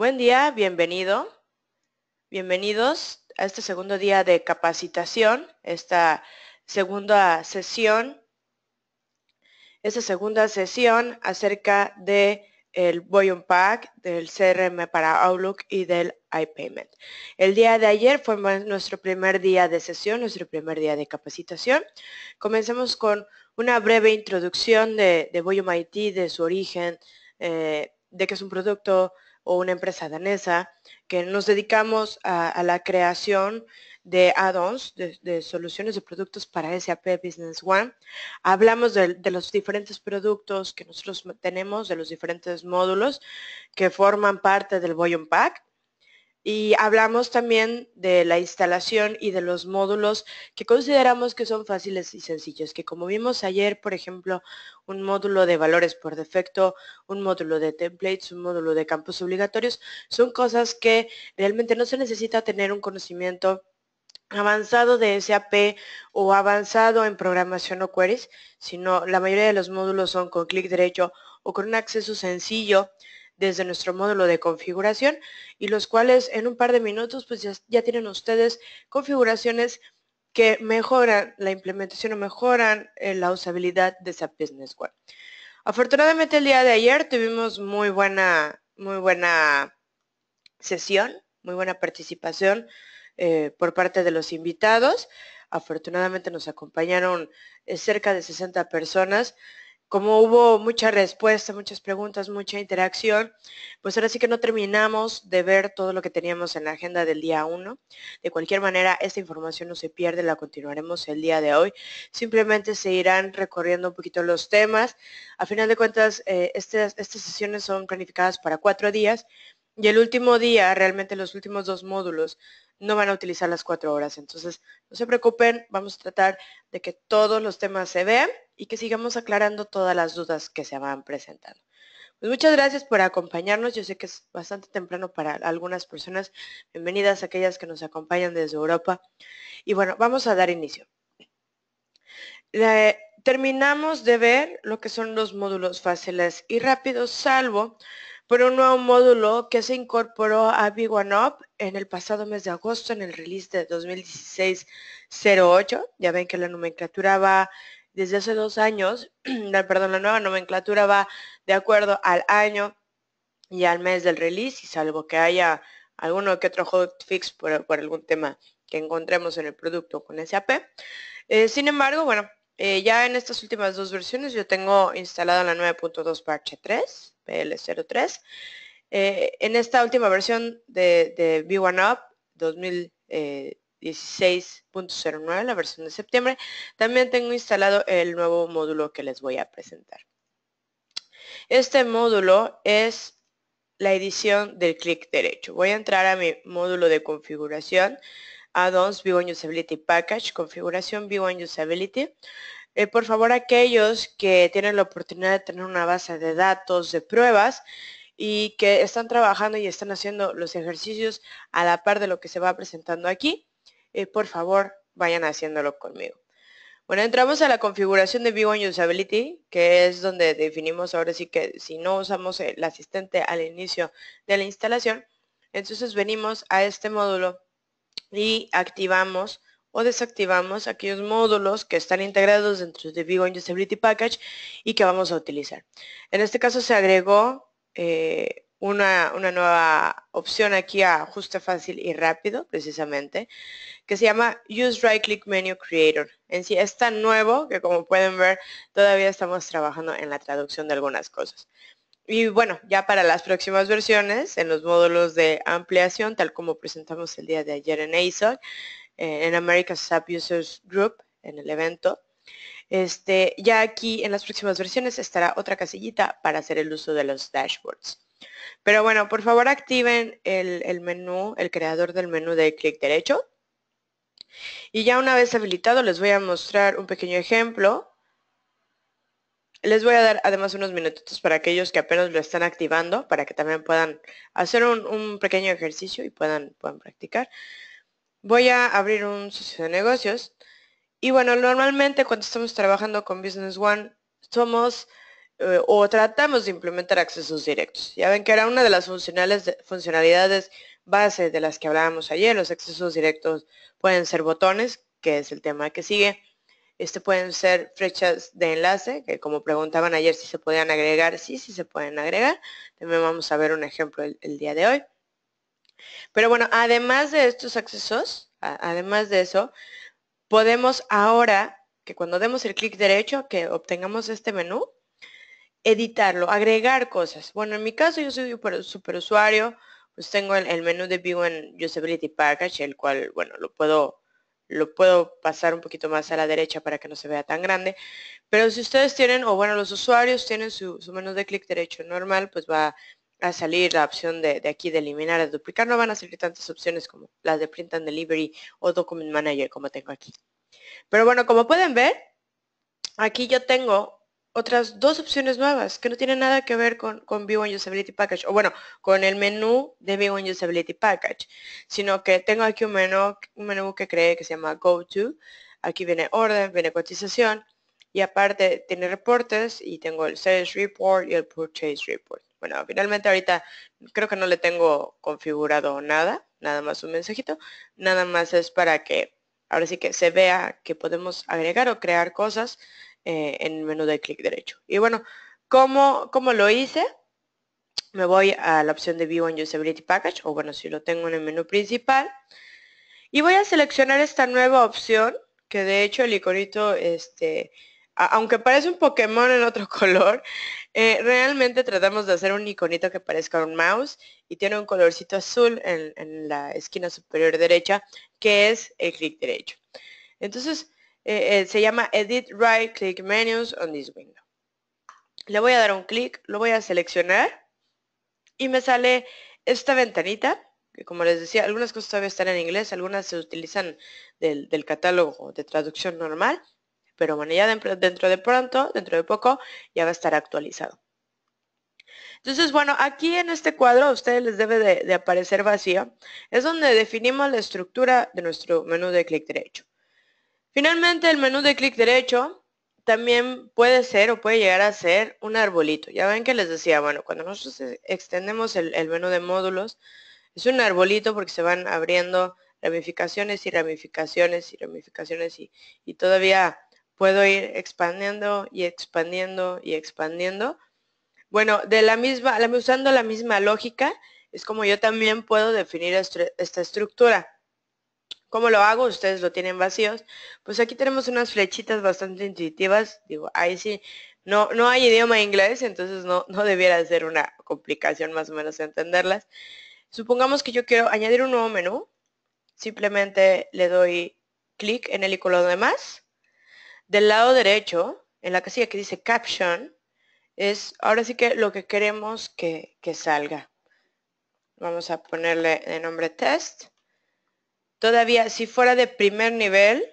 Buen día, bienvenido. Bienvenidos a este segundo día de capacitación, esta segunda sesión, esta segunda sesión acerca de el Pack, del CRM para Outlook y del iPayment. El día de ayer fue nuestro primer día de sesión, nuestro primer día de capacitación. Comencemos con una breve introducción de, de IT, de su origen, eh, de que es un producto o una empresa danesa que nos dedicamos a, la creación de add-ons, de, soluciones de productos para SAP Business One. Hablamos de, los diferentes productos que nosotros tenemos, de los diferentes módulos que forman parte del Volume Pack. Y hablamos también de la instalación y de los módulos que consideramos que son fáciles y sencillos, que como vimos ayer, por ejemplo, un módulo de valores por defecto, un módulo de templates, un módulo de campos obligatorios, son cosas que realmente no se necesita tener un conocimiento avanzado de SAP o avanzado en programación o queries, sino la mayoría de los módulos son con clic derecho o con un acceso sencillo desde nuestro módulo de configuración y los cuales en un par de minutos pues ya, tienen ustedes configuraciones que mejoran la implementación o mejoran eh, la usabilidad de SAP Business One. Afortunadamente el día de ayer tuvimos muy buena, muy buena sesión, muy buena participación eh, por parte de los invitados. Afortunadamente nos acompañaron eh, cerca de 60 personas como hubo mucha respuesta, muchas preguntas, mucha interacción, pues ahora sí que no terminamos de ver todo lo que teníamos en la agenda del día 1. De cualquier manera, esta información no se pierde, la continuaremos el día de hoy. Simplemente se irán recorriendo un poquito los temas. A final de cuentas, eh, estas sesiones son planificadas para cuatro días. Y el último día, realmente los últimos dos módulos, no van a utilizar las cuatro horas. Entonces, no se preocupen, vamos a tratar de que todos los temas se vean y que sigamos aclarando todas las dudas que se van presentando. Pues muchas gracias por acompañarnos. Yo sé que es bastante temprano para algunas personas. Bienvenidas a aquellas que nos acompañan desde Europa. Y bueno, vamos a dar inicio. terminamos de ver lo que son los módulos fáciles y rápidos, salvo por un nuevo módulo que se incorporó a Big One Up en el pasado mes de agosto en el release de 2016-08. Ya ven que la nomenclatura va desde hace dos años, perdón, la nueva nomenclatura va de acuerdo al año y al mes del release y salvo que haya alguno que otro hotfix por, por algún tema que encontremos en el producto con SAP. Eh, sin embargo, bueno, eh, ya en estas últimas dos versiones yo tengo instalado la 9.2 parche 3, PL03. Eh, en esta última versión de, de V1UP 2016.09, eh, la versión de septiembre, también tengo instalado el nuevo módulo que les voy a presentar. Este módulo es la edición del clic derecho. Voy a entrar a mi módulo de configuración, Addons ons V1 Usability Package, configuración V1 Usability. Eh, por favor, aquellos que tienen la oportunidad de tener una base de datos, de pruebas, y que están trabajando y están haciendo los ejercicios a la par de lo que se va presentando aquí, eh, por favor, vayan haciéndolo conmigo. Bueno, entramos a la configuración de V1 Usability, que es donde definimos ahora sí que si no usamos el asistente al inicio de la instalación, entonces venimos a este módulo y activamos o desactivamos aquellos módulos que están integrados dentro de Vigo Usability Package y que vamos a utilizar. En este caso se agregó eh, una, una, nueva opción aquí a ajuste fácil y rápido, precisamente, que se llama Use Right Click Menu Creator. En sí es tan nuevo que como pueden ver todavía estamos trabajando en la traducción de algunas cosas. Y bueno, ya para las próximas versiones, en los módulos de ampliación, tal como presentamos el día de ayer en ASOC, eh, en America's App Users Group, en el evento. Este, ya aquí en las próximas versiones estará otra casillita para hacer el uso de los dashboards. Pero bueno, por favor activen el, menú, el creador del menú de clic derecho. Y ya una vez habilitado les voy a mostrar un pequeño ejemplo les voy a dar además unos minutitos para aquellos que apenas lo están activando, para que también puedan hacer un, pequeño ejercicio y puedan, puedan practicar voy a abrir un socio de negocios. Y bueno, normalmente cuando estamos trabajando con Business One, somos eh, o tratamos de implementar accesos directos. Ya ven que era una de las funcionalidades base de las que hablábamos ayer. Los accesos directos pueden ser botones, que es el tema que sigue. Este pueden ser flechas de enlace, que como preguntaban ayer si se podían agregar, sí, sí se pueden agregar. También vamos a ver un ejemplo el día de hoy. Pero bueno, además de estos accesos, además de eso, podemos ahora, que cuando demos el clic derecho, que obtengamos este menú, editarlo, agregar cosas. Bueno, en mi caso yo soy superusuario, pues tengo el, menú de View and Usability Package, el cual, bueno, lo puedo, lo puedo pasar un poquito más a la derecha para que no se vea tan grande. Pero si ustedes tienen, o bueno, los usuarios tienen su, su menú de clic derecho normal, pues va a salir la opción de, aquí de eliminar, de duplicar, no van a salir tantas opciones como las de Print and Delivery o Document Manager como tengo aquí. Pero bueno, como pueden ver, aquí yo tengo otras dos opciones nuevas que no tienen nada que ver con, con View and Usability Package, o bueno, con el menú de View and Usability Package, sino que tengo aquí un menú, un menú que creé que se llama Go To, aquí viene orden, viene cotización, y aparte tiene reportes y tengo el Sales Report y el Purchase Report. Bueno, finalmente ahorita creo que no le tengo configurado nada, nada más un mensajito, nada más es para que ahora sí que se vea que podemos agregar o crear cosas eh, en el menú de clic derecho. Y bueno, ¿cómo, ¿cómo lo hice? Me voy a la opción de View on Usability Package, o bueno, si lo tengo en el menú principal. Y voy a seleccionar esta nueva opción, que de hecho el iconito este, aunque parece un Pokémon en otro color, eh, realmente tratamos de hacer un iconito que parezca un mouse y tiene un colorcito azul en, la esquina superior derecha, que es el clic derecho. Entonces, eh, eh, se llama Edit Right Click Menus on this window. Le voy a dar un clic, lo voy a seleccionar y me sale esta ventanita que como les decía, algunas cosas todavía están en inglés, algunas se utilizan del catálogo de traducción normal, pero bueno, ya dentro, de pronto, dentro de poco, ya va a estar actualizado. Entonces, bueno, aquí en este cuadro a ustedes les debe de, aparecer vacío. Es donde definimos la estructura de nuestro menú de clic derecho. Finalmente, el menú de clic derecho también puede ser o puede llegar a ser un arbolito. Ya ven que les decía, bueno, cuando nosotros e, extendemos el, menú de módulos, es un arbolito porque se van abriendo ramificaciones y ramificaciones y ramificaciones y, y todavía puedo ir expandiendo y expandiendo y expandiendo. Bueno, de la misma, usando la misma lógica, es como yo también puedo definir esta estructura. ¿Cómo lo hago? Ustedes lo tienen vacíos. Pues aquí tenemos unas flechitas bastante intuitivas. Digo, ahí sí, no, no hay idioma inglés, entonces no, no debiera ser una complicación más o menos entenderlas. Supongamos que yo quiero añadir un nuevo menú. Simplemente le doy clic en el icono de más. Del lado derecho, en la casilla que dice caption, es ahora sí que lo que queremos que, salga. Vamos a ponerle de nombre test. Todavía, si fuera de primer nivel,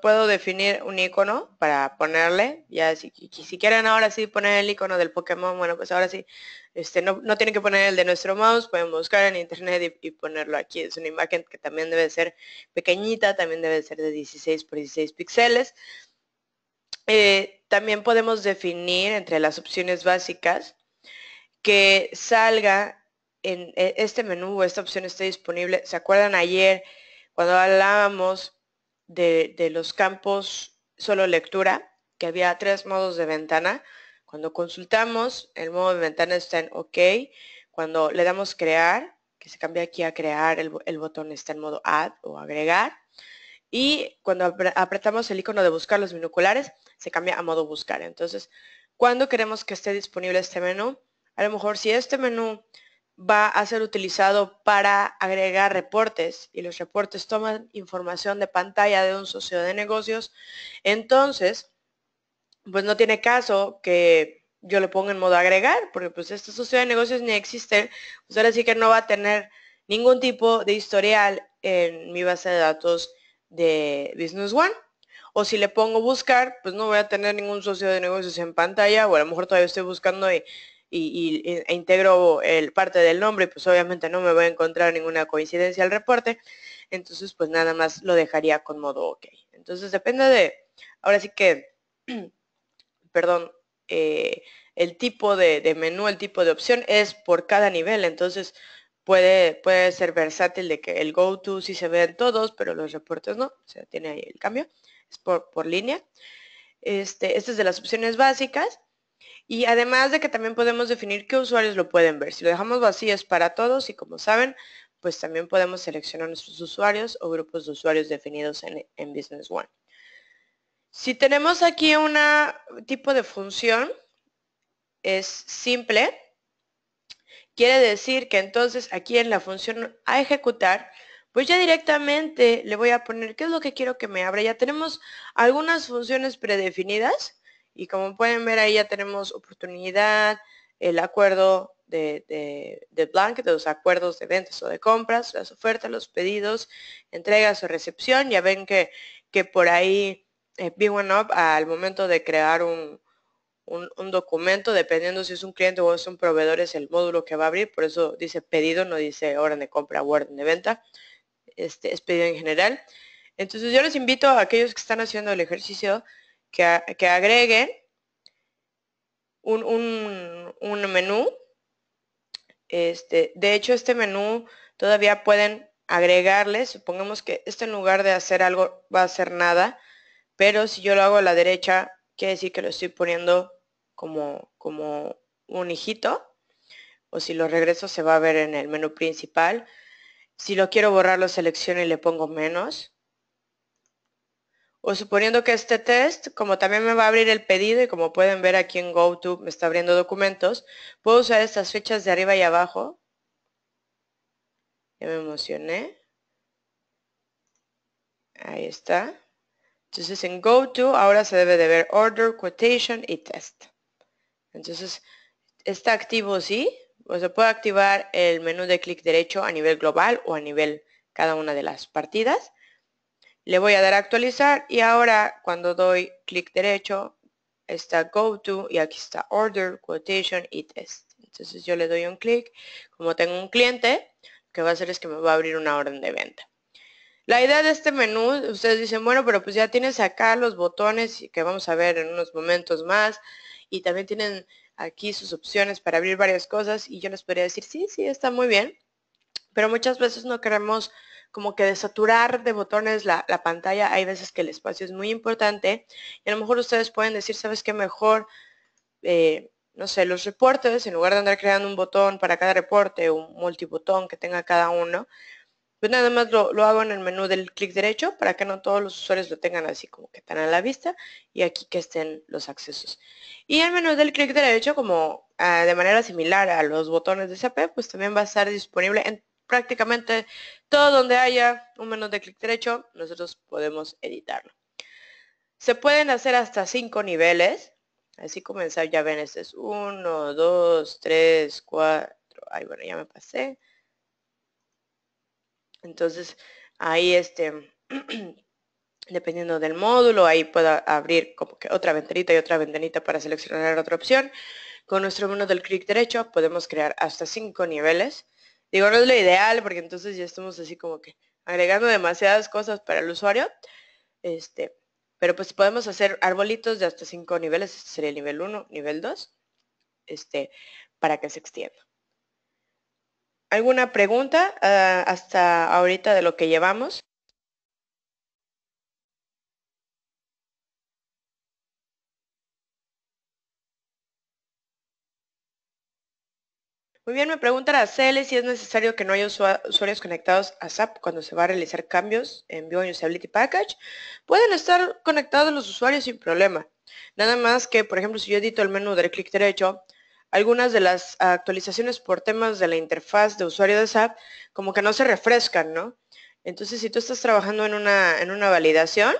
puedo definir un icono para ponerle. Ya si, quieren ahora sí poner el icono del Pokémon, bueno, pues ahora sí, este, no, no tienen que poner el de nuestro mouse, pueden buscar en internet y, y, ponerlo aquí. Es una imagen que también debe ser pequeñita, también debe ser de 16 por 16 píxeles. Eh, también podemos definir entre las opciones básicas que salga en e, este menú o esta opción esté disponible. ¿Se acuerdan ayer cuando hablábamos de, los campos solo lectura? Que había tres modos de ventana. Cuando consultamos, el modo de ventana está en OK. Cuando le damos crear, que se cambia aquí a crear, el botón está en modo add o agregar y cuando apretamos el icono de buscar los binoculares, se cambia a modo buscar. Entonces, ¿cuándo queremos que esté disponible este menú, a lo mejor si este menú va a ser utilizado para agregar reportes y los reportes toman información de pantalla de un socio de negocios, entonces, pues no tiene caso que yo le ponga en modo agregar, porque pues este socio de negocios ni existe, pues ahora sí que no va a tener ningún tipo de historial en mi base de datos de Business One. O si le pongo buscar, pues no voy a tener ningún socio de negocios en pantalla, o a lo mejor todavía estoy buscando y, e integro el, parte del nombre, pues obviamente no me voy a encontrar ninguna coincidencia al reporte. Entonces, pues nada más lo dejaría con modo OK. Entonces, depende de, ahora sí que, perdón, eh, el tipo de menú, el tipo de opción es por cada nivel. Entonces, puede, ser versátil de que el go-to sí se ve en todos, pero los reportes no, o sea, tiene ahí el cambio, es por, línea. Este, esta es de las opciones básicas. Y además de que también podemos definir qué usuarios lo pueden ver. Si lo dejamos vacío es para todos y como saben, pues también podemos seleccionar nuestros usuarios o grupos de usuarios definidos en, en Business One. Si tenemos aquí un tipo de función, es simple, Quiere decir que entonces aquí en la función a ejecutar, pues ya directamente le voy a poner qué es lo que quiero que me abra. Ya tenemos algunas funciones predefinidas y como pueden ver ahí ya tenemos oportunidad, el acuerdo de, de, de los acuerdos de ventas o de compras, las ofertas, los pedidos, entregas o recepción. Ya ven que, que por ahí eh, b 1 Up al momento de crear un, un, documento, dependiendo si es un cliente o es un proveedor, es el módulo que va a abrir, por eso dice pedido, no dice orden de compra o orden de venta, este, es pedido en general. Entonces yo les invito a aquellos que están haciendo el ejercicio que, agreguen un, menú. Este, de hecho, este menú todavía pueden agregarle, supongamos que este en lugar de hacer algo va a hacer nada, pero si yo lo hago a la derecha, quiere decir que lo estoy poniendo como, como un hijito, o si lo regreso se va a ver en el menú principal. Si lo quiero borrar, lo selecciono y le pongo menos. O suponiendo que este test, como también me va a abrir el pedido y como pueden ver aquí en GoTo me está abriendo documentos, puedo usar estas fechas de arriba y abajo. Ya me emocioné. Ahí está. Entonces en GoTo ahora se debe de ver Order, Quotation y Test. Entonces, está activo, ¿sí? O se puede activar el menú de clic derecho a nivel global o a nivel cada una de las partidas. Le voy a dar a actualizar y ahora cuando doy clic derecho está Go To y aquí está Order, Quotation y Test. Entonces yo le doy un clic. Como tengo un cliente, lo que va a hacer es que me va a abrir una orden de venta. La idea de este menú, ustedes dicen, bueno, pero pues ya tienes acá los botones que vamos a ver en unos momentos más y también tienen aquí sus opciones para abrir varias cosas y yo les podría decir, sí, sí, está muy bien, pero muchas veces no queremos como que desaturar de botones la, pantalla, hay veces que el espacio es muy importante y a lo mejor ustedes pueden decir, ¿sabes qué mejor? Eh, no sé, los reportes, en lugar de andar creando un botón para cada reporte, un multibotón que tenga cada uno, pues nada más lo, hago en el menú del clic derecho para que no todos los usuarios lo tengan así como que están a la vista y aquí que estén los accesos. Y el menú del clic derecho, como ah, de manera similar a los botones de SAP, pues también va a estar disponible en prácticamente todo donde haya un menú de clic derecho, nosotros podemos editarlo. Se pueden hacer hasta cinco niveles. Así comenzar, ya ven, este es uno, dos, tres, cuatro, Ay, bueno, ya me pasé. Entonces, ahí este, dependiendo del módulo, ahí pueda abrir como que otra ventanita y otra ventanita para seleccionar otra opción. Con nuestro menú del clic derecho podemos crear hasta cinco niveles. Digo, no es lo ideal porque entonces ya estamos así como que agregando demasiadas cosas para el usuario. Este, pero pues podemos hacer arbolitos de hasta cinco niveles. Este sería nivel 1, nivel 2, este, para que se extienda. ¿Alguna pregunta ah, hasta ahorita de lo que llevamos? Muy bien, me pregunta Araceli si es necesario que no haya usuarios conectados a SAP cuando se va a realizar cambios en Bio Usability Package. Pueden estar conectados los usuarios sin problema. Nada más que, por ejemplo, si yo edito el menú del clic derecho, algunas de las actualizaciones por temas de la interfaz de usuario de SAP como que no se refrescan, ¿no? Entonces, si tú estás trabajando en una, validación,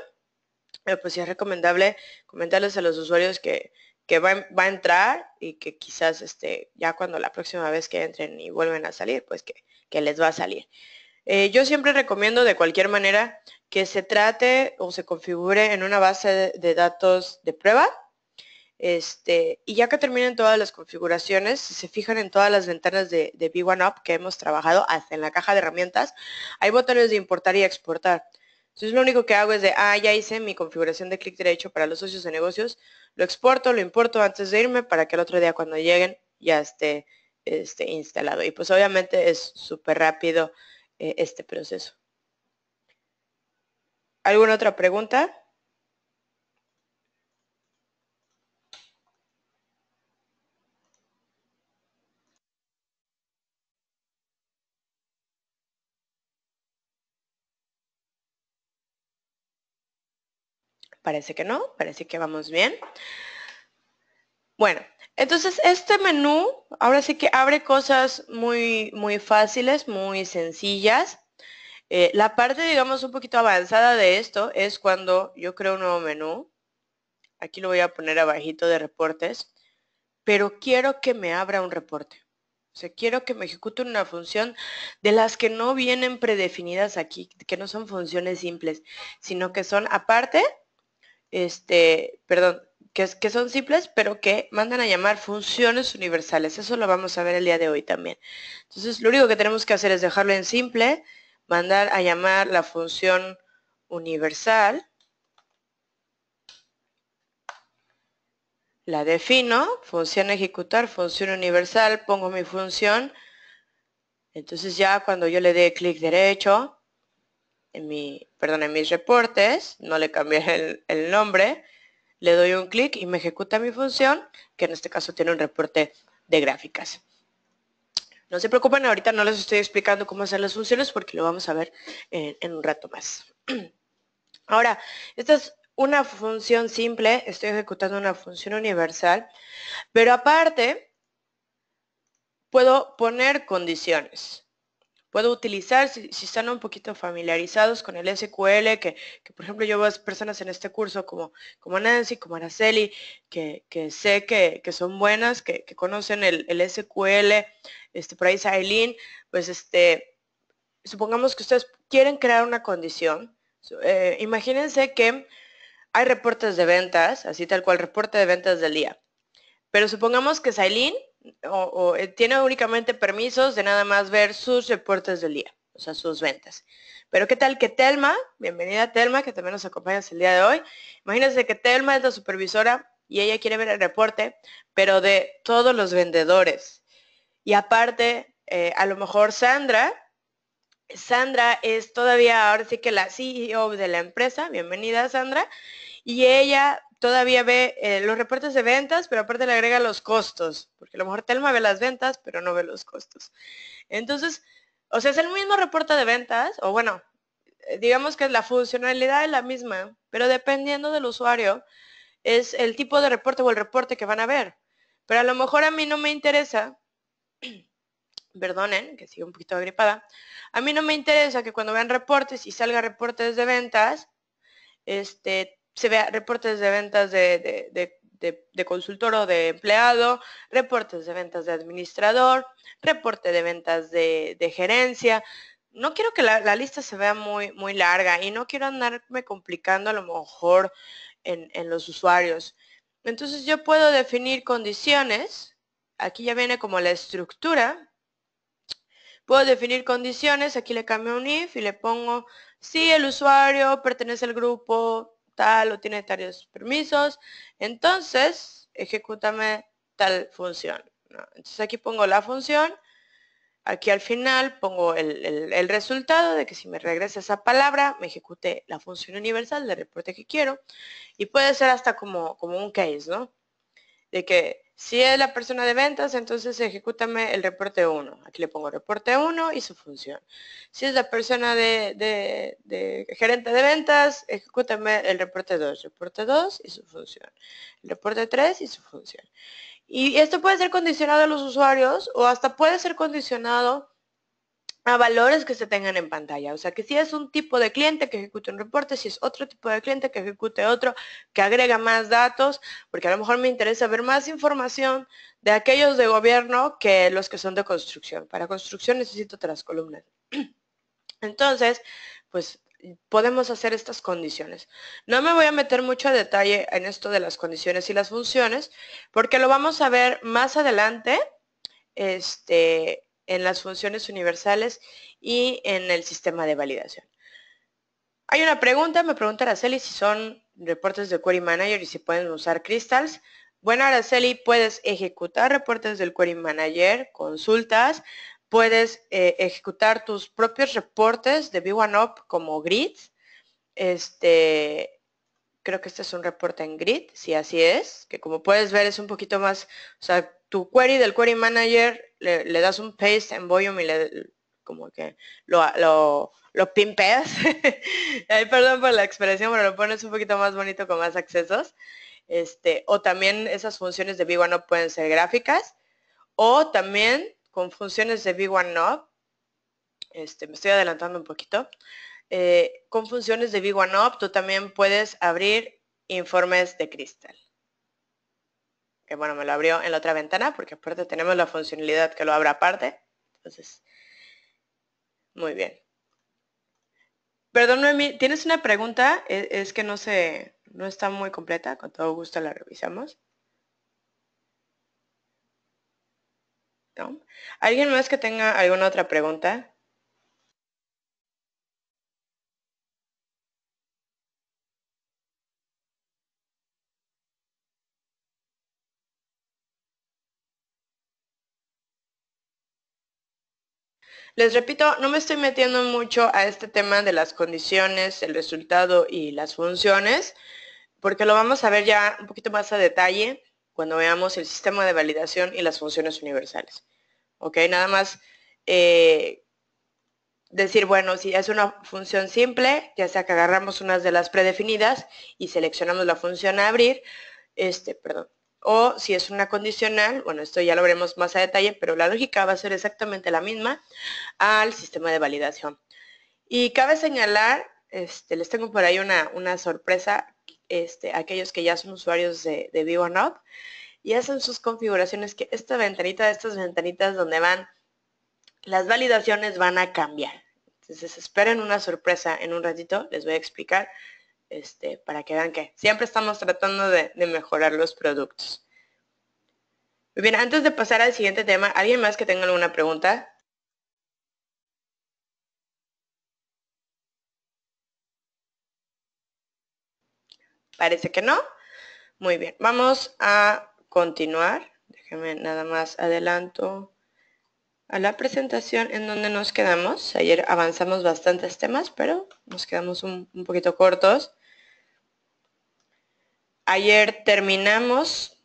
eh, pues sí es recomendable comentarles a los usuarios que, que va, a entrar y que quizás este, ya cuando la próxima vez que entren y vuelven a salir, pues que, les va a salir. Eh, yo siempre recomiendo de cualquier manera que se trate o se configure en una base de datos de prueba este, y ya que terminen todas las configuraciones, si se fijan en todas las ventanas de, de B1UP que hemos trabajado, hasta en la caja de herramientas, hay botones de importar y exportar. Entonces lo único que hago es de, ah, ya hice mi configuración de clic derecho para los socios de negocios, lo exporto, lo importo antes de irme para que el otro día cuando lleguen ya esté, este, instalado. Y pues obviamente es súper rápido eh, este proceso. ¿Alguna otra pregunta? Parece que no, parece que vamos bien. Bueno, entonces este menú ahora sí que abre cosas muy, muy fáciles, muy sencillas. Eh, la parte, digamos, un poquito avanzada de esto es cuando yo creo un nuevo menú. Aquí lo voy a poner abajito de reportes, pero quiero que me abra un reporte. O sea, quiero que me ejecute una función de las que no vienen predefinidas aquí, que no son funciones simples, sino que son aparte este, perdón, que, que son simples, pero que mandan a llamar funciones universales. Eso lo vamos a ver el día de hoy también. Entonces, lo único que tenemos que hacer es dejarlo en simple, mandar a llamar la función universal. La defino, función ejecutar, función universal, pongo mi función. Entonces ya cuando yo le dé clic derecho, en en mis reportes, no le cambié el, nombre, le doy un clic y me ejecuta mi función, que en este caso tiene un reporte de gráficas. No se preocupen, ahorita no les estoy explicando cómo hacer las funciones porque lo vamos a ver en un rato más. Ahora, esta es una función simple, estoy ejecutando una función universal, pero aparte puedo poner condiciones puedo utilizar si, están un poquito familiarizados con el SQL, que, por ejemplo yo veo personas en este curso como, como Nancy, como Araceli, que, sé que, son buenas, que, conocen el, SQL, este, por ahí Sailin, pues este, supongamos que ustedes quieren crear una condición, eh, imagínense que hay reportes de ventas, así tal cual, reporte de ventas del día. Pero supongamos que Sailin o, eh, tiene únicamente permisos de nada más ver sus reportes del día, o sea, sus ventas. Pero qué tal que Telma, bienvenida Telma, que también nos acompañas el día de hoy. Imagínense que Telma es la supervisora y ella quiere ver el reporte, pero de todos los vendedores. Y aparte, eh, a lo mejor Sandra, Sandra es todavía ahora sí que la CEO de la empresa, bienvenida Sandra, y ella todavía ve eh, los reportes de ventas, pero aparte le agrega los costos, porque a lo mejor Telma ve las ventas, pero no ve los costos. Entonces, o sea, es el mismo reporte de ventas, o bueno, eh, digamos que la funcionalidad es la misma, pero dependiendo del usuario, es el tipo de reporte o el reporte que van a ver. Pero a lo mejor a mí no me interesa, perdonen, que sigo un poquito agripada, a mí no me interesa que cuando vean reportes y salga reportes de ventas, este, se vea reportes de ventas de, consultor o de empleado, reportes de ventas de administrador, reporte de ventas de, gerencia. No quiero que la, lista se vea muy, muy larga y no quiero andarme complicando a lo mejor en, en los usuarios. Entonces yo puedo definir condiciones. Aquí ya viene como la estructura. Puedo definir condiciones. Aquí le cambio un if y le pongo si el usuario pertenece al grupo o tiene tales permisos, entonces ejecútame tal función. Entonces aquí pongo la función, aquí al final pongo el, resultado de que si me regresa esa palabra, me ejecute la función universal de reporte que quiero y puede ser hasta como, como un case, ¿no? de que si es la persona de ventas, entonces ejecútame el reporte 1. Aquí le pongo reporte 1 y su función. Si es la persona de, gerente de ventas, ejecútame el reporte 2, reporte 2 y su función. El reporte 3 y su función. Y esto puede ser condicionado a los usuarios o hasta puede ser condicionado a valores que se tengan en pantalla. O sea, que si es un tipo de cliente que ejecute un reporte, si es otro tipo de cliente que ejecute otro, que agrega más datos, porque a lo mejor me interesa ver más información de aquellos de gobierno que los que son de construcción. Para construcción necesito otras columnas. Entonces, pues podemos hacer estas condiciones. No me voy a meter mucho detalle en esto de las condiciones y las funciones, porque lo vamos a ver más adelante. Este, en las funciones universales y en el sistema de validación. Hay una pregunta, me pregunta Araceli si son reportes de Query Manager y si pueden usar Crystals. Bueno, Araceli, puedes ejecutar reportes del Query Manager, consultas, puedes eh, ejecutar tus propios reportes de V1UP como grids. Este, creo que este es un reporte en grid, si así es, que como puedes ver es un poquito más, tu query del query manager, le, das un paste en volume y le, como que lo, lo, pimpeas. perdón por la expresión, pero lo pones un poquito más bonito con más accesos. Este, o también esas funciones de V1UP pueden ser gráficas. O también con funciones de V1UP, este, me estoy adelantando un poquito, eh, con funciones de V1UP tú también puedes abrir informes de cristal bueno, me lo abrió en la otra ventana porque aparte tenemos la funcionalidad que lo abra aparte. Entonces, muy bien. Perdón, ¿tienes una pregunta? E, es, que no sé no está muy completa, con todo gusto la revisamos. ¿No? ¿Alguien más que tenga alguna otra pregunta? Les repito, no me estoy metiendo mucho a este tema de las condiciones, el resultado y las funciones, porque lo vamos a ver ya un poquito más a detalle cuando veamos el sistema de validación y las funciones universales. ¿Ok? Nada más eh, decir, bueno, si es una función simple, ya sea que agarramos unas de las predefinidas y seleccionamos la función a abrir, este, perdón, o si es una condicional, bueno, esto ya lo veremos más a detalle, pero la lógica va a ser exactamente la misma al sistema de validación. Y cabe señalar, este, les tengo por ahí una, sorpresa, este, aquellos que ya son usuarios de, de y hacen sus configuraciones que esta ventanita, estas ventanitas donde van las validaciones van a cambiar. Entonces esperen una sorpresa en un ratito, les voy a explicar este, para que vean que siempre estamos tratando de, mejorar los productos. Muy bien, antes de pasar al siguiente tema, ¿alguien más que tenga alguna pregunta? Parece que no. Muy bien, vamos a continuar. Déjenme nada más adelanto a la presentación en donde nos quedamos. Ayer avanzamos bastantes temas, pero nos quedamos un poquito cortos. Ayer terminamos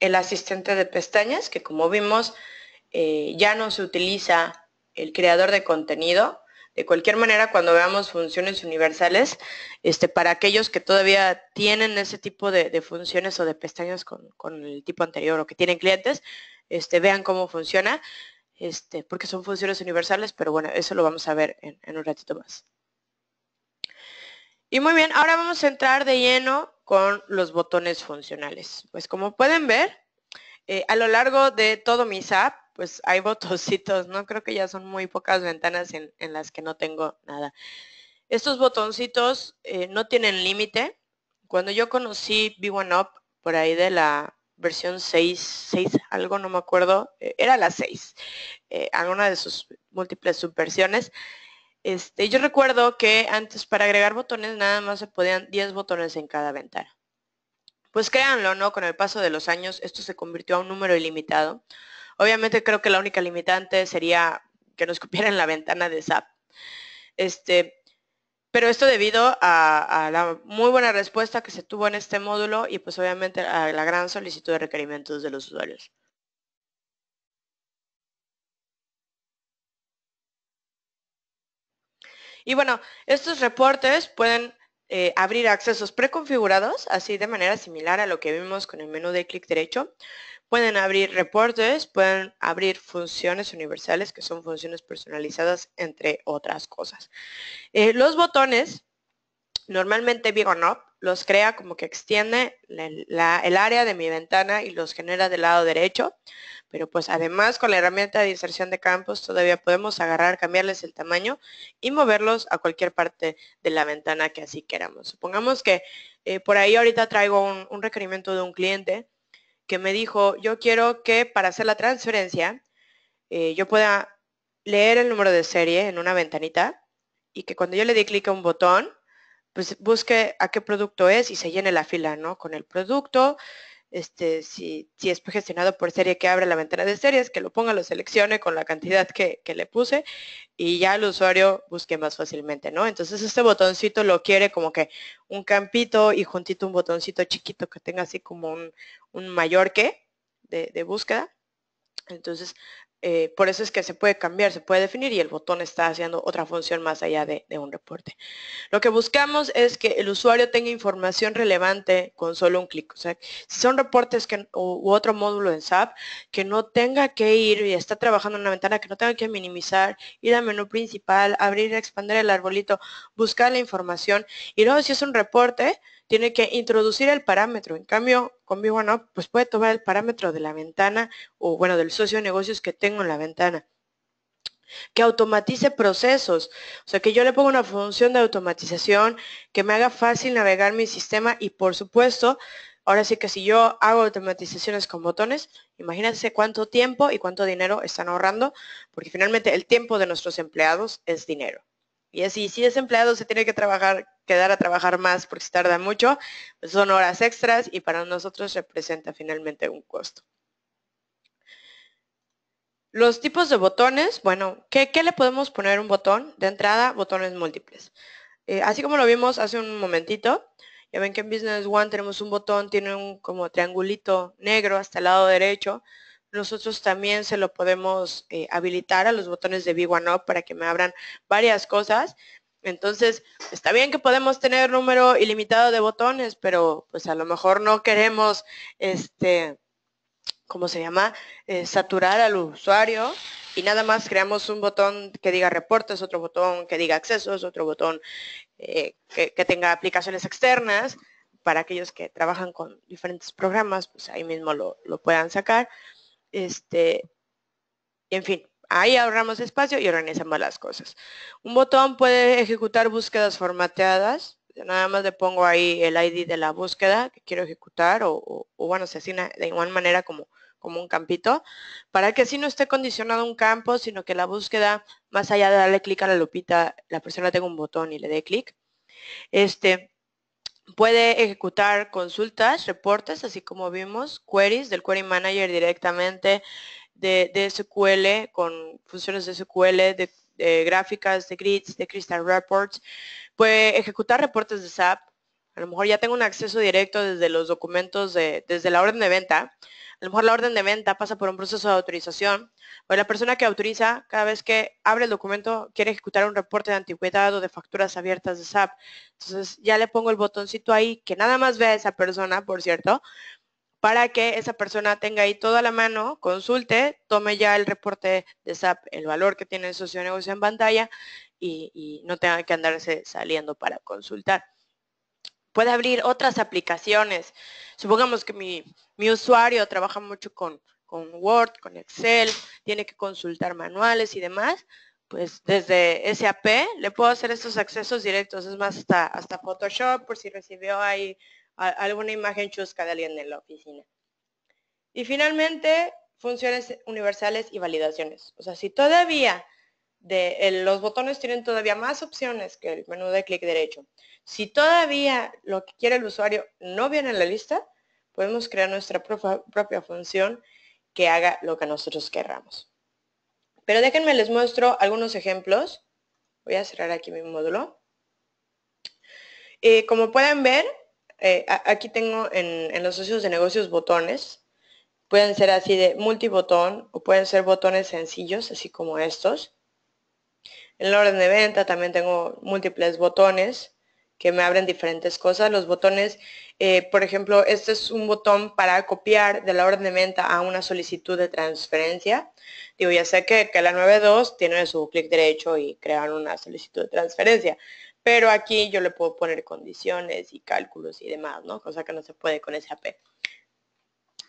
el asistente de pestañas, que como vimos eh, ya no se utiliza el creador de contenido. De cualquier manera, cuando veamos funciones universales, este, para aquellos que todavía tienen ese tipo de, funciones o de pestañas con, el tipo anterior o que tienen clientes, este, vean cómo funciona, este, porque son funciones universales, pero bueno, eso lo vamos a ver en, en un ratito más. Y muy bien, ahora vamos a entrar de lleno con los botones funcionales. Pues como pueden ver, eh, a lo largo de todo mi app, pues hay botoncitos, ¿no? Creo que ya son muy pocas ventanas en, las que no tengo nada. Estos botoncitos eh, no tienen límite. Cuando yo conocí V1UP, por ahí de la versión 6, 6 algo, no me acuerdo, eh, era la 6, alguna de sus múltiples subversiones, este, yo recuerdo que antes para agregar botones nada más se podían 10 botones en cada ventana. Pues créanlo, ¿no? Con el paso de los años esto se convirtió a un número ilimitado. Obviamente creo que la única limitante sería que nos copiaran la ventana de SAP. Este, pero esto debido a, la muy buena respuesta que se tuvo en este módulo y pues obviamente a la gran solicitud de requerimientos de los usuarios. Y bueno, estos reportes pueden eh, abrir accesos preconfigurados, así de manera similar a lo que vimos con el menú de clic derecho. Pueden abrir reportes, pueden abrir funciones universales, que son funciones personalizadas, entre otras cosas. Eh, los botones, normalmente Big no los crea como que extiende el, área de mi ventana y los genera del lado derecho. Pero pues además con la herramienta de inserción de campos todavía podemos agarrar, cambiarles el tamaño y moverlos a cualquier parte de la ventana que así queramos. Supongamos que eh, por ahí ahorita traigo un, requerimiento de un cliente que me dijo, yo quiero que para hacer la transferencia eh, yo pueda leer el número de serie en una ventanita y que cuando yo le dé clic a un botón, pues busque a qué producto es y se llene la fila, ¿no? Con el producto, este, si, si es gestionado por serie, que abra la ventana de series, que lo ponga, lo seleccione con la cantidad que, le puse y ya el usuario busque más fácilmente, ¿no? Entonces este botoncito lo quiere como que un campito y juntito un botoncito chiquito que tenga así como un, mayor que de, de búsqueda. Entonces eh, por eso es que se puede cambiar, se puede definir y el botón está haciendo otra función más allá de, un reporte. Lo que buscamos es que el usuario tenga información relevante con solo un clic. O sea, si son reportes que, u, otro módulo en SAP, que no tenga que ir y está trabajando en una ventana, que no tenga que minimizar, ir al menú principal, abrir, y expandir el arbolito, buscar la información. Y luego si es un reporte, tiene que introducir el parámetro. En cambio, con pues puede tomar el parámetro de la ventana o, bueno, del socio de negocios que tengo en la ventana. Que automatice procesos. O sea, que yo le ponga una función de automatización que me haga fácil navegar mi sistema y, por supuesto, Ahora sí que si yo hago automatizaciones con botones, imagínense cuánto tiempo y cuánto dinero están ahorrando, porque finalmente el tiempo de nuestros empleados es dinero. Y así, si es empleado, se tiene que trabajar, quedar a trabajar más porque se tarda mucho, pues son horas extras y para nosotros representa finalmente un costo. Los tipos de botones, bueno, ¿qué, le podemos poner un botón? De entrada, botones múltiples. Eh, así como lo vimos hace un momentito, ya ven que en Business One tenemos un botón, tiene un como triangulito negro hasta el lado derecho, nosotros también se lo podemos eh, habilitar a los botones de v 1 para que me abran varias cosas. Entonces, está bien que podemos tener número ilimitado de botones, pero pues a lo mejor no queremos, este, ¿cómo se llama? Eh, saturar al usuario y nada más creamos un botón que diga reportes, otro botón que diga accesos, otro botón eh, que, tenga aplicaciones externas para aquellos que trabajan con diferentes programas, pues ahí mismo lo, lo puedan sacar este, en fin, ahí ahorramos espacio y organizamos las cosas. Un botón puede ejecutar búsquedas formateadas, nada más le pongo ahí el ID de la búsqueda que quiero ejecutar o, o, bueno, se asigna de igual manera como, como un campito, para que así no esté condicionado un campo, sino que la búsqueda, más allá de darle clic a la lupita, la persona tenga un botón y le dé clic. Este, Puede ejecutar consultas, reportes, así como vimos, queries del Query Manager directamente de, SQL con funciones de SQL, de, de, gráficas, de grids, de Crystal Reports. Puede ejecutar reportes de SAP, a lo mejor ya tengo un acceso directo desde los documentos, de, desde la orden de venta, a lo mejor la orden de venta pasa por un proceso de autorización, o la persona que autoriza, cada vez que abre el documento, quiere ejecutar un reporte de antigüedad o de facturas abiertas de SAP. Entonces ya le pongo el botoncito ahí, que nada más vea esa persona, por cierto, para que esa persona tenga ahí toda la mano, consulte, tome ya el reporte de SAP, el valor que tiene el socio negocio en pantalla y no tenga que andarse saliendo para consultar puede abrir otras aplicaciones. Supongamos que mi, usuario trabaja mucho con, Word, con Excel, tiene que consultar manuales y demás, pues desde SAP le puedo hacer estos accesos directos, es más, hasta, Photoshop por si recibió ahí alguna imagen chusca de alguien en la oficina. Y finalmente, funciones universales y validaciones. O sea, si todavía los botones tienen todavía más opciones que el menú de clic derecho. Si todavía lo que quiere el usuario no viene en la lista, podemos crear nuestra propia función que haga lo que nosotros querramos. Pero déjenme les muestro algunos ejemplos. Voy a cerrar aquí mi módulo. Eh, como pueden ver, eh, aquí tengo en, en los socios de negocios botones. Pueden ser así de multibotón o pueden ser botones sencillos, así como estos. En la orden de venta también tengo múltiples botones que me abren diferentes cosas. Los botones, eh, por ejemplo, este es un botón para copiar de la orden de venta a una solicitud de transferencia. Digo, ya sé que, que la 92 tiene su clic derecho y crean una solicitud de transferencia, pero aquí yo le puedo poner condiciones y cálculos y demás, ¿no? Cosa que no se puede con SAP.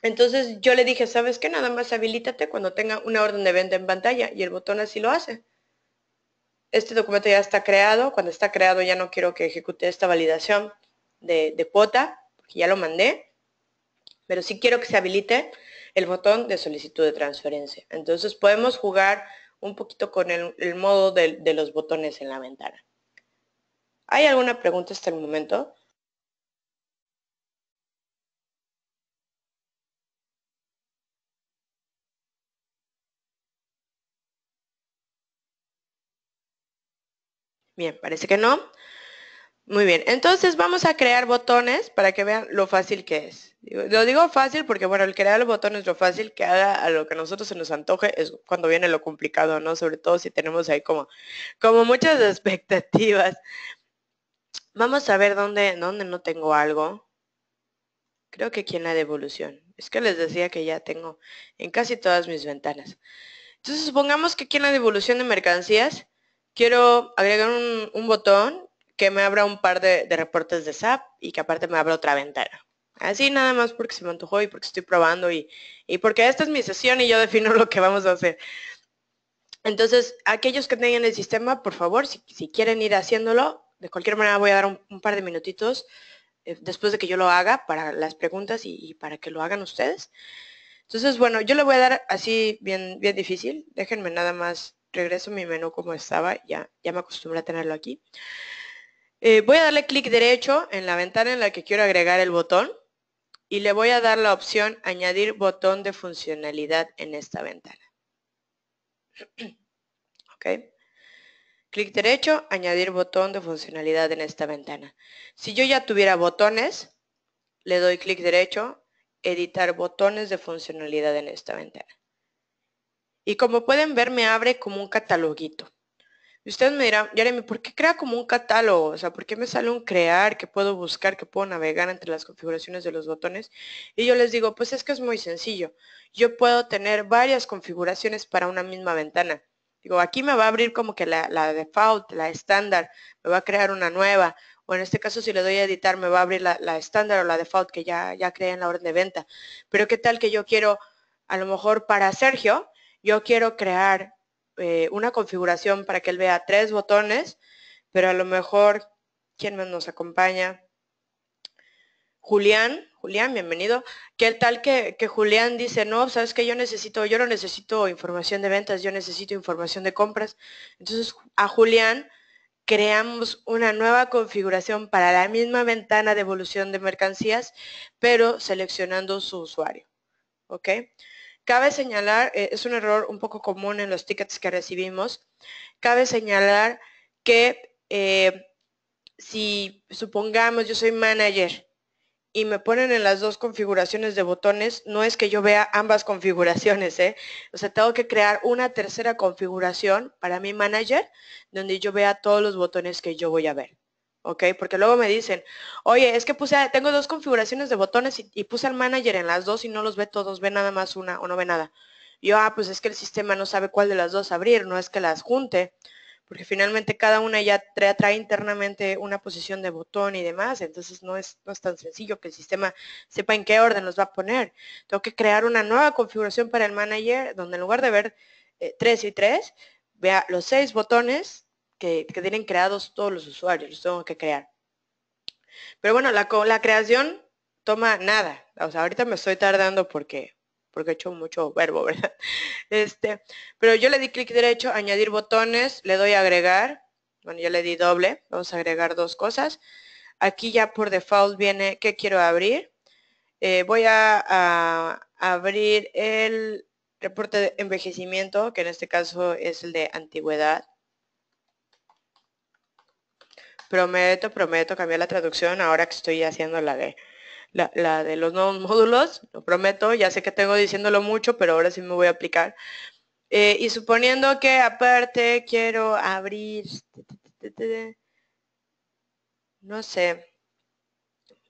Entonces yo le dije, ¿sabes qué? Nada más habilítate cuando tenga una orden de venta en pantalla y el botón así lo hace este documento ya está creado, cuando está creado ya no quiero que ejecute esta validación de, cuota, porque ya lo mandé, pero sí quiero que se habilite el botón de solicitud de transferencia. Entonces podemos jugar un poquito con el, modo de los botones en la ventana. ¿Hay alguna pregunta hasta el momento? Bien, parece que no. Muy bien, entonces vamos a crear botones para que vean lo fácil que es. Lo digo fácil porque, bueno, el crear los botones lo fácil que haga a lo que a nosotros se nos antoje es cuando viene lo complicado, ¿no? Sobre todo si tenemos ahí como, como muchas expectativas. Vamos a ver dónde, dónde no tengo algo. Creo que aquí en la devolución. Es que les decía que ya tengo en casi todas mis ventanas. Entonces supongamos que aquí en la devolución de mercancías quiero agregar un, botón que me abra un par de, reportes de SAP y que aparte me abra otra ventana. Así nada más porque se me antojó y porque estoy probando y, porque esta es mi sesión y yo defino lo que vamos a hacer. Entonces, aquellos que tengan el sistema, por favor, si, quieren ir haciéndolo, de cualquier manera voy a dar un, par de minutitos eh, después de que yo lo haga para las preguntas y, para que lo hagan ustedes. Entonces, bueno, yo le voy a dar así bien, bien difícil. Déjenme nada más regreso mi menú como estaba, ya, ya me acostumbré a tenerlo aquí. Eh, voy a darle clic derecho en la ventana en la que quiero agregar el botón y le voy a dar la opción añadir botón de funcionalidad en esta ventana. ok. Clic derecho, añadir botón de funcionalidad en esta ventana. Si yo ya tuviera botones, le doy clic derecho, editar botones de funcionalidad en esta ventana. Y como pueden ver, me abre como un cataloguito. Y ustedes me dirán, Jeremy, ¿por qué crea como un catálogo? O sea, ¿por qué me sale un crear que puedo buscar, que puedo navegar entre las configuraciones de los botones? Y yo les digo, pues es que es muy sencillo. Yo puedo tener varias configuraciones para una misma ventana. Digo, aquí me va a abrir como que la, default, la estándar, me va a crear una nueva. O en este caso, si le doy a editar, me va a abrir la estándar o la default que ya, ya creé en la orden de venta. Pero qué tal que yo quiero, a lo mejor para Sergio, yo quiero crear eh, una configuración para que él vea tres botones, pero a lo mejor, ¿quién nos acompaña? Julián, Julián, bienvenido. el tal que, que Julián dice, no, sabes que yo necesito, yo no necesito información de ventas, yo necesito información de compras? Entonces, a Julián creamos una nueva configuración para la misma ventana de evolución de mercancías, pero seleccionando su usuario. ¿Ok? Cabe señalar, eh, es un error un poco común en los tickets que recibimos, cabe señalar que eh, si supongamos yo soy manager y me ponen en las dos configuraciones de botones, no es que yo vea ambas configuraciones, ¿eh? O sea, tengo que crear una tercera configuración para mi manager donde yo vea todos los botones que yo voy a ver. ¿ok? Porque luego me dicen, oye, es que puse, tengo dos configuraciones de botones y, puse al manager en las dos y no los ve todos, ve nada más una o no ve nada. yo, ah, pues es que el sistema no sabe cuál de las dos abrir, no es que las junte, porque finalmente cada una ya trae, internamente una posición de botón y demás, entonces no es, no es tan sencillo que el sistema sepa en qué orden los va a poner. Tengo que crear una nueva configuración para el manager, donde en lugar de ver eh, tres y tres, vea los seis botones que, tienen creados todos los usuarios, los tengo que crear. Pero bueno, la, la creación toma nada. O ahorita me estoy tardando porque porque he hecho mucho verbo, ¿verdad? Este, pero yo le di clic derecho, añadir botones, le doy agregar, bueno, yo le di doble, vamos a agregar dos cosas. Aquí ya por default viene qué quiero abrir. Eh, voy a, abrir el reporte de envejecimiento, que en este caso es el de antigüedad prometo, prometo cambiar la traducción ahora que estoy haciendo la de, la, de los nuevos módulos, lo prometo, ya sé que tengo diciéndolo mucho, pero ahora sí me voy a aplicar. Eh, y suponiendo que aparte quiero abrir, no sé,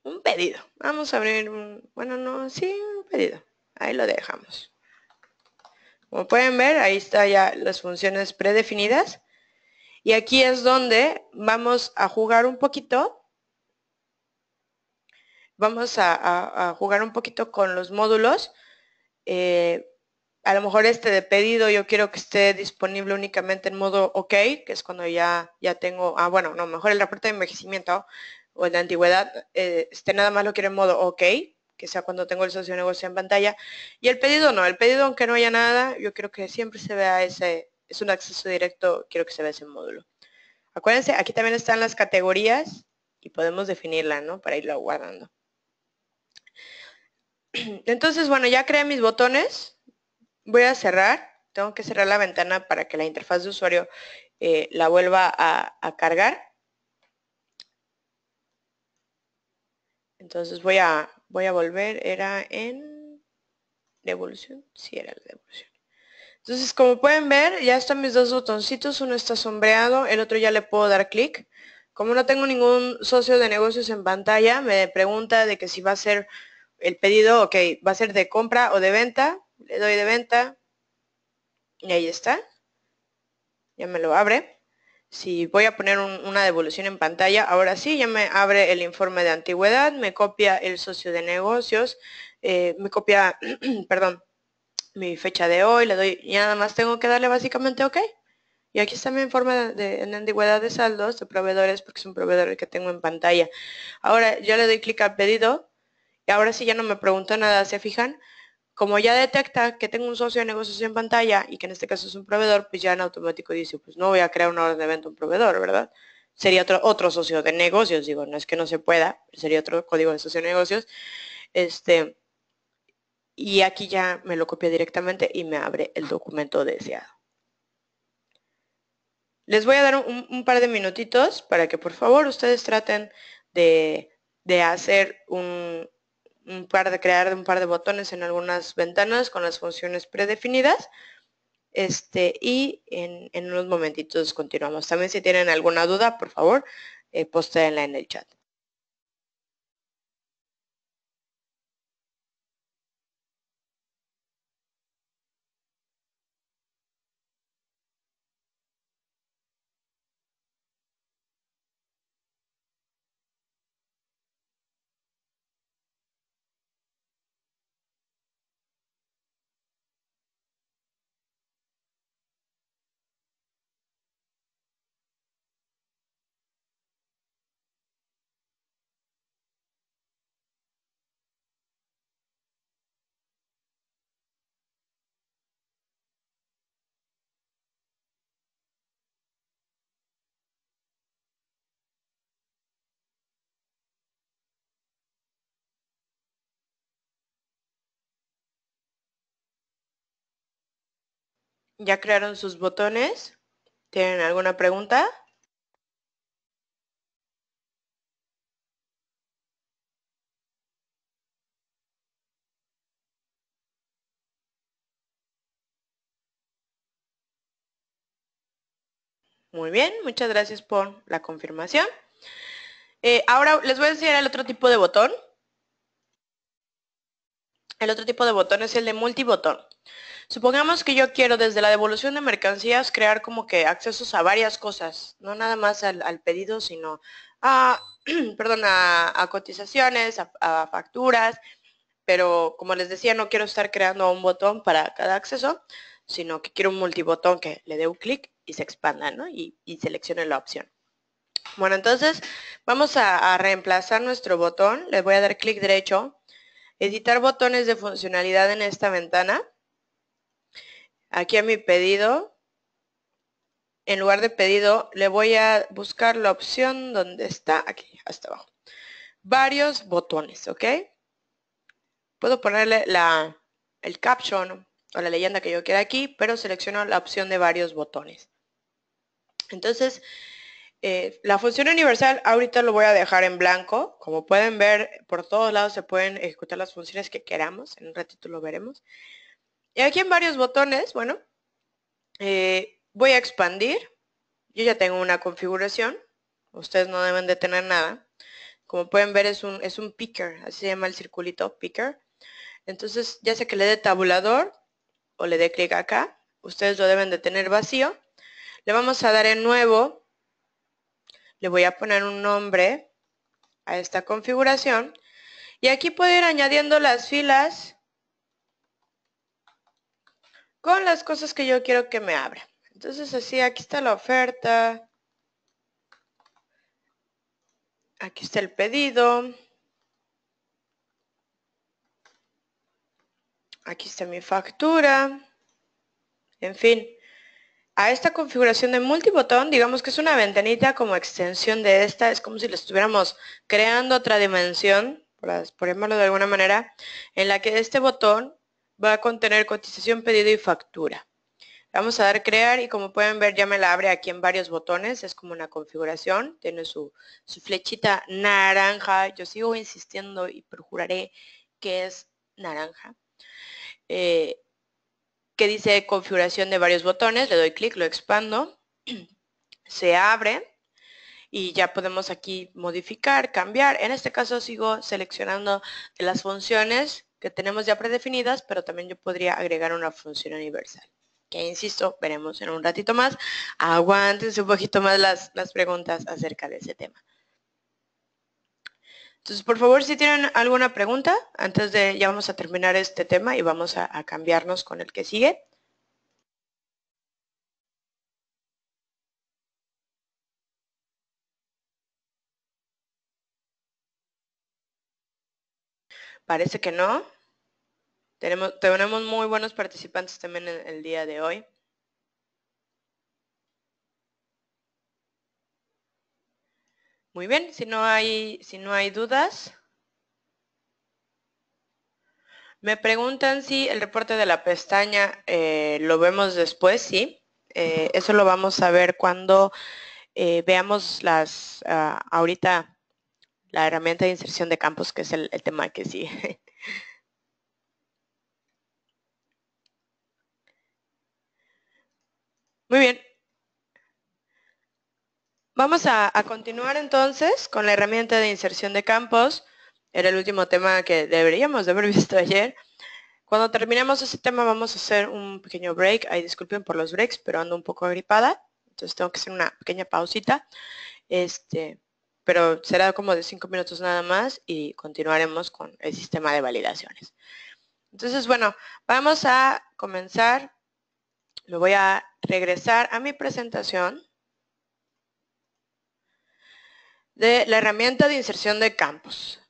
un pedido. Vamos a abrir, un, bueno, no, sí, un pedido. Ahí lo dejamos. Como pueden ver, ahí está ya las funciones predefinidas. Y aquí es donde vamos a jugar un poquito. Vamos a, jugar un poquito con los módulos. Eh, a lo mejor este de pedido yo quiero que esté disponible únicamente en modo OK, que es cuando ya, ya tengo, ah, bueno, no, mejor el reporte de envejecimiento o de antigüedad, eh, este nada más lo quiero en modo OK, que sea cuando tengo el socio negocio en pantalla. Y el pedido no, el pedido aunque no haya nada, yo quiero que siempre se vea ese, es un acceso directo, quiero que se vea ese módulo. Acuérdense, aquí también están las categorías y podemos definirla, ¿no? Para irlo guardando. Entonces, bueno, ya creé mis botones. Voy a cerrar. Tengo que cerrar la ventana para que la interfaz de usuario eh, la vuelva a, cargar. Entonces voy a, voy a volver, era en devolución, sí era la devolución. Entonces, como pueden ver, ya están mis dos botoncitos, uno está sombreado, el otro ya le puedo dar clic. Como no tengo ningún socio de negocios en pantalla, me pregunta de que si va a ser el pedido, ok, va a ser de compra o de venta. Le doy de venta y ahí está. Ya me lo abre. Si voy a poner una devolución en pantalla, ahora sí, ya me abre el informe de antigüedad, me copia el socio de negocios, eh, me copia, perdón, mi fecha de hoy, le doy, y nada más tengo que darle básicamente OK. Y aquí está mi informe de, antigüedad de saldos de proveedores, porque es un proveedor que tengo en pantalla. Ahora yo le doy clic al pedido y ahora sí ya no me pregunto nada, ¿se fijan? Como ya detecta que tengo un socio de negocios en pantalla y que en este caso es un proveedor, pues ya en automático dice, pues no voy a crear una orden de venta un proveedor, ¿verdad? Sería otro, otro socio de negocios, digo, no es que no se pueda, sería otro código de socio de negocios. Este, y aquí ya me lo copia directamente y me abre el documento deseado. Les voy a dar un, par de minutitos para que por favor ustedes traten de, hacer un, par de crear un par de botones en algunas ventanas con las funciones predefinidas. Este, y en, unos momentitos continuamos. También si tienen alguna duda, por favor, eh, en el chat. ¿Ya crearon sus botones? ¿Tienen alguna pregunta? Muy bien, muchas gracias por la confirmación. Eh, ahora les voy a enseñar el otro tipo de botón. El otro tipo de botón es el de multibotón. Supongamos que yo quiero desde la devolución de mercancías crear como que accesos a varias cosas, no nada más al, pedido, sino a, perdón, a, cotizaciones, a, facturas, pero como les decía, no quiero estar creando un botón para cada acceso, sino que quiero un multibotón que le dé un clic y se expanda, ¿no? Y, seleccione la opción. Bueno, entonces vamos a, a reemplazar nuestro botón. Le voy a dar clic derecho, editar botones de funcionalidad en esta ventana aquí a mi pedido, en lugar de pedido, le voy a buscar la opción donde está, aquí, hasta abajo. Varios botones, ¿ok? Puedo ponerle la, el caption o la leyenda que yo quiera aquí, pero selecciono la opción de varios botones. Entonces, eh, la función universal ahorita lo voy a dejar en blanco. Como pueden ver, por todos lados se pueden ejecutar las funciones que queramos. En un ratito lo veremos. Y aquí en varios botones, bueno, eh, voy a expandir. Yo ya tengo una configuración. Ustedes no deben de tener nada. Como pueden ver es un, es un picker, así se llama el circulito, picker. Entonces ya sé que le dé tabulador o le dé clic acá, ustedes lo deben de tener vacío. Le vamos a dar en nuevo, le voy a poner un nombre a esta configuración. Y aquí puedo ir añadiendo las filas con las cosas que yo quiero que me abra. Entonces así, aquí está la oferta. Aquí está el pedido. Aquí está mi factura. En fin, a esta configuración de multibotón, digamos que es una ventanita como extensión de esta, es como si le estuviéramos creando otra dimensión, por llamarlo de alguna manera, en la que este botón va a contener cotización, pedido y factura. Vamos a dar crear y como pueden ver ya me la abre aquí en varios botones, es como una configuración, tiene su, flechita naranja, yo sigo insistiendo y procuraré que es naranja, eh, que dice configuración de varios botones, le doy clic, lo expando, se abre y ya podemos aquí modificar, cambiar. En este caso sigo seleccionando las funciones que tenemos ya predefinidas, pero también yo podría agregar una función universal que insisto, veremos en un ratito más. Aguántense un poquito más las, preguntas acerca de ese tema. Entonces, por favor, si tienen alguna pregunta, antes de ya vamos a terminar este tema y vamos a cambiarnos con el que sigue. Parece que no. Tenemos, tenemos muy buenos participantes también el día de hoy. Muy bien, si no hay, si no hay dudas. Me preguntan si el reporte de la pestaña eh, lo vemos después, sí. Eh, eso lo vamos a ver cuando eh, veamos las, ah, ahorita la herramienta de inserción de campos, que es el, tema que sigue. Muy bien. Vamos a, continuar entonces con la herramienta de inserción de campos. Era el último tema que deberíamos haber visto ayer. Cuando terminemos ese tema vamos a hacer un pequeño break. Ay, disculpen por los breaks, pero ando un poco agripada. Entonces tengo que hacer una pequeña pausita. Este, pero será como de cinco minutos nada más y continuaremos con el sistema de validaciones. Entonces, bueno, vamos a comenzar. Lo voy a regresar a mi presentación de la herramienta de inserción de campos.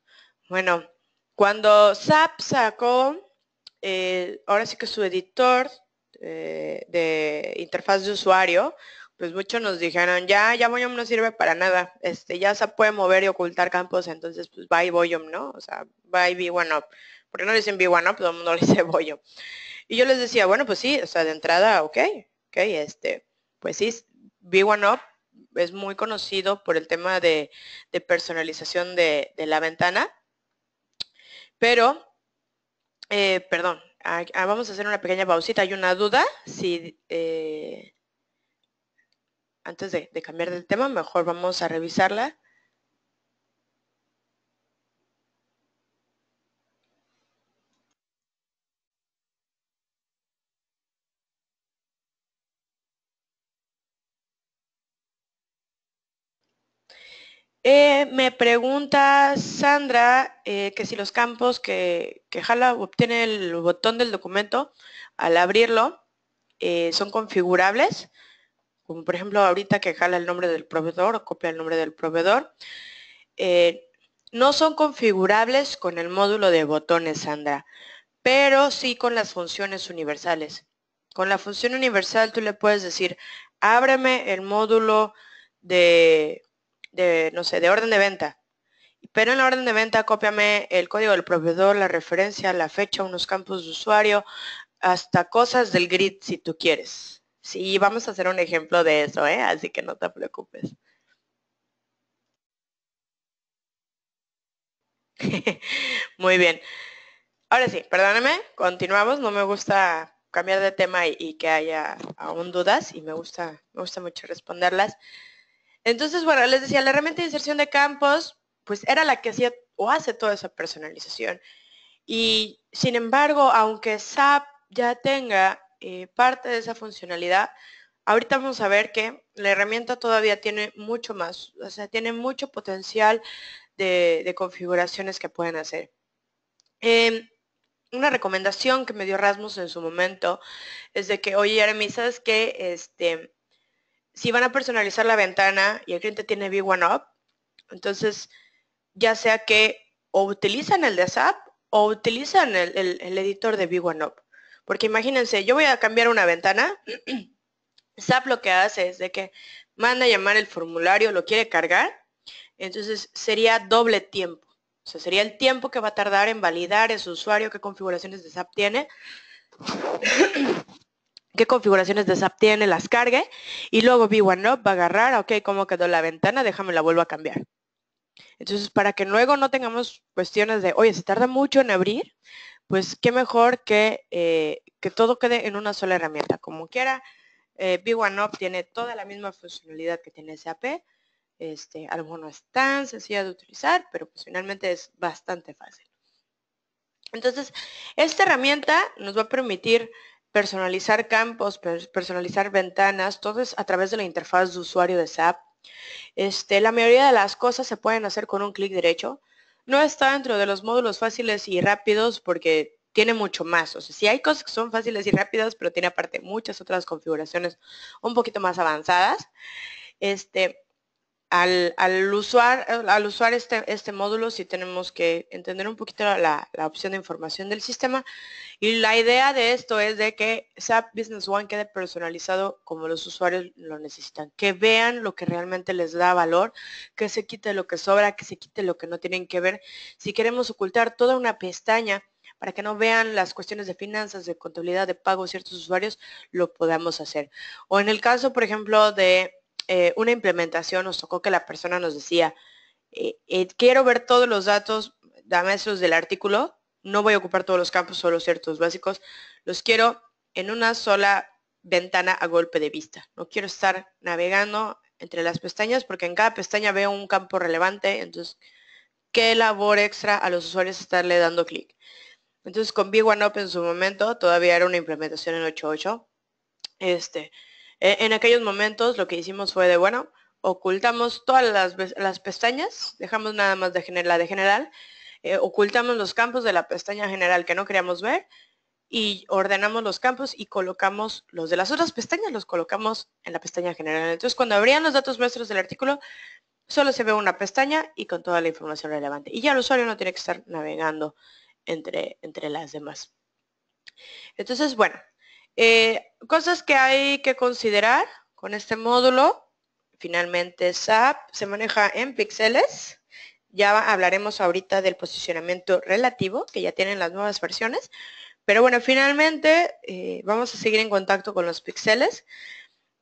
Bueno, cuando SAP sacó, eh, ahora sí que su editor eh, de interfaz de usuario, pues muchos nos dijeron, ya, ya Voyom no sirve para nada, este, ya se puede mover y ocultar campos, entonces pues bye Voyom, ¿no? O sea, bye V1 Up. Porque no le dicen V1 Up, todo el mundo le dice Voyom. Y yo les decía, bueno, pues sí, o sea, de entrada, ok, ok, este, pues sí, V1 Up es muy conocido por el tema de, personalización de, la ventana, pero, eh, perdón, vamos a hacer una pequeña pausita, hay una duda, si... Eh, antes de, cambiar del tema, mejor vamos a revisarla. Eh, me pregunta Sandra eh, que si los campos que, que, jala obtiene el botón del documento al abrirlo eh, son configurables como por ejemplo ahorita que jala el nombre del proveedor o copia el nombre del proveedor, eh, no son configurables con el módulo de botones, Sandra, pero sí con las funciones universales. Con la función universal tú le puedes decir, ábreme el módulo de, de no sé, de orden de venta. Pero en la orden de venta cópiame el código del proveedor, la referencia, la fecha, unos campos de usuario, hasta cosas del grid si tú quieres. Sí, vamos a hacer un ejemplo de eso, ¿eh? así que no te preocupes. Muy bien. Ahora sí, perdóname, continuamos. No me gusta cambiar de tema y, que haya aún dudas y me gusta, me gusta mucho responderlas. Entonces, bueno, les decía, la herramienta de inserción de campos, pues era la que hacía o hace toda esa personalización. Y sin embargo, aunque SAP ya tenga eh, parte de esa funcionalidad. Ahorita vamos a ver que la herramienta todavía tiene mucho más, o sea, tiene mucho potencial de, configuraciones que pueden hacer. Em, una recomendación que me dio Rasmus en su momento es de que, oye, Jeremy, ¿sabes que Este, si van a personalizar la ventana y el cliente tiene V1Up, entonces ya sea que o utilizan el de o utilizan el, el editor de V1Up. Porque imagínense, yo voy a cambiar una ventana, SAP lo que hace es de que manda a llamar el formulario, lo quiere cargar, entonces sería doble tiempo. O sea, sería el tiempo que va a tardar en validar ese usuario, qué configuraciones de SAP tiene, qué configuraciones de SAP tiene, las cargue, y luego v 1 up va a agarrar, ok, cómo quedó la ventana, déjame la vuelvo a cambiar. Entonces, para que luego no tengamos cuestiones de, oye, se tarda mucho en abrir, pues qué mejor eh, que, todo quede en una sola herramienta. Como quiera, eh, 1 op tiene toda la misma funcionalidad que tiene SAP. Este, a lo mejor no es tan sencilla de utilizar, pero pues finalmente es bastante fácil. Entonces, esta herramienta nos va a permitir personalizar campos, personalizar ventanas, todo es a través de la interfaz de usuario de SAP. Este, la mayoría de las cosas se pueden hacer con un clic derecho no está dentro de los módulos fáciles y rápidos porque tiene mucho más. O sea, sí hay cosas que son fáciles y rápidas, pero tiene aparte muchas otras configuraciones un poquito más avanzadas. Este, al, al, eh, usar, al este, este módulo sí tenemos que entender un poquito la, la, opción de información del sistema y la idea de esto es de que SAP Business One quede personalizado como los usuarios lo necesitan, que vean lo que realmente les da valor, que se quite lo que sobra, que se quite lo que no tienen que ver. Si queremos ocultar toda una pestaña para que no vean las cuestiones de finanzas, de contabilidad, de pago ciertos usuarios, lo podamos hacer. O en el caso, por ejemplo, de eh, una implementación nos tocó que la persona nos decía, eh, eh, quiero ver todos los datos, dame esos del artículo, no voy a ocupar todos los campos, solo ciertos básicos, los quiero en una sola ventana a golpe de vista. No quiero estar navegando entre las pestañas porque en cada pestaña veo un campo relevante, entonces qué labor extra a los usuarios estarle dando clic. Entonces con Big One Up en su momento todavía era una implementación en 8.8. Este, e-, en aquellos momentos lo que hicimos fue de, bueno, ocultamos todas las, pestañas, dejamos nada más de general, la de general, eh, ocultamos los campos de la pestaña general que no queríamos ver y ordenamos los campos y colocamos los de las otras pestañas, los colocamos en la pestaña general. Entonces, cuando abrían los datos maestros del artículo, solo se ve una pestaña y con toda la información relevante. Y ya el usuario no tiene que estar navegando entre, entre las demás. Entonces, bueno, eh, cosas que hay que considerar con este módulo. Finalmente, SAP se maneja en píxeles. Ya hablaremos ahorita del posicionamiento relativo, que ya tienen las nuevas versiones. Pero bueno, finalmente eh, vamos a seguir en contacto con los píxeles.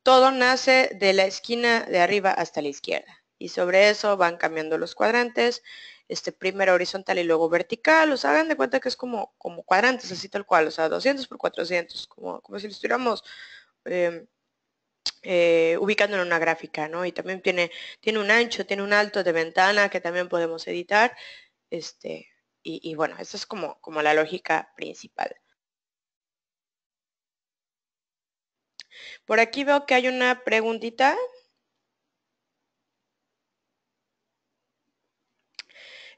Todo nace de la esquina de arriba hasta la izquierda. Y sobre eso van cambiando los cuadrantes, este, primero horizontal y luego vertical, o sea, hagan de cuenta que es como, como cuadrantes, así tal cual, o sea, 200 por 400, como, como si lo estuviéramos em, eh, ubicando en una gráfica, ¿no? Y también tiene, tiene un ancho, tiene un alto de ventana que también podemos editar, este, y, bueno, esta es como, como la lógica principal. Por aquí veo que hay una preguntita,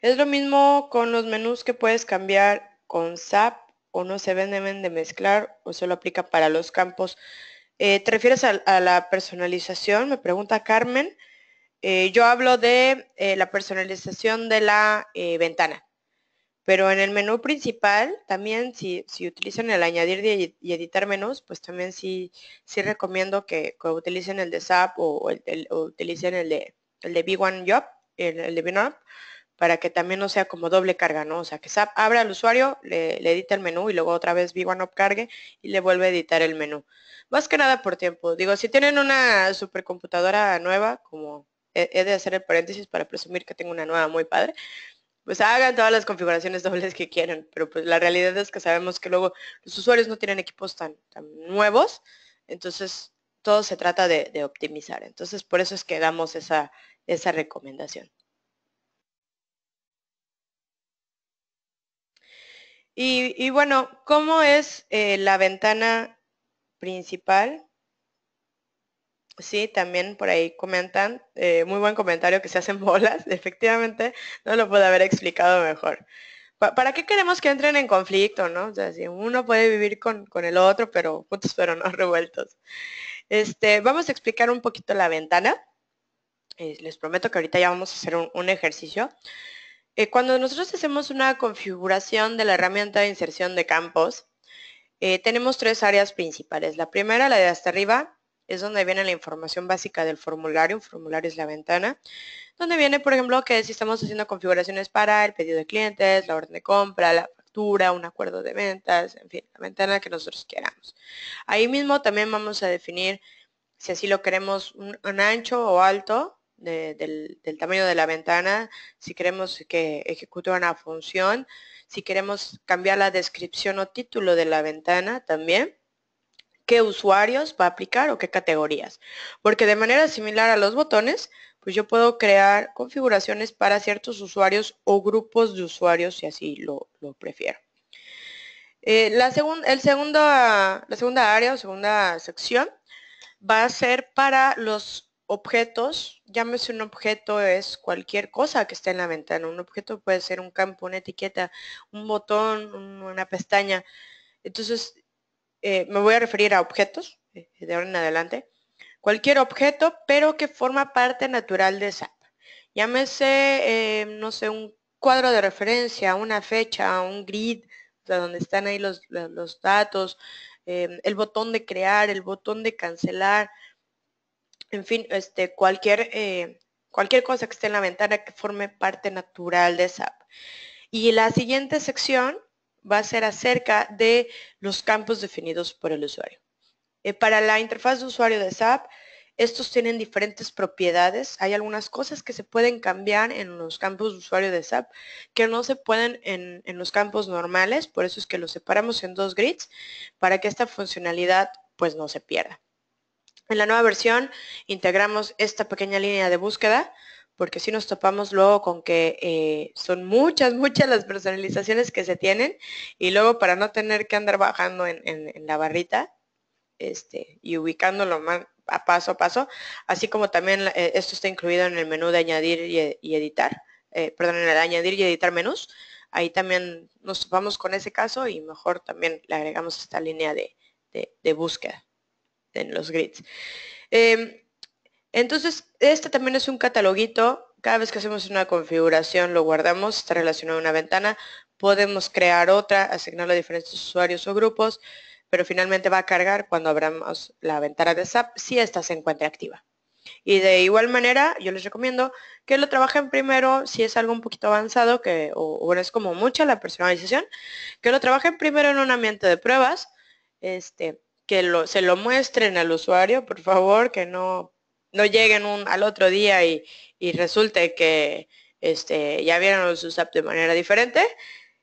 Es lo mismo con los menús que puedes cambiar con SAP o no se ven, deben de mezclar o solo aplica para los campos. Eh, ¿Te refieres a, la personalización? Me pregunta Carmen. Eh, yo hablo de eh, la personalización de la ventana, pero en el menú principal también si, utilizan el añadir y editar menús, pues también sí, sí recomiendo que, utilicen el de SAP o, utilicen el de, el de B1 Job, el, el de B1 Job, para que también no sea como doble carga, ¿no? O sea, que SAP abra al usuario, le, edita el menú y luego otra vez viva no cargue y le vuelve a editar el menú. Más que nada por tiempo. Digo, si tienen una supercomputadora nueva, como he, de hacer el paréntesis para presumir que tengo una nueva muy padre, pues hagan todas las configuraciones dobles que quieran, pero pues la realidad es que sabemos que luego los usuarios no tienen equipos tan, nuevos, entonces todo se trata de, de, optimizar. Entonces por eso es que damos esa, esa recomendación. Y, bueno, ¿cómo es eh, la ventana principal? Sí, también por ahí comentan, eh, muy buen comentario que se hacen bolas, efectivamente, no lo puedo haber explicado mejor. ¿Para qué queremos que entren en conflicto, no? O sea, si uno puede vivir con, el otro, pero juntos pero no revueltos. Este, vamos a explicar un poquito la ventana. Eh, les prometo que ahorita ya vamos a hacer un ejercicio. Eh, cuando nosotros hacemos una configuración de la herramienta de inserción de campos, eh, tenemos tres áreas principales. La primera, la de hasta arriba, es donde viene la información básica del formulario. Un formulario es la ventana, donde viene, por ejemplo, que si estamos haciendo configuraciones para el pedido de clientes, la orden de compra, la factura, un acuerdo de ventas, en fin, la ventana que nosotros queramos. Ahí mismo también vamos a definir si así lo queremos un ancho o alto, del, tamaño de la ventana, si queremos que ejecute una función, si queremos cambiar la descripción o título de la ventana también, qué usuarios va a aplicar o qué categorías. Porque de manera similar a los botones, pues yo puedo crear configuraciones para ciertos usuarios o grupos de usuarios si así lo, prefiero. Eh, la, el segundo, la segunda área o segunda sección va a ser para los objetos, llámese un objeto es cualquier cosa que esté en la ventana. Un objeto puede ser un campo, una etiqueta, un botón, una pestaña. Entonces, eh, me voy a referir a objetos eh, de ahora en adelante. Cualquier objeto, pero que forma parte natural de SAP. Llámese, eh, no sé, un cuadro de referencia, una fecha, un grid, donde están ahí los, los datos, el botón de crear, el botón de cancelar, en fin, este, cualquier, eh, cualquier cosa que esté en la ventana que forme parte natural de SAP. Y la siguiente sección va a ser acerca de los campos definidos por el usuario. Eh, para la interfaz de usuario de SAP, estos tienen diferentes propiedades. Hay algunas cosas que se pueden cambiar en los campos de usuario de SAP que no se pueden en, en los campos normales, por eso es que los separamos en dos grids para que esta funcionalidad pues no se pierda. En la nueva versión integramos esta pequeña línea de búsqueda porque si nos topamos luego con que eh, son muchas, muchas las personalizaciones que se tienen y luego para no tener que andar bajando en, la barrita este, y ubicándolo más a paso a paso, así como también eh, esto está incluido en el menú de añadir y, editar, eh, perdón, en el añadir y editar menús, ahí también nos topamos con ese caso y mejor también le agregamos esta línea de búsqueda en los grids. Em, entonces, este también es un cataloguito. Cada vez que hacemos una configuración, lo guardamos, está relacionado a una ventana. Podemos crear otra, asignarlo a diferentes usuarios o grupos, pero finalmente va a cargar cuando abramos la ventana de SAP si esta se encuentra activa. Y de igual manera, yo les recomiendo que lo trabajen primero, si es algo un poquito avanzado, que o, o es como mucha la personalización, que lo trabajen primero en un ambiente de pruebas, este, que se lo muestren al usuario, por favor, que no, lleguen al otro día y, resulte que este, ya vieron los USAP de manera diferente.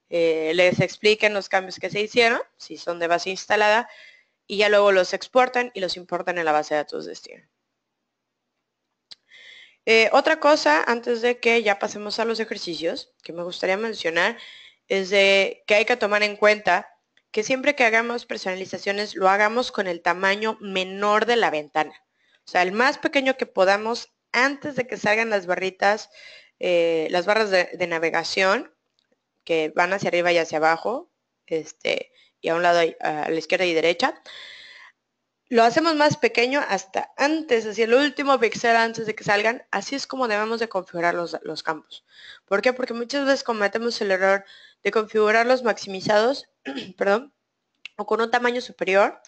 Eh, les expliquen los cambios que se hicieron, si son de base instalada, y ya luego los exportan y los importan en la base de datos de Steam. Eh, otra cosa, antes de que ya pasemos a los ejercicios, que me gustaría mencionar, es de que hay que tomar en cuenta que siempre que hagamos personalizaciones lo hagamos con el tamaño menor de la ventana. O sea, el más pequeño que podamos antes de que salgan las barritas, eh, las barras de, navegación que van hacia arriba y hacia abajo, este, y a un lado, a la izquierda y derecha. Lo hacemos más pequeño hasta antes, hacia el último pixel antes de que salgan. Así es como debemos de configurar los, campos. ¿Por qué? Porque muchas veces cometemos el error de configurarlos maximizados perdón, o con un tamaño superior,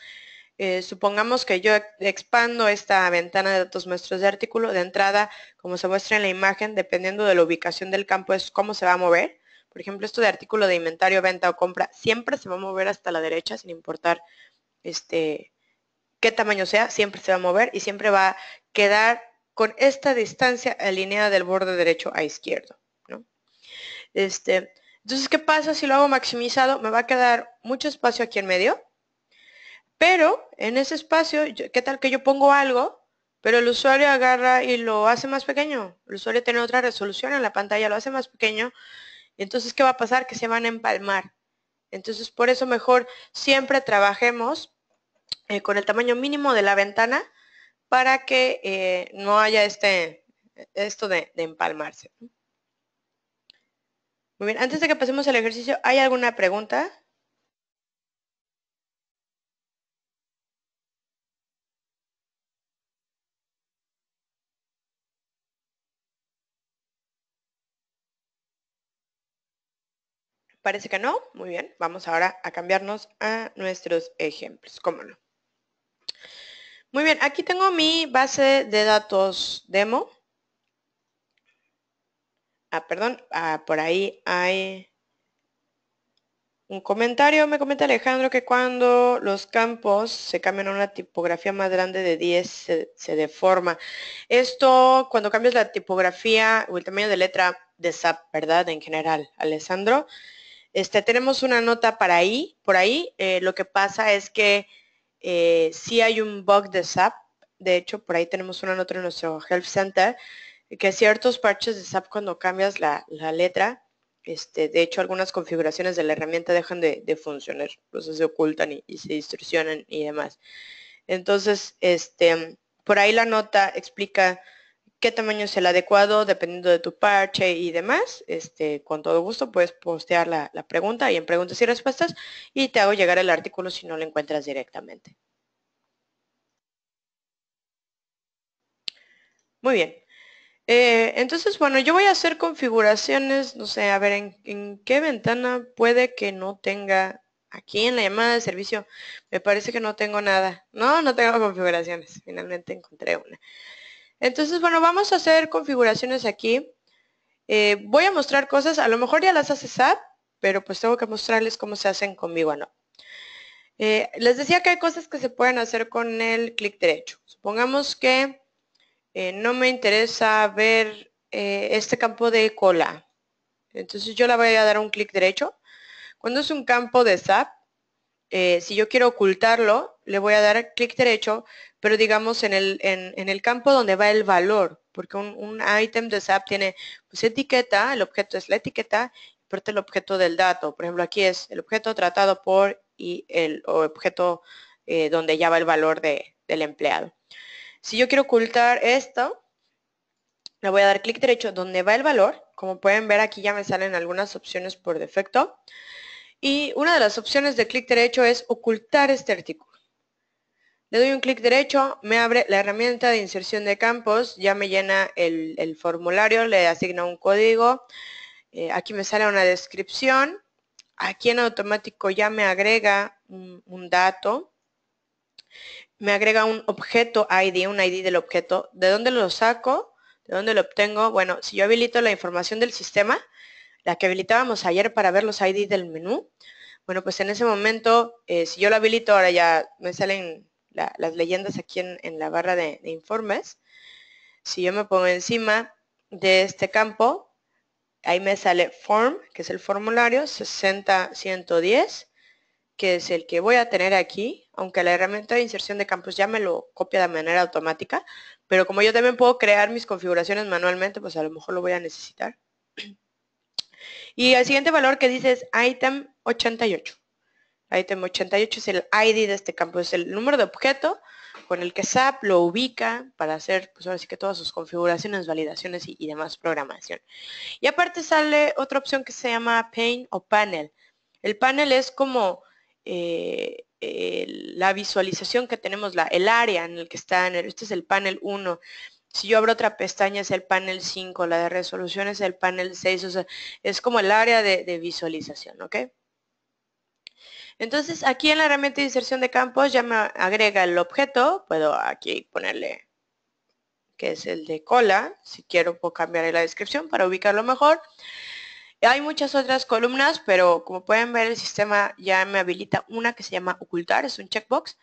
eh, supongamos que yo expando esta ventana de datos muestros de artículo de entrada, como se muestra en la imagen, dependiendo de la ubicación del campo, es cómo se va a mover. Por ejemplo, esto de artículo de inventario, venta o compra, siempre se va a mover hasta la derecha, sin importar este, qué tamaño sea, siempre se va a mover y siempre va a quedar con esta distancia alineada del borde derecho a izquierdo. Este, entonces, ¿qué pasa si lo hago maximizado? Me va a quedar mucho espacio aquí en medio. Pero en ese espacio, ¿qué tal que yo pongo algo, pero el usuario agarra y lo hace más pequeño? El usuario tiene otra resolución en la pantalla, lo hace más pequeño. Y entonces, ¿qué va a pasar? Que se van a empalmar. Entonces, por eso mejor siempre trabajemos eh, con el tamaño mínimo de la ventana para que eh, no haya este, esto de empalmarse. Muy bien, antes de que pasemos al ejercicio, ¿hay alguna pregunta? Parece que no. Muy bien, vamos ahora a cambiarnos a nuestros ejemplos. ¿Cómo no? Muy bien, aquí tengo mi base de datos demo. Ah, perdón, ah, por ahí hay un comentario. Me comenta Alejandro que cuando los campos se cambian a una tipografía más grande de 10 se, deforma. Esto, cuando cambias la tipografía o el tamaño de letra de SAP, ¿verdad? En general, Alejandro. Este, tenemos una nota para ahí, por ahí. Eh, lo que pasa es que eh, sí hay un bug de SAP. De hecho, por ahí tenemos una nota en nuestro Help Center que ciertos parches de SAP cuando cambias la, letra, este, de hecho algunas configuraciones de la herramienta dejan de, funcionar, Entonces se ocultan y, se distorsionan y demás. Entonces, este, por ahí la nota explica qué tamaño es el adecuado dependiendo de tu parche y demás. Este, con todo gusto puedes postear la, la pregunta y en preguntas y respuestas y te hago llegar el artículo si no lo encuentras directamente. Muy bien. Eh, entonces, bueno, yo voy a hacer configuraciones, no sé, a ver, ¿en, qué ventana puede que no tenga aquí en la llamada de servicio me parece que no tengo nada. No, no tengo configuraciones. Finalmente encontré una. Entonces, bueno, vamos a hacer configuraciones aquí. Eh, voy a mostrar cosas, a lo mejor ya las hace SAP, pero pues tengo que mostrarles cómo se hacen conmigo, ¿no? Eh, les decía que hay cosas que se pueden hacer con el clic derecho. Supongamos que eh, no me interesa ver eh, este campo de cola. Entonces yo le voy a dar un clic derecho. Cuando es un campo de SAP, eh, si yo quiero ocultarlo, le voy a dar clic derecho, pero digamos en el, en, el, campo donde va el valor, porque un, un item de SAP tiene pues, etiqueta, el objeto es la etiqueta, pero el objeto del dato. Por ejemplo, aquí es el objeto tratado por y el objeto donde ya va el valor del empleado. Si yo quiero ocultar esto, le voy a dar clic derecho donde va el valor. Como pueden ver aquí ya me salen algunas opciones por defecto. Y una de las opciones de clic derecho es ocultar este artículo. Le doy un clic derecho, me abre la herramienta de inserción de campos, ya me llena el, formulario, le asigna un código. Eh, aquí me sale una descripción. Aquí en automático ya me agrega un, un dato me agrega un objeto ID, un ID del objeto. ¿De dónde lo saco? ¿De dónde lo obtengo? Bueno, si yo habilito la información del sistema, la que habilitábamos ayer para ver los ID del menú, bueno, pues en ese momento, eh, si yo lo habilito, ahora ya me salen las leyendas aquí en, la barra de, informes. Si yo me pongo encima de este campo, ahí me sale form, que es el formulario 60110, que es el que voy a tener aquí, aunque la herramienta de inserción de campos ya me lo copia de manera automática, pero como yo también puedo crear mis configuraciones manualmente, pues a lo mejor lo voy a necesitar. Y el siguiente valor que dice es item 88. Item 88 es el ID de este campo, es el número de objeto con el que SAP lo ubica para hacer, pues ahora sí que todas sus configuraciones, validaciones y, y demás programación. Y aparte sale otra opción que se llama pane o panel. El panel es como eh, eh, la visualización que tenemos, la, el área en el que está, en el, este es el panel 1. Si yo abro otra pestaña es el panel 5, la de resolución es el panel 6, o sea, es como el área de, de visualización, ¿ok? Entonces aquí en la herramienta de inserción de campos ya me agrega el objeto, puedo aquí ponerle que es el de cola, si quiero puedo cambiar la descripción para ubicarlo mejor. Hay muchas otras columnas, pero como pueden ver el sistema ya me habilita una que se llama ocultar, es un checkbox.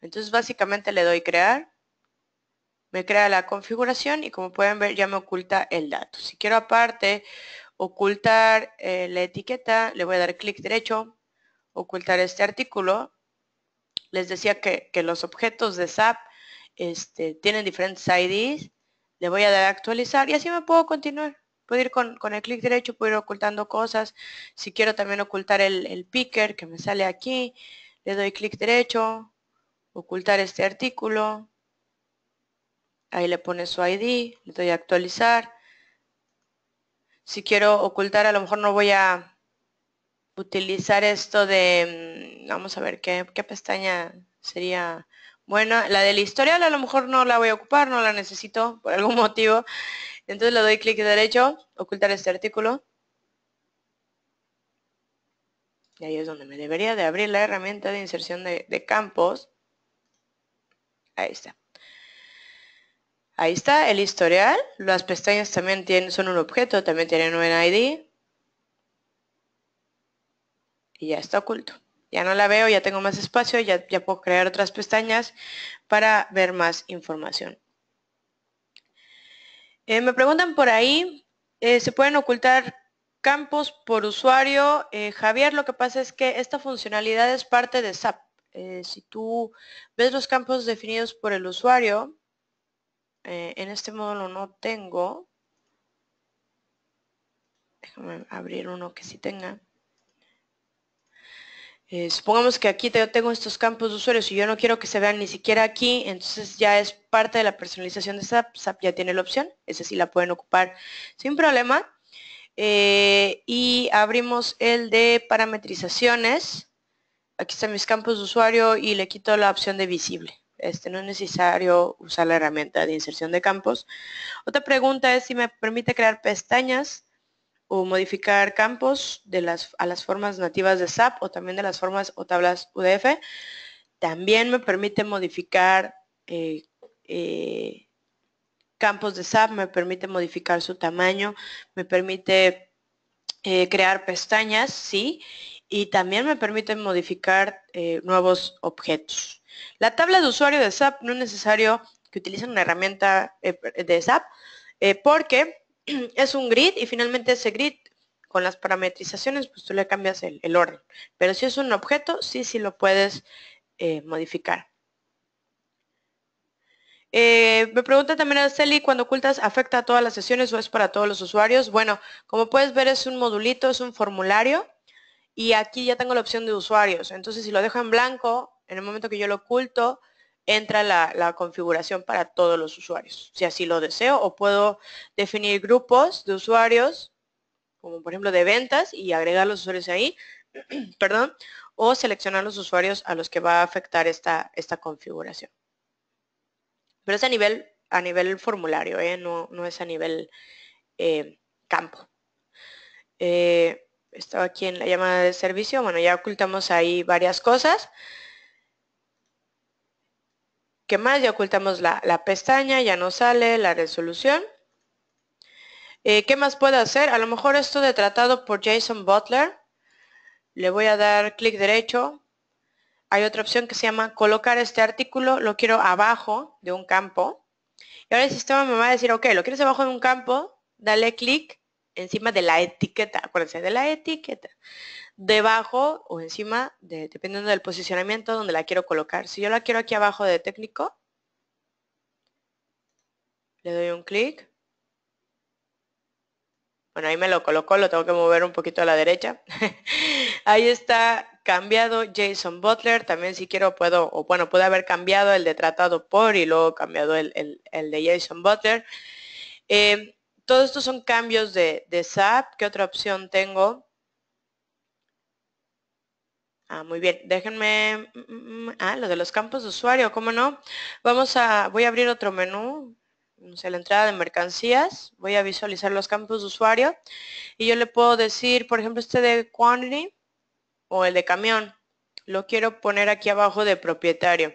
Entonces básicamente le doy crear, me crea la configuración y como pueden ver ya me oculta el dato. Si quiero aparte ocultar eh, la etiqueta, le voy a dar clic derecho, ocultar este artículo. Les decía que, los objetos de SAP este, tienen diferentes IDs. Le voy a dar actualizar y así me puedo continuar. Puedo ir con, el clic derecho, puedo ir ocultando cosas. Si quiero también ocultar el, picker que me sale aquí, le doy clic derecho, ocultar este artículo. Ahí le pone su ID, le doy actualizar. Si quiero ocultar, a lo mejor no voy a utilizar esto de, mm, vamos a ver, qué pestaña sería? Bueno, la del historial a lo mejor no la voy a ocupar, no la necesito por algún motivo. Entonces le doy clic derecho, ocultar este artículo. Y ahí es donde me debería de abrir la herramienta de inserción de, campos. Ahí está. Ahí está el historial. Las pestañas también tienen, son un objeto, también tienen un ID. Y ya está oculto ya no la veo, ya tengo más espacio, ya, ya puedo crear otras pestañas para ver más información. Eh, me preguntan por ahí, eh, ¿se pueden ocultar campos por usuario? Eh, Javier, lo que pasa es que esta funcionalidad es parte de SAP. si tú ves los campos definidos por el usuario, en este módulo no tengo. Déjame abrir uno que sí tenga. Eh, supongamos que aquí tengo estos campos de usuarios y yo no quiero que se vean ni siquiera aquí, entonces ya es parte de la personalización de SAP. SAP ya tiene la opción, esa sí la pueden ocupar sin problema. Eh, y abrimos el de parametrizaciones. Aquí están mis campos de usuario y le quito la opción de visible. Este, no es necesario usar la herramienta de inserción de campos. Otra pregunta es si me permite crear pestañas o modificar campos de las, a las formas nativas de SAP o también de las formas o tablas UDF. También me permite modificar eh, eh, campos de SAP, me permite modificar su tamaño, me permite eh, crear pestañas, sí, y también me permite modificar nuevos objetos. La tabla de usuario de SAP no es necesario que utilicen una herramienta de SAP porque es un grid y finalmente ese grid con las parametrizaciones pues tú le cambias el, orden. Pero si es un objeto, sí, sí lo puedes eh, modificar. Eh, me pregunta también a Araceli, cuando ocultas, ¿afecta a todas las sesiones o es para todos los usuarios? Bueno, como puedes ver es un modulito, es un formulario y aquí ya tengo la opción de usuarios. Entonces si lo dejo en blanco, en el momento que yo lo oculto, entra la, configuración para todos los usuarios, si así lo deseo, o puedo definir grupos de usuarios, como por ejemplo de ventas, y agregar los usuarios ahí, perdón, o seleccionar los usuarios a los que va a afectar esta, configuración. Pero es a nivel, a nivel formulario, ¿eh? no, es a nivel eh, campo. Eh, estaba aquí en la llamada de servicio, bueno, ya ocultamos ahí varias cosas. ¿Qué más? Ya ocultamos la, pestaña, ya no sale la resolución. Eh, ¿Qué más puedo hacer? A lo mejor esto de tratado por Jason Butler. Le voy a dar clic derecho. Hay otra opción que se llama colocar este artículo. Lo quiero abajo de un campo. Y ahora el sistema me va a decir, ok, lo quieres abajo de un campo. Dale clic encima de la etiqueta. Acuérdense, de la etiqueta debajo o encima, dependiendo del posicionamiento donde la quiero colocar. Si yo la quiero aquí abajo de técnico, le doy un clic. Bueno, ahí me lo colocó, lo tengo que mover un poquito a la derecha. ahí está cambiado Jason Butler. También si quiero puedo, o bueno, puede haber cambiado el de tratado por y luego cambiado el, de Jason Butler. Eh, todos estos son cambios de, de SAP. ¿Qué otra opción tengo? Ah, muy bien. Déjenme. Mm, mm, mm, ah, lo de los campos de usuario, ¿cómo no? Vamos a. Voy a abrir otro menú. O la entrada de mercancías. Voy a visualizar los campos de usuario. Y yo le puedo decir, por ejemplo, este de quantity o el de camión. Lo quiero poner aquí abajo de propietario.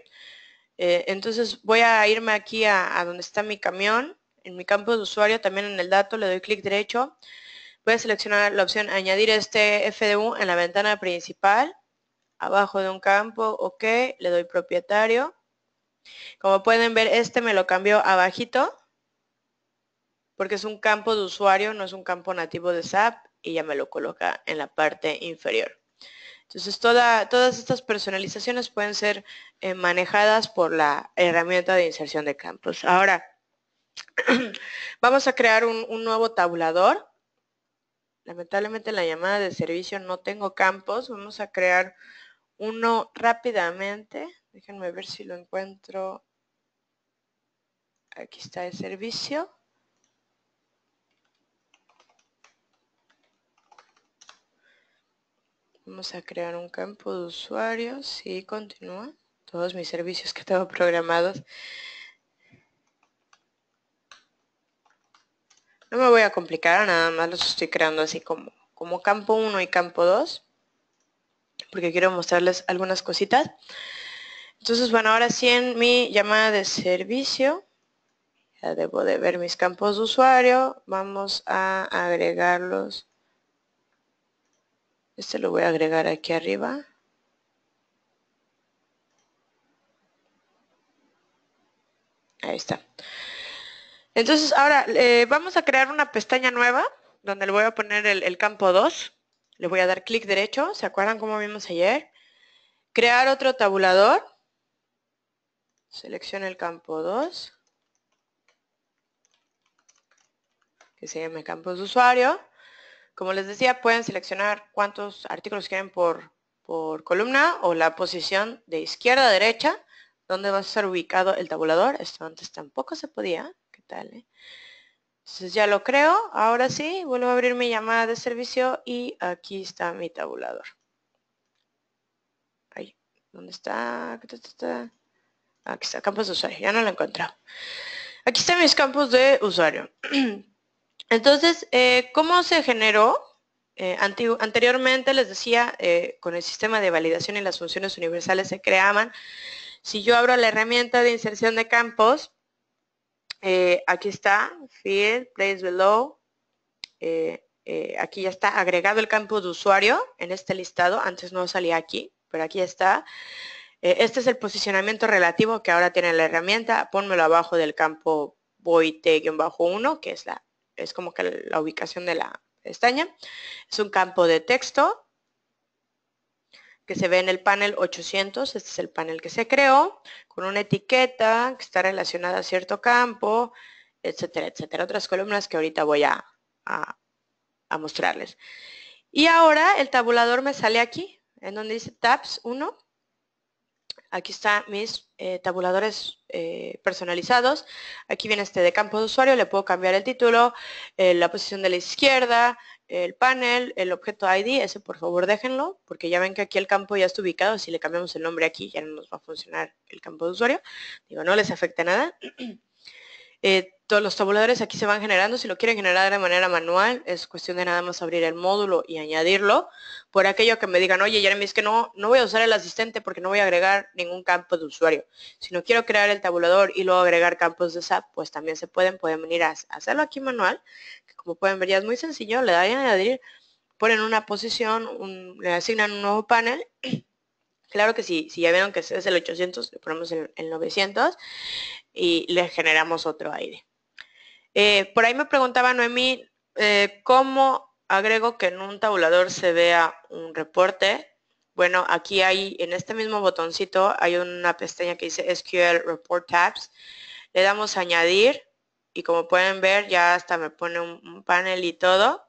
Eh, entonces voy a irme aquí a, a donde está mi camión. En mi campo de usuario, también en el dato, le doy clic derecho. Voy a seleccionar la opción añadir este FDU en la ventana principal abajo de un campo, ok, le doy propietario. Como pueden ver, este me lo cambió abajito, porque es un campo de usuario, no es un campo nativo de SAP, y ya me lo coloca en la parte inferior. Entonces, todas estas personalizaciones pueden ser eh, manejadas por la herramienta de inserción de campos. Ahora, vamos a crear un, un nuevo tabulador. Lamentablemente en la llamada de servicio no tengo campos. Vamos a crear uno rápidamente. Déjenme ver si lo encuentro. Aquí está el servicio. Vamos a crear un campo de usuarios y continúa. Todos mis servicios que tengo programados. No me voy a complicar, nada más los estoy creando así como, como campo 1 y campo 2 porque quiero mostrarles algunas cositas. Entonces, bueno, ahora sí en mi llamada de servicio, ya debo de ver mis campos de usuario, vamos a agregarlos. Este lo voy a agregar aquí arriba. Ahí está. Entonces, ahora eh, vamos a crear una pestaña nueva, donde le voy a poner el, el campo 2. Le voy a dar clic derecho. ¿Se acuerdan cómo vimos ayer? Crear otro tabulador. Seleccione el campo 2. Que se llame campos de usuario. Como les decía, pueden seleccionar cuántos artículos quieren por, por columna o la posición de izquierda a derecha, donde va a estar ubicado el tabulador. Esto antes tampoco se podía. ¿Qué tal? Eh? Entonces ya lo creo, ahora sí, vuelvo a abrir mi llamada de servicio y aquí está mi tabulador. Ahí, ¿dónde está? Ah, aquí está, campos de usuario, ya no lo he encontrado. Aquí están mis campos de usuario. Entonces, eh, ¿cómo se generó? Eh, anteriormente les decía, eh, con el sistema de validación y las funciones universales se creaban. Si yo abro la herramienta de inserción de campos, eh, aquí está, field, place below. Eh, eh, aquí ya está agregado el campo de usuario en este listado. Antes no salía aquí, pero aquí está. este es el posicionamiento relativo que ahora tiene la herramienta. Pónmelo abajo del campo void-1, que es, la, es como que la ubicación de la pestaña. Es un campo de texto que se ve en el panel 800, este es el panel que se creó, con una etiqueta que está relacionada a cierto campo, etcétera, etcétera. Otras columnas que ahorita voy a, a, mostrarles. Y ahora el tabulador me sale aquí, en donde dice Tabs 1. Aquí están mis eh, tabuladores eh, personalizados. Aquí viene este de campo de usuario, le puedo cambiar el título, eh, la posición de la izquierda, el panel, el objeto ID, ese por favor déjenlo, porque ya ven que aquí el campo ya está ubicado, si le cambiamos el nombre aquí ya no nos va a funcionar el campo de usuario, digo, no les afecta nada. Eh, todos los tabuladores aquí se van generando, si lo quieren generar de manera manual, es cuestión de nada más abrir el módulo y añadirlo, por aquello que me digan, oye Jeremy, es que no, no voy a usar el asistente porque no voy a agregar ningún campo de usuario. Si no quiero crear el tabulador y luego agregar campos de SAP, pues también se pueden, pueden venir a hacerlo aquí manual, como pueden ver, ya es muy sencillo, le dan a añadir, ponen una posición, le asignan un nuevo panel. Claro que si, si ya vieron que es el 800, le ponemos el, 900 y le generamos otro aire. Eh, por ahí me preguntaba Noemi, eh, ¿cómo agrego que en un tabulador se vea un reporte? Bueno, aquí hay, en este mismo botoncito, hay una pestaña que dice SQL Report Tabs. Le damos a añadir y como pueden ver ya hasta me pone un, panel y todo.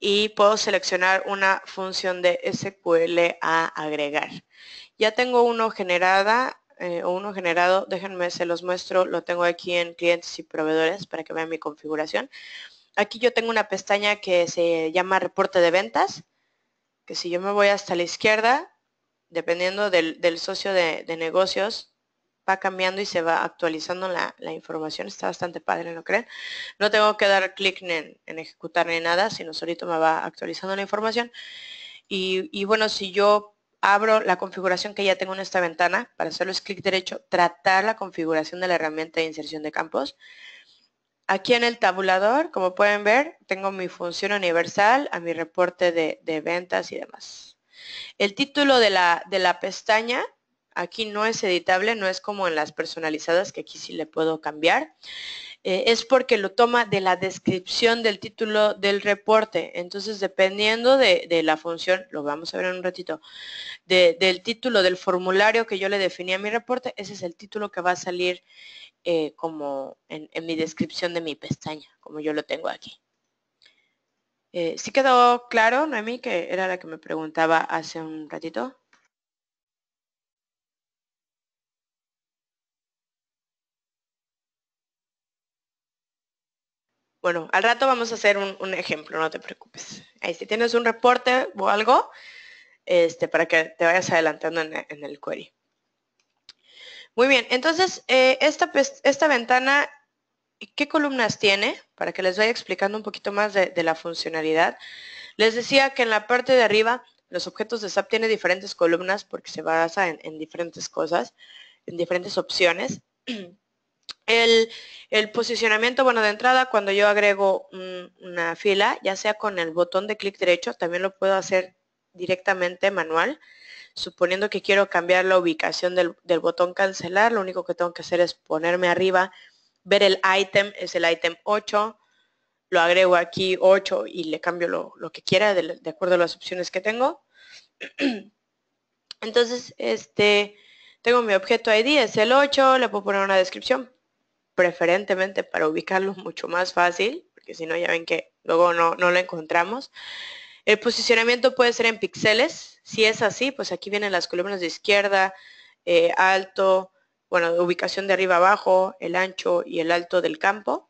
Y puedo seleccionar una función de SQL a agregar. Ya tengo uno generada eh, o uno generado, déjenme, se los muestro, lo tengo aquí en clientes y proveedores para que vean mi configuración. Aquí yo tengo una pestaña que se llama reporte de ventas, que si yo me voy hasta la izquierda, dependiendo del, socio de negocios va cambiando y se va actualizando la, información. Está bastante padre, ¿no creen? No tengo que dar clic en, ejecutar ni nada, sino solito me va actualizando la información. Y, bueno, si yo abro la configuración que ya tengo en esta ventana, para hacerlo es clic derecho, tratar la configuración de la herramienta de inserción de campos. Aquí en el tabulador, como pueden ver, tengo mi función universal, a mi reporte de, ventas y demás. El título de la, de la pestaña Aquí no es editable, no es como en las personalizadas que aquí sí le puedo cambiar. Eh, es porque lo toma de la descripción del título del reporte. Entonces, dependiendo de, la función, lo vamos a ver en un ratito, del título del formulario que yo le definí a mi reporte, ese es el título que va a salir eh, como en, mi descripción de mi pestaña, como yo lo tengo aquí. Eh, ¿Sí quedó claro, Noemí, que era la que me preguntaba hace un ratito? Bueno, al rato vamos a hacer un, ejemplo, no te preocupes. Ahí si tienes un reporte o algo, este, para que te vayas adelantando en, el query. Muy bien, entonces eh, esta, pues, esta ventana, ¿qué columnas tiene? Para que les vaya explicando un poquito más de, la funcionalidad. Les decía que en la parte de arriba los objetos de SAP tienen diferentes columnas porque se basa en diferentes cosas, en diferentes opciones. El, posicionamiento, bueno, de entrada, cuando yo agrego mm, una fila, ya sea con el botón de clic derecho, también lo puedo hacer directamente manual. Suponiendo que quiero cambiar la ubicación del, botón cancelar, lo único que tengo que hacer es ponerme arriba, ver el item, es el item 8, lo agrego aquí 8 y le cambio lo, que quiera de, acuerdo a las opciones que tengo. Entonces, este, tengo mi objeto ID, es el 8, le puedo poner una descripción, preferentemente para ubicarlo mucho más fácil, porque si no ya ven que luego no, lo encontramos. El posicionamiento puede ser en píxeles, si es así, pues aquí vienen las columnas de izquierda, eh, alto, bueno, ubicación de arriba abajo, el ancho y el alto del campo.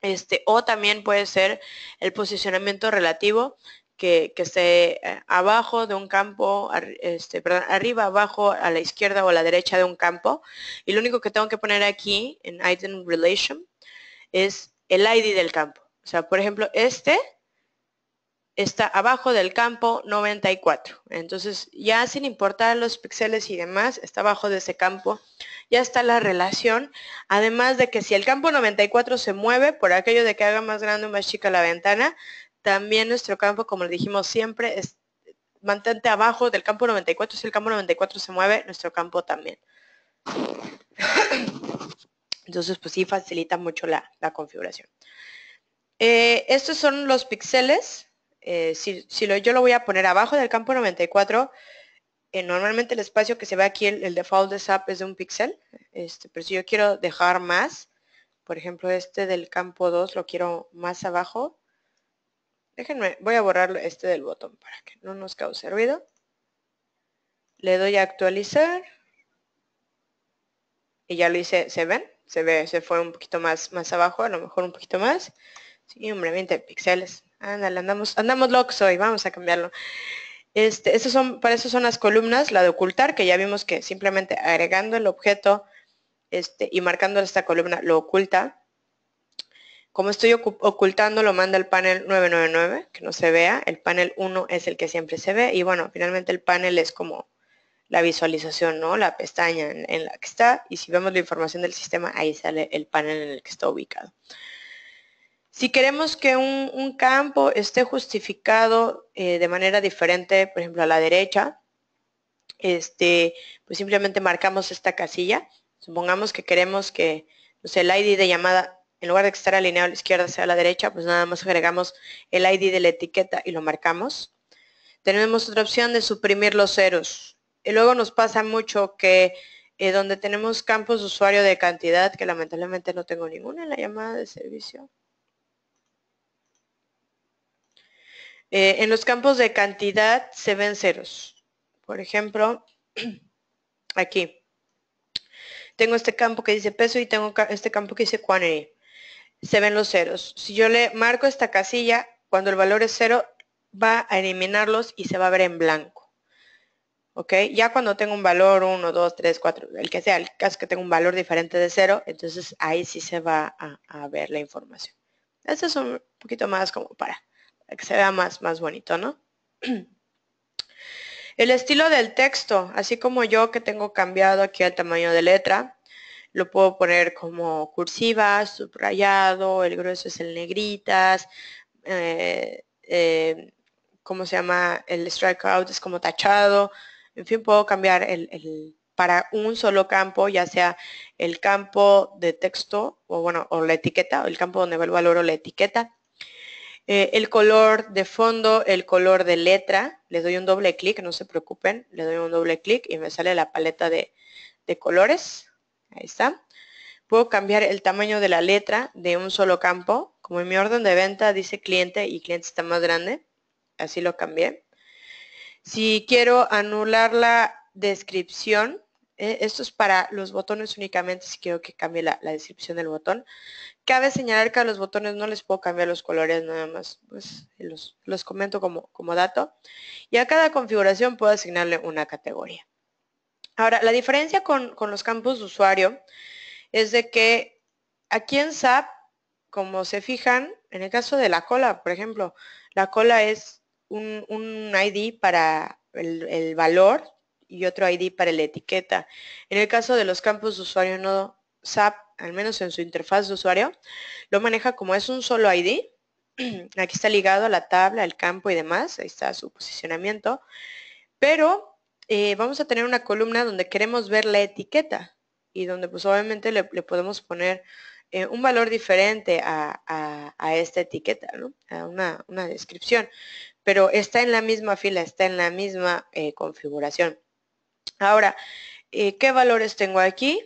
Este, o también puede ser el posicionamiento relativo, que, esté eh, abajo de un campo, este, arriba, abajo, a la izquierda o a la derecha de un campo. Y lo único que tengo que poner aquí en item relation es el ID del campo. O sea, por ejemplo, este está abajo del campo 94. Entonces, ya sin importar los píxeles y demás, está abajo de ese campo. Ya está la relación. Además de que si el campo 94 se mueve, por aquello de que haga más grande o más chica la ventana, también nuestro campo, como dijimos siempre, es mantente abajo del campo 94. Si el campo 94 se mueve, nuestro campo también. Entonces, pues sí, facilita mucho la, configuración. Eh, estos son los píxeles. Eh, si, yo lo voy a poner abajo del campo 94, eh, normalmente el espacio que se ve aquí, el, el default de SAP es de un píxel. Este, pero si yo quiero dejar más, por ejemplo, este del campo 2 lo quiero más abajo, Déjenme, voy a borrar este del botón para que no nos cause ruido. Le doy a actualizar. Y ya lo hice, ¿se ven? Se ve, se fue un poquito más, más abajo, a lo mejor un poquito más. Sí, hombre, 20 píxeles. Ándale, andamos, andamos locos hoy, vamos a cambiarlo. Este, son, para eso son las columnas, la de ocultar, que ya vimos que simplemente agregando el objeto este, y marcando esta columna lo oculta. Como estoy ocultando, lo manda el panel 999, que no se vea. El panel 1 es el que siempre se ve. Y bueno, finalmente el panel es como la visualización, ¿no? La pestaña en, la que está. Y si vemos la información del sistema, ahí sale el panel en el que está ubicado. Si queremos que un, campo esté justificado eh, de manera diferente, por ejemplo, a la derecha, este, pues simplemente marcamos esta casilla. Supongamos que queremos que, el ID de llamada en lugar de que estar alineado a la izquierda a la derecha, pues nada más agregamos el ID de la etiqueta y lo marcamos. Tenemos otra opción de suprimir los ceros. Y luego nos pasa mucho que eh, donde tenemos campos de usuario de cantidad, que lamentablemente no tengo ninguna en la llamada de servicio. Eh, en los campos de cantidad se ven ceros. Por ejemplo, aquí. Tengo este campo que dice peso y tengo este campo que dice quantity se ven los ceros. Si yo le marco esta casilla, cuando el valor es cero, va a eliminarlos y se va a ver en blanco. ¿Ok? Ya cuando tengo un valor 1, 2, 3, 4, el que sea, el caso que tenga un valor diferente de cero, entonces ahí sí se va a, ver la información. Este es un poquito más como para, que se vea más, más bonito, ¿no? El estilo del texto, así como yo que tengo cambiado aquí el tamaño de letra, lo puedo poner como cursiva, subrayado, el grueso es el negritas, eh, eh, ¿cómo se llama? El strikeout es como tachado, en fin, puedo cambiar el, para un solo campo, ya sea el campo de texto o bueno, o la etiqueta, o el campo donde va el valor o la etiqueta. Eh, el color de fondo, el color de letra, le doy un doble clic, no se preocupen, le doy un doble clic y me sale la paleta de colores. Ahí está. Puedo cambiar el tamaño de la letra de un solo campo. Como en mi orden de venta dice cliente y cliente está más grande. Así lo cambié. Si quiero anular la descripción, eh, esto es para los botones únicamente si quiero que cambie la, descripción del botón. Cabe señalar que a los botones no les puedo cambiar los colores nada más, pues los, comento como dato. Y a cada configuración puedo asignarle una categoría. Ahora, la diferencia con, los campos de usuario es de que aquí en SAP, como se fijan, en el caso de la cola, por ejemplo, la cola es un, ID para el, valor y otro ID para la etiqueta. En el caso de los campos de usuario no SAP, al menos en su interfaz de usuario, lo maneja como es un solo ID. Aquí está ligado a la tabla, el campo y demás, ahí está su posicionamiento. Pero eh, vamos a tener una columna donde queremos ver la etiqueta y donde pues obviamente le, podemos poner eh, un valor diferente a, esta etiqueta, ¿no? A una, descripción. Pero está en la misma fila, está en la misma eh, configuración. Ahora, ¿qué valores tengo aquí?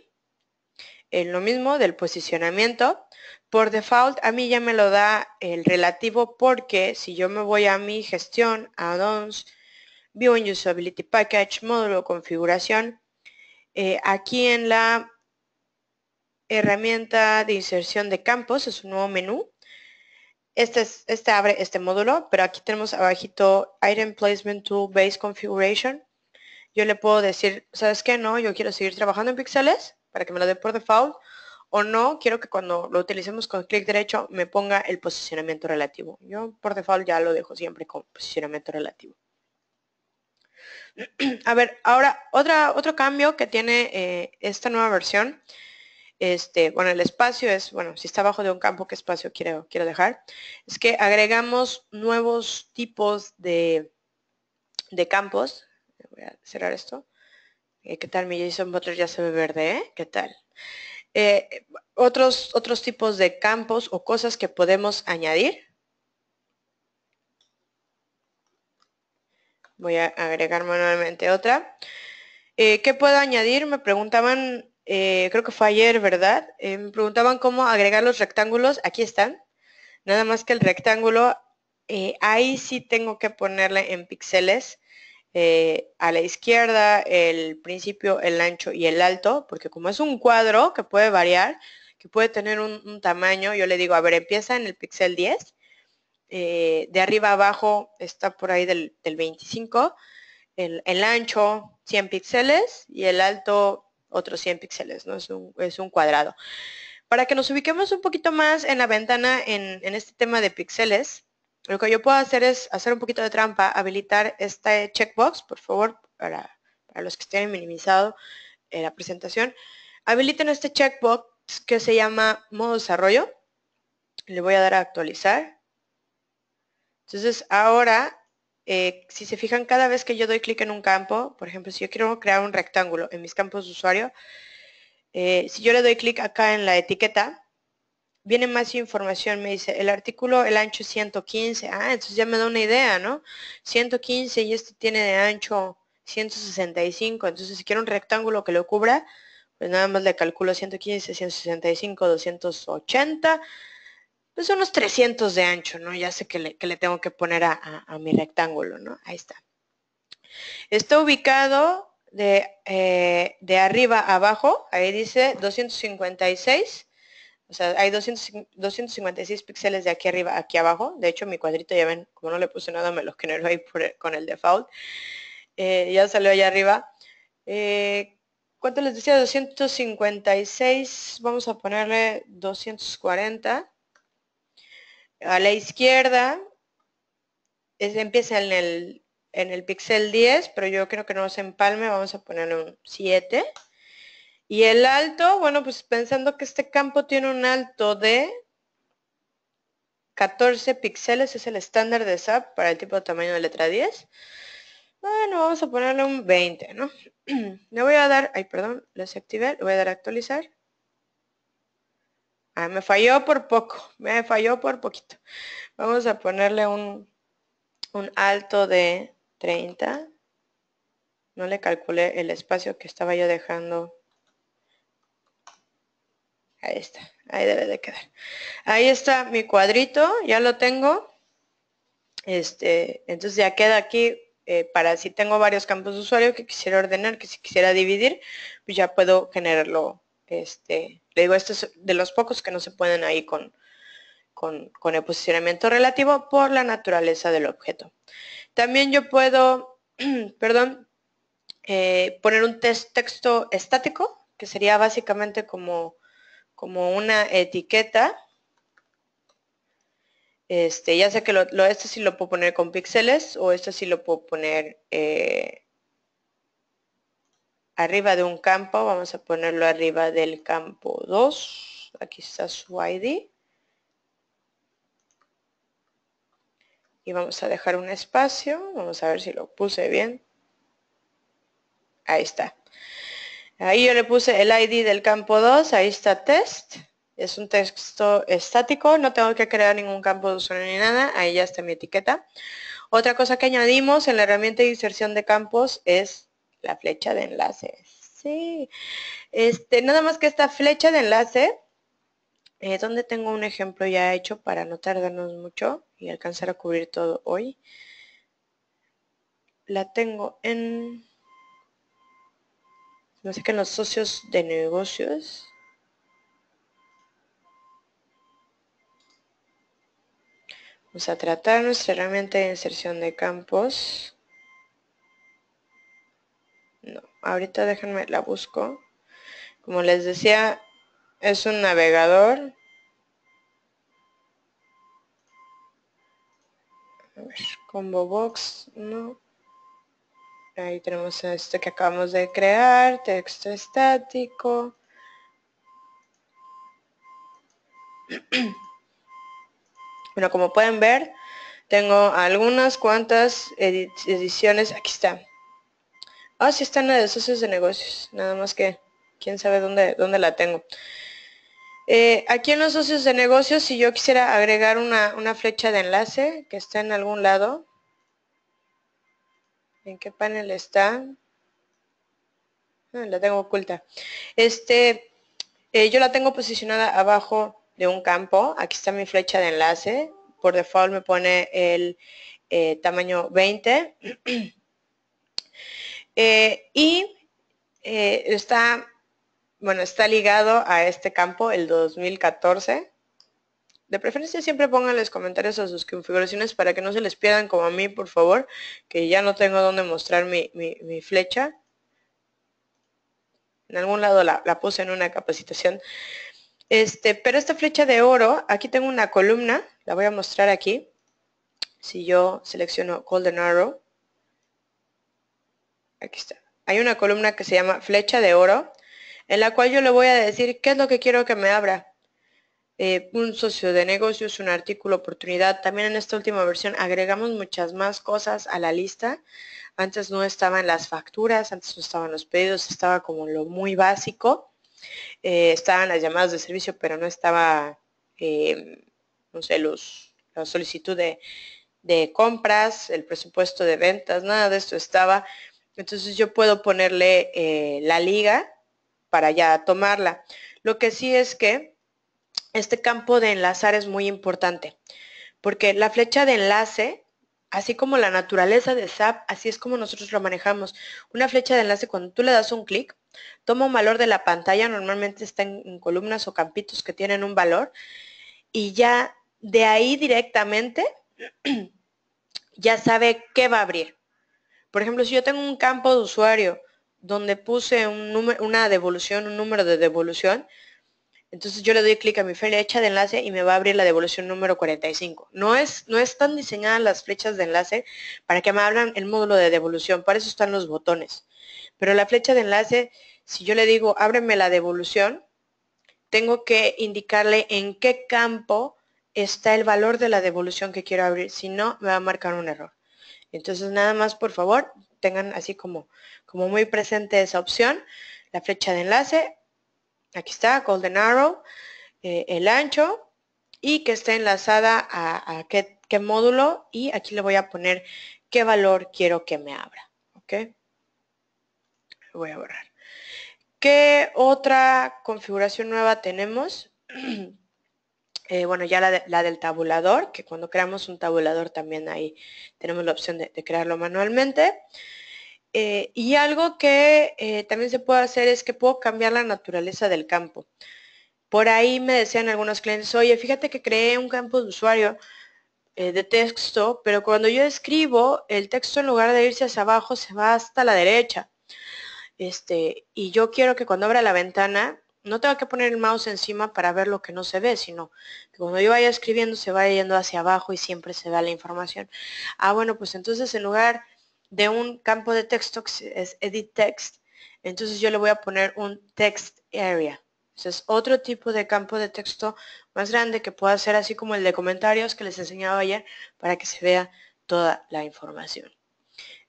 lo mismo del posicionamiento. Por default a mí ya me lo da el relativo porque si yo me voy a mi gestión, addons, View and Usability Package, módulo configuración. Eh, aquí en la herramienta de inserción de campos, es un nuevo menú. Este, este abre este módulo, pero aquí tenemos abajito Item Placement Tool Base Configuration. Yo le puedo decir, ¿sabes qué? No, yo quiero seguir trabajando en píxeles para que me lo dé por default. O no, quiero que cuando lo utilicemos con clic derecho me ponga el posicionamiento relativo. Yo por default ya lo dejo siempre con posicionamiento relativo. A ver, ahora otra, otro cambio que tiene eh, esta nueva versión, este, bueno, el espacio es, bueno, si está abajo de un campo, ¿qué espacio quiero, quiero dejar? Es que agregamos nuevos tipos de, campos. Voy a cerrar esto. Eh, ¿Qué tal? Mi Jason Butler ya se ve verde, ¿eh? ¿Qué tal? Eh, otros, otros tipos de campos o cosas que podemos añadir Voy a agregar manualmente otra. Eh, ¿Qué puedo añadir? Me preguntaban, eh, creo que fue ayer, ¿verdad? Eh, me preguntaban cómo agregar los rectángulos. Aquí están. Nada más que el rectángulo, ahí sí tengo que ponerle en píxeles. a la izquierda el principio, el ancho y el alto, porque como es un cuadro que puede variar, que puede tener un, tamaño, yo le digo, a ver, empieza en el píxel 10 eh, de arriba abajo está por ahí del, 25, el, ancho 100 píxeles y el alto otros 100 píxeles, ¿no? Es un, cuadrado. Para que nos ubiquemos un poquito más en la ventana en, este tema de píxeles, lo que yo puedo hacer es hacer un poquito de trampa, habilitar este checkbox, por favor, para, para los que estén minimizado en eh, la presentación, habiliten este checkbox que se llama modo desarrollo. Le voy a dar a actualizar entonces, ahora, eh, si se fijan, cada vez que yo doy clic en un campo, por ejemplo, si yo quiero crear un rectángulo en mis campos de usuario, eh, si yo le doy clic acá en la etiqueta, viene más información, me dice el artículo, el ancho es 115, ah, entonces ya me da una idea, ¿no? 115 y este tiene de ancho 165, entonces si quiero un rectángulo que lo cubra, pues nada más le calculo 115, 165, 280, pues unos 300 de ancho, ¿no? Ya sé que le, tengo que poner a, mi rectángulo, ¿no? Ahí está. Está ubicado de, eh, arriba abajo, ahí dice 256, o sea, hay 256 píxeles de aquí arriba, aquí abajo. De hecho, mi cuadrito, ya ven, como no le puse nada, me los generó ahí con el default. Eh, ya salió allá arriba. Eh, ¿Cuánto les decía? 256, vamos a ponerle 240 a la izquierda empieza en el, en el píxel 10, pero yo creo que no se empalme, vamos a poner un 7. Y el alto, bueno, pues pensando que este campo tiene un alto de 14 píxeles, es el estándar de SAP para el tipo de tamaño de letra 10. Bueno, vamos a ponerle un 20, ¿no? Le voy a dar, ay, perdón, lo desactivé, le voy a dar a actualizar. Ah, me falló por poco, me falló por poquito. Vamos a ponerle un, alto de 30. No le calculé el espacio que estaba yo dejando. Ahí está, ahí debe de quedar. Ahí está mi cuadrito, ya lo tengo. Este, entonces ya queda aquí eh, para si tengo varios campos de usuario que quisiera ordenar, que si quisiera dividir, pues ya puedo generarlo este, le digo, este es de los pocos que no se pueden ahí con, con, el posicionamiento relativo por la naturaleza del objeto. También yo puedo, perdón, eh, poner un texto estático, que sería básicamente como, como una etiqueta. Este, ya sé que lo, este sí lo puedo poner con píxeles o este sí lo puedo poner eh, arriba de un campo, vamos a ponerlo arriba del campo 2, aquí está su ID. Y vamos a dejar un espacio, vamos a ver si lo puse bien. Ahí está. Ahí yo le puse el ID del campo 2, ahí está test. Es un texto estático, no tengo que crear ningún campo de usuario ni nada, ahí ya está mi etiqueta. Otra cosa que añadimos en la herramienta de inserción de campos es la flecha de enlace. Sí. Este, nada más que esta flecha de enlace, eh, donde tengo un ejemplo ya hecho para no tardarnos mucho y alcanzar a cubrir todo hoy. La tengo en... No sé qué en los socios de negocios. Vamos a tratar nuestra herramienta de inserción de campos. ahorita déjenme, la busco. Como les decía, es un navegador. A combo box, no. Ahí tenemos este que acabamos de crear, texto estático. bueno, como pueden ver, tengo algunas cuantas ediciones. Aquí está. Ah, sí está en la de socios de negocios, nada más que quién sabe dónde, dónde la tengo. Eh, aquí en los socios de negocios, si yo quisiera agregar una, flecha de enlace que está en algún lado, ¿en qué panel está? Ah, la tengo oculta. Este, eh, yo la tengo posicionada abajo de un campo. Aquí está mi flecha de enlace. Por default me pone el eh, tamaño 20. Eh, y eh, está, bueno, está ligado a este campo el 2014. De preferencia siempre pongan los comentarios a sus configuraciones para que no se les pierdan como a mí, por favor, que ya no tengo dónde mostrar mi, flecha. En algún lado la, puse en una capacitación. Este, pero esta flecha de oro, aquí tengo una columna, la voy a mostrar aquí. Si yo selecciono Golden Arrow, aquí está. Hay una columna que se llama flecha de oro, en la cual yo le voy a decir qué es lo que quiero que me abra. Eh, un socio de negocios, un artículo, oportunidad. También en esta última versión agregamos muchas más cosas a la lista. Antes no estaban las facturas, antes no estaban los pedidos, estaba como lo muy básico. Eh, estaban las llamadas de servicio, pero no estaba, eh, no sé, los, la solicitud de, de compras, el presupuesto de ventas, nada de esto estaba. Entonces yo puedo ponerle eh, la liga para ya tomarla. Lo que sí es que este campo de enlazar es muy importante, porque la flecha de enlace, así como la naturaleza de SAP, así es como nosotros lo manejamos. Una flecha de enlace, cuando tú le das un clic, toma un valor de la pantalla, normalmente está en columnas o campitos que tienen un valor, y ya de ahí directamente ya sabe qué va a abrir. Por ejemplo, si yo tengo un campo de usuario donde puse un número, una devolución, un número de devolución, entonces yo le doy clic a mi flecha de enlace y me va a abrir la devolución número 45. No, es, no están diseñadas las flechas de enlace para que me abran el módulo de devolución, para eso están los botones. Pero la flecha de enlace, si yo le digo ábreme la devolución, tengo que indicarle en qué campo está el valor de la devolución que quiero abrir, si no me va a marcar un error. Entonces nada más, por favor, tengan así como, como muy presente esa opción, la flecha de enlace, aquí está, Golden Arrow, eh, el ancho y que esté enlazada a, qué, módulo y aquí le voy a poner qué valor quiero que me abra. ¿Ok? voy a borrar. ¿Qué otra configuración nueva tenemos? Eh, bueno, ya la, del tabulador, que cuando creamos un tabulador también ahí tenemos la opción de, crearlo manualmente. Eh, y algo que eh, también se puede hacer es que puedo cambiar la naturaleza del campo. Por ahí me decían algunos clientes, oye, fíjate que creé un campo de usuario de texto, pero cuando yo escribo, el texto en lugar de irse hacia abajo se va hasta la derecha. Este, y yo quiero que cuando abra la ventana no tengo que poner el mouse encima para ver lo que no se ve, sino que cuando yo vaya escribiendo se vaya yendo hacia abajo y siempre se da la información. Ah, bueno, pues entonces en lugar de un campo de texto que es edit text, entonces yo le voy a poner un text area. Es otro tipo de campo de texto más grande que pueda ser así como el de comentarios que les enseñaba ayer para que se vea toda la información.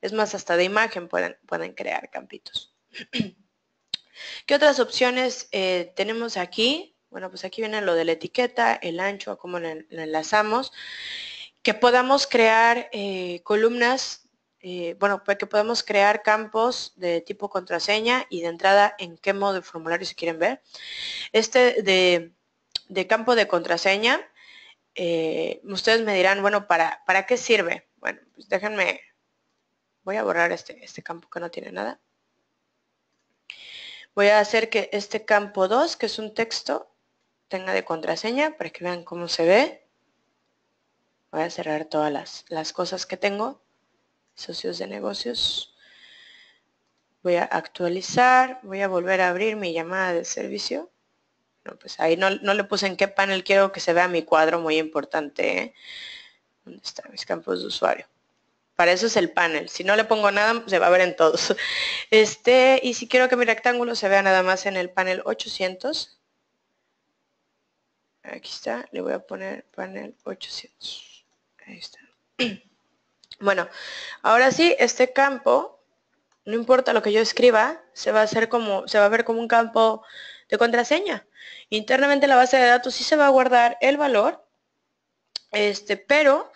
Es más, hasta de imagen pueden, pueden crear campitos. ¿Qué otras opciones eh, tenemos aquí? Bueno, pues aquí viene lo de la etiqueta, el ancho, a cómo lo enlazamos. Que podamos crear eh, columnas, eh, bueno, que podamos crear campos de tipo contraseña y de entrada en qué modo de formulario se quieren ver. Este de, campo de contraseña, ustedes me dirán, bueno, ¿para, qué sirve? Bueno, pues déjenme, voy a borrar este, este campo que no tiene nada voy a hacer que este campo 2, que es un texto, tenga de contraseña para que vean cómo se ve. Voy a cerrar todas las, cosas que tengo, socios de negocios. Voy a actualizar, voy a volver a abrir mi llamada de servicio. No, pues ahí no, le puse en qué panel quiero que se vea mi cuadro, muy importante. ¿eh? ¿Dónde están mis campos de usuario? Para eso es el panel. Si no le pongo nada, se va a ver en todos. Este, y si quiero que mi rectángulo se vea nada más en el panel 800, aquí está, le voy a poner panel 800. Ahí está. Bueno, ahora sí, este campo, no importa lo que yo escriba, se va a hacer como, se va a ver como un campo de contraseña. Internamente la base de datos sí se va a guardar el valor, este, pero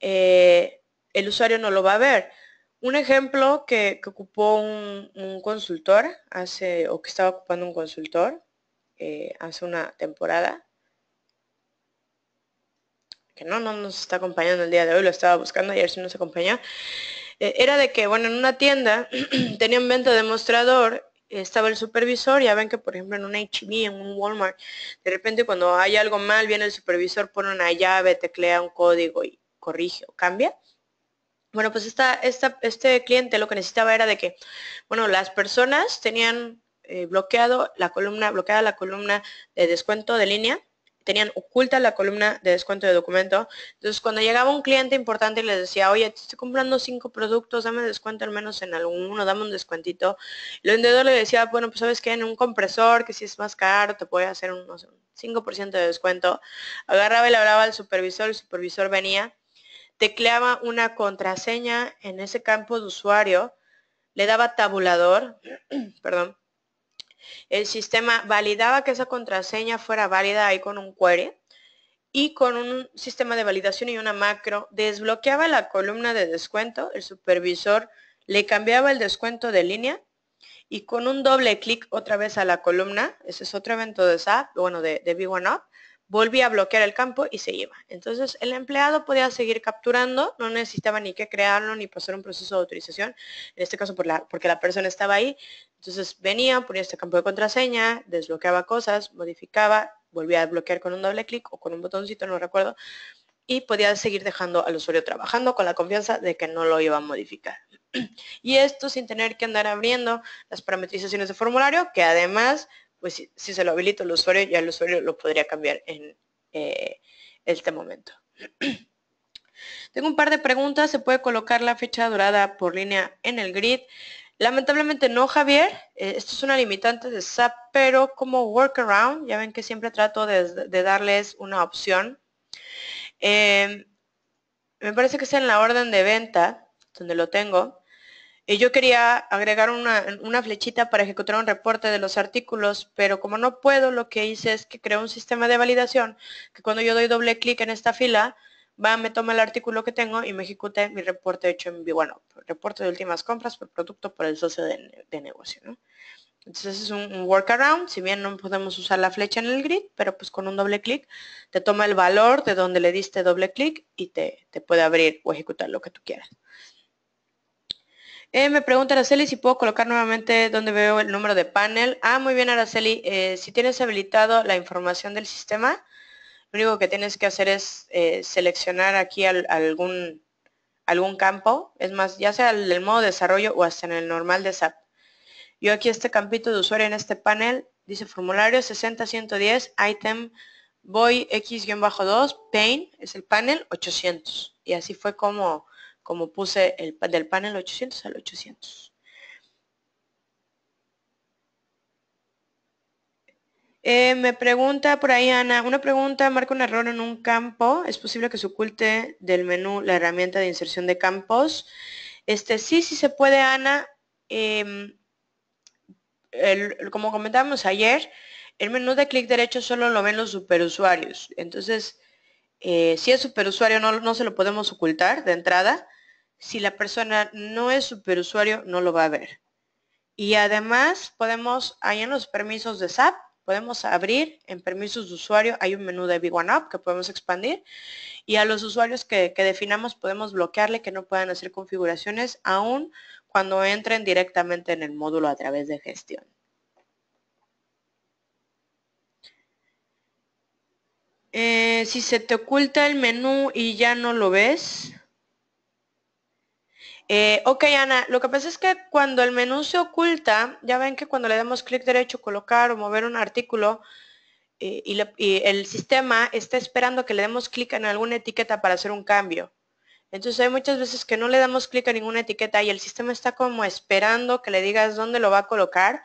eh, el usuario no lo va a ver. Un ejemplo que, ocupó un, consultor hace, o que estaba ocupando un consultor eh, hace una temporada, que no, no nos está acompañando el día de hoy, lo estaba buscando, ayer sí nos acompañó, eh, era de que, bueno, en una tienda tenían venta de mostrador, estaba el supervisor, ya ven que por ejemplo en un HB, en un Walmart, de repente cuando hay algo mal, viene el supervisor, pone una llave, teclea un código y corrige o cambia. Bueno, pues esta, este cliente lo que necesitaba era de que, bueno, las personas tenían eh, bloqueado la columna, bloqueada la columna de descuento de línea, tenían oculta la columna de descuento de documento. Entonces, cuando llegaba un cliente importante y les decía, oye, te estoy comprando cinco productos, dame descuento al menos en alguno, dame un descuentito. El vendedor le decía, bueno, pues sabes que en un compresor, que si es más caro, te puede hacer un, no sé, un 5% de descuento. Agarraba y le hablaba al supervisor, el supervisor venía tecleaba una contraseña en ese campo de usuario, le daba tabulador, perdón, el sistema validaba que esa contraseña fuera válida ahí con un query y con un sistema de validación y una macro desbloqueaba la columna de descuento, el supervisor le cambiaba el descuento de línea y con un doble clic otra vez a la columna, ese es otro evento de SAP, bueno, de, de 1 up volvía a bloquear el campo y se iba. Entonces el empleado podía seguir capturando, no necesitaba ni que crearlo ni pasar un proceso de autorización, en este caso porque la persona estaba ahí. Entonces venía, ponía este campo de contraseña, desbloqueaba cosas, modificaba, volvía a bloquear con un doble clic o con un botoncito, no recuerdo, y podía seguir dejando al usuario trabajando con la confianza de que no lo iba a modificar. Y esto sin tener que andar abriendo las parametrizaciones de formulario, que además pues si, se lo habilito el usuario, ya el usuario lo podría cambiar en eh, este momento. Tengo un par de preguntas. ¿Se puede colocar la fecha durada por línea en el grid? Lamentablemente no, Javier. Eh, esto es una limitante de SAP, pero como workaround, ya ven que siempre trato de, darles una opción. Eh, me parece que está en la orden de venta, donde lo tengo. Y yo quería agregar una, flechita para ejecutar un reporte de los artículos, pero como no puedo, lo que hice es que creé un sistema de validación que cuando yo doy doble clic en esta fila, va, me toma el artículo que tengo y me ejecute mi reporte hecho en vivo, bueno, reporte de últimas compras por producto por el socio de, negocio. Entonces es un, workaround, si bien no podemos usar la flecha en el grid, pero pues con un doble clic te toma el valor de donde le diste doble clic y te, te puede abrir o ejecutar lo que tú quieras. Eh, me pregunta Araceli si puedo colocar nuevamente donde veo el número de panel. Ah, muy bien Araceli, eh, si tienes habilitado la información del sistema, lo único que tienes que hacer es eh, seleccionar aquí algún, algún campo, es más, ya sea el del modo desarrollo o hasta en el normal de SAP. Yo aquí este campito de usuario en este panel dice formulario 60110, item voy X-2, pain, es el panel 800. Y así fue como como puse el, del panel 800 al 800. Eh, me pregunta por ahí Ana, una pregunta marca un error en un campo, ¿es posible que se oculte del menú la herramienta de inserción de campos? Este, sí, sí se puede Ana. Em, como comentábamos ayer, el menú de clic derecho solo lo ven los superusuarios. Entonces, eh, si es superusuario no, no se lo podemos ocultar de entrada si la persona no es superusuario, no lo va a ver. Y además podemos, ahí en los permisos de SAP, podemos abrir en permisos de usuario, hay un menú de Big One Up que podemos expandir y a los usuarios que, definamos podemos bloquearle que no puedan hacer configuraciones aún cuando entren directamente en el módulo a través de gestión. Eh, si se te oculta el menú y ya no lo ves, eh, ok, Ana, lo que pasa es que cuando el menú se oculta, ya ven que cuando le damos clic derecho, colocar o mover un artículo, eh, y, el sistema está esperando que le demos clic en alguna etiqueta para hacer un cambio. Entonces hay muchas veces que no le damos clic a ninguna etiqueta y el sistema está como esperando que le digas dónde lo va a colocar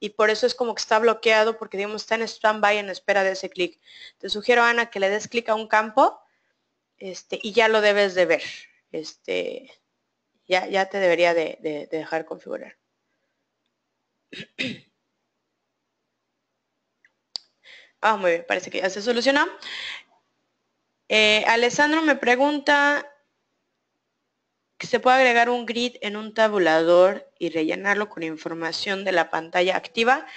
y por eso es como que está bloqueado porque digamos está en stand-by en espera de ese clic. Te sugiero, Ana, que le des clic a un campo este, y ya lo debes de ver. Este, ya, te debería de, dejar configurar. Ah, muy bien, parece que ya se solucionó. Eh, Alessandro me pregunta que se puede agregar un grid en un tabulador y rellenarlo con información de la pantalla activa.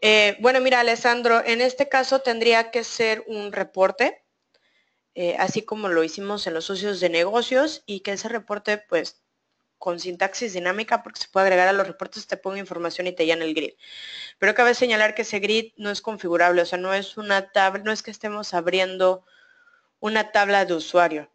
Eh, bueno, mira, Alessandro, en este caso tendría que ser un reporte, eh, así como lo hicimos en los socios de negocios, y que ese reporte pues con sintaxis dinámica porque se puede agregar a los reportes, te pongo información y te llena el grid. Pero cabe señalar que ese grid no es configurable, o sea, no es una tabla, no es que estemos abriendo una tabla de usuario.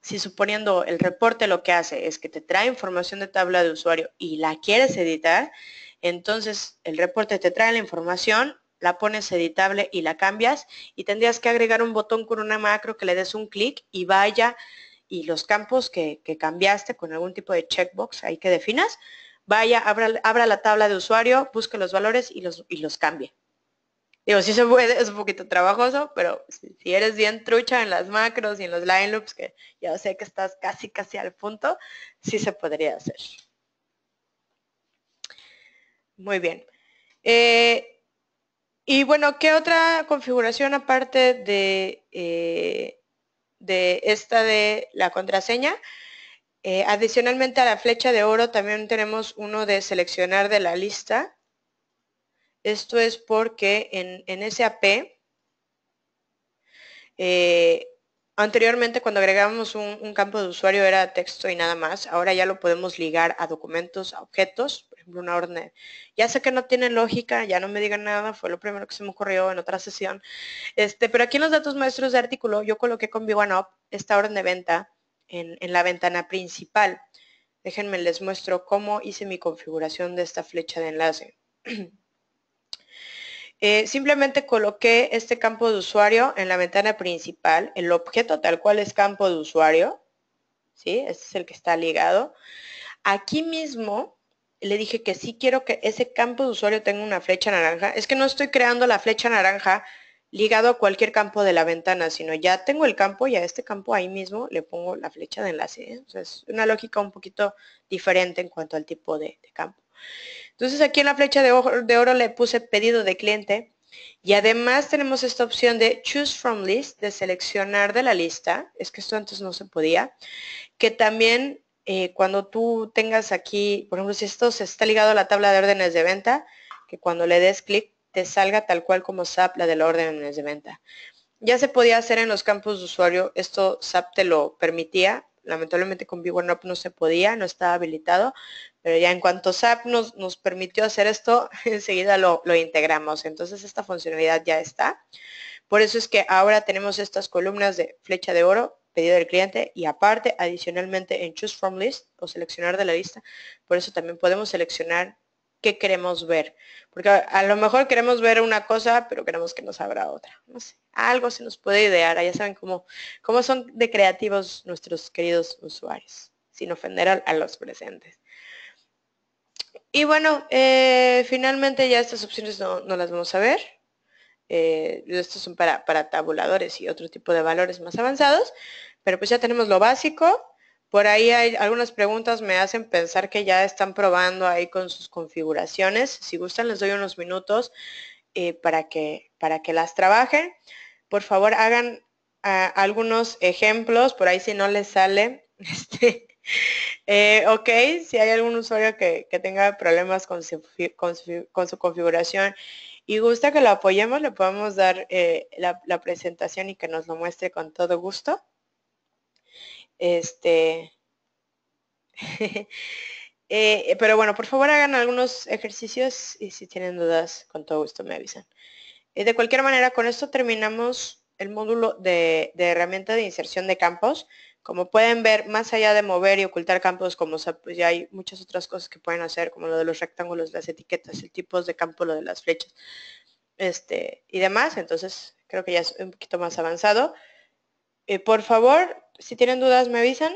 Si suponiendo el reporte lo que hace es que te trae información de tabla de usuario y la quieres editar, entonces el reporte te trae la información, la pones editable y la cambias y tendrías que agregar un botón con una macro que le des un clic y vaya y los campos que, cambiaste con algún tipo de checkbox ahí que definas, vaya, abra, abra la tabla de usuario, busque los valores y los, y los cambie. Digo, sí se puede, es un poquito trabajoso, pero si, eres bien trucha en las macros y en los line loops, que ya sé que estás casi, casi al punto, sí se podría hacer. Muy bien. Eh, y bueno, ¿qué otra configuración aparte de... Eh, de esta de la contraseña. Eh, adicionalmente a la flecha de oro también tenemos uno de seleccionar de la lista. Esto es porque en, SAP, eh, anteriormente cuando agregábamos un campo de usuario era texto y nada más. Ahora ya lo podemos ligar a documentos, a objetos una orden. Ya sé que no tiene lógica, ya no me digan nada, fue lo primero que se me ocurrió en otra sesión. Este, pero aquí en los datos maestros de artículo yo coloqué con v 1 esta orden de venta en, la ventana principal. Déjenme les muestro cómo hice mi configuración de esta flecha de enlace. Eh, simplemente coloqué este campo de usuario en la ventana principal, el objeto tal cual es campo de usuario, ¿sí? Este es el que está ligado. Aquí mismo le dije que sí quiero que ese campo de usuario tenga una flecha naranja, es que no estoy creando la flecha naranja ligado a cualquier campo de la ventana, sino ya tengo el campo y a este campo ahí mismo le pongo la flecha de enlace. ¿eh? es una lógica un poquito diferente en cuanto al tipo de, campo. Entonces aquí en la flecha de oro le puse pedido de cliente. Y además tenemos esta opción de Choose from List, de seleccionar de la lista, es que esto antes no se podía, que también eh, cuando tú tengas aquí, por ejemplo, si esto se está ligado a la tabla de órdenes de venta, que cuando le des clic te salga tal cual como SAP la de las órdenes de venta. Ya se podía hacer en los campos de usuario, esto SAP te lo permitía, lamentablemente con ViewOneUp no se podía, no estaba habilitado, pero ya en cuanto SAP nos, nos permitió hacer esto, enseguida lo, lo integramos. Entonces esta funcionalidad ya está. Por eso es que ahora tenemos estas columnas de flecha de oro pedido del cliente y aparte adicionalmente en choose from list o seleccionar de la lista por eso también podemos seleccionar qué queremos ver porque a, lo mejor queremos ver una cosa pero queremos que nos abra otra no sé algo se nos puede idear ah, ya saben cómo cómo son de creativos nuestros queridos usuarios sin ofender a, los presentes y bueno eh, finalmente ya estas opciones no las vamos a ver eh, estos son para, tabuladores y otro tipo de valores más avanzados, pero pues ya tenemos lo básico. Por ahí hay algunas preguntas me hacen pensar que ya están probando ahí con sus configuraciones. Si gustan les doy unos minutos eh, para, que, para que las trabajen. Por favor hagan algunos ejemplos, por ahí si no les sale. Este, eh, ok, si hay algún usuario que, tenga problemas con su configuración y gusta que lo apoyemos, le podamos dar eh, la, presentación y que nos lo muestre con todo gusto. Este, eh, pero bueno, por favor hagan algunos ejercicios y si tienen dudas, con todo gusto me avisan. Eh, de cualquier manera, con esto terminamos el módulo de herramienta de inserción de campos. Como pueden ver, más allá de mover y ocultar campos como pues ya hay muchas otras cosas que pueden hacer, como lo de los rectángulos, las etiquetas, el tipo de campo, lo de las flechas este, y demás. Entonces, creo que ya es un poquito más avanzado. Eh, por favor, si tienen dudas, me avisan.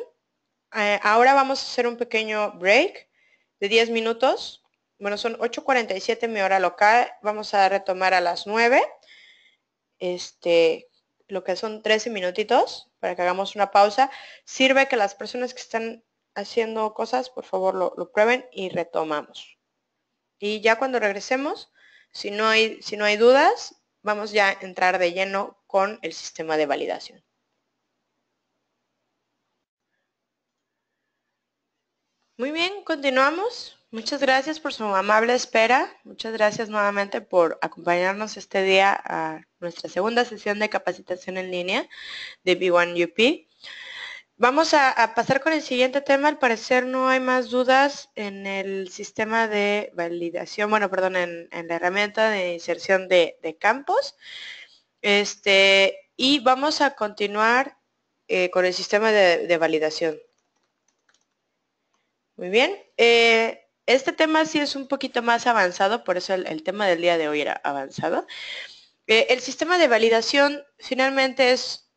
Eh, ahora vamos a hacer un pequeño break de 10 minutos. Bueno, son 8.47 mi hora local. Vamos a retomar a las 9. Este, lo que son 13 minutitos para que hagamos una pausa. Sirve que las personas que están haciendo cosas, por favor, lo, prueben y retomamos. Y ya cuando regresemos, si si no hay dudas, vamos ya a entrar de lleno con el sistema de validación. Muy bien, continuamos. Muchas gracias por su amable espera. Muchas gracias nuevamente por acompañarnos este día a nuestra segunda sesión de capacitación en línea de B1UP. Vamos a, pasar con el siguiente tema. Al parecer no hay más dudas en el sistema de validación, bueno, perdón, en, la herramienta de inserción de, campos. Este, y vamos a continuar eh, con el sistema de, validación. Muy bien. Eh, este tema sí es un poquito más avanzado, por eso el, tema del día de hoy era avanzado. Eh, el sistema de validación finalmente es,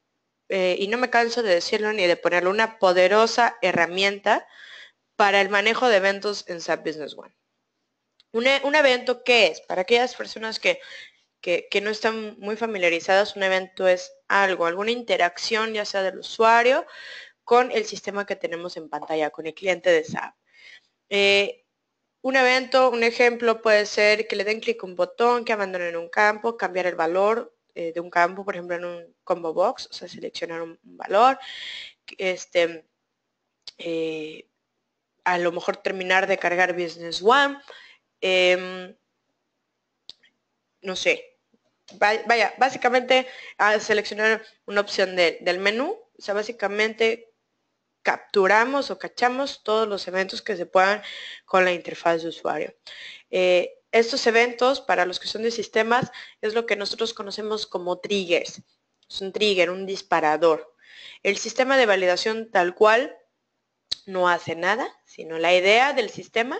eh, y no me canso de decirlo ni de ponerlo, una poderosa herramienta para el manejo de eventos en SAP Business One. Un, evento, ¿qué es? Para aquellas personas que, no están muy familiarizadas, un evento es algo, alguna interacción ya sea del usuario con el sistema que tenemos en pantalla, con el cliente de SAP. Eh, un evento, un ejemplo puede ser que le den clic a un botón, que abandonen un campo, cambiar el valor eh, de un campo, por ejemplo en un combo box, o sea, seleccionar un, valor, este, eh, a lo mejor terminar de cargar Business One, em, no sé, vaya, básicamente a seleccionar una opción del menú, o sea, básicamente capturamos o cachamos todos los eventos que se puedan con la interfaz de usuario. Eh, estos eventos, para los que son de sistemas, es lo que nosotros conocemos como triggers. Es un trigger, un disparador. El sistema de validación tal cual no hace nada, sino la idea del sistema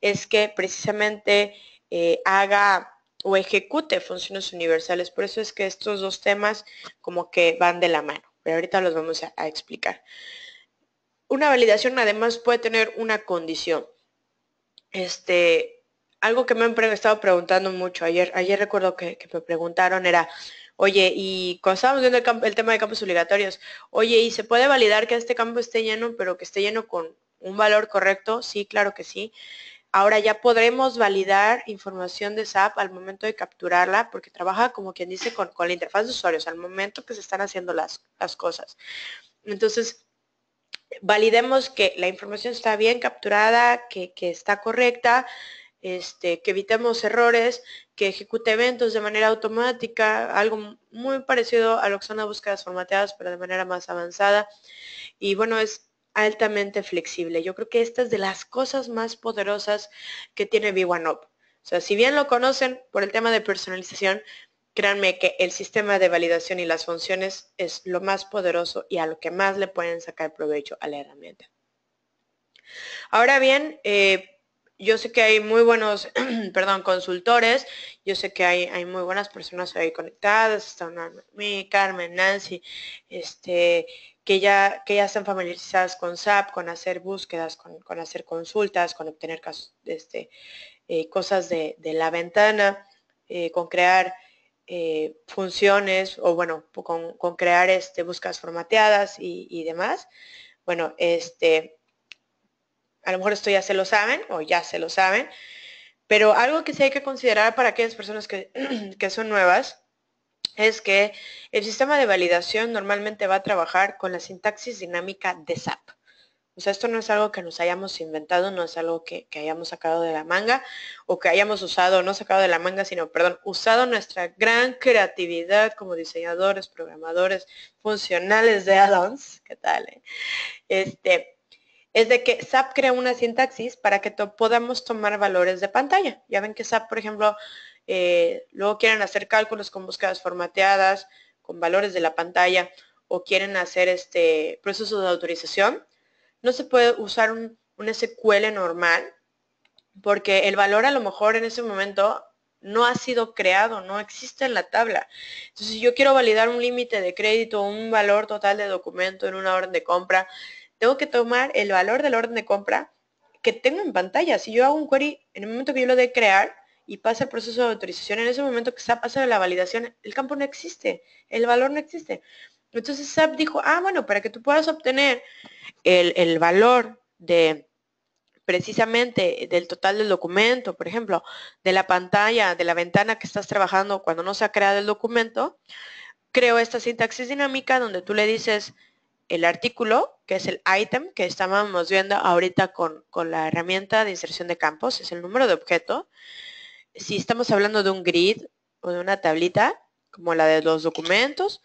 es que precisamente eh, haga o ejecute funciones universales. Por eso es que estos dos temas como que van de la mano. Pero ahorita los vamos a explicar una validación además puede tener una condición. Este, algo que me han estado preguntando mucho ayer, ayer recuerdo que, me preguntaron era, oye, y cuando estábamos viendo el, tema de campos obligatorios, oye, ¿y se puede validar que este campo esté lleno, pero que esté lleno con un valor correcto? Sí, claro que sí. Ahora ya podremos validar información de SAP al momento de capturarla, porque trabaja como quien dice con, con la interfaz de usuarios, al momento que se están haciendo las, las cosas. Entonces, validemos que la información está bien capturada, que, está correcta, este, que evitemos errores, que ejecute eventos de manera automática, algo muy parecido a lo que son las búsquedas formateadas, pero de manera más avanzada. Y bueno, es altamente flexible. Yo creo que esta es de las cosas más poderosas que tiene v 1 up O sea, si bien lo conocen por el tema de personalización, Créanme que el sistema de validación y las funciones es lo más poderoso y a lo que más le pueden sacar provecho a la herramienta. Ahora bien, eh, yo sé que hay muy buenos, perdón, consultores, yo sé que hay, hay muy buenas personas ahí conectadas, están mi, Carmen, Nancy, este, que ya, que ya están familiarizadas con SAP, con hacer búsquedas, con, hacer consultas, con obtener este, eh, cosas de, la ventana, eh, con crear eh, funciones o bueno, con, crear este, buscas formateadas y, demás. Bueno, este, a lo mejor esto ya se lo saben o ya se lo saben, pero algo que sí hay que considerar para aquellas personas que son nuevas es que el sistema de validación normalmente va a trabajar con la sintaxis dinámica de SAP. O sea, esto no es algo que nos hayamos inventado, no es algo que, hayamos sacado de la manga o que hayamos usado, no sacado de la manga, sino, perdón, usado nuestra gran creatividad como diseñadores, programadores, funcionales de add ¿Qué tal? Eh? Este, es de que SAP crea una sintaxis para que podamos tomar valores de pantalla. Ya ven que SAP, por ejemplo, eh, luego quieren hacer cálculos con búsquedas formateadas, con valores de la pantalla, o quieren hacer este proceso de autorización no se puede usar un, SQL normal porque el valor a lo mejor en ese momento no ha sido creado, no existe en la tabla. Entonces, si yo quiero validar un límite de crédito, un valor total de documento en una orden de compra, tengo que tomar el valor del orden de compra que tengo en pantalla. Si yo hago un query, en el momento que yo lo de crear y pasa el proceso de autorización, en ese momento que se ha pasado la validación, el campo no existe, el valor no existe. Entonces SAP dijo, ah, bueno, para que tú puedas obtener el, valor de precisamente del total del documento, por ejemplo, de la pantalla, de la ventana que estás trabajando cuando no se ha creado el documento, creo esta sintaxis dinámica donde tú le dices el artículo, que es el item que estábamos viendo ahorita con, con la herramienta de inserción de campos, es el número de objeto. Si estamos hablando de un grid o de una tablita, como la de los documentos,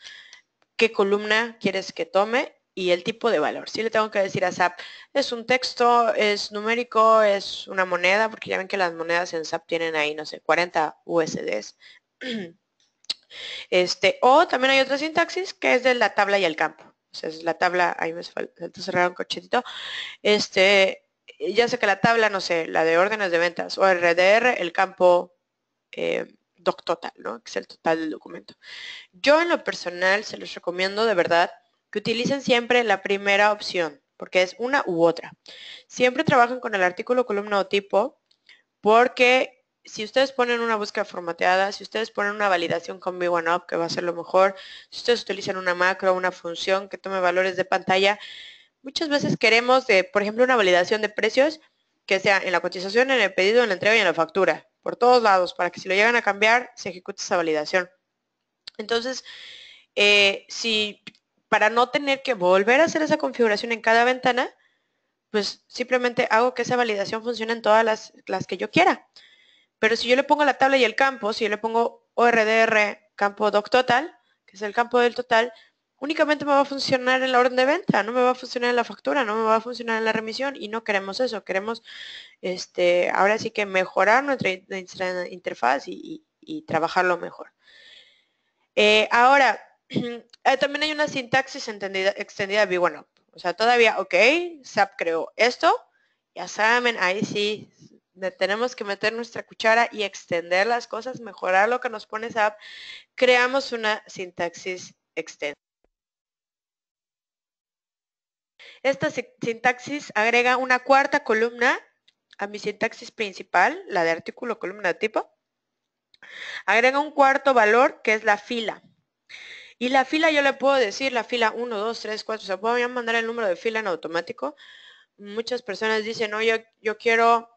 qué columna quieres que tome y el tipo de valor. Si le tengo que decir a SAP, es un texto, es numérico, es una moneda, porque ya ven que las monedas en SAP tienen ahí, no sé, 40 USDs. Este, o también hay otra sintaxis que es de la tabla y el campo. O la tabla, ahí me falta cerrar un cochetito. Este, ya sé que la tabla, no sé, la de órdenes de ventas, o RDR, el campo eh, doc total, ¿no? el total del documento. Yo en lo personal se los recomiendo de verdad que utilicen siempre la primera opción, porque es una u otra. Siempre trabajen con el artículo, columna o tipo, porque si ustedes ponen una búsqueda formateada, si ustedes ponen una validación con v 1 up que va a ser lo mejor, si ustedes utilizan una macro, una función que tome valores de pantalla, muchas veces queremos, por ejemplo, una validación de precios que sea en la cotización, en el pedido, en la entrega y en la factura por todos lados, para que si lo llegan a cambiar, se ejecute esa validación. Entonces, eh, si para no tener que volver a hacer esa configuración en cada ventana, pues simplemente hago que esa validación funcione en todas las, las que yo quiera. Pero si yo le pongo la tabla y el campo, si yo le pongo ORDR campo doc total, que es el campo del total, únicamente me va a funcionar en la orden de venta, no me va a funcionar en la factura, no me va a funcionar en la remisión y no queremos eso, queremos este, ahora sí que mejorar nuestra, interfaz y, trabajarlo mejor. Eh, ahora, eh, también hay una sintaxis extendida de bueno, o sea, todavía, ok, SAP creó esto, ya saben, ahí sí tenemos que meter nuestra cuchara y extender las cosas, mejorar lo que nos pone SAP, creamos una sintaxis extendida. Esta sintaxis agrega una cuarta columna a mi sintaxis principal, la de artículo, columna, tipo. Agrega un cuarto valor que es la fila. Y la fila yo le puedo decir, la fila 1, 2, 3, 4, se puede mandar el número de fila en automático. Muchas personas dicen, no, yo, quiero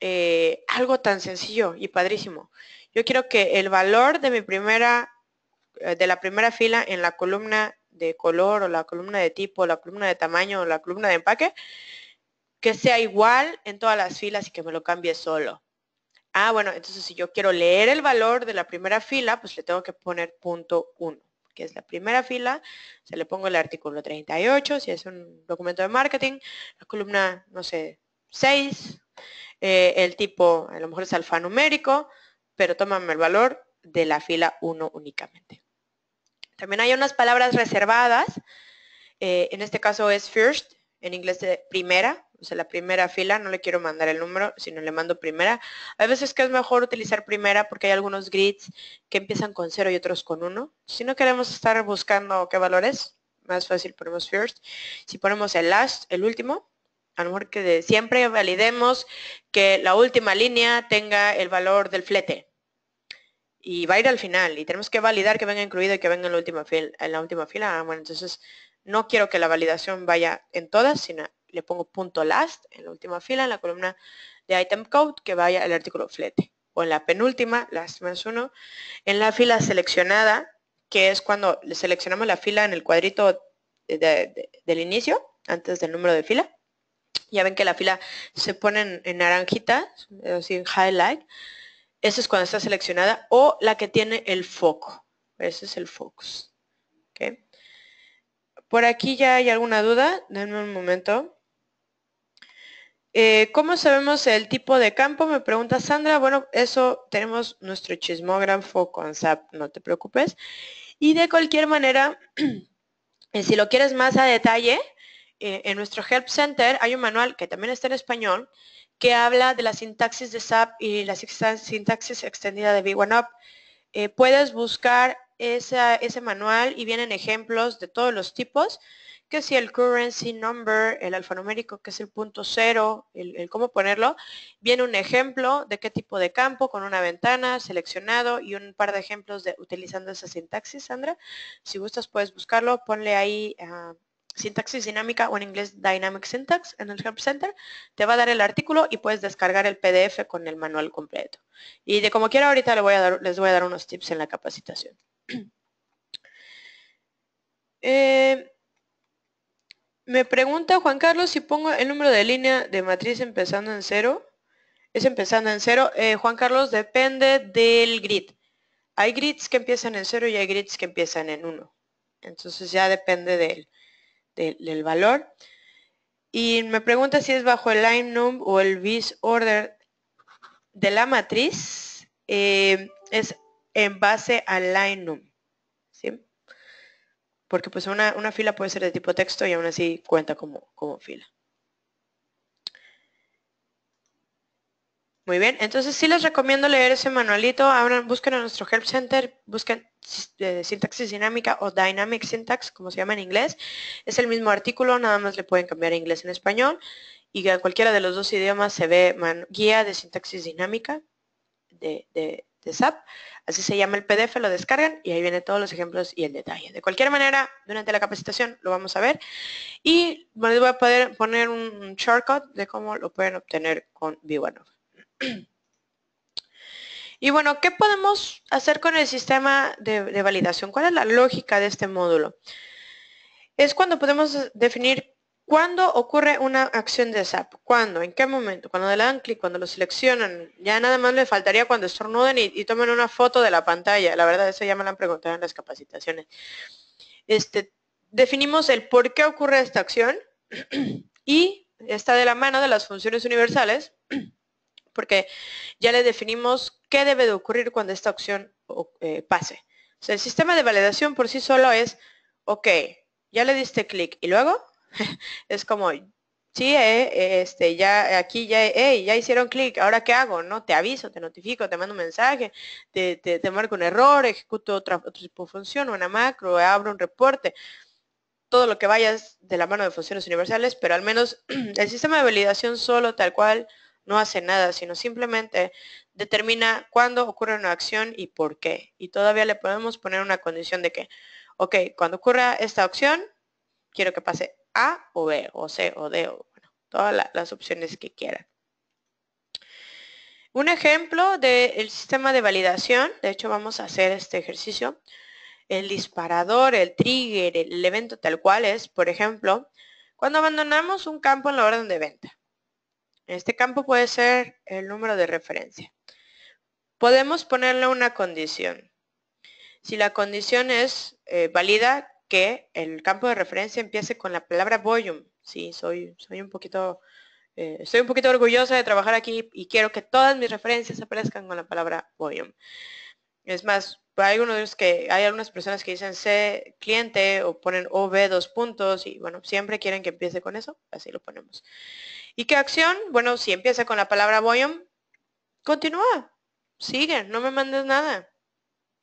eh, algo tan sencillo y padrísimo. Yo quiero que el valor de mi primera, eh, de la primera fila en la columna de color o la columna de tipo, la columna de tamaño o la columna de empaque, que sea igual en todas las filas y que me lo cambie solo. Ah, bueno, entonces si yo quiero leer el valor de la primera fila, pues le tengo que poner punto 1, que es la primera fila, se le pongo el artículo 38, si es un documento de marketing, la columna, no sé, 6, eh, el tipo a lo mejor es alfanumérico, pero tómame el valor de la fila 1 únicamente. También hay unas palabras reservadas, eh, en este caso es first, en inglés de primera, o sea, la primera fila, no le quiero mandar el número, sino le mando primera. Hay veces que es mejor utilizar primera porque hay algunos grids que empiezan con cero y otros con uno. Si no queremos estar buscando qué valores, más fácil ponemos first. Si ponemos el last, el último, a lo mejor que siempre validemos que la última línea tenga el valor del flete y va a ir al final y tenemos que validar que venga incluido y que venga en la última fila. En la última fila. Ah, bueno, entonces no quiero que la validación vaya en todas, sino le pongo punto last en la última fila, en la columna de item code, que vaya el artículo flete. O en la penúltima, last más uno, en la fila seleccionada, que es cuando seleccionamos la fila en el cuadrito del inicio, antes del número de fila. Ya ven que la fila se pone en, en naranjita, así en highlight. Esa es cuando está seleccionada o la que tiene el foco. Ese es el focus. Por aquí ya hay alguna duda. Denme un momento. Eh, ¿Cómo sabemos el tipo de campo? Me pregunta Sandra. Bueno, eso tenemos nuestro chismógrafo con SAP, no te preocupes. Y de cualquier manera, eh, si lo quieres más a detalle, eh, en nuestro Help Center hay un manual que también está en español, que habla de la sintaxis de SAP y la sintaxis extendida de B1UP. Eh, puedes buscar ese manual y vienen ejemplos de todos los tipos, que si el currency number, el alfanumérico, que es el punto cero, el, cómo ponerlo, viene un ejemplo de qué tipo de campo con una ventana seleccionado y un par de ejemplos de utilizando esa sintaxis, Sandra. Si gustas puedes buscarlo, ponle ahí... Ah, sintaxis dinámica o en inglés Dynamic Syntax en el Help Center, te va a dar el artículo y puedes descargar el PDF con el manual completo. Y de como quiera ahorita les voy a dar, unos tips en la capacitación. Eh, me pregunta Juan Carlos si pongo el número de línea de matriz empezando en cero. Es empezando en cero. Eh, Juan Carlos, depende del grid. Hay grids que empiezan en cero y hay grids que empiezan en uno. Entonces ya depende de él del valor. Y me pregunta si es bajo el line num o el vis order de la matriz. Eh, es en base al line num. Porque pues una, fila puede ser de tipo texto y aún así cuenta como fila. Muy bien, entonces sí les recomiendo leer ese manualito, abran, busquen a nuestro Help Center, busquen eh, sintaxis dinámica o dynamic syntax, como se llama en inglés. Es el mismo artículo, nada más le pueden cambiar a inglés en español y a cualquiera de los dos idiomas se ve guía de sintaxis dinámica de, SAP. Así se llama el PDF, lo descargan y ahí vienen todos los ejemplos y el detalle. De cualquier manera, durante la capacitación lo vamos a ver y les voy a poder poner un shortcut de cómo lo pueden obtener con v y bueno, ¿qué podemos hacer con el sistema de, validación? ¿Cuál es la lógica de este módulo? Es cuando podemos definir cuándo ocurre una acción de SAP. ¿Cuándo? ¿En qué momento? Cuando le dan clic, cuando lo seleccionan. Ya nada más le faltaría cuando estornuden y, tomen una foto de la pantalla. La verdad, eso ya me lo han preguntado en las capacitaciones. Este, definimos el por qué ocurre esta acción y está de la mano de las funciones universales porque ya le definimos qué debe de ocurrir cuando esta opción eh, pase. O sea, el sistema de validación por sí solo es, ok, ya le diste clic y luego es como, sí, eh, eh, este, ya aquí ya, ya hicieron clic, ahora qué hago, ¿no? Te aviso, te notifico, te mando un mensaje, te, te, marco un error, ejecuto otra, otro tipo de función, una macro, abro un reporte todo lo que vayas de la mano de funciones universales, pero al menos el sistema de validación solo tal cual no hace nada, sino simplemente determina cuándo ocurre una acción y por qué. Y todavía le podemos poner una condición de que, ok, cuando ocurra esta acción, quiero que pase A o B, o C o D, o bueno, todas las opciones que quieran. Un ejemplo del sistema de validación, de hecho vamos a hacer este ejercicio, el disparador, el trigger, el evento tal cual es, por ejemplo, cuando abandonamos un campo en la orden de venta. Este campo puede ser el número de referencia. Podemos ponerle una condición. Si la condición es eh, válida, que el campo de referencia empiece con la palabra volume. Sí, soy, soy un poquito, eh, estoy un poquito orgullosa de trabajar aquí y quiero que todas mis referencias aparezcan con la palabra volume. Es más, hay que hay algunas personas que dicen C cliente o ponen OB dos puntos y bueno, siempre quieren que empiece con eso, así lo ponemos. ¿Y qué acción? Bueno, si empieza con la palabra volume, continúa, sigue, no me mandes nada.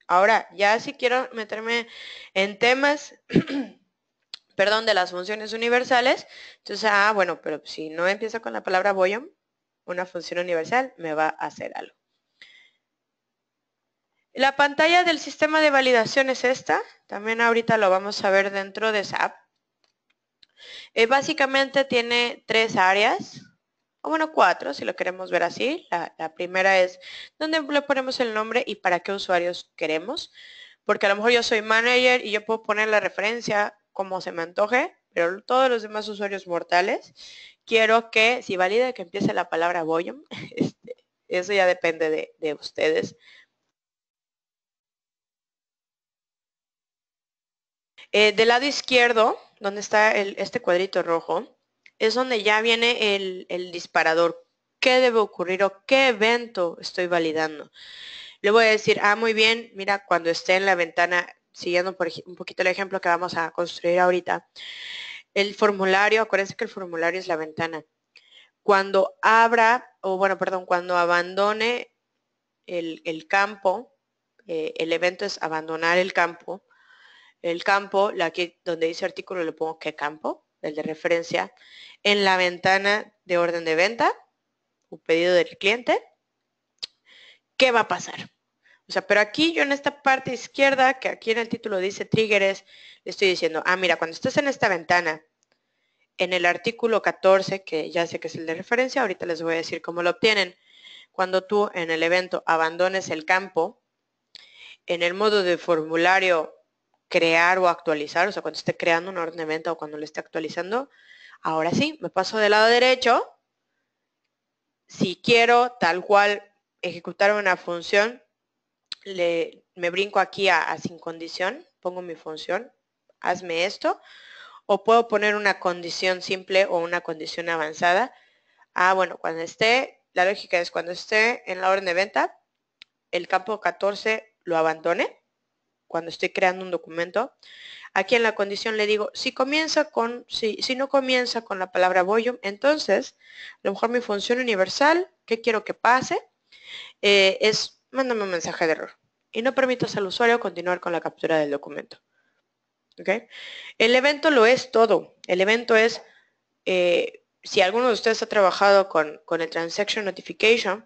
Ahora, ya si quiero meterme en temas, perdón, de las funciones universales, entonces, ah, bueno, pero si no empieza con la palabra volume, una función universal me va a hacer algo. La pantalla del sistema de validación es esta. También ahorita lo vamos a ver dentro de SAP. Eh, básicamente tiene tres áreas, o bueno, cuatro si lo queremos ver así. La, primera es ¿dónde le ponemos el nombre y para qué usuarios queremos. Porque a lo mejor yo soy manager y yo puedo poner la referencia como se me antoje, pero todos los demás usuarios mortales, quiero que, si valida que empiece la palabra volume, este, eso ya depende de ustedes, Eh, del lado izquierdo, donde está este cuadrito rojo, es donde ya viene el, disparador. ¿Qué debe ocurrir o qué evento estoy validando? Le voy a decir, ah, muy bien, mira, cuando esté en la ventana, siguiendo un poquito el ejemplo que vamos a construir ahorita, el formulario, acuérdense que el formulario es la ventana. Cuando abra, o bueno, perdón, cuando abandone el, campo, eh, el evento es abandonar el campo, el campo, aquí donde dice artículo le pongo qué campo, el de referencia, en la ventana de orden de venta, un pedido del cliente, ¿qué va a pasar? O sea, pero aquí yo en esta parte izquierda, que aquí en el título dice triggers, le estoy diciendo, ah, mira, cuando estás en esta ventana, en el artículo 14, que ya sé que es el de referencia, ahorita les voy a decir cómo lo obtienen, cuando tú en el evento abandones el campo, en el modo de formulario crear o actualizar, o sea, cuando esté creando una orden de venta o cuando lo esté actualizando, ahora sí, me paso del lado derecho. Si quiero tal cual ejecutar una función, le, me brinco aquí a, a sin condición, pongo mi función, hazme esto, o puedo poner una condición simple o una condición avanzada. Ah, bueno, cuando esté, la lógica es cuando esté en la orden de venta, el campo 14 lo abandone cuando estoy creando un documento, aquí en la condición le digo, si comienza con, si, si no comienza con la palabra volume, entonces a lo mejor mi función universal, que quiero que pase, eh, es mándame un mensaje de error y no permitas al usuario continuar con la captura del documento. El evento lo es todo. El evento es, eh, si alguno de ustedes ha trabajado con, con el Transaction Notification,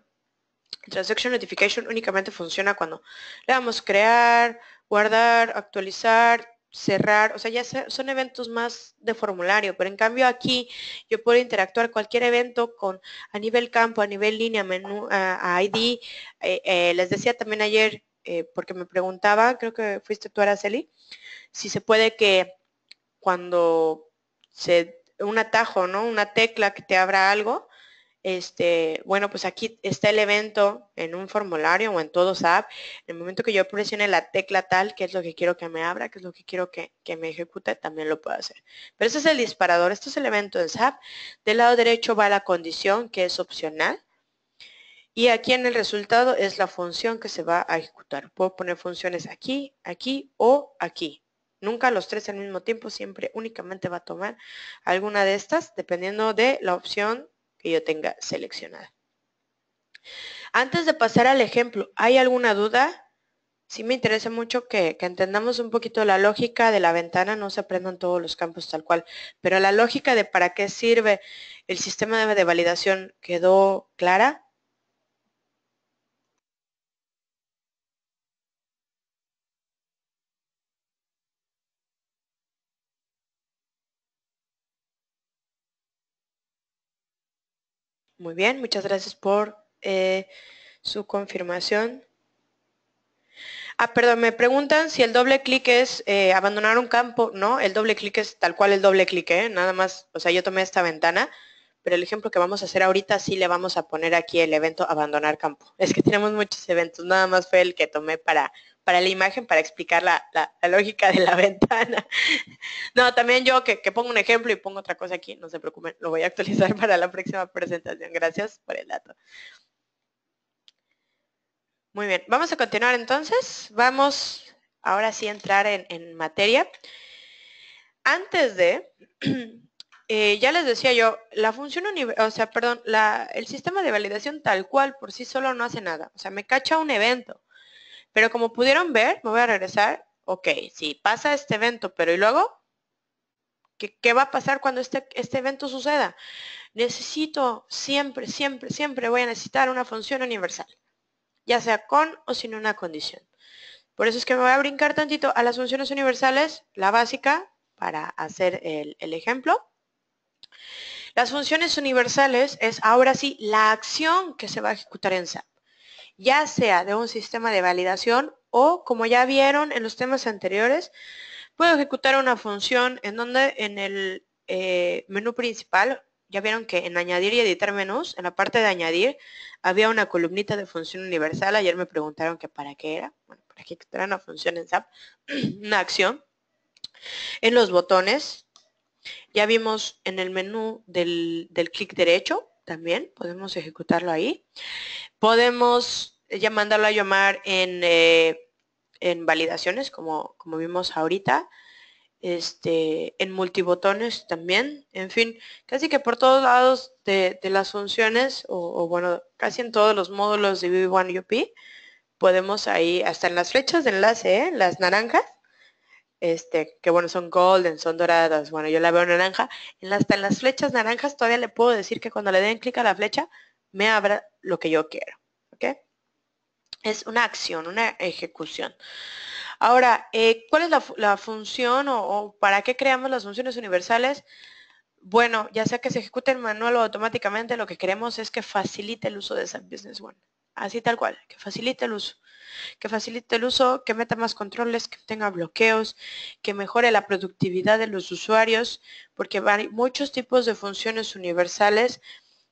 el Transaction Notification únicamente funciona cuando le damos crear, guardar, actualizar, cerrar, o sea, ya son eventos más de formulario, pero en cambio aquí yo puedo interactuar cualquier evento con a nivel campo, a nivel línea, menú, a, ID. Eh, eh, les decía también ayer, eh, porque me preguntaba, creo que fuiste tú, Araceli, si se puede que cuando se un atajo, ¿no? Una tecla que te abra algo, este, bueno, pues aquí está el evento en un formulario o en todo SAP. En el momento que yo presione la tecla tal, que es lo que quiero que me abra, que es lo que quiero que, que me ejecute, también lo puedo hacer. Pero ese es el disparador, este es el evento en SAP. Del lado derecho va la condición, que es opcional. Y aquí en el resultado es la función que se va a ejecutar. Puedo poner funciones aquí, aquí o aquí. Nunca los tres al mismo tiempo, siempre únicamente va a tomar alguna de estas, dependiendo de la opción que yo tenga seleccionada. Antes de pasar al ejemplo, ¿hay alguna duda? Sí me interesa mucho que, que, entendamos un poquito la lógica de la ventana, no se aprendan todos los campos tal cual, pero la lógica de para qué sirve el sistema de validación quedó clara. Muy bien, muchas gracias por eh, su confirmación. Ah, perdón, me preguntan si el doble clic es eh, abandonar un campo. No, el doble clic es tal cual el doble clic, ¿eh? nada más, o sea, yo tomé esta ventana pero el ejemplo que vamos a hacer ahorita sí le vamos a poner aquí el evento abandonar campo. Es que tenemos muchos eventos, nada más fue el que tomé para, para la imagen, para explicar la, lógica de la ventana. no, también yo que, pongo un ejemplo y pongo otra cosa aquí, no se preocupen, lo voy a actualizar para la próxima presentación. Gracias por el dato. Muy bien, vamos a continuar entonces. Vamos ahora sí a entrar en materia. Antes de Eh, ya les decía yo, la función, o sea, perdón, el sistema de validación tal cual por sí solo no hace nada. O sea, me cacha un evento. Pero como pudieron ver, me voy a regresar. Ok, sí, pasa este evento, pero ¿y luego? ¿Qué, va a pasar cuando este, este, evento suceda? Necesito siempre, siempre, siempre voy a necesitar una función universal, ya sea con o sin una condición. Por eso es que me voy a brincar tantito a las funciones universales, la básica, para hacer el ejemplo las funciones universales es ahora sí la acción que se va a ejecutar en SAP, ya sea de un sistema de validación o, como ya vieron en los temas anteriores, puedo ejecutar una función en donde en el eh, menú principal, ya vieron que en añadir y editar menús, en la parte de añadir, había una columnita de función universal. Ayer me preguntaron que para qué era. Bueno, para ejecutar una función en SAP, una acción. En los botones, ya vimos en el menú del, clic derecho, también podemos ejecutarlo ahí. Podemos ya mandarlo a llamar en, eh, validaciones, como, como vimos ahorita. Este, en multibotones también, en fin, casi que por todos lados de, las funciones, o, bueno, casi en todos los módulos de v 1 up podemos ahí, hasta en las flechas de enlace, ¿eh? las naranjas, este, que bueno, son golden, son doradas, bueno, yo la veo naranja, en las, hasta en las flechas naranjas todavía le puedo decir que cuando le den clic a la flecha, me abra lo que yo quiero, ¿ok? Es una acción, una ejecución. Ahora, eh, ¿cuál es la, función o, para qué creamos las funciones universales? Bueno, ya sea que se el manual o automáticamente, lo que queremos es que facilite el uso de esa Business One así tal cual, que facilite el uso, que facilite el uso, que meta más controles, que tenga bloqueos, que mejore la productividad de los usuarios, porque hay muchos tipos de funciones universales,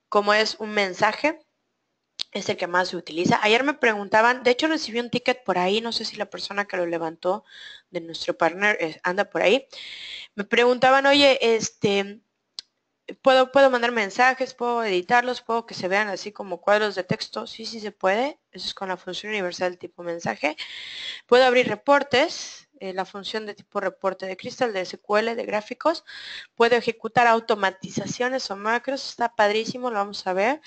como es un mensaje, es el que más se utiliza. Ayer me preguntaban, de hecho recibí un ticket por ahí, no sé si la persona que lo levantó de nuestro partner eh, anda por ahí. Me preguntaban, oye, este, puedo, mandar mensajes, puedo editarlos, puedo que se vean así como cuadros de texto, sí, sí se puede, eso es con la función universal tipo mensaje. Puedo abrir reportes, eh, la función de tipo reporte de Crystal, de SQL, de gráficos. Puedo ejecutar automatizaciones o macros, está padrísimo, lo vamos a ver.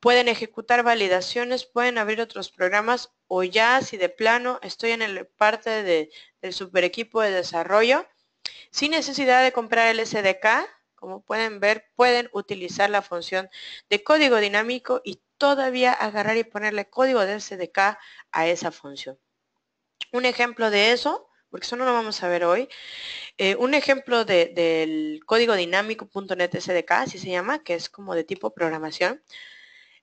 Pueden ejecutar validaciones, pueden abrir otros programas o ya si de plano estoy en el parte del super equipo de desarrollo, sin necesidad de comprar el SDK, como pueden ver, pueden utilizar la función de código dinámico y todavía agarrar y ponerle código de SDK a esa función. Un ejemplo de eso, porque eso no lo vamos a ver hoy, eh, un ejemplo del código dinámico.net SDK, así se llama, que es como de tipo programación,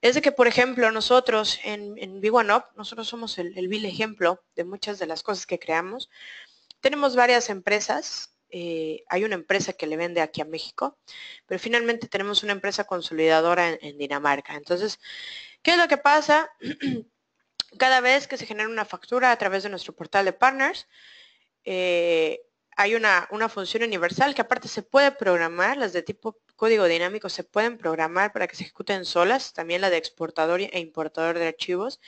es de que, por ejemplo, nosotros en, v 1 up nosotros somos el, el vil ejemplo de muchas de las cosas que creamos, tenemos varias empresas eh, hay una empresa que le vende aquí a México, pero finalmente tenemos una empresa consolidadora en, Dinamarca. Entonces, ¿qué es lo que pasa? Cada vez que se genera una factura a través de nuestro portal de partners, eh, hay una, una, función universal que aparte se puede programar, las de tipo código dinámico se pueden programar para que se ejecuten solas, también la de exportador e importador de archivos.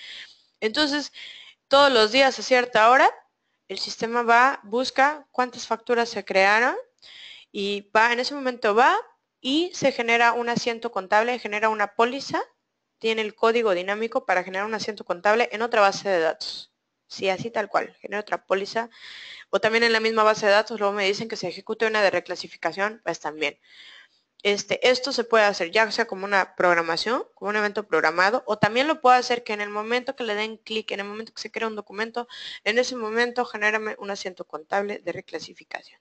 Entonces, todos los días a cierta hora el sistema va, busca cuántas facturas se crearon y va, en ese momento va y se genera un asiento contable, genera una póliza, tiene el código dinámico para generar un asiento contable en otra base de datos. Sí, así tal cual, genera otra póliza. O también en la misma base de datos, luego me dicen que se ejecute una de reclasificación, pues también este, esto se puede hacer ya sea como una programación, como un evento programado, o también lo puedo hacer que en el momento que le den clic, en el momento que se crea un documento, en ese momento genérame un asiento contable de reclasificación.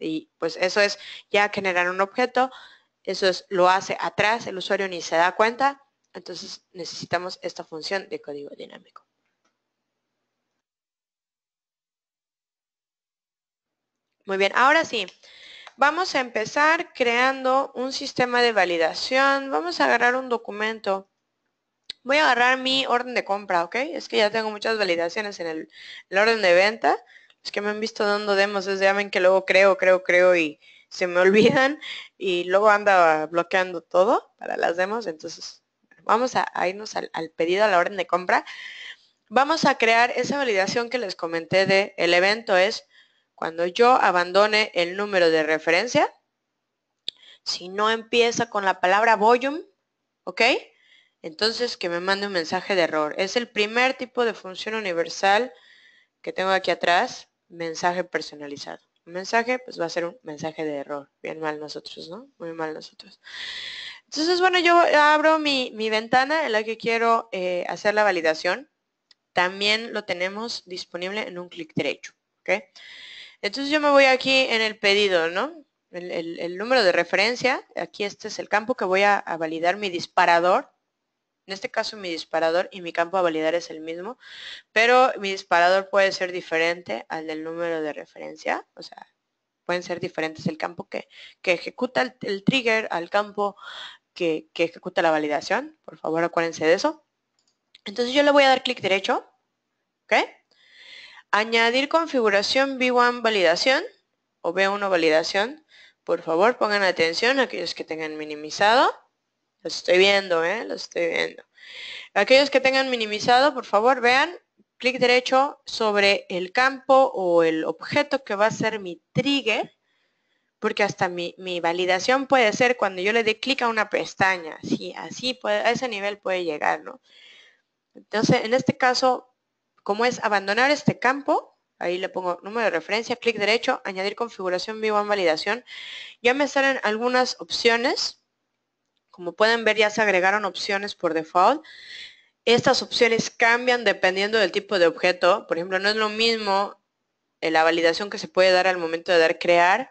Y pues eso es ya generar un objeto, eso es, lo hace atrás, el usuario ni se da cuenta, entonces necesitamos esta función de código dinámico. Muy bien, ahora sí, Vamos a empezar creando un sistema de validación. Vamos a agarrar un documento. Voy a agarrar mi orden de compra, ¿ok? Es que ya tengo muchas validaciones en el, orden de venta. Es que me han visto dando demos es ya ven que luego creo, creo, creo y se me olvidan y luego anda bloqueando todo para las demos. Entonces vamos a, irnos al, pedido, a la orden de compra. Vamos a crear esa validación que les comenté del el evento es cuando yo abandone el número de referencia, si no empieza con la palabra volume, ¿ok? Entonces que me mande un mensaje de error. Es el primer tipo de función universal que tengo aquí atrás, mensaje personalizado. Un mensaje, pues va a ser un mensaje de error. Bien mal nosotros, ¿no? Muy mal nosotros. Entonces, bueno, yo abro mi, ventana en la que quiero eh, hacer la validación. También lo tenemos disponible en un clic derecho, ¿ok? Entonces yo me voy aquí en el pedido, ¿no? El, número de referencia, aquí este es el campo que voy a, validar mi disparador. En este caso mi disparador y mi campo a validar es el mismo, pero mi disparador puede ser diferente al del número de referencia, o sea, pueden ser diferentes el campo que, ejecuta el, trigger al campo que, que, ejecuta la validación. Por favor, acuérdense de eso. Entonces yo le voy a dar clic derecho, ¿ok? Añadir configuración v 1 validación o v 1 validación. Por favor, pongan atención aquellos que tengan minimizado. Los estoy viendo, ¿eh? Lo estoy viendo. Aquellos que tengan minimizado, por favor, vean clic derecho sobre el campo o el objeto que va a ser mi trigger, porque hasta mi, validación puede ser cuando yo le dé clic a una pestaña, Sí, así puede, a ese nivel puede llegar, ¿no? Entonces, en este caso, como es abandonar este campo, ahí le pongo número de referencia, clic derecho, añadir configuración vivo en validación, ya me salen algunas opciones, como pueden ver ya se agregaron opciones por default, estas opciones cambian dependiendo del tipo de objeto, por ejemplo, no es lo mismo eh, la validación que se puede dar al momento de dar crear,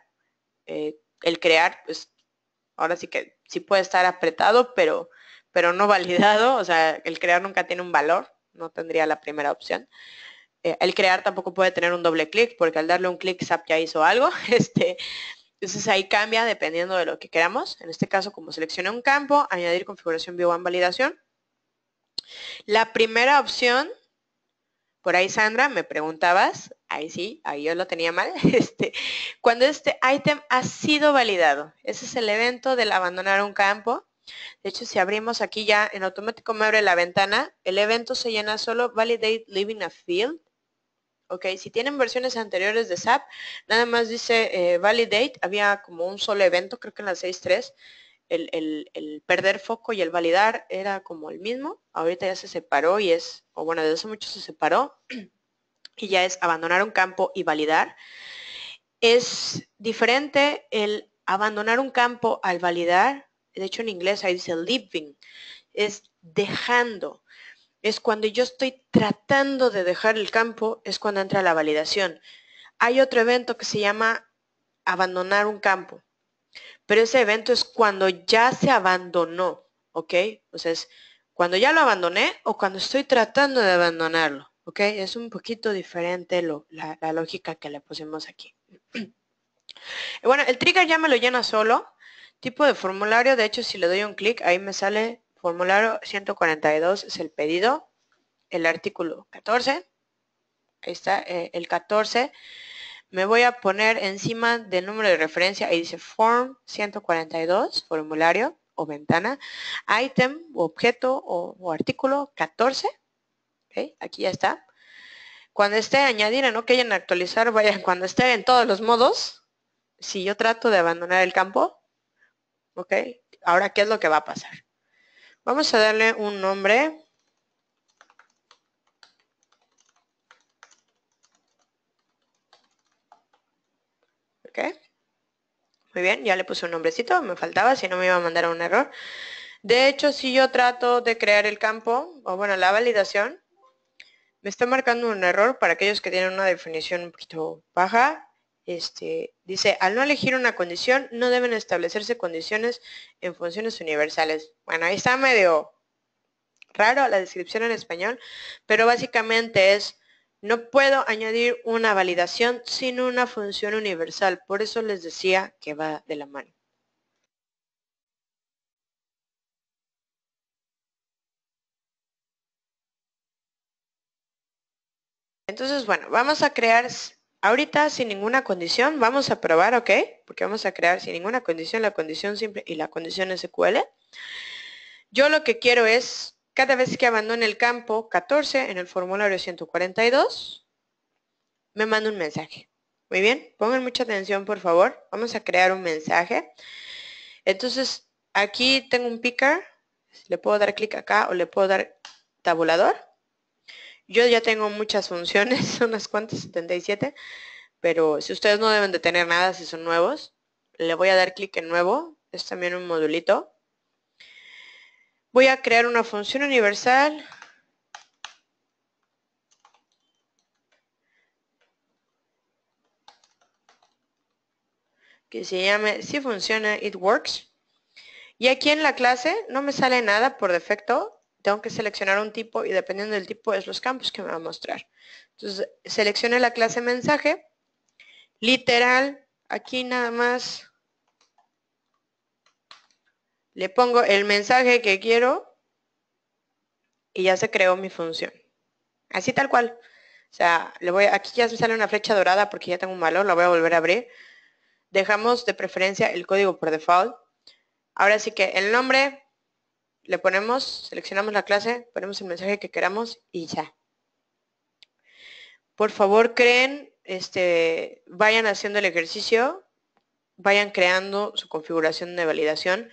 eh, el crear, pues ahora sí que sí puede estar apretado, pero, pero no validado, o sea, el crear nunca tiene un valor, no tendría la primera opción. Eh, el crear tampoco puede tener un doble clic, porque al darle un clic SAP ya hizo algo. Este, entonces ahí cambia dependiendo de lo que queramos. En este caso, como seleccioné un campo, añadir configuración View Validación. La primera opción, por ahí Sandra, me preguntabas, ahí sí, ahí yo lo tenía mal, este, cuando este item ha sido validado. Ese es el evento del abandonar un campo de hecho, si abrimos aquí ya, en automático me abre la ventana. El evento se llena solo Validate Living a Field. Ok, si tienen versiones anteriores de SAP, nada más dice eh, Validate. Había como un solo evento, creo que en la 6.3. El, el, el, perder foco y el validar era como el mismo. Ahorita ya se separó y es, o bueno, desde hace mucho se separó. Y ya es abandonar un campo y validar. Es diferente el abandonar un campo al validar de hecho en inglés ahí dice living, es dejando. Es cuando yo estoy tratando de dejar el campo, es cuando entra la validación. Hay otro evento que se llama abandonar un campo, pero ese evento es cuando ya se abandonó, ¿ok? O sea, es cuando ya lo abandoné o cuando estoy tratando de abandonarlo, ¿ok? Es un poquito diferente la, la lógica que le pusimos aquí. Bueno, el trigger ya me lo llena solo, Tipo de formulario, de hecho si le doy un clic, ahí me sale formulario 142, es el pedido, el artículo 14, ahí está eh, el 14, me voy a poner encima del número de referencia, ahí dice form 142, formulario o ventana, item o objeto o, artículo 14, aquí ya está. Cuando esté añadir en OK en actualizar, vaya, cuando esté en todos los modos, si yo trato de abandonar el campo, ¿Ok? Ahora, ¿qué es lo que va a pasar? Vamos a darle un nombre. ¿Ok? Muy bien, ya le puse un nombrecito, me faltaba, si no me iba a mandar un error. De hecho, si yo trato de crear el campo, o bueno, la validación, me está marcando un error para aquellos que tienen una definición un poquito baja. Este, dice, al no elegir una condición, no deben establecerse condiciones en funciones universales. Bueno, ahí está medio raro la descripción en español, pero básicamente es, no puedo añadir una validación sin una función universal. Por eso les decía que va de la mano. Entonces, bueno, vamos a crear Ahorita sin ninguna condición vamos a probar, ¿ok? Porque vamos a crear sin ninguna condición la condición simple y la condición SQL. Yo lo que quiero es, cada vez que abandone el campo 14 en el formulario 142, me manda un mensaje. Muy bien, pongan mucha atención por favor. Vamos a crear un mensaje. Entonces, aquí tengo un picker. Le puedo dar clic acá o le puedo dar tabulador. Yo ya tengo muchas funciones, son unas cuantas, 77, pero si ustedes no deben de tener nada si son nuevos, le voy a dar clic en nuevo, es también un modulito. Voy a crear una función universal. Que se llame, si funciona, it works. Y aquí en la clase no me sale nada por defecto, tengo que seleccionar un tipo y dependiendo del tipo es los campos que me va a mostrar. Entonces, seleccione la clase mensaje, literal, aquí nada más le pongo el mensaje que quiero y ya se creó mi función. Así tal cual. O sea, le voy, aquí ya se sale una flecha dorada porque ya tengo un valor, lo voy a volver a abrir. Dejamos de preferencia el código por default. Ahora sí que el nombre, le ponemos, seleccionamos la clase, ponemos el mensaje que queramos y ya. Por favor, creen, este, vayan haciendo el ejercicio, vayan creando su configuración de validación,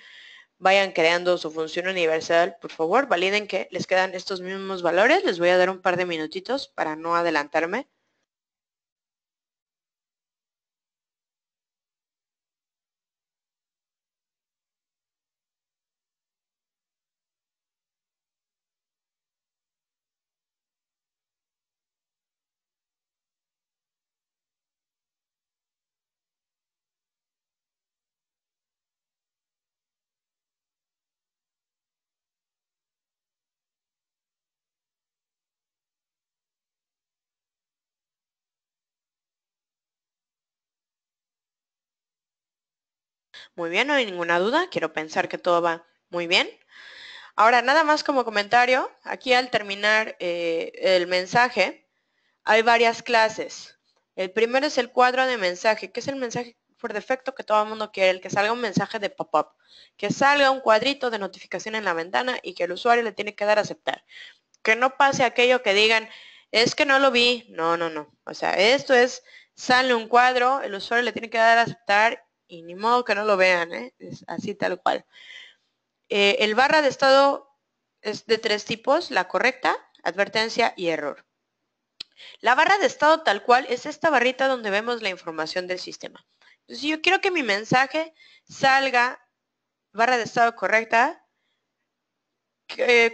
vayan creando su función universal, por favor, validen que les quedan estos mismos valores. Les voy a dar un par de minutitos para no adelantarme. muy bien, no hay ninguna duda, quiero pensar que todo va muy bien. Ahora, nada más como comentario, aquí al terminar eh, el mensaje, hay varias clases. El primero es el cuadro de mensaje, que es el mensaje por defecto que todo el mundo quiere, el que salga un mensaje de pop-up, que salga un cuadrito de notificación en la ventana y que el usuario le tiene que dar a aceptar. Que no pase aquello que digan, es que no lo vi, no, no, no. O sea, esto es, sale un cuadro, el usuario le tiene que dar a aceptar y ni modo que no lo vean, ¿eh? es así tal cual. Eh, el barra de estado es de tres tipos, la correcta, advertencia y error. La barra de estado tal cual es esta barrita donde vemos la información del sistema. Entonces, si yo quiero que mi mensaje salga barra de estado correcta,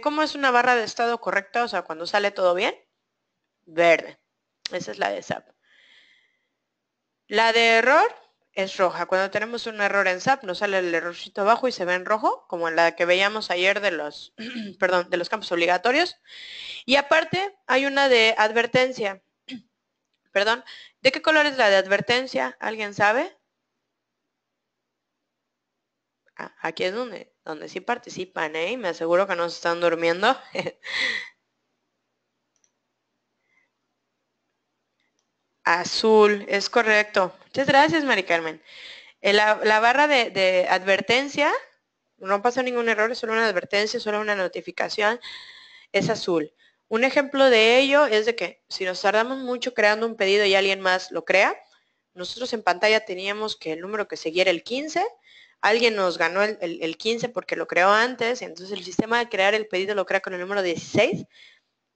¿cómo es una barra de estado correcta? O sea, cuando sale todo bien, verde. Esa es la de SAP. La de error es roja. Cuando tenemos un error en SAP, nos sale el errorcito abajo y se ve en rojo, como en la que veíamos ayer de los, perdón, de los campos obligatorios. Y aparte hay una de advertencia. perdón, ¿de qué color es la de advertencia? ¿Alguien sabe? Ah, aquí es donde, donde sí participan, ¿eh? Me aseguro que no se están durmiendo. Azul, es correcto. Muchas gracias, Mari Carmen. Eh, la, barra de, advertencia, no pasa ningún error, es solo una advertencia, solo una notificación, es azul. Un ejemplo de ello es de que si nos tardamos mucho creando un pedido y alguien más lo crea, nosotros en pantalla teníamos que el número que seguía era el 15, alguien nos ganó el, el 15 porque lo creó antes, entonces el sistema de crear el pedido lo crea con el número 16,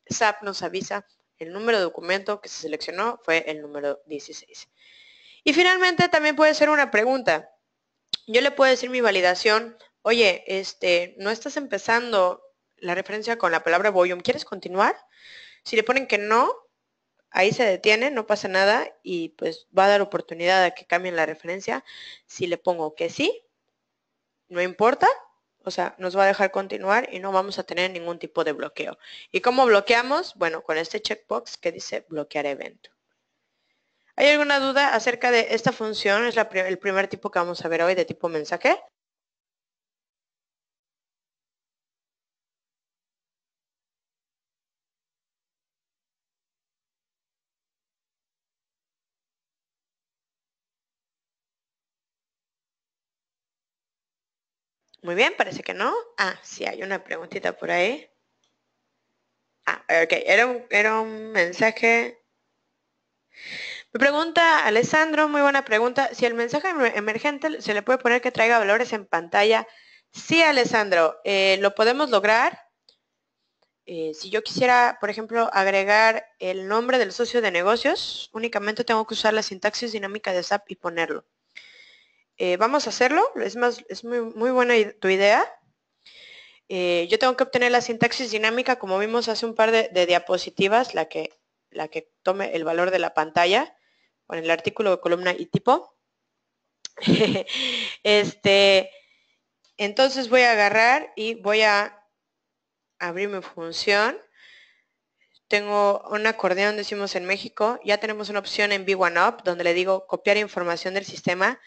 SAP nos avisa el número de documento que se seleccionó fue el número 16. Y finalmente también puede ser una pregunta. Yo le puedo decir mi validación, oye, este, no estás empezando la referencia con la palabra volume, ¿quieres continuar? Si le ponen que no, ahí se detiene, no pasa nada y pues va a dar oportunidad a que cambien la referencia. Si le pongo que sí, no importa, o sea, nos va a dejar continuar y no vamos a tener ningún tipo de bloqueo. ¿Y cómo bloqueamos? Bueno, con este checkbox que dice bloquear evento. ¿Hay alguna duda acerca de esta función? Es el primer tipo que vamos a ver hoy de tipo mensaje. Muy bien, parece que no. Ah, sí, hay una preguntita por ahí. Ah, ok, era un, mensaje. Me pregunta Alessandro, muy buena pregunta. Si el mensaje emergente se le puede poner que traiga valores en pantalla. Sí, Alessandro, eh, lo podemos lograr. Eh, si yo quisiera, por ejemplo, agregar el nombre del socio de negocios, únicamente tengo que usar la sintaxis dinámica de SAP y ponerlo. Eh, vamos a hacerlo, es más, es muy, buena tu idea. Eh, yo tengo que obtener la sintaxis dinámica, como vimos hace un par de, diapositivas, la que, la que tome el valor de la pantalla, con el artículo de columna y tipo. Este, entonces voy a agarrar y voy a abrir mi función. Tengo un acordeón, decimos en México. Ya tenemos una opción en B1UP, donde le digo copiar información del sistema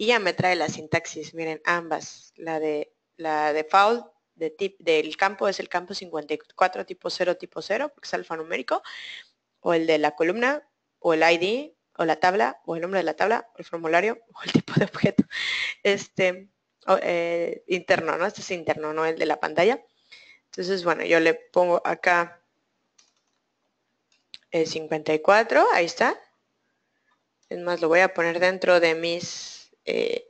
y ya me trae la sintaxis, miren, ambas, la de la default del campo es el campo 54 tipo 0 tipo 0 porque es alfanumérico, o el de la columna, o el ID, o la tabla, o el nombre de la tabla, o el formulario, o el tipo de objeto este, eh, interno, ¿no? Este es interno, no el de la pantalla. Entonces, bueno, yo le pongo acá el eh, 54, ahí está. Es más, lo voy a poner dentro de mis eh,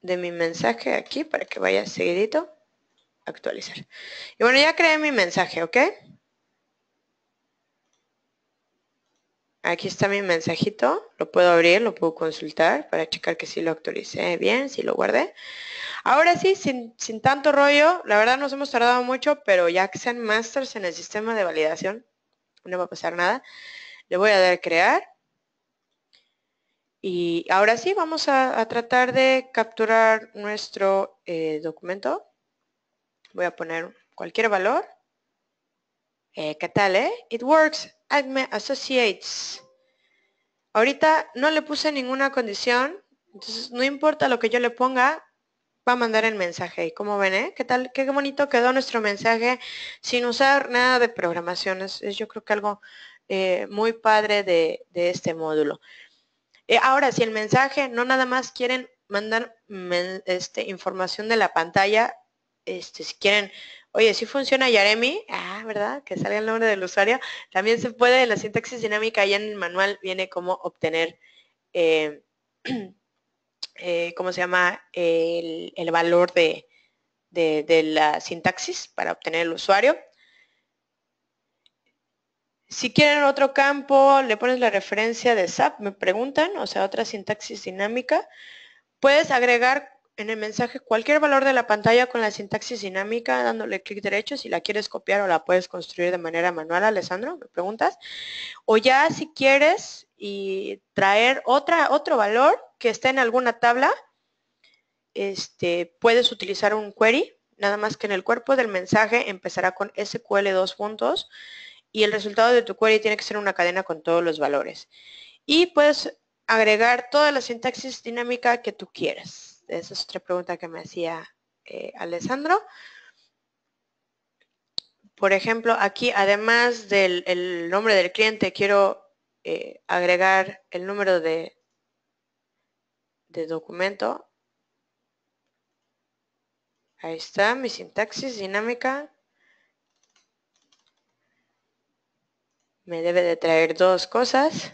de mi mensaje aquí para que vaya seguidito. Actualizar. Y bueno, ya creé mi mensaje, ¿ok? Aquí está mi mensajito. Lo puedo abrir, lo puedo consultar para checar que si lo actualicé bien, si lo guardé. Ahora sí, sin, sin tanto rollo, la verdad nos hemos tardado mucho, pero ya que sean masters en el sistema de validación, no va a pasar nada. Le voy a dar crear. Y ahora sí, vamos a, tratar de capturar nuestro eh, documento. Voy a poner cualquier valor. Eh, ¿Qué tal, eh? It works. me Associates. Ahorita no le puse ninguna condición, entonces no importa lo que yo le ponga, va a mandar el mensaje. Y como ven, ¿eh? ¿Qué tal? Qué bonito quedó nuestro mensaje sin usar nada de programación. Es, yo creo que algo eh, muy padre de este módulo. Eh, ahora, si el mensaje no nada más quieren mandar este, información de la pantalla, este, si quieren, oye, si funciona Yaremi, ah, ¿verdad? Que salga el nombre del usuario, también se puede en la sintaxis dinámica, y en el manual viene cómo obtener, eh, eh, ¿cómo se llama? El, valor de la sintaxis para obtener el usuario. Si quieren otro campo, le pones la referencia de SAP, me preguntan, o sea, otra sintaxis dinámica. Puedes agregar en el mensaje cualquier valor de la pantalla con la sintaxis dinámica, dándole clic derecho si la quieres copiar o la puedes construir de manera manual, Alessandro, me preguntas. O ya si quieres y traer otra, otro valor que esté en alguna tabla, este, puedes utilizar un query, nada más que en el cuerpo del mensaje empezará con SQL dos puntos y el resultado de tu query tiene que ser una cadena con todos los valores. Y puedes agregar toda la sintaxis dinámica que tú quieras. Esa es otra pregunta que me hacía eh, Alessandro. Por ejemplo, aquí además del nombre del cliente, quiero eh, agregar el número de, de documento. Ahí está mi sintaxis dinámica me debe de traer dos cosas.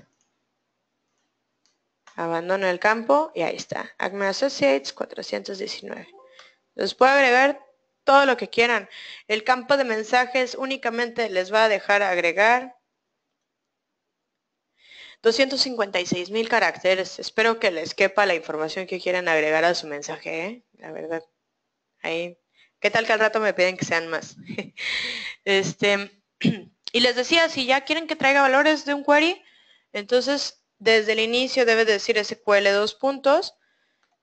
Abandono el campo y ahí está. Acme Associates 419. Les puedo agregar todo lo que quieran. El campo de mensajes únicamente les va a dejar agregar 256 mil caracteres. Espero que les quepa la información que quieran agregar a su mensaje, ¿eh? la verdad. Ahí. ¿Qué tal que al rato me piden que sean más? este. Y les decía, si ya quieren que traiga valores de un query, entonces desde el inicio debe decir SQL dos puntos,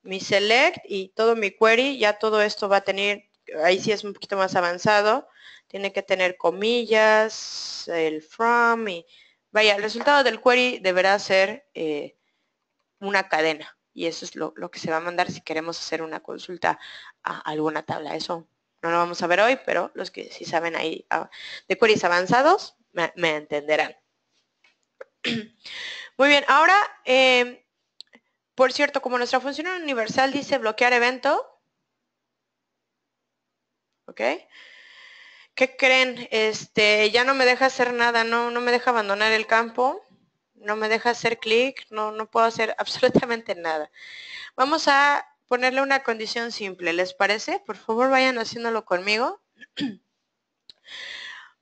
mi select y todo mi query, ya todo esto va a tener, ahí sí es un poquito más avanzado, tiene que tener comillas, el from y vaya, el resultado del query deberá ser eh, una cadena y eso es lo, lo, que se va a mandar si queremos hacer una consulta a alguna tabla. Eso no lo vamos a ver hoy, pero los que sí saben ahí ah, de queries avanzados me, entenderán. Muy bien, ahora, em, por cierto, como nuestra función universal dice bloquear evento, ¿ok? ¿Qué creen? Este, ya no me deja hacer nada, no, no me deja abandonar el campo, no me deja hacer clic, no, no puedo hacer absolutamente nada. Vamos a ponerle una condición simple. ¿Les parece? Por favor, vayan haciéndolo conmigo.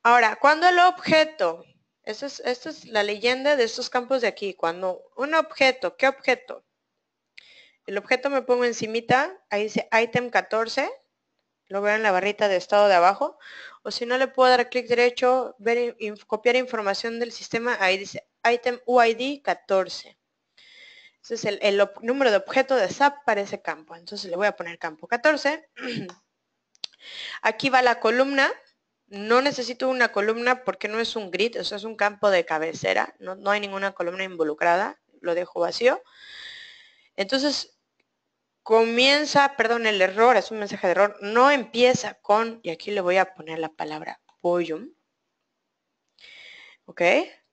Ahora, cuando el objeto, esta es, la leyenda de estos campos de aquí, cuando un objeto, ¿qué objeto? El objeto me pongo encimita, ahí dice item 14, lo veo en la barrita de estado de abajo, o si no le puedo dar clic derecho, ver, copiar información del sistema, ahí dice item UID 14. Entonces el, número de objeto de SAP para ese campo. Entonces le voy a poner campo 14. Aquí va la columna. No necesito una columna porque no es un grid, eso es un campo de cabecera. No, no hay ninguna columna involucrada. Lo dejo vacío. Entonces comienza, perdón, el error, es un mensaje de error. No empieza con, y aquí le voy a poner la palabra volume. ¿Ok?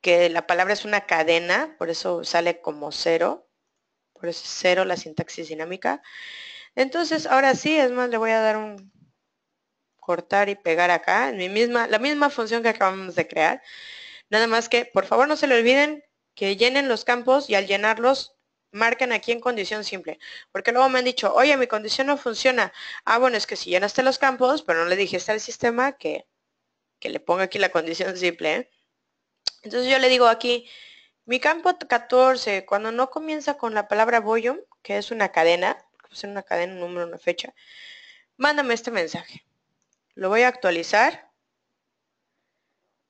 que la palabra es una cadena, por eso sale como cero por eso es cero la sintaxis dinámica. Entonces, ahora sí, es más, le voy a dar un cortar y pegar acá, en mi misma, la misma función que acabamos de crear. Nada más que, por favor, no se le olviden que llenen los campos y al llenarlos, marquen aquí en condición simple. Porque luego me han dicho, oye, mi condición no funciona. Ah, bueno, es que si llenaste los campos, pero no le dijiste al sistema que, que le ponga aquí la condición simple. ¿eh? Entonces yo le digo aquí, mi campo 14, cuando no comienza con la palabra volume, que es una cadena, es una cadena, un número, una fecha, mándame este mensaje. Lo voy a actualizar.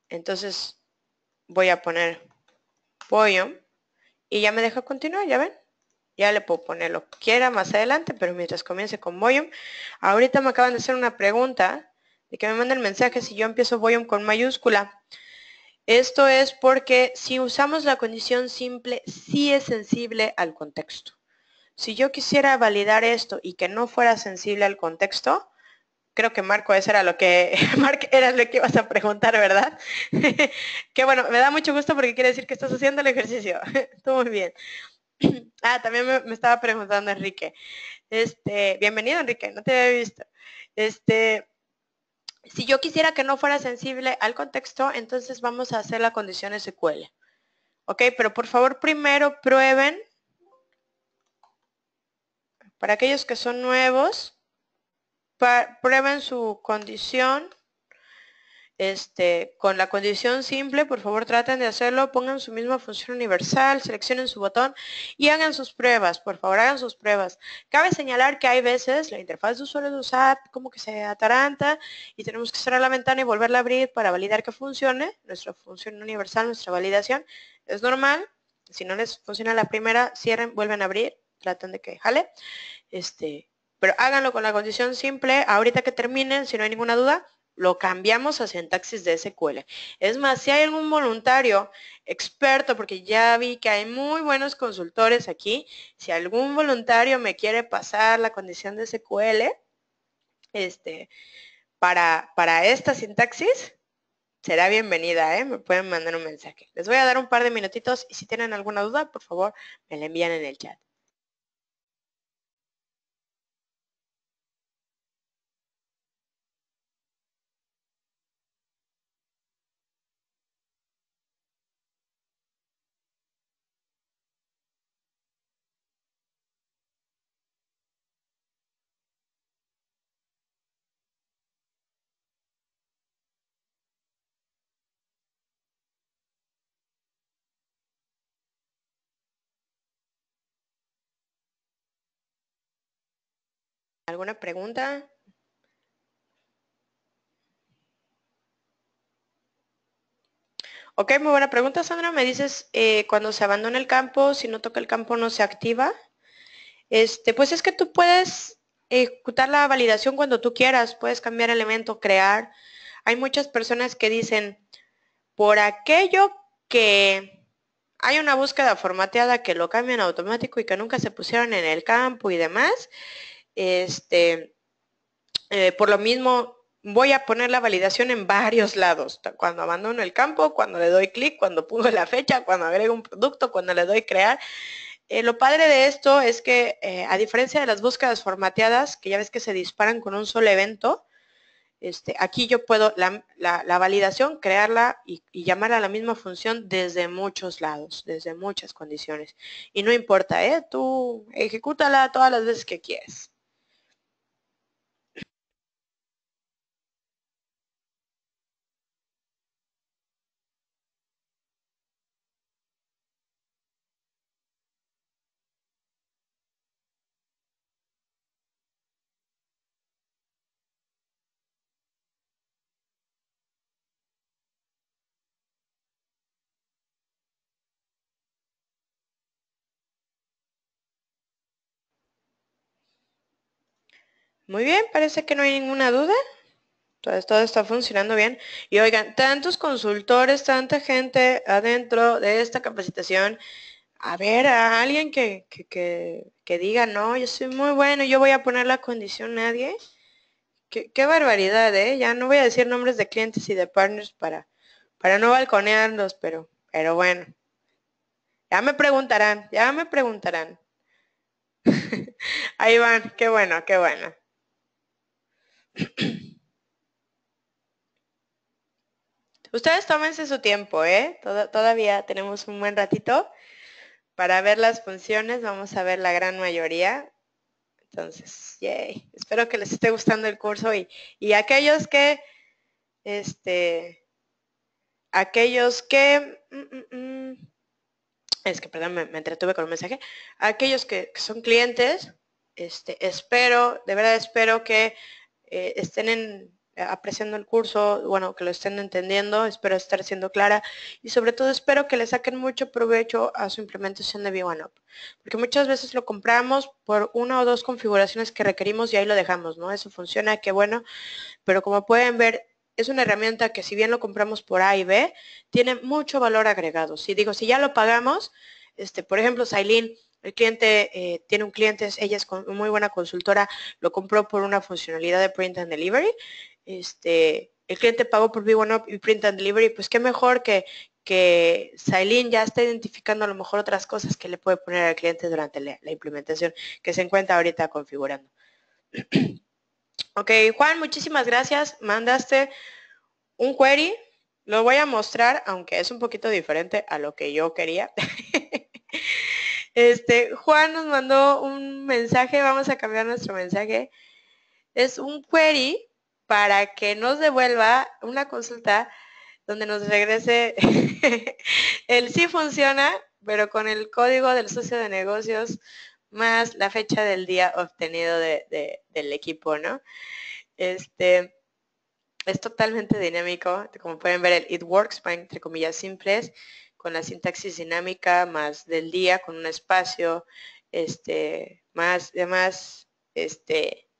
Entonces voy a poner volume y ya me deja continuar, ya ven. Ya le puedo poner lo que quiera más adelante, pero mientras comience con volume. Ahorita me acaban de hacer una pregunta de que me manden mensaje si yo empiezo volume con mayúscula. Esto es porque si usamos la condición simple, sí es sensible al contexto. Si yo quisiera validar esto y que no fuera sensible al contexto, creo que Marco, eso era lo que, Marco, era lo que ibas a preguntar, ¿verdad? que bueno, me da mucho gusto porque quiere decir que estás haciendo el ejercicio. Tú muy bien. ah, también me, me, estaba preguntando Enrique. Este, bienvenido Enrique, no te había visto. Este, si yo quisiera que no fuera sensible al contexto, entonces vamos a hacer la condición SQL. Ok, pero por favor primero prueben, para aquellos que son nuevos, prueben su condición este, con la condición simple, por favor traten de hacerlo, pongan su misma función universal, seleccionen su botón y hagan sus pruebas, por favor hagan sus pruebas. Cabe señalar que hay veces la interfaz de usuario de usar como que se ataranta y tenemos que cerrar la ventana y volverla a abrir para validar que funcione, nuestra función universal, nuestra validación, es normal. Si no les funciona la primera, cierren, vuelven a abrir, traten de que jale. Este, pero háganlo con la condición simple, ahorita que terminen, si no hay ninguna duda, lo cambiamos a sintaxis de SQL. Es más, si hay algún voluntario experto, porque ya vi que hay muy buenos consultores aquí, si algún voluntario me quiere pasar la condición de SQL este, para, para esta sintaxis, será bienvenida, ¿eh? me pueden mandar un mensaje. Les voy a dar un par de minutitos y si tienen alguna duda, por favor, me la envían en el chat. ¿Alguna pregunta? Ok, muy buena pregunta, Sandra. Me dices, eh, cuando se abandona el campo, si no toca el campo, no se activa. Este, pues es que tú puedes ejecutar la validación cuando tú quieras, puedes cambiar elemento, crear. Hay muchas personas que dicen, por aquello que hay una búsqueda formateada que lo cambian automático y que nunca se pusieron en el campo y demás, este, eh, por lo mismo, voy a poner la validación en varios lados. Cuando abandono el campo, cuando le doy clic, cuando pongo la fecha, cuando agrego un producto, cuando le doy crear. Eh, lo padre de esto es que, eh, a diferencia de las búsquedas formateadas, que ya ves que se disparan con un solo evento, este, aquí yo puedo la, validación, crearla y, llamar llamarla a la misma función desde muchos lados, desde muchas condiciones. Y no importa, ¿eh? tú ejecútala todas las veces que quieras Muy bien, parece que no hay ninguna duda. Entonces todo está funcionando bien. Y oigan, tantos consultores, tanta gente adentro de esta capacitación. A ver, a alguien que, que, que, que diga, no, yo soy muy bueno, yo voy a poner la condición nadie. Qué, qué, barbaridad, ¿eh? Ya no voy a decir nombres de clientes y de partners para, para no balconearlos, pero, pero bueno. Ya me preguntarán, ya me preguntarán. Ahí van, qué bueno, qué bueno. Ustedes tómense su tiempo, ¿eh? todavía tenemos un buen ratito para ver las funciones. Vamos a ver la gran mayoría. Entonces, yay. Espero que les esté gustando el curso y, y aquellos que, este, aquellos que, mm, mm, mm, es que, perdón, me, entretuve con el mensaje. Aquellos que, que son clientes, este, espero, de verdad espero que eh, estén eh, apreciando el curso, bueno, que lo estén entendiendo, espero estar siendo clara y sobre todo espero que le saquen mucho provecho a su implementación de v 1 up porque muchas veces lo compramos por una o dos configuraciones que requerimos y ahí lo dejamos, ¿no? Eso funciona, qué bueno, pero como pueden ver, es una herramienta que si bien lo compramos por A y B, tiene mucho valor agregado. Si digo, si ya lo pagamos, este, por ejemplo, Sailin, el cliente eh, tiene un cliente, ella es muy buena consultora, lo compró por una funcionalidad de print and delivery. Este, el cliente pagó por B1 up y print and delivery, pues qué mejor que que Sailin ya está identificando a lo mejor otras cosas que le puede poner al cliente durante la, implementación que se encuentra ahorita configurando. ok, Juan, muchísimas gracias. Mandaste un query. Lo voy a mostrar, aunque es un poquito diferente a lo que yo quería. Este, Juan nos mandó un mensaje, vamos a cambiar nuestro mensaje. Es un query para que nos devuelva una consulta donde nos regrese el sí funciona, pero con el código del socio de negocios más la fecha del día obtenido del equipo, ¿no? Este es totalmente dinámico, como pueden ver el it works, entre comillas simples, con la sintaxis dinámica más del día, con un espacio, este, más, demás, este,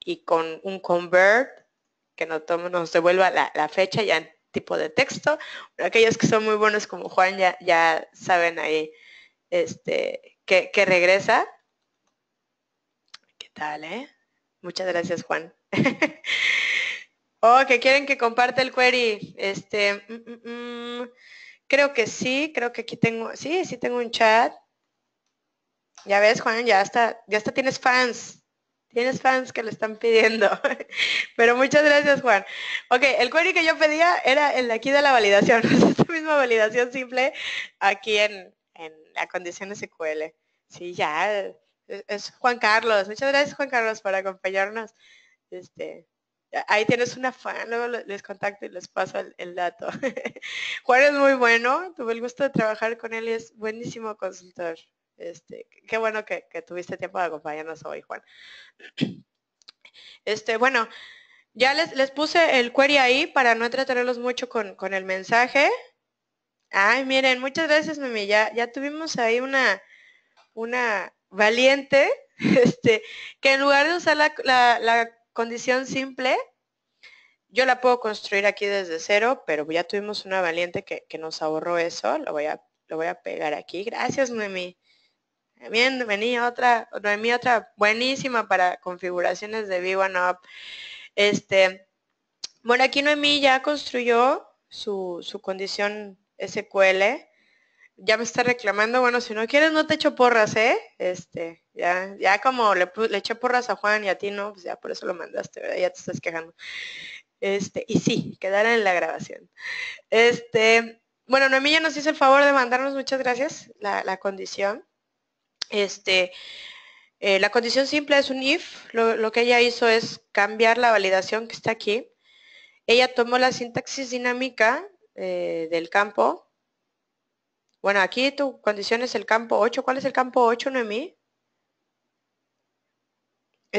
y con un convert que nos, nos devuelva la, fecha fecha ya tipo de texto. Aquellos que son muy buenos como Juan ya, ya saben ahí este, que, regresa. ¿Qué tal, eh? Muchas gracias, Juan. oh, que quieren que comparte el query. Este, mm, mm, mm. Creo que sí, creo que aquí tengo, sí, sí tengo un chat. Ya ves, Juan, ya está, ya hasta tienes fans. Tienes fans que lo están pidiendo. Pero muchas gracias, Juan. Ok, el query que yo pedía era el de aquí de la validación. esta misma validación simple aquí en, en la condición SQL. Sí, ya. es Juan Carlos. Muchas gracias, Juan Carlos, por acompañarnos. Este, ahí tienes una fan, luego les contacto y les paso el, dato. Juan es muy bueno, tuve el gusto de trabajar con él y es buenísimo consultor. Este, qué bueno que, tuviste tiempo de acompañarnos hoy, Juan. Este, bueno, ya les, les puse el query ahí para no entretenerlos mucho con, con el mensaje. Ay, miren, muchas gracias, mami. Ya, ya tuvimos ahí una, una valiente, este, que en lugar de usar la condición simple, yo la puedo construir aquí desde cero, pero ya tuvimos una valiente que, nos ahorró eso. Lo voy, a, lo voy a pegar aquí. Gracias, Noemí. Bien, venía otra, Noemí, otra buenísima para configuraciones de V1UP. Este, bueno, aquí Noemí ya construyó su, su condición SQL. Ya me está reclamando, bueno, si no quieres no te echo porras, ¿eh? Este, ya, ya como le, eché porras a Juan y a ti no, pues ya por eso lo mandaste, ¿verdad? Ya te estás quejando. Este, y sí, quedará en la grabación. Este, bueno, Noemí ya nos hizo el favor de mandarnos, muchas gracias, la, condición. Este, eh, la condición simple es un if. Lo, que ella hizo es cambiar la validación que está aquí. Ella tomó la sintaxis dinámica eh, del campo. Bueno, aquí tu condición es el campo 8. ¿Cuál es el campo 8, Noemí?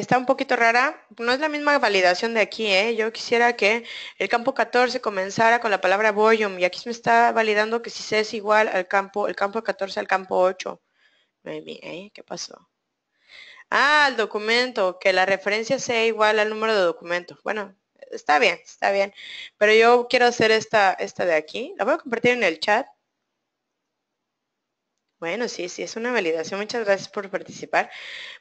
está un poquito rara. No es la misma validación de aquí, ¿eh? Yo quisiera que el campo 14 comenzara con la palabra volume y aquí se me está validando que si C es igual al campo, el campo 14 al campo 8. ¿eh? ¿Qué pasó? Ah, el documento, que la referencia sea igual al número de documento. Bueno, está bien, está bien. Pero yo quiero hacer esta, esta de aquí. La voy a compartir en el chat bueno, sí, sí, es una validación. Muchas gracias por participar.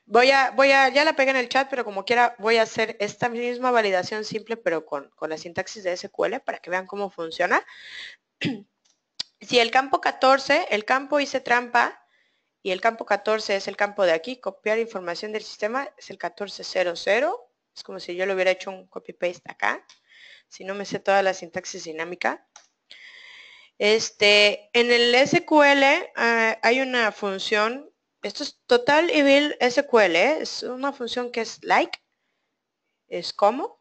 Voy a, voy a, ya la pegué en el chat, pero como quiera voy a hacer esta misma validación simple, pero con, con la sintaxis de SQL para que vean cómo funciona. si el campo 14, el campo hice trampa, y el campo 14 es el campo de aquí, copiar información del sistema, es el 1400, es como si yo le hubiera hecho un copy-paste acá, si no me sé toda la sintaxis dinámica. Este, en el SQL ah, hay una función, esto es total y evil SQL, ¿eh? es una función que es like, es como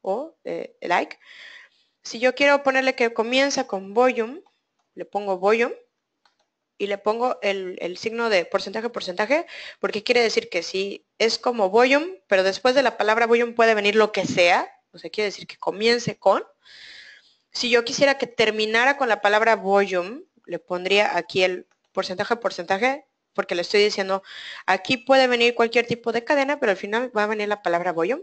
o eh, like. Si yo quiero ponerle que comienza con volume, le pongo volume y le pongo el, el, signo de porcentaje porcentaje porque quiere decir que si es como volume, pero después de la palabra volume puede venir lo que sea, o sea, quiere decir que comience con. Si yo quisiera que terminara con la palabra volume, le pondría aquí el porcentaje, porcentaje, porque le estoy diciendo, aquí puede venir cualquier tipo de cadena, pero al final va a venir la palabra volume.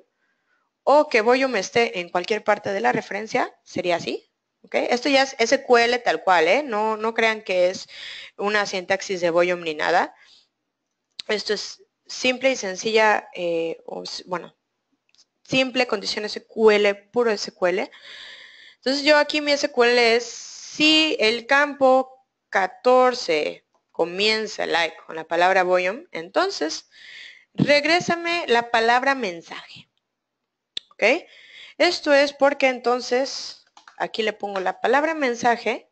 O que volume esté en cualquier parte de la referencia, sería así. Esto ya es SQL tal cual, ¿eh? no, crean que es una sintaxis de volume ni nada. Esto es simple y sencilla, eh, bueno, simple condición SQL, puro SQL. Entonces yo aquí mi SQL es si el campo 14 comienza like con la palabra volume, entonces regrésame la palabra mensaje. ¿Ok? Esto es porque entonces aquí le pongo la palabra mensaje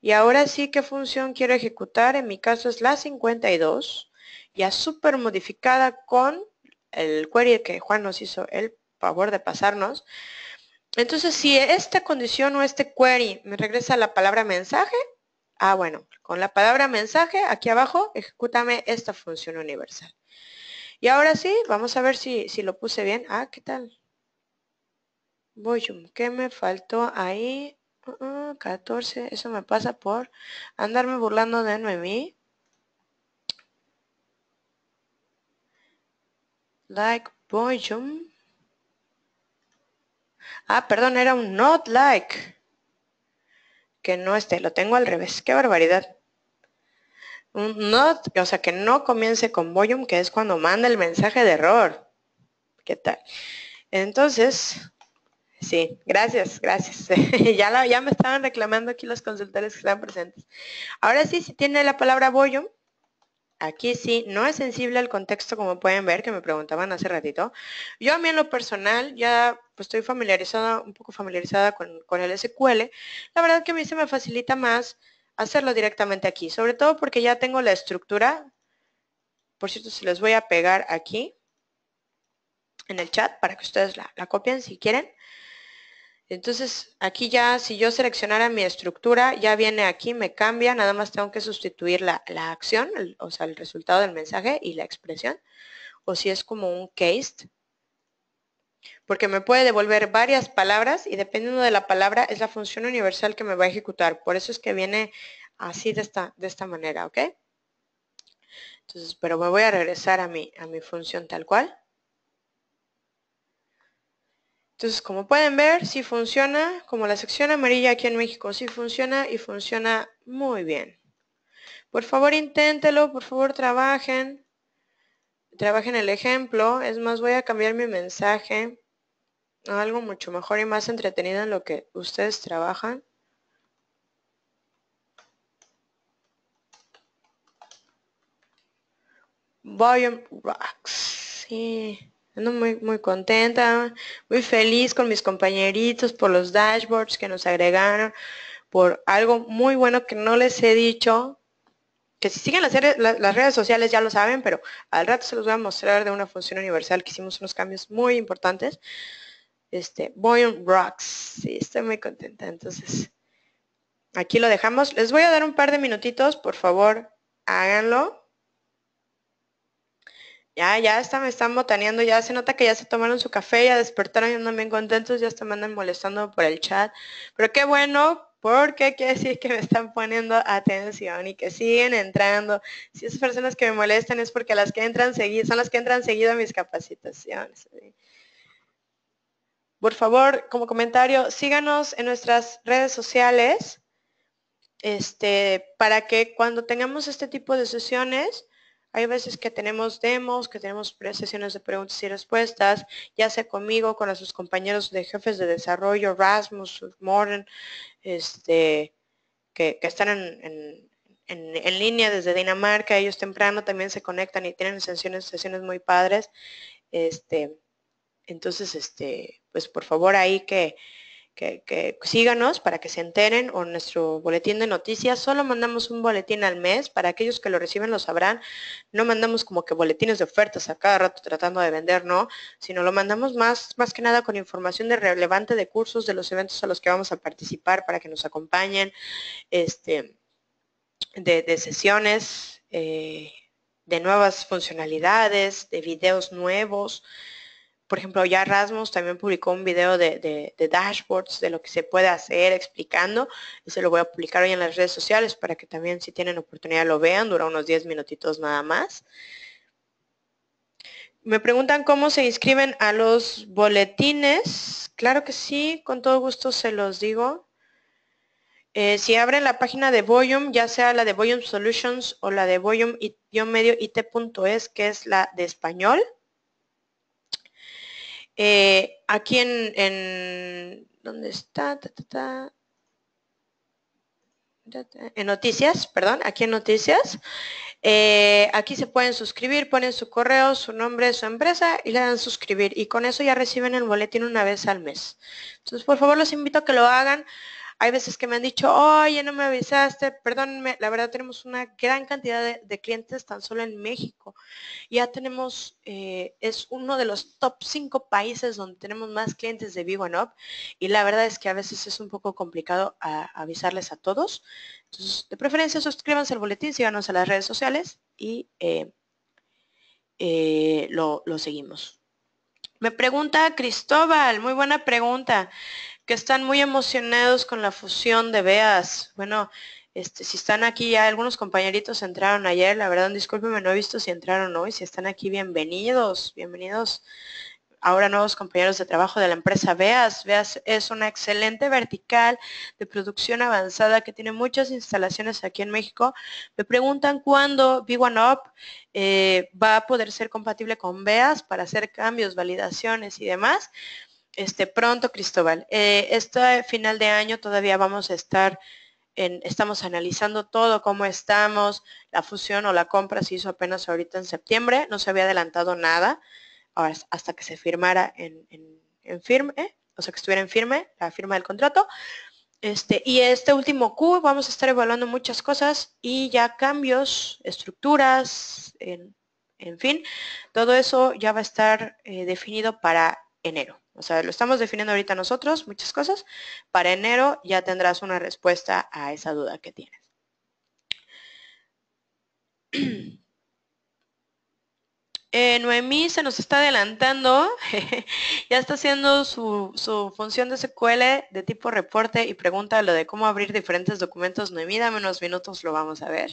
y ahora sí qué función quiero ejecutar, en mi caso es la 52, ya súper modificada con el query que Juan nos hizo el favor de pasarnos. Entonces, si esta condición o este query me regresa la palabra mensaje, ah, bueno, con la palabra mensaje, aquí abajo, ejecútame esta función universal. Y ahora sí, vamos a ver si, lo puse bien. Ah, ¿qué tal? Voy, ¿qué me faltó ahí? 14, uh-uh, eso me pasa por andarme burlando de Noemí. Like Boyum. Ah, perdón, era un not like. Que no esté, lo tengo al revés. Qué barbaridad. Un not, o sea, que no comience con volume, que es cuando manda el mensaje de error. ¿Qué tal? Entonces, sí, gracias, gracias. ya, ya me estaban reclamando aquí los consultores que están presentes. Ahora sí, si tiene la palabra volume, aquí sí, no es sensible al contexto como pueden ver que me preguntaban hace ratito. Yo a mí en lo personal ya pues estoy familiarizada, un poco familiarizada con, el SQL, la verdad que a mí se me facilita más hacerlo directamente aquí, sobre todo porque ya tengo la estructura. Por cierto, se les voy a pegar aquí en el chat para que ustedes la, copien si quieren. Entonces, aquí ya, si yo seleccionara mi estructura, ya viene aquí, me cambia, nada más tengo que sustituir la, acción, o sea, el resultado del mensaje y la expresión. O si es como un case, porque me puede devolver varias palabras y dependiendo de la palabra es la función universal que me va a ejecutar. Por eso es que viene así de esta, manera, ¿ok? Entonces, pero me voy a regresar a mi, a mi función tal cual. Entonces, como pueden ver, sí funciona, como la sección amarilla aquí en México, sí funciona y funciona muy bien. Por favor, inténtelo, por favor, trabajen trabajen el ejemplo. Es más, voy a cambiar mi mensaje a algo mucho mejor y más entretenido en lo que ustedes trabajan. Volume Rocks. Sí, muy, muy contenta, muy feliz con mis compañeritos por los dashboards que nos agregaron, por algo muy bueno que no les he dicho, que si siguen las redes, las redes sociales ya lo saben, pero al rato se los voy a mostrar de una función universal que hicimos unos cambios muy importantes. Este, voy Rocks, sí, estoy muy contenta, entonces aquí lo dejamos. Les voy a dar un par de minutitos, por favor, háganlo. Ya, ya está, me están botaneando, ya se nota que ya se tomaron su café, ya despertaron, y andan bien contentos, ya están andan molestando por el chat. Pero qué bueno, porque quiere decir que me están poniendo atención y que siguen entrando. Si esas personas que me molestan es porque las que entran son las que entran seguido a mis capacitaciones. Por favor, como comentario, síganos en nuestras redes sociales este, para que cuando tengamos este tipo de sesiones, hay veces que tenemos demos, que tenemos sesiones de preguntas y respuestas, ya sea conmigo, con sus compañeros de jefes de desarrollo, Rasmus, Morten, este, que, están en, en, en, en, línea desde Dinamarca, ellos temprano también se conectan y tienen sesiones, sesiones muy padres. Este, entonces, este, pues por favor ahí que, que, síganos para que se enteren o nuestro boletín de noticias. Solo mandamos un boletín al mes, para aquellos que lo reciben lo sabrán. No mandamos como que boletines de ofertas a cada rato tratando de vender, no, sino lo mandamos más, más que nada con información de relevante de cursos, de los eventos a los que vamos a participar para que nos acompañen, este, de, sesiones. Eh, de nuevas funcionalidades, de videos nuevos, por ejemplo, ya Rasmus también publicó un video de, dashboards, de lo que se puede hacer, explicando, y se lo voy a publicar hoy en las redes sociales para que también si tienen oportunidad lo vean, dura unos 10 minutitos nada más. Me preguntan cómo se inscriben a los boletines. Claro que sí, con todo gusto se los digo. Eh, si abren la página de Volume, ya sea la de Volume Solutions o la de Voyum-medio-it.es, que es la de español, eh, aquí en, en, ¿Dónde está? En noticias, perdón, aquí en noticias. Eh, aquí se pueden suscribir, ponen su correo, su nombre, su empresa y le dan suscribir. Y con eso ya reciben el boletín una vez al mes. Entonces, por favor, los invito a que lo hagan. Hay veces que me han dicho, oye, no me avisaste, perdónenme, la verdad tenemos una gran cantidad de, clientes tan solo en México. Ya tenemos, eh, es uno de los top cinco países donde tenemos más clientes de Vivo Up y la verdad es que a veces es un poco complicado avisarles a todos. Entonces, de preferencia, suscríbanse al boletín, síganos a las redes sociales y eh, eh, lo seguimos. Me pregunta Cristóbal, muy buena pregunta que están muy emocionados con la fusión de veas. Bueno, este, si están aquí ya, algunos compañeritos entraron ayer, la verdad, discúlpenme, no he visto si entraron hoy, si están aquí, bienvenidos, bienvenidos. Ahora nuevos compañeros de trabajo de la empresa Veas. Veas es una excelente vertical de producción avanzada que tiene muchas instalaciones aquí en México. Me preguntan cuándo v 1 up eh, va a poder ser compatible con Veas para hacer cambios, validaciones y demás este, pronto, Cristóbal. Eh, este final de año todavía vamos a estar, en, estamos analizando todo, cómo estamos, la fusión o la compra se hizo apenas ahorita en septiembre, no se había adelantado nada hasta que se firmara en, firme, o sea, que estuviera en firme la firma del contrato. Este, y este último Q vamos a estar evaluando muchas cosas y ya cambios, estructuras, en, fin, todo eso ya va a estar eh, definido para enero. O sea, lo estamos definiendo ahorita nosotros, muchas cosas. Para enero ya tendrás una respuesta a esa duda que tienes. Eh, Noemí se nos está adelantando, ya está haciendo su, su, función de SQL de tipo reporte y pregunta lo de cómo abrir diferentes documentos. Noemí, dame unos minutos, lo vamos a ver.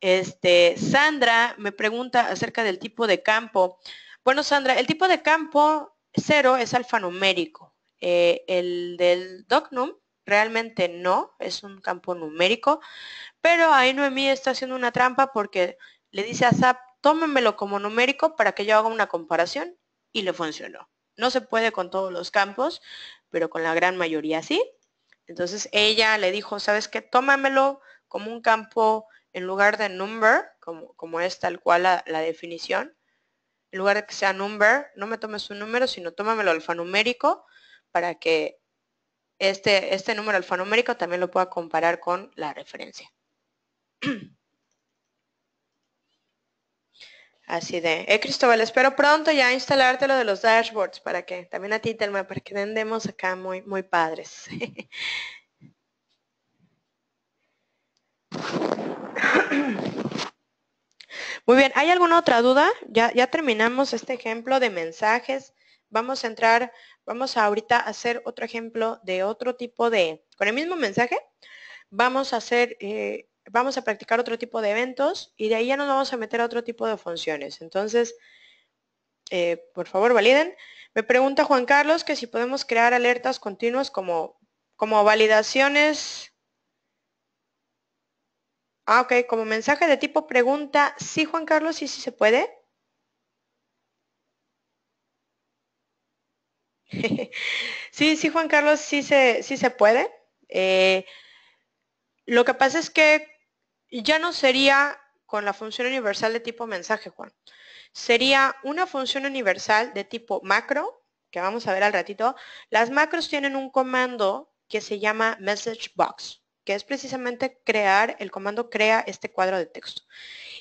Este, Sandra me pregunta acerca del tipo de campo. Bueno, Sandra, el tipo de campo cero es alfanumérico. Eh, el del docnum realmente no, es un campo numérico, pero ahí Noemí está haciendo una trampa porque le dice a Zap, tómenmelo como numérico para que yo haga una comparación y le funcionó. No se puede con todos los campos, pero con la gran mayoría sí. Entonces ella le dijo, ¿sabes qué? Tómamelo como un campo en lugar de number, como, es tal cual la definición, en lugar de que sea number, no me tomes un número, sino tómamelo alfanumérico para que este, este número alfanumérico también lo pueda comparar con la referencia. Así de, eh, Cristóbal, espero pronto ya instalarte lo de los dashboards para que, también a ti, Telma, para que vendemos acá muy, muy padres. Muy bien, ¿hay alguna otra duda? Ya, terminamos este ejemplo de mensajes. Vamos a entrar, vamos a ahorita hacer otro ejemplo de otro tipo de, con el mismo mensaje, vamos a hacer, eh, vamos a practicar otro tipo de eventos y de ahí ya nos vamos a meter a otro tipo de funciones. Entonces, eh, por favor, validen. Me pregunta Juan Carlos que si podemos crear alertas continuas como, como validaciones Ah, ok, como mensaje de tipo pregunta, sí, Juan Carlos, sí, sí se puede. sí, sí, Juan Carlos, sí se, sí se puede. Eh, lo que pasa es que ya no sería con la función universal de tipo mensaje, Juan. Sería una función universal de tipo macro, que vamos a ver al ratito. Las macros tienen un comando que se llama message box es precisamente crear, el comando crea este cuadro de texto.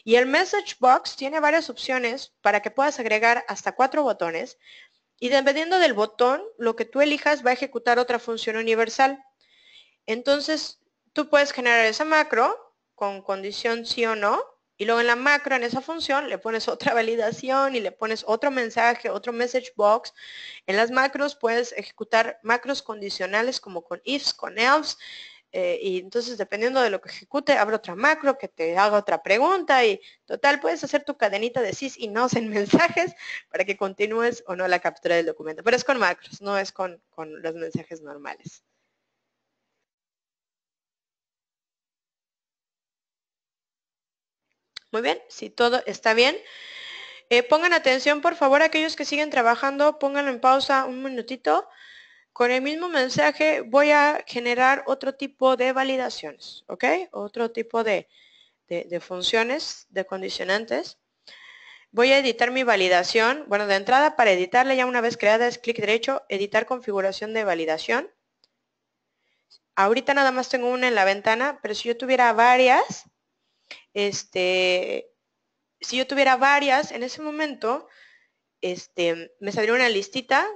Y el message box tiene varias opciones para que puedas agregar hasta cuatro botones y dependiendo del botón, lo que tú elijas va a ejecutar otra función universal. Entonces, tú puedes generar esa macro con condición sí o no y luego en la macro, en esa función, le pones otra validación y le pones otro mensaje, otro message box. En las macros puedes ejecutar macros condicionales como con ifs, con else, eh, y entonces dependiendo de lo que ejecute, abre otra macro que te haga otra pregunta y total, puedes hacer tu cadenita de sí y no en mensajes para que continúes o no la captura del documento. Pero es con macros, no es con, los mensajes normales. Muy bien, si todo está bien. Eh, pongan atención, por favor, aquellos que siguen trabajando, pónganlo en pausa un minutito con el mismo mensaje voy a generar otro tipo de validaciones, ¿ok? Otro tipo de, funciones, de condicionantes. Voy a editar mi validación. Bueno, de entrada para editarla ya una vez creada es clic derecho, editar configuración de validación. Ahorita nada más tengo una en la ventana, pero si yo tuviera varias, este, si yo tuviera varias, en ese momento, este, me saldría una listita.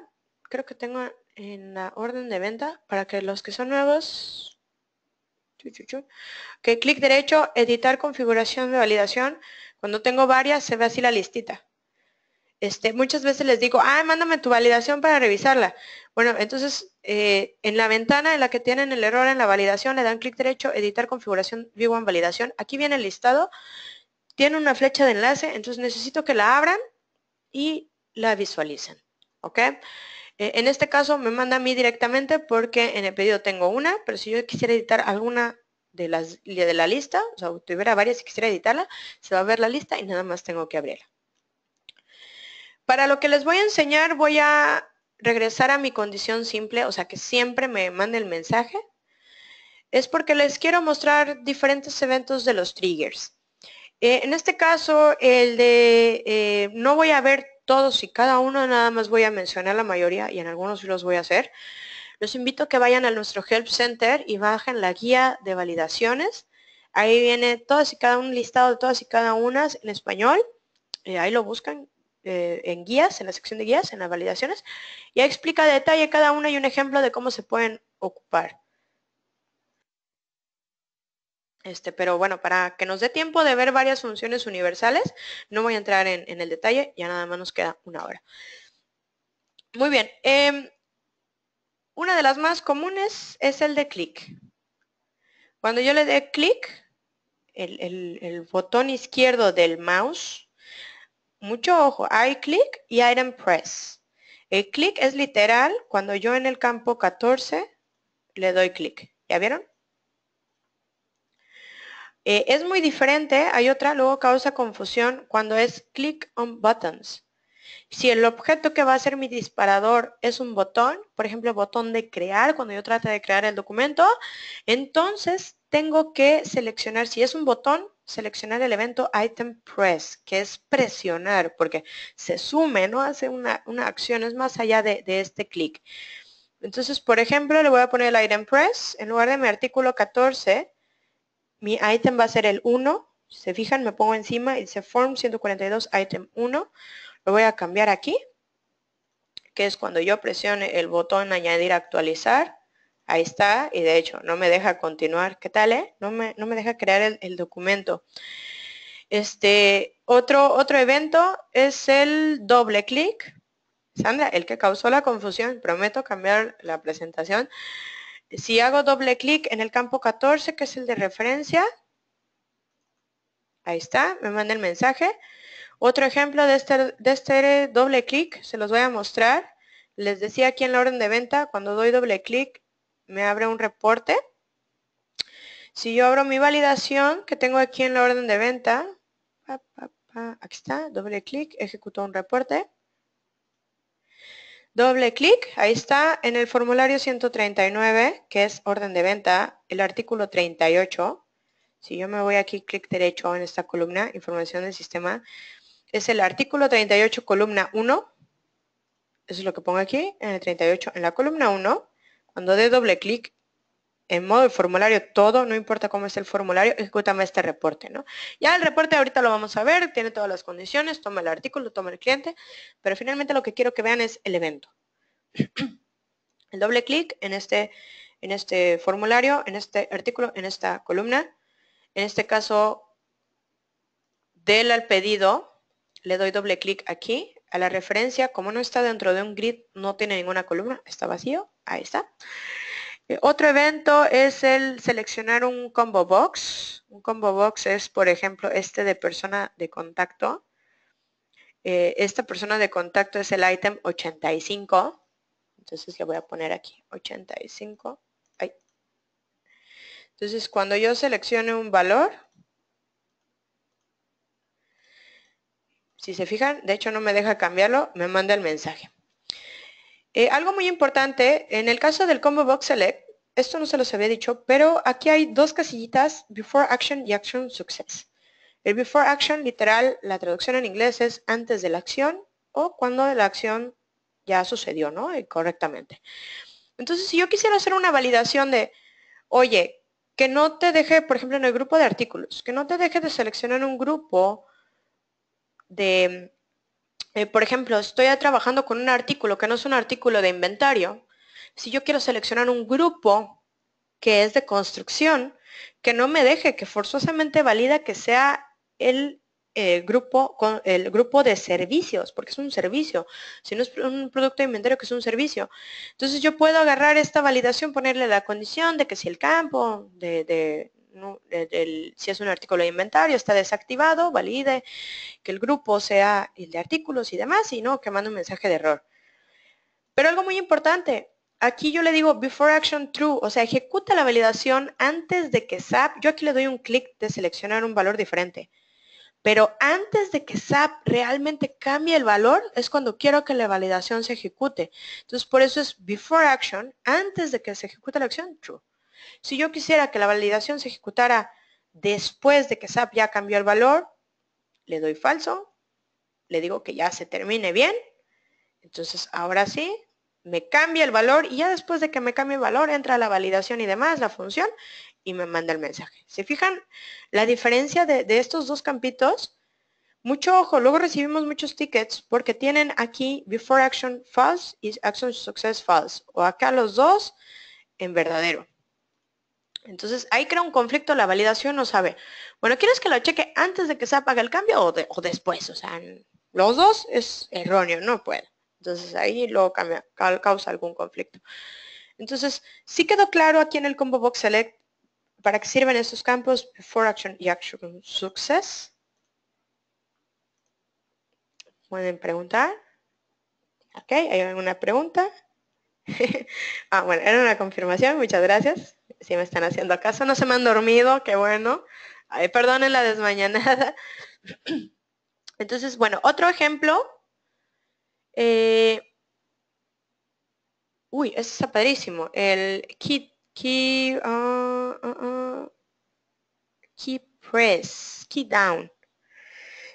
Creo que tengo en la orden de venta para que los que son nuevos que clic derecho editar configuración de validación cuando tengo varias se ve así la listita este muchas veces les digo ay mándame tu validación para revisarla bueno entonces eh, en la ventana en la que tienen el error en la validación le dan clic derecho editar configuración view en validación aquí viene el listado tiene una flecha de enlace entonces necesito que la abran y la visualicen ok eh, en este caso me manda a mí directamente porque en el pedido tengo una, pero si yo quisiera editar alguna de, las, de la lista, o sea, tuviera varias y quisiera editarla, se va a ver la lista y nada más tengo que abrirla. Para lo que les voy a enseñar voy a regresar a mi condición simple, o sea que siempre me mande el mensaje, es porque les quiero mostrar diferentes eventos de los triggers. Eh, en este caso, el de eh, no voy a ver todos y cada uno, nada más voy a mencionar la mayoría y en algunos los voy a hacer. Los invito a que vayan a nuestro Help Center y bajen la guía de validaciones. Ahí viene todas y cada un listado de todas y cada unas en español. Eh, ahí lo buscan eh, en guías, en la sección de guías, en las validaciones. Y ahí explica a detalle cada uno y un ejemplo de cómo se pueden ocupar. Este, pero bueno, para que nos dé tiempo de ver varias funciones universales, no voy a entrar en, el detalle, ya nada más nos queda una hora. Muy bien, em, una de las más comunes es el de clic. Cuando yo le dé clic, el, botón izquierdo del mouse, mucho ojo, hay clic y item press. El clic es literal, cuando yo en el campo 14 le doy clic. ¿Ya vieron? Eh, es muy diferente, hay otra, luego causa confusión cuando es click on buttons. Si el objeto que va a ser mi disparador es un botón, por ejemplo, botón de crear, cuando yo trate de crear el documento, entonces tengo que seleccionar, si es un botón, seleccionar el evento item press, que es presionar, porque se sume, ¿no? Hace una, acción, es más allá de, de este clic. Entonces, por ejemplo, le voy a poner el item press, en lugar de mi artículo 14, mi item va a ser el 1. se fijan, me pongo encima y dice form 142 item 1. Lo voy a cambiar aquí, que es cuando yo presione el botón añadir actualizar. Ahí está, y de hecho no me deja continuar. ¿Qué tal, eh? No me, no me deja crear el, documento. Este, otro, otro evento es el doble clic. Sandra, el que causó la confusión, prometo cambiar la presentación. Si hago doble clic en el campo 14, que es el de referencia, ahí está, me manda el mensaje. Otro ejemplo de este, de este doble clic, se los voy a mostrar. Les decía aquí en la orden de venta, cuando doy doble clic, me abre un reporte. Si yo abro mi validación que tengo aquí en la orden de venta, aquí está, doble clic, ejecuto un reporte. Doble clic, ahí está, en el formulario 139, que es orden de venta, el artículo 38. Si yo me voy aquí, clic derecho en esta columna, información del sistema, es el artículo 38, columna 1. Eso es lo que pongo aquí, en el 38, en la columna 1. Cuando dé doble clic, en modo de formulario todo, no importa cómo es el formulario, ejecútame este reporte, ¿no? Ya el reporte ahorita lo vamos a ver, tiene todas las condiciones, toma el artículo, toma el cliente, pero finalmente lo que quiero que vean es el evento. El doble clic en este, en este formulario, en este artículo, en esta columna, en este caso, del al pedido, le doy doble clic aquí, a la referencia, como no está dentro de un grid, no tiene ninguna columna, está vacío, ahí está. Eh, otro evento es el seleccionar un combo box. Un combo box es, por ejemplo, este de persona de contacto. Eh, esta persona de contacto es el item 85. Entonces le voy a poner aquí 85. Entonces cuando yo seleccione un valor, si se fijan, de hecho no me deja cambiarlo, me manda el mensaje. Eh, algo muy importante, en el caso del combo box select, esto no se los había dicho, pero aquí hay dos casillitas, before action y action success. El before action, literal, la traducción en inglés es antes de la acción o cuando la acción ya sucedió, ¿no? correctamente. Entonces, si yo quisiera hacer una validación de, oye, que no te deje, por ejemplo, en el grupo de artículos, que no te deje de seleccionar un grupo de eh, por ejemplo, estoy trabajando con un artículo que no es un artículo de inventario. Si yo quiero seleccionar un grupo que es de construcción, que no me deje que forzosamente valida que sea el eh, grupo, el grupo de servicios, porque es un servicio, si no es un producto de inventario que es un servicio. Entonces yo puedo agarrar esta validación, ponerle la condición de que si el campo de si es un artículo de inventario, está desactivado, valide que el grupo sea el de artículos y demás, y no que mande un mensaje de error. Pero algo muy importante, aquí yo le digo before action true, o sea, ejecuta la validación antes de que SAP, yo aquí le doy un clic de seleccionar un valor diferente, pero antes de que SAP realmente cambie el valor es cuando quiero que la validación se ejecute. Entonces, por eso es before action, antes de que se ejecute la acción, true. Si yo quisiera que la validación se ejecutara después de que SAP ya cambió el valor, le doy falso, le digo que ya se termine bien. Entonces, ahora sí, me cambia el valor y ya después de que me cambie el valor entra la validación y demás, la función, y me manda el mensaje. ¿Se fijan la diferencia de, de estos dos campitos? Mucho ojo, luego recibimos muchos tickets porque tienen aquí before action false y action success false, o acá los dos en verdadero. Entonces ahí crea un conflicto, la validación no sabe. Bueno, ¿quieres que lo cheque antes de que se apague el cambio o, después? O sea, los dos es erróneo, no puede. Entonces ahí lo cambia, causa algún conflicto. Entonces, sí quedó claro aquí en el combo box select para que sirven estos campos before action y action success. Pueden preguntar. Ok, ¿hay alguna pregunta? ah, bueno, era una confirmación, muchas gracias si me están haciendo caso, no se me han dormido, qué bueno. perdonen la desmañanada. Entonces, bueno, otro ejemplo. Eh, uy, es está padrísimo. El key, key, uh, key press, key down.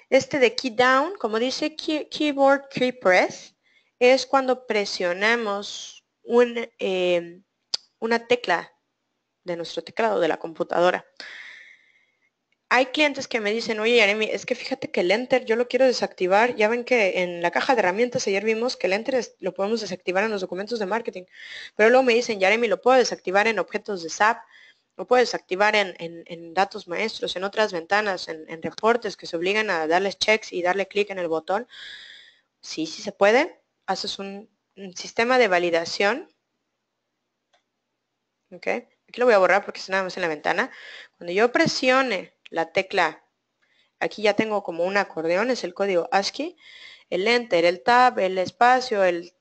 Este de key down, como dice keyboard key press, es cuando presionamos un, eh, una tecla de nuestro teclado, de la computadora. Hay clientes que me dicen, oye, Jeremy, es que fíjate que el Enter yo lo quiero desactivar. Ya ven que en la caja de herramientas ayer vimos que el Enter lo podemos desactivar en los documentos de marketing. Pero luego me dicen, Jeremy, lo puedo desactivar en objetos de SAP, lo puedo desactivar en, datos maestros, en otras ventanas, en, reportes que se obligan a darles checks y darle clic en el botón. Sí, sí se puede. Haces un, sistema de validación. ok aquí lo voy a borrar porque está nada más en la ventana, cuando yo presione la tecla, aquí ya tengo como un acordeón, es el código ASCII, el Enter, el Tab, el espacio, el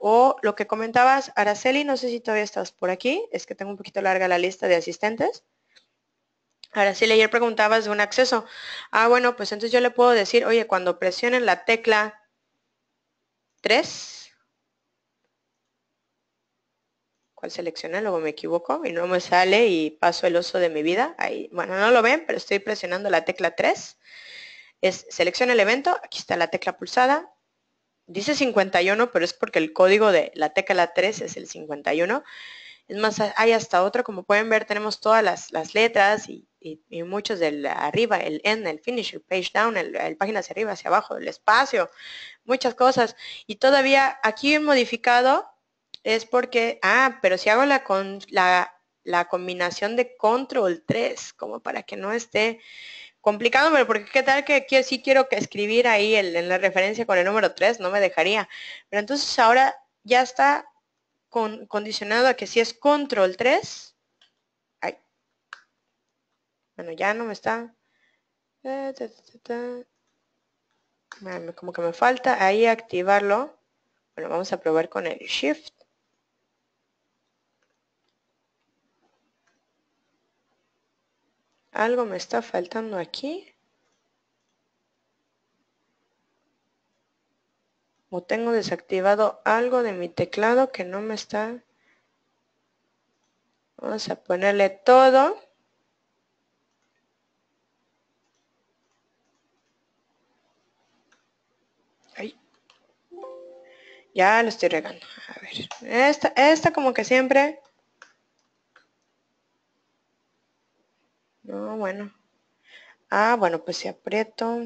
o lo que comentabas, Araceli, no sé si todavía estás por aquí, es que tengo un poquito larga la lista de asistentes. Araceli, ayer preguntabas de un acceso. Ah, bueno, pues entonces yo le puedo decir, oye, cuando presionen la tecla 3, cuál seleccioné, luego me equivoco y no me sale y paso el oso de mi vida. Ahí, bueno, no lo ven, pero estoy presionando la tecla 3. Es selecciona el evento, aquí está la tecla pulsada. Dice 51, pero es porque el código de la tecla 3 es el 51. Es más, hay hasta otro, como pueden ver, tenemos todas las, letras y, y, muchos del arriba, el end, el finish, el page down, el página hacia arriba, hacia abajo, el espacio, muchas cosas. Y todavía aquí he modificado es porque, ah, pero si hago la, con, la, combinación de control 3, como para que no esté complicado, pero porque qué tal que aquí sí quiero que escribir ahí en la referencia con el número 3, no me dejaría. Pero entonces ahora ya está condicionado a que si es control 3, bueno, ya no me está, como que me falta ahí activarlo. Bueno, vamos a probar con el shift. Algo me está faltando aquí. O tengo desactivado algo de mi teclado que no me está... Vamos a ponerle todo. Ya lo estoy regando. A ver. Esta, esta como que siempre No, bueno. Ah, bueno, pues si aprieto.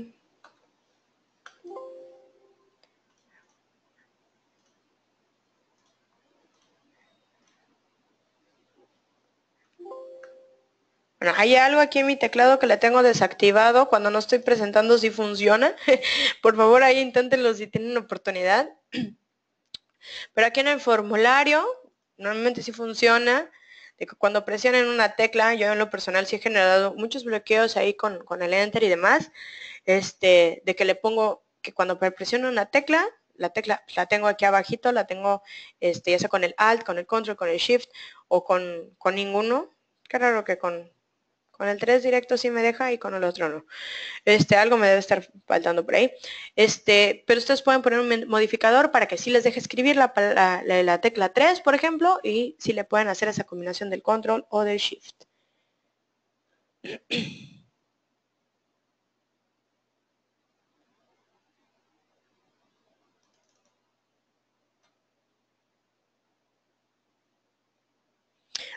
Bueno, hay algo aquí en mi teclado que le tengo desactivado. Cuando no estoy presentando si funciona. Por favor, ahí inténtenlo si tienen oportunidad. Pero aquí en el formulario, normalmente sí funciona cuando presionen una tecla, yo en lo personal sí he generado muchos bloqueos ahí con, el enter y demás, este, de que le pongo que cuando presiono una tecla, la tecla pues, la tengo aquí abajito, la tengo este, ya sea con el Alt, con el Control, con el Shift o con, con ninguno. Qué raro que con, con el 3 directo sí me deja y con el otro no. Este, algo me debe estar faltando por ahí. Este, pero ustedes pueden poner un modificador para que sí les deje escribir la, tecla 3, por ejemplo, y si sí le pueden hacer esa combinación del control o del shift.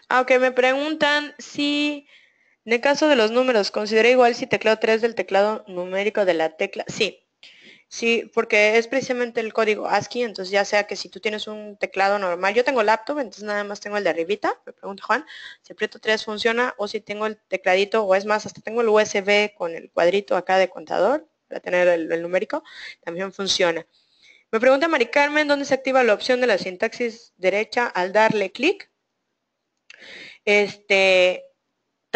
Aunque ah, me preguntan si en el caso de los números, ¿considera igual si teclado 3 del teclado numérico de la tecla? Sí. Sí, porque es precisamente el código ASCII, entonces ya sea que si tú tienes un teclado normal, yo tengo laptop, entonces nada más tengo el de arribita, me pregunta Juan, si aprieto 3 funciona o si tengo el tecladito, o es más, hasta tengo el USB con el cuadrito acá de contador, para tener el, numérico, también funciona. Me pregunta Mari Carmen, ¿dónde se activa la opción de la sintaxis derecha al darle clic? Este,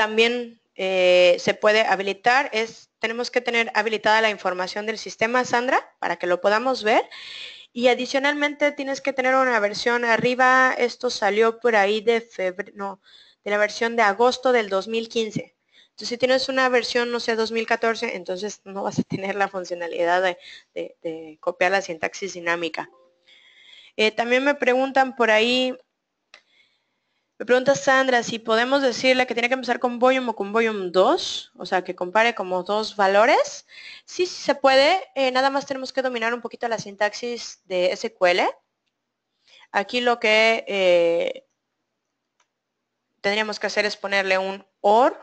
también eh, se puede habilitar es, tenemos que tener habilitada la información del sistema, Sandra, para que lo podamos ver. Y adicionalmente tienes que tener una versión arriba, esto salió por ahí de febrero, no, de la versión de agosto del 2015. Entonces, si tienes una versión, no sé, 2014, entonces no vas a tener la funcionalidad de, copiar la sintaxis dinámica. Eh, también me preguntan por ahí me pregunta Sandra si podemos decirle que tiene que empezar con volume o con volume 2, o sea, que compare como dos valores. Sí, se puede, eh, nada más tenemos que dominar un poquito la sintaxis de SQL. Aquí lo que eh, tendríamos que hacer es ponerle un OR,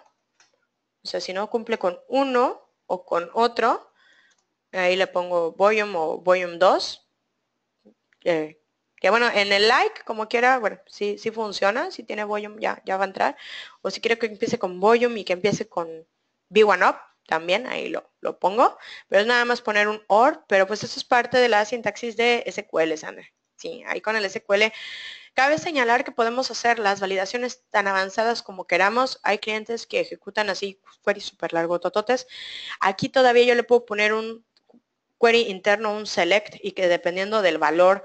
o sea, si no cumple con uno o con otro, ahí le pongo volume o volume 2, que bueno, en el like, como quiera, bueno, si sí, funciona, si tiene volume ya, ya va a entrar. O si quiere que empiece con volume y que empiece con B1UP, también ahí lo, lo pongo. Pero es nada más poner un OR, pero pues eso es parte de la sintaxis de SQL, Sandra. Sí, ahí con el SQL. Cabe señalar que podemos hacer las validaciones tan avanzadas como queramos. Hay clientes que ejecutan así query súper largo tototes. Aquí todavía yo le puedo poner un query interno, un select, y que dependiendo del valor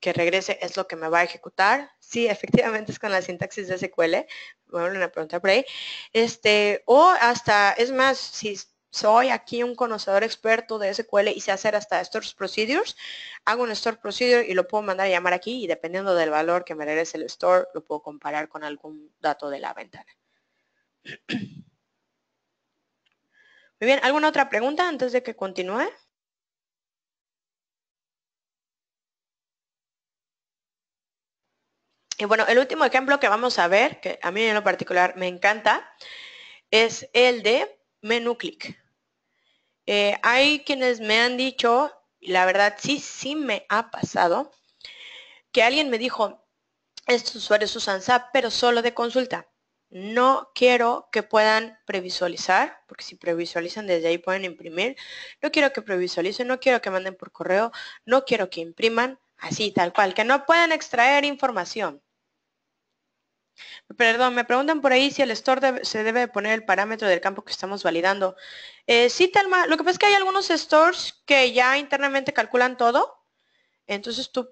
que regrese es lo que me va a ejecutar. Sí, efectivamente es con la sintaxis de SQL, me una a preguntar por ahí. Este, o hasta, es más, si soy aquí un conocedor experto de SQL y sé hacer hasta estos procedures, hago un store procedure y lo puedo mandar a llamar aquí y dependiendo del valor que me regrese el store, lo puedo comparar con algún dato de la ventana. Muy bien, ¿alguna otra pregunta antes de que continúe? Y bueno, el último ejemplo que vamos a ver, que a mí en lo particular me encanta, es el de menú clic. Eh, hay quienes me han dicho, y la verdad sí, sí me ha pasado, que alguien me dijo, estos usuarios usan SAP, pero solo de consulta. No quiero que puedan previsualizar, porque si previsualizan desde ahí pueden imprimir. No quiero que previsualicen, no quiero que manden por correo, no quiero que impriman, así tal cual, que no puedan extraer información. Perdón, me preguntan por ahí si el store se debe poner el parámetro del campo que estamos validando. Eh, sí, Talma, lo que pasa es que hay algunos stores que ya internamente calculan todo. Entonces tú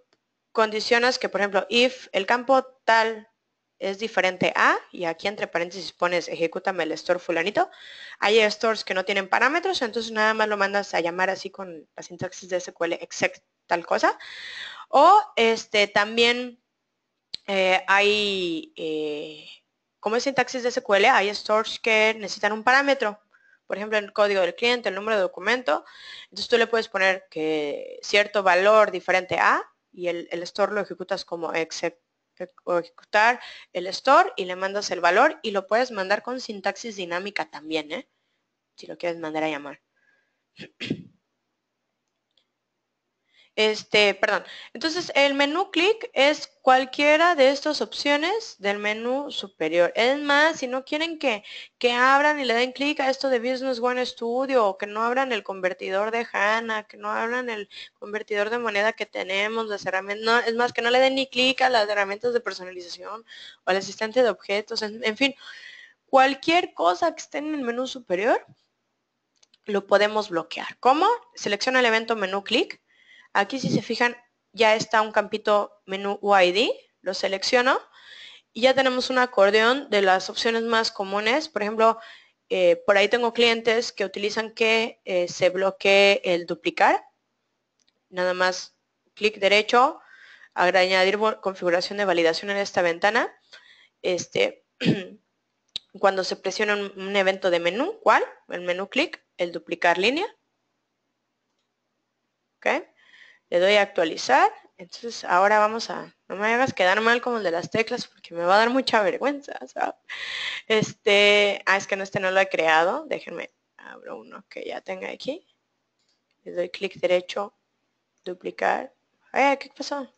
condicionas que, por ejemplo, if el campo tal es diferente a, y aquí entre paréntesis pones ejecútame el store fulanito, hay stores que no tienen parámetros, entonces nada más lo mandas a llamar así con la sintaxis de SQL exec tal cosa. O este también eh, hay, eh, como es sintaxis de SQL, hay stores que necesitan un parámetro, por ejemplo, el código del cliente, el número de documento. Entonces tú le puedes poner que cierto valor diferente a y el, store lo ejecutas como ejecutar el store y le mandas el valor y lo puedes mandar con sintaxis dinámica también, ¿eh? si lo quieres mandar a llamar. Este, perdón. Entonces, el menú clic es cualquiera de estas opciones del menú superior. Es más, si no quieren que, que abran y le den clic a esto de Business One Studio, o que no abran el convertidor de HANA, que no abran el convertidor de moneda que tenemos, las herramientas, es más, que no le den ni clic a las herramientas de personalización o al asistente de objetos, en, en fin, cualquier cosa que esté en el menú superior, lo podemos bloquear. ¿Cómo? Selecciona el evento menú clic Aquí si se fijan ya está un campito menú UID, lo selecciono y ya tenemos un acordeón de las opciones más comunes. Por ejemplo, eh, por ahí tengo clientes que utilizan que eh, se bloquee el duplicar. Nada más clic derecho, añadir configuración de validación en esta ventana. Este, cuando se presiona un, evento de menú, ¿cuál? El menú clic, el duplicar línea. ¿Okay? le doy a actualizar. Entonces ahora vamos a, no me hagas quedar mal como el de las teclas porque me va a dar mucha vergüenza, Este, ah, es que no, este no lo he creado. Déjenme, abro uno que ya tenga aquí. Le doy clic derecho, duplicar. Ay, ¿qué pasó?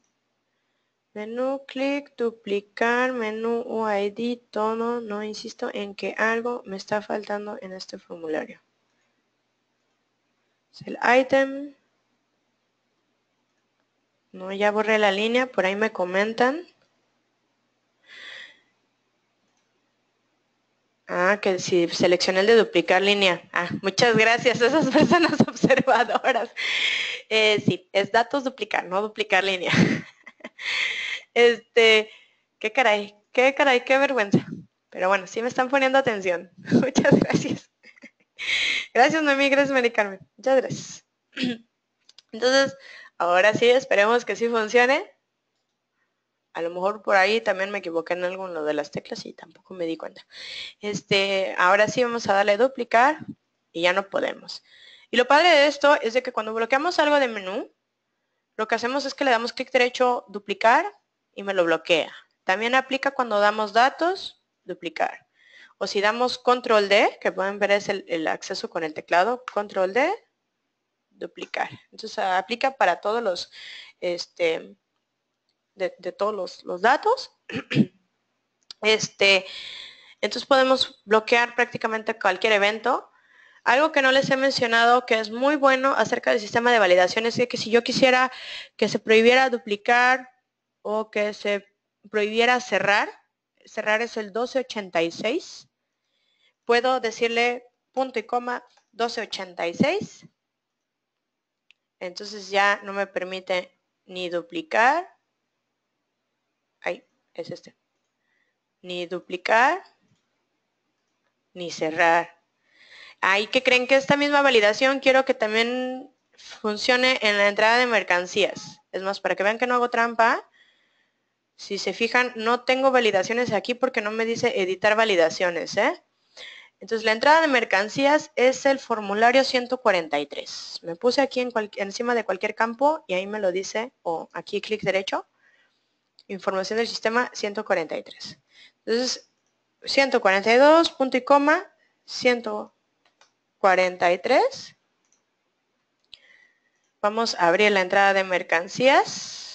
Menú, clic, duplicar, menú UID, tono. No insisto en que algo me está faltando en este formulario. Es el item, no, ya borré la línea, por ahí me comentan. Ah, que si seleccioné el de duplicar línea. Ah, muchas gracias a esas personas observadoras. Eh, sí, es datos duplicar, no duplicar línea. este, qué caray, qué caray, qué vergüenza. Pero bueno, sí me están poniendo atención. muchas gracias. gracias, mamí, gracias, Mari Carmen. Muchas gracias. Entonces, Ahora sí, esperemos que sí funcione. A lo mejor por ahí también me equivoqué en alguno de las teclas y tampoco me di cuenta. Este, ahora sí vamos a darle duplicar y ya no podemos. Y lo padre de esto es de que cuando bloqueamos algo de menú, lo que hacemos es que le damos clic derecho, duplicar y me lo bloquea. También aplica cuando damos datos, duplicar. O si damos control D, que pueden ver es el acceso con el teclado, control D, duplicar. Entonces aplica para todos los, este, de, todos los, los, datos. Este, entonces podemos bloquear prácticamente cualquier evento. Algo que no les he mencionado que es muy bueno acerca del sistema de validación es que si yo quisiera que se prohibiera duplicar o que se prohibiera cerrar, cerrar es el 1286, puedo decirle punto y coma 1286 entonces ya no me permite ni duplicar. Ahí, es este. Ni duplicar, ni cerrar. Ahí que creen que esta misma validación quiero que también funcione en la entrada de mercancías. Es más, para que vean que no hago trampa, si se fijan, no tengo validaciones aquí porque no me dice editar validaciones, ¿eh? Entonces, la entrada de mercancías es el formulario 143. Me puse aquí encima de cualquier campo y ahí me lo dice, o aquí clic derecho, información del sistema 143. Entonces, 142, punto y coma, 143. Vamos a abrir la entrada de mercancías.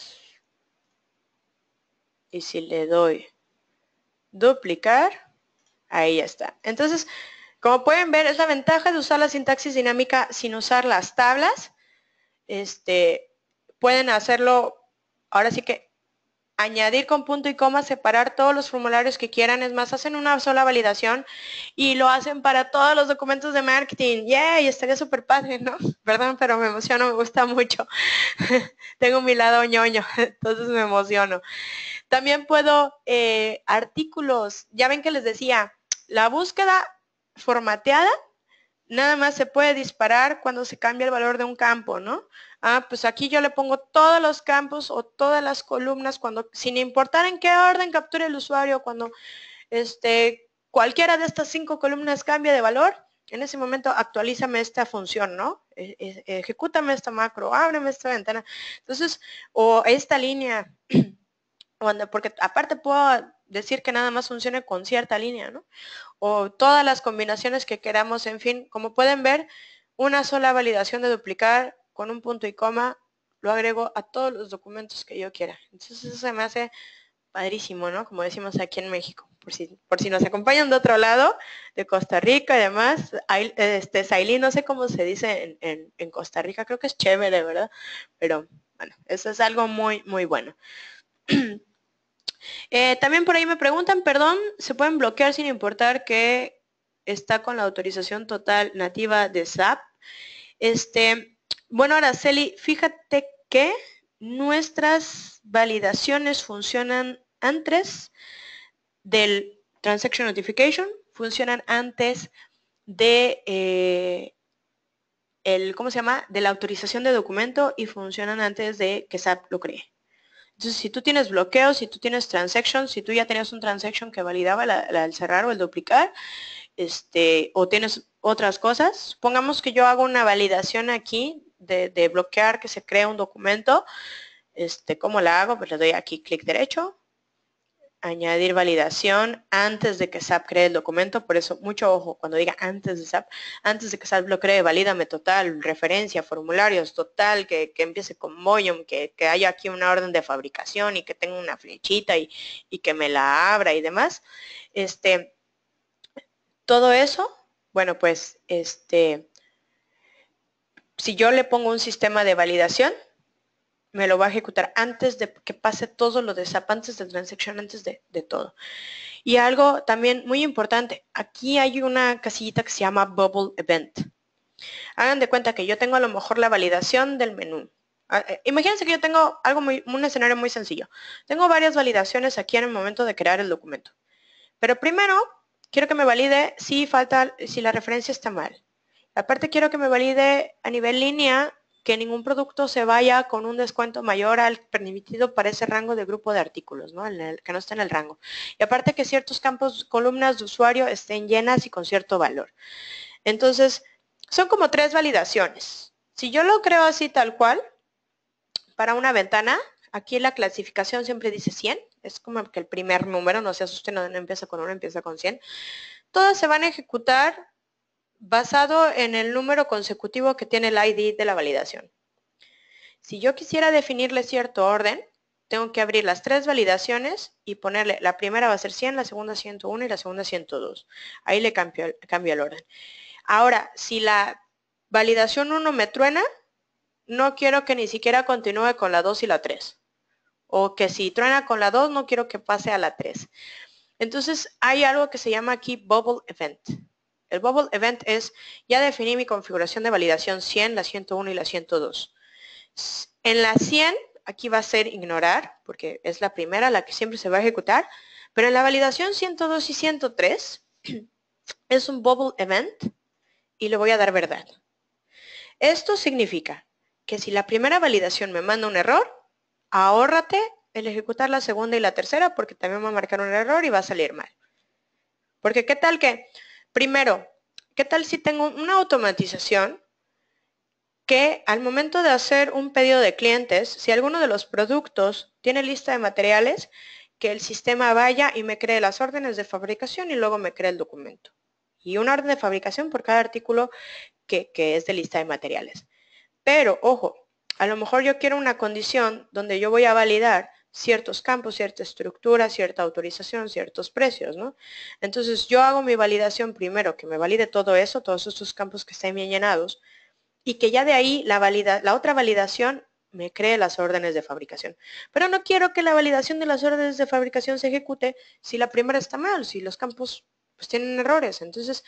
Y si le doy duplicar, Ahí está. Entonces, como pueden ver, es la ventaja de usar la sintaxis dinámica sin usar las tablas. Este, pueden hacerlo, ahora sí que añadir con punto y coma, separar todos los formularios que quieran. Es más, hacen una sola validación y lo hacen para todos los documentos de marketing. ¡Yay! estaría súper padre, ¿no? Perdón, pero me emociono, me gusta mucho. Tengo mi lado ñoño, entonces me emociono. También puedo eh, artículos, ya ven que les decía, la búsqueda formateada nada más se puede disparar cuando se cambia el valor de un campo, ¿no? Ah, pues aquí yo le pongo todos los campos o todas las columnas cuando, sin importar en qué orden capture el usuario, cuando este, cualquiera de estas cinco columnas cambia de valor, en ese momento actualízame esta función, ¿no? E, e, ejecútame esta macro, ábreme esta ventana. Entonces, o esta línea, Cuando, porque aparte puedo decir que nada más funcione con cierta línea, ¿no? O todas las combinaciones que queramos, en fin, como pueden ver, una sola validación de duplicar con un punto y coma lo agrego a todos los documentos que yo quiera. Entonces eso se me hace padrísimo, ¿no? Como decimos aquí en México. Por si, por si nos acompañan de otro lado, de Costa Rica y demás, este, Sailí, no sé cómo se dice en, en Costa Rica, creo que es chévere, ¿verdad? Pero bueno, eso es algo muy, muy bueno. Eh, también por ahí me preguntan, perdón, ¿se pueden bloquear sin importar que está con la autorización total nativa de SAP? Este, bueno, Araceli, fíjate que nuestras validaciones funcionan antes del Transaction Notification, funcionan antes de eh, el, ¿cómo se llama? De la autorización de documento y funcionan antes de que SAP lo cree. Entonces, si tú tienes bloqueos, si tú tienes transactions, si tú ya tenías un transaction que validaba el cerrar o el duplicar, este, o tienes otras cosas, supongamos que yo hago una validación aquí de, bloquear que se crea un documento, este, ¿cómo la hago? Pues le doy aquí clic derecho, añadir validación antes de que SAP cree el documento, por eso mucho ojo cuando diga antes de SAP, antes de que SAP lo cree, valídame total, referencia, formularios, total, que, empiece con volume, que, haya aquí una orden de fabricación y que tenga una flechita y, y que me la abra y demás. Este, todo eso, bueno, pues este, si yo le pongo un sistema de validación, me lo va a ejecutar antes de que pase todo lo de SAP, antes de transacción, antes de, de todo. Y algo también muy importante, aquí hay una casillita que se llama Bubble Event. Hagan de cuenta que yo tengo a lo mejor la validación del menú. Ah, eh, imagínense que yo tengo algo un escenario muy sencillo. Tengo varias validaciones aquí en el momento de crear el documento. Pero primero quiero que me valide si falta, si la referencia está mal. Aparte quiero que me valide a nivel línea que ningún producto se vaya con un descuento mayor al permitido para ese rango de grupo de artículos, ¿no? el, que no esté en el rango. Y aparte que ciertos campos, columnas de usuario estén llenas y con cierto valor. Entonces, son como tres validaciones. Si yo lo creo así tal cual, para una ventana, aquí la clasificación siempre dice 100, es como que el primer número, no se asusten, no, no empieza con uno, empieza con 100. Todas se van a ejecutar basado en el número consecutivo que tiene el ID de la validación. Si yo quisiera definirle cierto orden, tengo que abrir las tres validaciones y ponerle, la primera va a ser 100, la segunda 101 y la segunda 102. Ahí le cambio, el orden. Ahora, si la validación 1 me truena, no quiero que ni siquiera continúe con la 2 y la 3. O que si truena con la 2, no quiero que pase a la 3. Entonces, hay algo que se llama aquí Bubble Event. El bubble event es, ya definí mi configuración de validación 100, la 101 y la 102. En la 100, aquí va a ser ignorar, porque es la primera, la que siempre se va a ejecutar, pero en la validación 102 y 103 es un bubble event y le voy a dar verdad. Esto significa que si la primera validación me manda un error, ahórrate el ejecutar la segunda y la tercera porque también va a marcar un error y va a salir mal. Porque qué tal que Primero, ¿qué tal si tengo una automatización que al momento de hacer un pedido de clientes, si alguno de los productos tiene lista de materiales, que el sistema vaya y me cree las órdenes de fabricación y luego me cree el documento. Y una orden de fabricación por cada artículo que, que es de lista de materiales. Pero, ojo, a lo mejor yo quiero una condición donde yo voy a validar ciertos campos, cierta estructura, cierta autorización, ciertos precios, ¿no? Entonces yo hago mi validación primero, que me valide todo eso, todos estos campos que estén bien llenados, y que ya de ahí la, la otra validación me cree las órdenes de fabricación. Pero no quiero que la validación de las órdenes de fabricación se ejecute si la primera está mal, si los campos pues, tienen errores. Entonces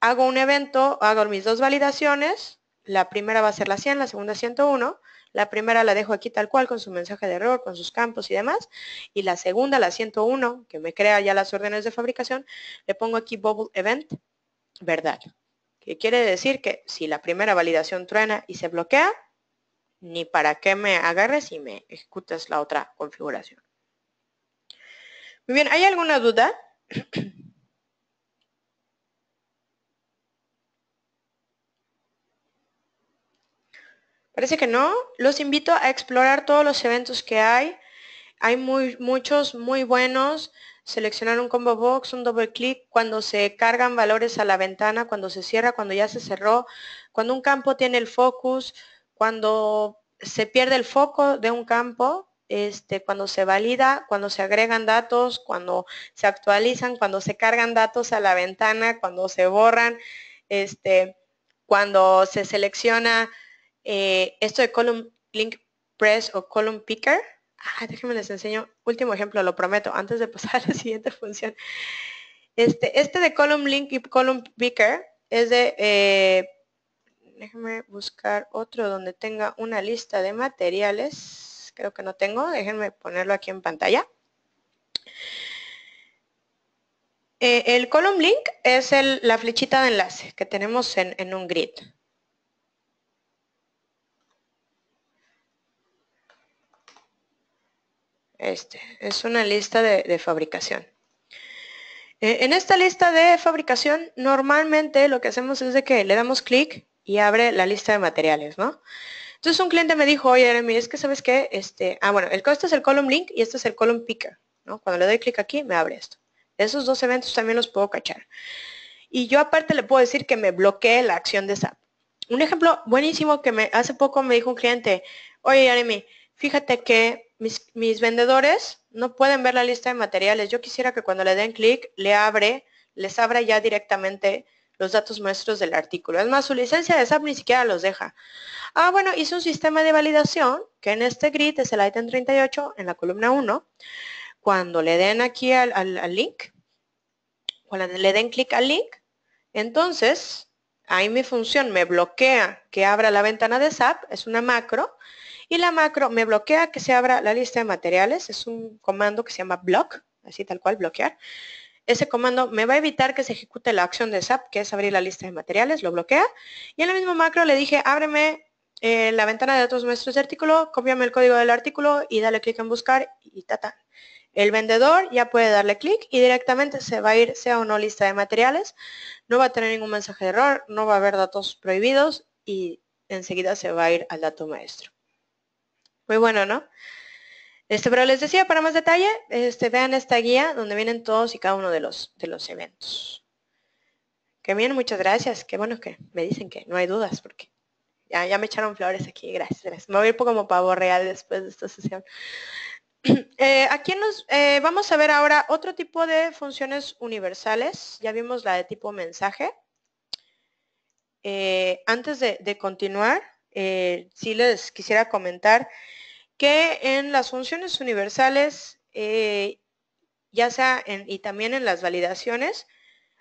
hago un evento, hago mis dos validaciones, la primera va a ser la 100, la segunda 101, la primera la dejo aquí tal cual con su mensaje de error, con sus campos y demás. Y la segunda, la 101, que me crea ya las órdenes de fabricación, le pongo aquí bubble event, verdad. Que quiere decir que si la primera validación truena y se bloquea, ni para qué me agarres y me ejecutas la otra configuración. Muy bien, ¿hay alguna duda? Parece que no. Los invito a explorar todos los eventos que hay. Hay muy, muchos muy buenos. Seleccionar un combo box, un doble clic, cuando se cargan valores a la ventana, cuando se cierra, cuando ya se cerró, cuando un campo tiene el focus, cuando se pierde el foco de un campo, este, cuando se valida, cuando se agregan datos, cuando se actualizan, cuando se cargan datos a la ventana, cuando se borran, este, cuando se selecciona eh, esto de column link press o column picker. Ah, déjenme les enseño. Último ejemplo, lo prometo, antes de pasar a la siguiente función. Este, este de column link y column picker es de... Eh, déjenme buscar otro donde tenga una lista de materiales. Creo que no tengo. Déjenme ponerlo aquí en pantalla. Eh, el column link es la flechita de enlace que tenemos en, en un grid. Este es una lista de, fabricación. E, en esta lista de fabricación, normalmente lo que hacemos es de que le damos clic y abre la lista de materiales, ¿no? Entonces un cliente me dijo, oye, Jeremy, es que sabes qué, este, ah, bueno, el, este es el column link y este es el column picker, Cuando le doy clic aquí, me abre esto. Esos dos eventos también los puedo cachar. Y yo aparte le puedo decir que me bloquee la acción de SAP. Un ejemplo buenísimo que me hace poco me dijo un cliente, oye, Jeremy, Fíjate que mis, vendedores no pueden ver la lista de materiales. Yo quisiera que cuando le den clic, le abre, les abra ya directamente los datos muestros del artículo. Es más, su licencia de SAP ni siquiera los deja. Ah, bueno, hice un sistema de validación, que en este grid es el item 38, en la columna 1. Cuando le den aquí al, al link, cuando le den clic al link, entonces ahí mi función me bloquea que abra la ventana de SAP, es una macro, y la macro me bloquea que se abra la lista de materiales. Es un comando que se llama block, así tal cual, bloquear. Ese comando me va a evitar que se ejecute la acción de SAP, que es abrir la lista de materiales, lo bloquea. Y en la misma macro le dije, ábreme eh, la ventana de datos maestros de artículo, cópiame el código del artículo y dale clic en buscar y tata. El vendedor ya puede darle clic y directamente se va a ir, sea o no lista de materiales, no va a tener ningún mensaje de error, no va a haber datos prohibidos y enseguida se va a ir al dato maestro. Muy bueno, ¿no? Este, pero les decía, para más detalle, este, vean esta guía donde vienen todos y cada uno de los, de los eventos. Que bien, muchas gracias. Qué bueno que me dicen que no hay dudas, porque ya, ya me echaron flores aquí. Gracias, gracias. Me voy a ir como pavo real después de esta sesión. Eh, aquí nos eh, vamos a ver ahora otro tipo de funciones universales. Ya vimos la de tipo mensaje. Eh, antes de, de continuar, eh, si les quisiera comentar que en las funciones universales, eh, ya sea en, y también en las validaciones,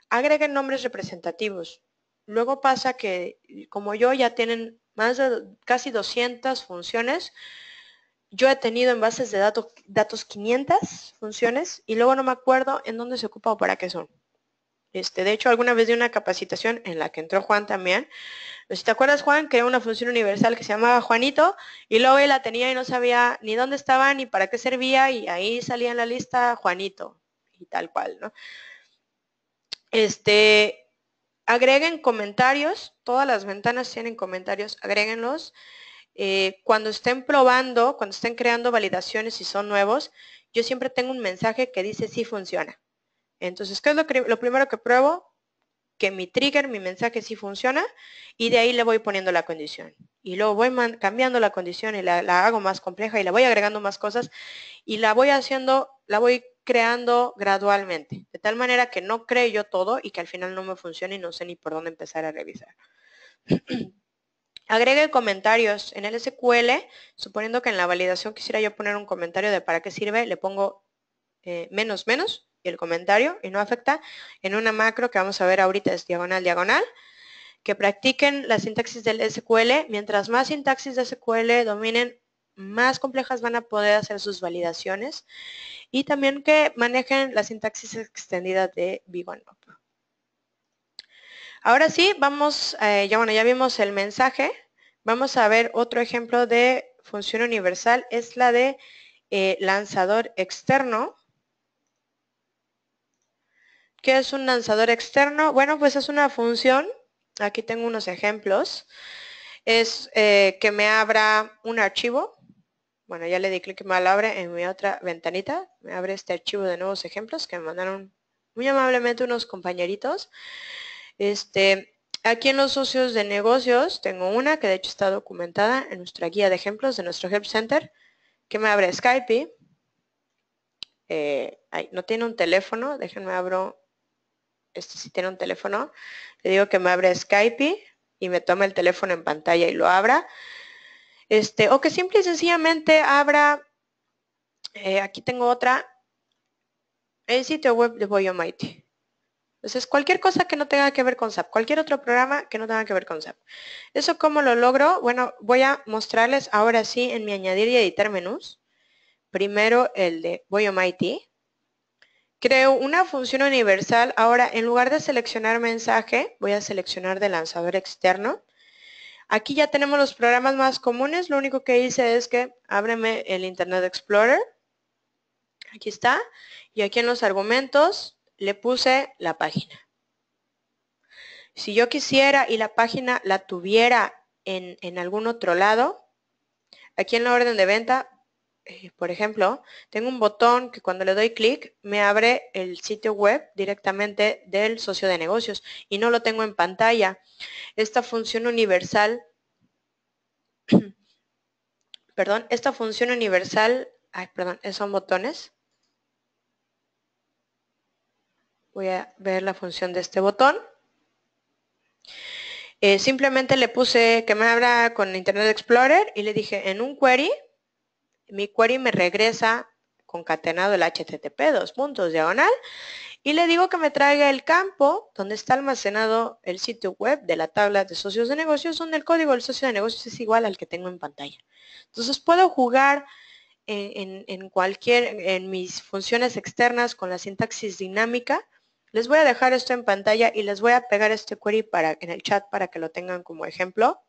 agreguen nombres representativos. Luego pasa que, como yo, ya tienen más de casi 200 funciones. Yo he tenido en bases de datos, datos 500 funciones y luego no me acuerdo en dónde se ocupa o para qué son. Este, de hecho, alguna vez de una capacitación en la que entró Juan también. Pues, si te acuerdas, Juan, creó una función universal que se llamaba Juanito y luego él la tenía y no sabía ni dónde estaba ni para qué servía y ahí salía en la lista Juanito y tal cual, ¿no? Este, agreguen comentarios, todas las ventanas tienen comentarios, agréguenlos. Eh, cuando estén probando, cuando estén creando validaciones y son nuevos, yo siempre tengo un mensaje que dice si funciona. Entonces, ¿qué es lo, primero que pruebo? Que mi trigger, mi mensaje sí funciona y de ahí le voy poniendo la condición. Y luego voy cambiando la condición y la, hago más compleja y la voy agregando más cosas y la voy haciendo, la voy creando gradualmente, de tal manera que no cree yo todo y que al final no me funcione y no sé ni por dónde empezar a revisar. Agregue comentarios en el SQL, suponiendo que en la validación quisiera yo poner un comentario de para qué sirve, le pongo eh, menos menos y el comentario y no afecta en una macro que vamos a ver ahorita es diagonal, diagonal. Que practiquen la sintaxis del SQL. Mientras más sintaxis de SQL dominen, más complejas van a poder hacer sus validaciones. Y también que manejen la sintaxis extendida de Big Ahora sí, vamos, eh, ya bueno, ya vimos el mensaje. Vamos a ver otro ejemplo de función universal. Es la de eh, lanzador externo. ¿Qué es un lanzador externo? Bueno, pues es una función, aquí tengo unos ejemplos, es eh, que me abra un archivo, bueno, ya le di clic y me lo abre en mi otra ventanita, me abre este archivo de nuevos ejemplos que me mandaron muy amablemente unos compañeritos. Este, aquí en los socios de negocios tengo una que de hecho está documentada en nuestra guía de ejemplos de nuestro Help Center, que me abre Skype. Eh, no tiene un teléfono, déjenme abro este si tiene un teléfono, le digo que me abra Skype y me tome el teléfono en pantalla y lo abra. Este, o que simple y sencillamente abra, eh, aquí tengo otra, el sitio web de Mighty Entonces, cualquier cosa que no tenga que ver con SAP, cualquier otro programa que no tenga que ver con SAP. ¿Eso cómo lo logro? Bueno, voy a mostrarles ahora sí en mi añadir y editar menús. Primero el de Mighty Creo una función universal. Ahora, en lugar de seleccionar mensaje, voy a seleccionar de lanzador externo. Aquí ya tenemos los programas más comunes. Lo único que hice es que ábreme el Internet Explorer. Aquí está. Y aquí en los argumentos le puse la página. Si yo quisiera y la página la tuviera en, en algún otro lado, aquí en la orden de venta eh, por ejemplo, tengo un botón que cuando le doy clic me abre el sitio web directamente del socio de negocios y no lo tengo en pantalla. Esta función universal, perdón, esta función universal, perdón, eh, son botones. Voy a ver la función de este botón. Eh, simplemente le puse que me abra con Internet Explorer y le dije en un query mi query me regresa concatenado el http, dos puntos, diagonal, y le digo que me traiga el campo donde está almacenado el sitio web de la tabla de socios de negocios, donde el código del socio de negocios es igual al que tengo en pantalla. Entonces puedo jugar en, en cualquier, en mis funciones externas con la sintaxis dinámica. Les voy a dejar esto en pantalla y les voy a pegar este query para, en el chat para que lo tengan como ejemplo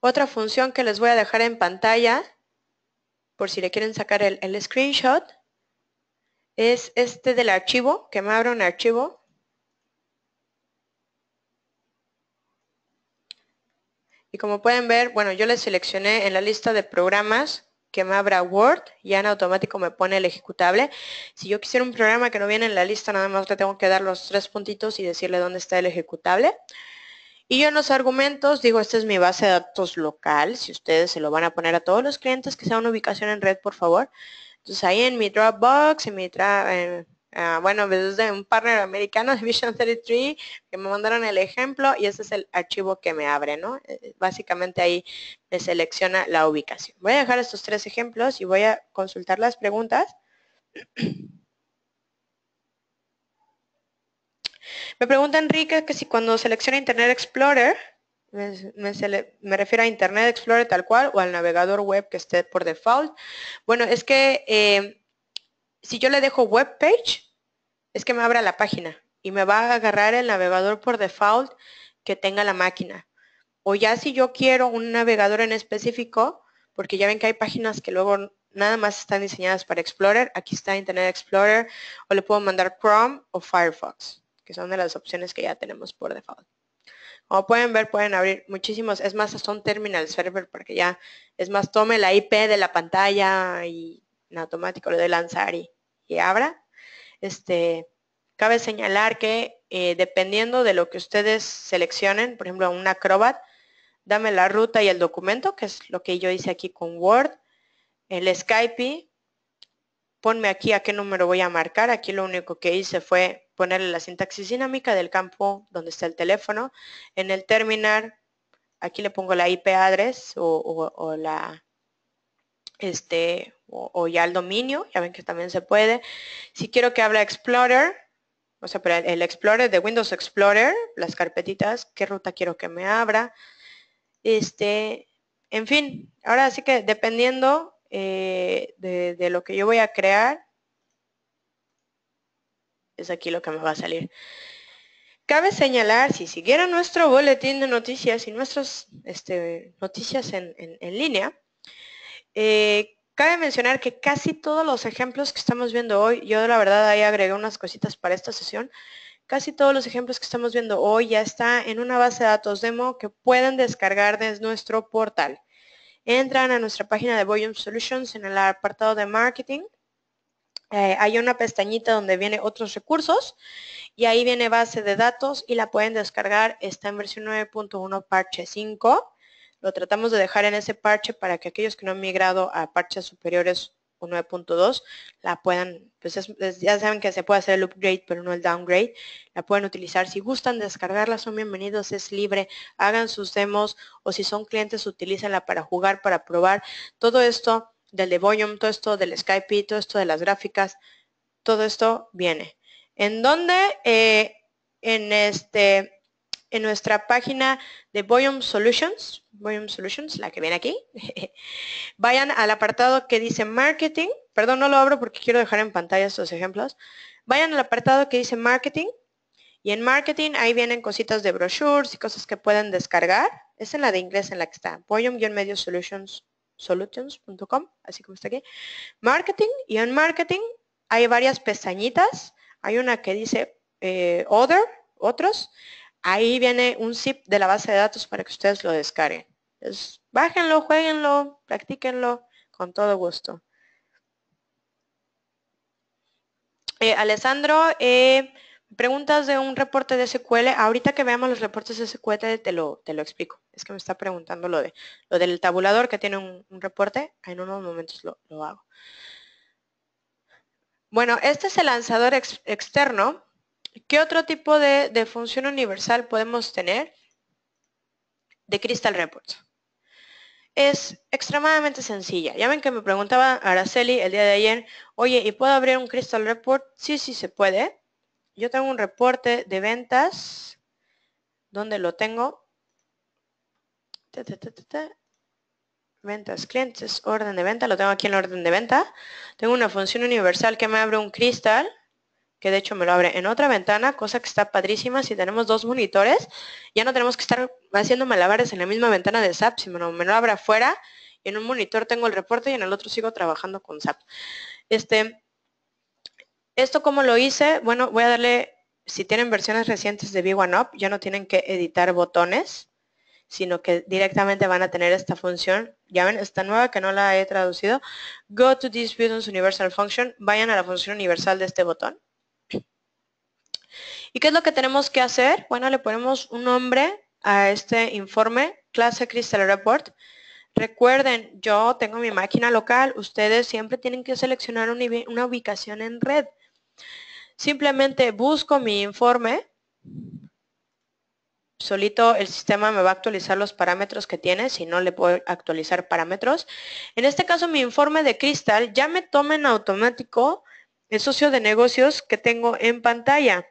Otra función que les voy a dejar en pantalla, por si le quieren sacar el, screenshot, es este del archivo, que me abra un archivo. Y como pueden ver, bueno, yo le seleccioné en la lista de programas que me abra Word, ya en automático me pone el ejecutable. Si yo quisiera un programa que no viene en la lista, nada más le tengo que dar los tres puntitos y decirle dónde está el ejecutable. Y yo en los argumentos digo, esta es mi base de datos local, si ustedes se lo van a poner a todos los clientes que sea una ubicación en red, por favor. Entonces ahí en mi Dropbox, en mi, en, ah, bueno, desde pues, un partner americano, Vision 33, que me mandaron el ejemplo y ese es el archivo que me abre, ¿no? Eh, eh, básicamente ahí me selecciona la ubicación. Voy a dejar estos tres ejemplos y voy a consultar las preguntas. Me pregunta Enrique que si cuando selecciona Internet Explorer, me, refiero a Internet Explorer tal cual o al navegador web que esté por default. Bueno, es que eh, si yo le dejo web page, es que me abra la página y me va a agarrar el navegador por default que tenga la máquina. O ya si yo quiero un navegador en específico, porque ya ven que hay páginas que luego nada más están diseñadas para Explorer, aquí está Internet Explorer, o le puedo mandar Chrome o Firefox que son de las opciones que ya tenemos por default. Como pueden ver, pueden abrir muchísimos, es más, son terminal server porque ya, es más, tome la IP de la pantalla y en automático lo de lanzar y, abra. Este, cabe señalar que eh, dependiendo de lo que ustedes seleccionen, por ejemplo, un Acrobat, dame la ruta y el documento, que es lo que yo hice aquí con Word, el Skype, ponme aquí a qué número voy a marcar, aquí lo único que hice fue ponerle la sintaxis dinámica del campo donde está el teléfono. En el terminar, aquí le pongo la IP address o, la este o, ya el dominio, ya ven que también se puede. Si quiero que habla Explorer, o sea, el, Explorer de Windows Explorer, las carpetitas, qué ruta quiero que me abra. Este, en fin, ahora sí que dependiendo eh, de lo que yo voy a crear, es aquí lo que me va a salir. Cabe señalar, si siguieron nuestro boletín de noticias y nuestras este, noticias en, línea, eh, Cabe mencionar que casi todos los ejemplos que estamos viendo hoy, yo la verdad ahí agregué unas cositas para esta sesión, casi todos los ejemplos que estamos viendo hoy ya está en una base de datos demo que pueden descargar desde nuestro portal. Entran a nuestra página de Volume Solutions en el apartado de Marketing eh, hay una pestañita donde viene otros recursos y ahí viene base de datos y la pueden descargar. Está en versión 9.1 parche 5. Lo tratamos de dejar en ese parche para que aquellos que no han migrado a parches superiores o 9.2 la puedan, pues ya saben que se puede hacer el upgrade pero no el downgrade, la pueden utilizar. Si gustan descargarla son bienvenidos, es libre, hagan sus demos o si son clientes utilícenla para jugar, para probar. Todo esto del de Volume, todo esto del Skype, todo esto de las gráficas, todo esto viene. En donde eh, en este en nuestra página de Volume Solutions, Volume Solutions, la que viene aquí, vayan al apartado que dice Marketing, perdón, no lo abro porque quiero dejar en pantalla estos ejemplos, vayan al apartado que dice Marketing, y en Marketing ahí vienen cositas de brochures y cosas que pueden descargar, es en la de inglés en la que está, Volume-Medio Solutions solutions.com, así como está aquí. Marketing y en marketing hay varias pestañitas. Hay una que dice eh, other, otros. Ahí viene un zip de la base de datos para que ustedes lo descarguen. Entonces, bájenlo, jueguenlo, practíquenlo con todo gusto. Eh, Alessandro, eh, Preguntas de un reporte de SQL. Ahorita que veamos los reportes de SQL te lo, te lo explico. Es que me está preguntando lo, de, lo del tabulador que tiene un, reporte. En unos momentos lo, lo, hago. Bueno, este es el lanzador externo. ¿Qué otro tipo de, de función universal podemos tener de Crystal Reports? es extremadamente sencilla. Ya ven que me preguntaba Araceli el día de ayer, oye, ¿y puedo abrir un Crystal Report? Sí, sí se puede yo tengo un reporte de ventas. donde lo tengo? Ventas, clientes, orden de venta. Lo tengo aquí en orden de venta. Tengo una función universal que me abre un cristal que de hecho me lo abre en otra ventana, cosa que está padrísima. Si tenemos dos monitores, ya no tenemos que estar haciendo malabares en la misma ventana de SAP, Si me, me lo abre afuera. Y en un monitor tengo el reporte y en el otro sigo trabajando con SAP. Este, ¿Esto cómo lo hice? Bueno, voy a darle, si tienen versiones recientes de V1UP, ya no tienen que editar botones, sino que directamente van a tener esta función. Ya ven, esta nueva que no la he traducido. Go to this buttons universal function. Vayan a la función universal de este botón. ¿Y qué es lo que tenemos que hacer? Bueno, le ponemos un nombre a este informe, clase Crystal Report. Recuerden, yo tengo mi máquina local, ustedes siempre tienen que seleccionar una ubicación en red. Simplemente busco mi informe. Solito el sistema me va a actualizar los parámetros que tiene, si no le puedo actualizar parámetros. En este caso mi informe de Crystal ya me toma en automático el socio de negocios que tengo en pantalla.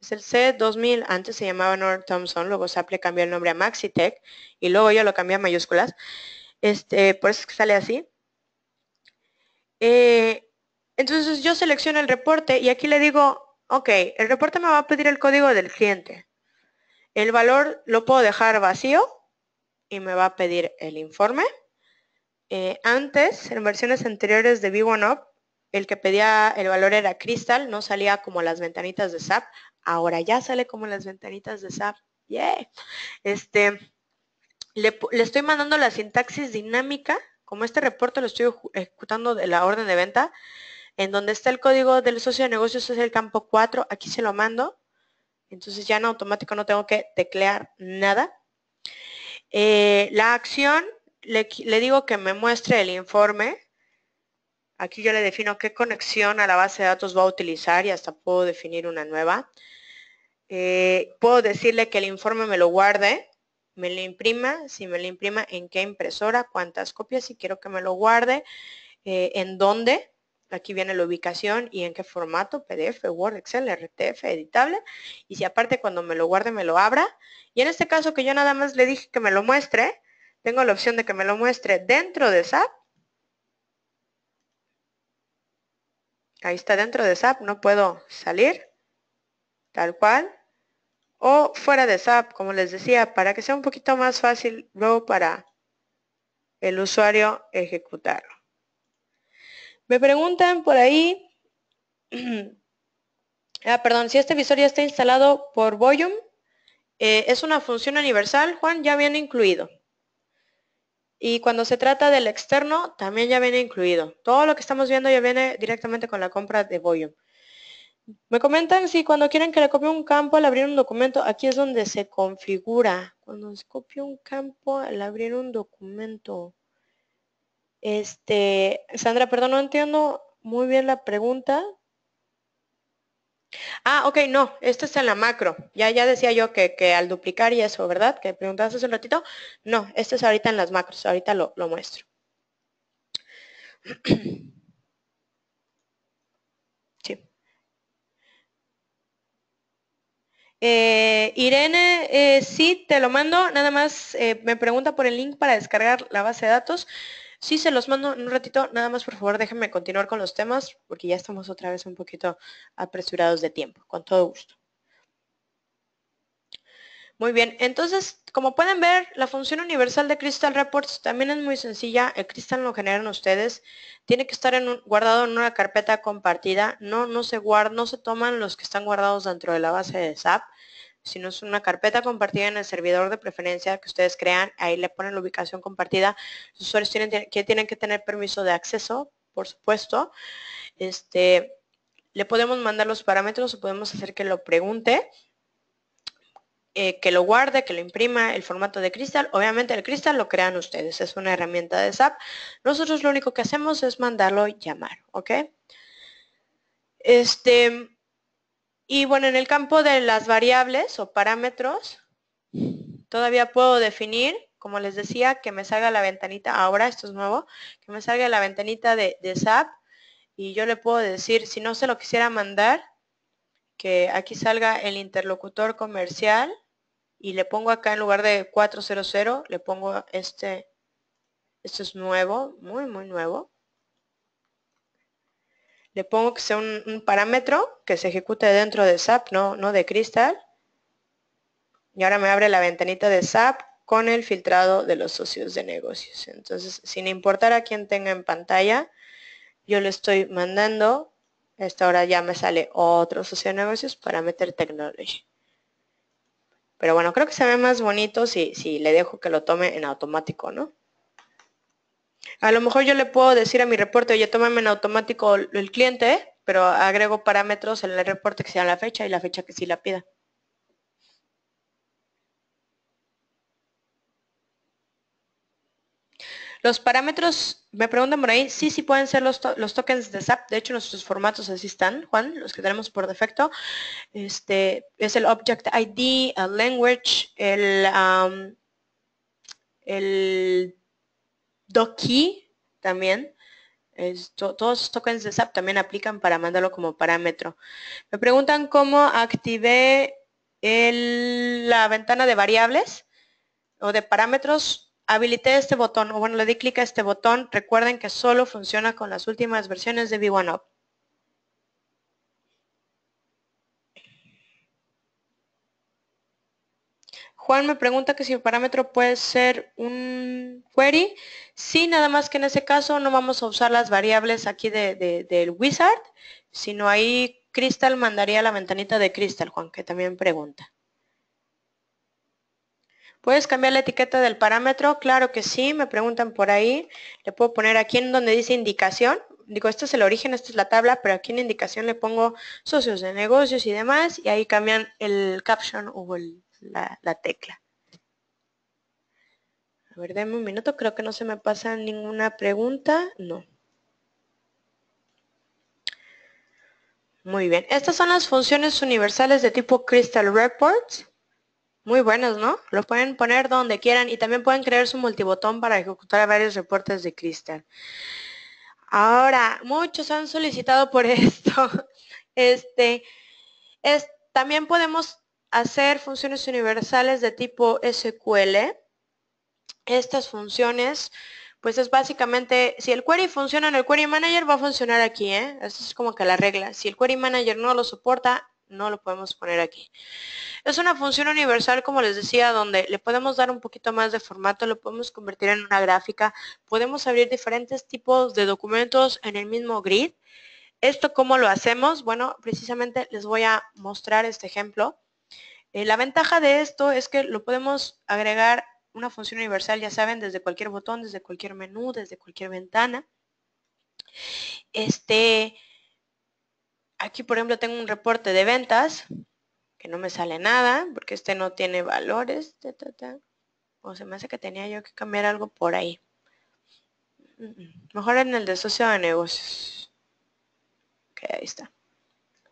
Es el C2000, antes se llamaba North Thompson, luego Saple cambió el nombre a Maxitech y luego yo lo cambié a mayúsculas. Este, por eso es que sale así. Eh, entonces yo selecciono el reporte y aquí le digo, ok, el reporte me va a pedir el código del cliente. El valor lo puedo dejar vacío y me va a pedir el informe. Eh, antes, en versiones anteriores de V1UP, el que pedía el valor era Crystal, no salía como las ventanitas de SAP. Ahora ya sale como las ventanitas de SAP. Yeah. Este, le, le estoy mandando la sintaxis dinámica, como este reporte lo estoy ejecutando de la orden de venta, en donde está el código del socio de negocios es el campo 4, aquí se lo mando. Entonces ya en automático no tengo que teclear nada. Eh, la acción, le, digo que me muestre el informe. Aquí yo le defino qué conexión a la base de datos va a utilizar y hasta puedo definir una nueva. Eh, puedo decirle que el informe me lo guarde, me lo imprima, si me lo imprima, en qué impresora, cuántas copias, si quiero que me lo guarde, eh, en dónde. Aquí viene la ubicación y en qué formato, PDF, Word, Excel, RTF, editable. Y si aparte cuando me lo guarde me lo abra. Y en este caso que yo nada más le dije que me lo muestre, tengo la opción de que me lo muestre dentro de SAP. Ahí está dentro de SAP, no puedo salir, tal cual. O fuera de SAP, como les decía, para que sea un poquito más fácil luego para el usuario ejecutarlo. Me preguntan por ahí, ah, perdón, si este visor ya está instalado por Volume, eh, es una función universal, Juan, ya viene incluido. Y cuando se trata del externo, también ya viene incluido. Todo lo que estamos viendo ya viene directamente con la compra de Volume. Me comentan si cuando quieren que le copie un campo al abrir un documento, aquí es donde se configura. Cuando se copia un campo al abrir un documento. Este, Sandra, perdón, no entiendo muy bien la pregunta. Ah, ok, no, esto está en la macro. Ya, ya decía yo que, al duplicar y eso, ¿verdad? Que preguntaste hace un ratito. No, esto es ahorita en las macros, ahorita lo, muestro. Sí. Eh, Irene, eh, sí, te lo mando. Nada más eh, me pregunta por el link para descargar la base de datos. Sí, se los mando en un ratito. Nada más, por favor, déjenme continuar con los temas porque ya estamos otra vez un poquito apresurados de tiempo. Con todo gusto. Muy bien, entonces, como pueden ver, la función universal de Crystal Reports también es muy sencilla. El Crystal lo generan ustedes. Tiene que estar guardado en una carpeta compartida. No, no se no se toman los que están guardados dentro de la base de SAP, si no es una carpeta compartida en el servidor de preferencia que ustedes crean, ahí le ponen la ubicación compartida. Los usuarios tienen que, tienen que tener permiso de acceso, por supuesto. Este, le podemos mandar los parámetros o podemos hacer que lo pregunte. Eh, que lo guarde, que lo imprima, el formato de cristal. Obviamente el cristal lo crean ustedes, es una herramienta de SAP. Nosotros lo único que hacemos es mandarlo llamar, ¿ok? Este, y bueno, en el campo de las variables o parámetros, todavía puedo definir, como les decía, que me salga la ventanita, ahora esto es nuevo, que me salga la ventanita de, de SAP y yo le puedo decir, si no se lo quisiera mandar, que aquí salga el interlocutor comercial y le pongo acá en lugar de 400, le pongo este, esto es nuevo, muy, muy nuevo le pongo que sea un, parámetro que se ejecute dentro de SAP, no, no de Crystal. Y ahora me abre la ventanita de SAP con el filtrado de los socios de negocios. Entonces, sin importar a quién tenga en pantalla, yo le estoy mandando, esta hora ya me sale otro socio de negocios para meter technology. Pero bueno, creo que se ve más bonito si, si le dejo que lo tome en automático, ¿no? A lo mejor yo le puedo decir a mi reporte, oye, tómame en automático el cliente, pero agrego parámetros en el reporte que sea la fecha y la fecha que sí la pida. Los parámetros, me preguntan por ahí, sí, sí pueden ser los, tokens de SAP. De hecho, nuestros formatos así están, Juan, los que tenemos por defecto. Este es el Object ID, el Language, el, el Doki también. todos los tokens de SAP también aplican para mandarlo como parámetro. Me preguntan cómo activé la ventana de variables o de parámetros. Habilité este botón, o bueno, le di clic a este botón. Recuerden que solo funciona con las últimas versiones de V1UP. Juan me pregunta que si el parámetro puede ser un query. Sí, nada más que en ese caso no vamos a usar las variables aquí del wizard, sino ahí Crystal mandaría la ventanita de Crystal, Juan, que también pregunta. ¿Puedes cambiar la etiqueta del parámetro? Claro que sí, me preguntan por ahí. Le puedo poner aquí en donde dice indicación. Digo, este es el origen, esta es la tabla, pero aquí en indicación le pongo socios de negocios y demás, y ahí cambian el caption o el la, tecla. A ver, denme un minuto, creo que no se me pasa ninguna pregunta. No. Muy bien, estas son las funciones universales de tipo Crystal Reports Muy buenas, ¿no? Lo pueden poner donde quieran y también pueden crear su multibotón para ejecutar varios reportes de Crystal. Ahora, muchos han solicitado por esto. Este, también podemos hacer funciones universales de tipo SQL. Estas funciones, pues es básicamente, si el query funciona en el query manager, va a funcionar aquí, ¿eh? es como que la regla. Si el query manager no lo soporta, no lo podemos poner aquí. Es una función universal, como les decía, donde le podemos dar un poquito más de formato, lo podemos convertir en una gráfica, podemos abrir diferentes tipos de documentos en el mismo grid. ¿Esto cómo lo hacemos? Bueno, precisamente les voy a mostrar este ejemplo. Eh, la ventaja de esto es que lo podemos agregar una función universal, ya saben, desde cualquier botón, desde cualquier menú, desde cualquier ventana. Este, aquí por ejemplo tengo un reporte de ventas, que no me sale nada, porque este no tiene valores. O se me hace que tenía yo que cambiar algo por ahí. Mejor en el de socio de negocios. ahí está.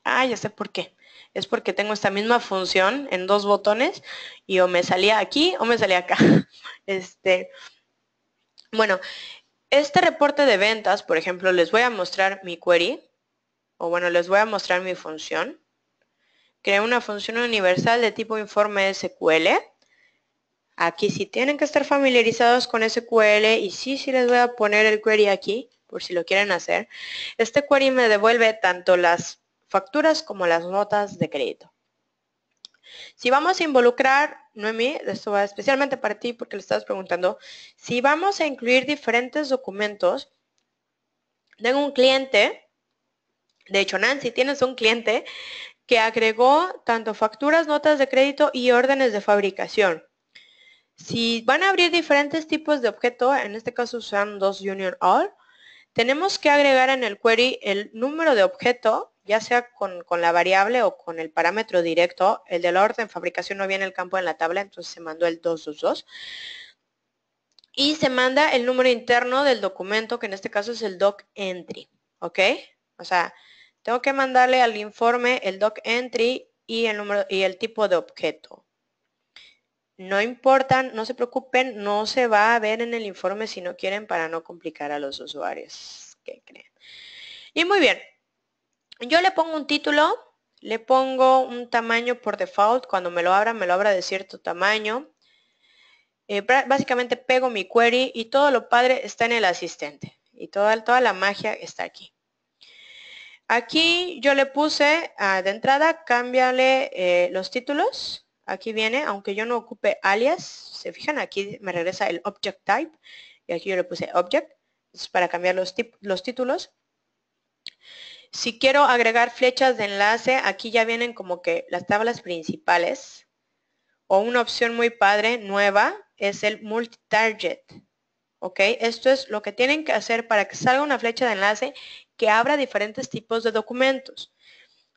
Ah, ya sé por qué es porque tengo esta misma función en dos botones y o me salía aquí o me salía acá. Este, bueno, este reporte de ventas, por ejemplo, les voy a mostrar mi query, o bueno, les voy a mostrar mi función. Creé una función universal de tipo informe SQL. Aquí si tienen que estar familiarizados con SQL y sí, sí les voy a poner el query aquí, por si lo quieren hacer. Este query me devuelve tanto las facturas como las notas de crédito. Si vamos a involucrar, Noemi, esto va especialmente para ti porque le estás preguntando, si vamos a incluir diferentes documentos, de un cliente, de hecho Nancy, tienes un cliente que agregó tanto facturas, notas de crédito y órdenes de fabricación. Si van a abrir diferentes tipos de objeto, en este caso usan dos Union All, tenemos que agregar en el query el número de objeto ya sea con, la variable o con el parámetro directo, el del orden fabricación no viene el campo en la tabla, entonces se mandó el 222. Y se manda el número interno del documento, que en este caso es el doc entry, ¿ok? O sea, tengo que mandarle al informe el doc entry y el, número, y el tipo de objeto. No importan, no se preocupen, no se va a ver en el informe si no quieren para no complicar a los usuarios. ¿Qué creen? Y muy bien, yo le pongo un título, le pongo un tamaño por default. Cuando me lo abra, me lo abra de cierto tamaño. Eh, básicamente pego mi query y todo lo padre está en el asistente. Y toda, toda la magia está aquí. Aquí yo le puse ah, de entrada, cámbiale eh, los títulos. Aquí viene, aunque yo no ocupe alias, se fijan, aquí me regresa el object type. Y aquí yo le puse object, es para cambiar los, los títulos. Si quiero agregar flechas de enlace, aquí ya vienen como que las tablas principales. O una opción muy padre, nueva, es el multi-target. ¿Ok? Esto es lo que tienen que hacer para que salga una flecha de enlace que abra diferentes tipos de documentos.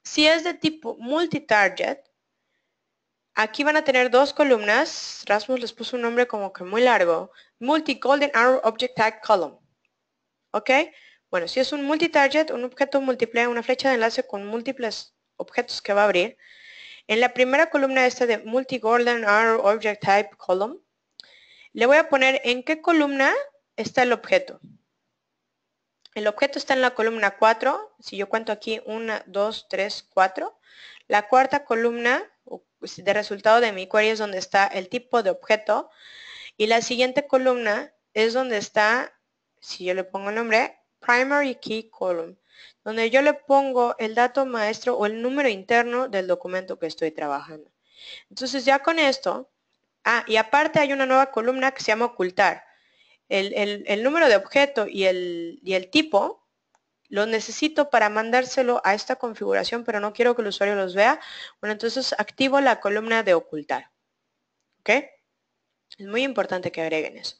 Si es de tipo multi-target, aquí van a tener dos columnas. Rasmus les puso un nombre como que muy largo. Multi-Golden Arrow Object Tag Column. ¿Ok? Bueno, si es un multi-target, un objeto múltiple, una flecha de enlace con múltiples objetos que va a abrir, en la primera columna esta de multi-golden arrow object type column, le voy a poner en qué columna está el objeto. El objeto está en la columna 4, si yo cuento aquí 1, 2, 3, 4. La cuarta columna pues, de resultado de mi query es donde está el tipo de objeto. Y la siguiente columna es donde está, si yo le pongo el nombre, Primary Key Column, donde yo le pongo el dato maestro o el número interno del documento que estoy trabajando. Entonces ya con esto, ah, y aparte hay una nueva columna que se llama ocultar. El, número de objeto y el, y el tipo lo necesito para mandárselo a esta configuración, pero no quiero que el usuario los vea. Bueno, entonces activo la columna de ocultar. ¿Ok? Es muy importante que agreguen eso.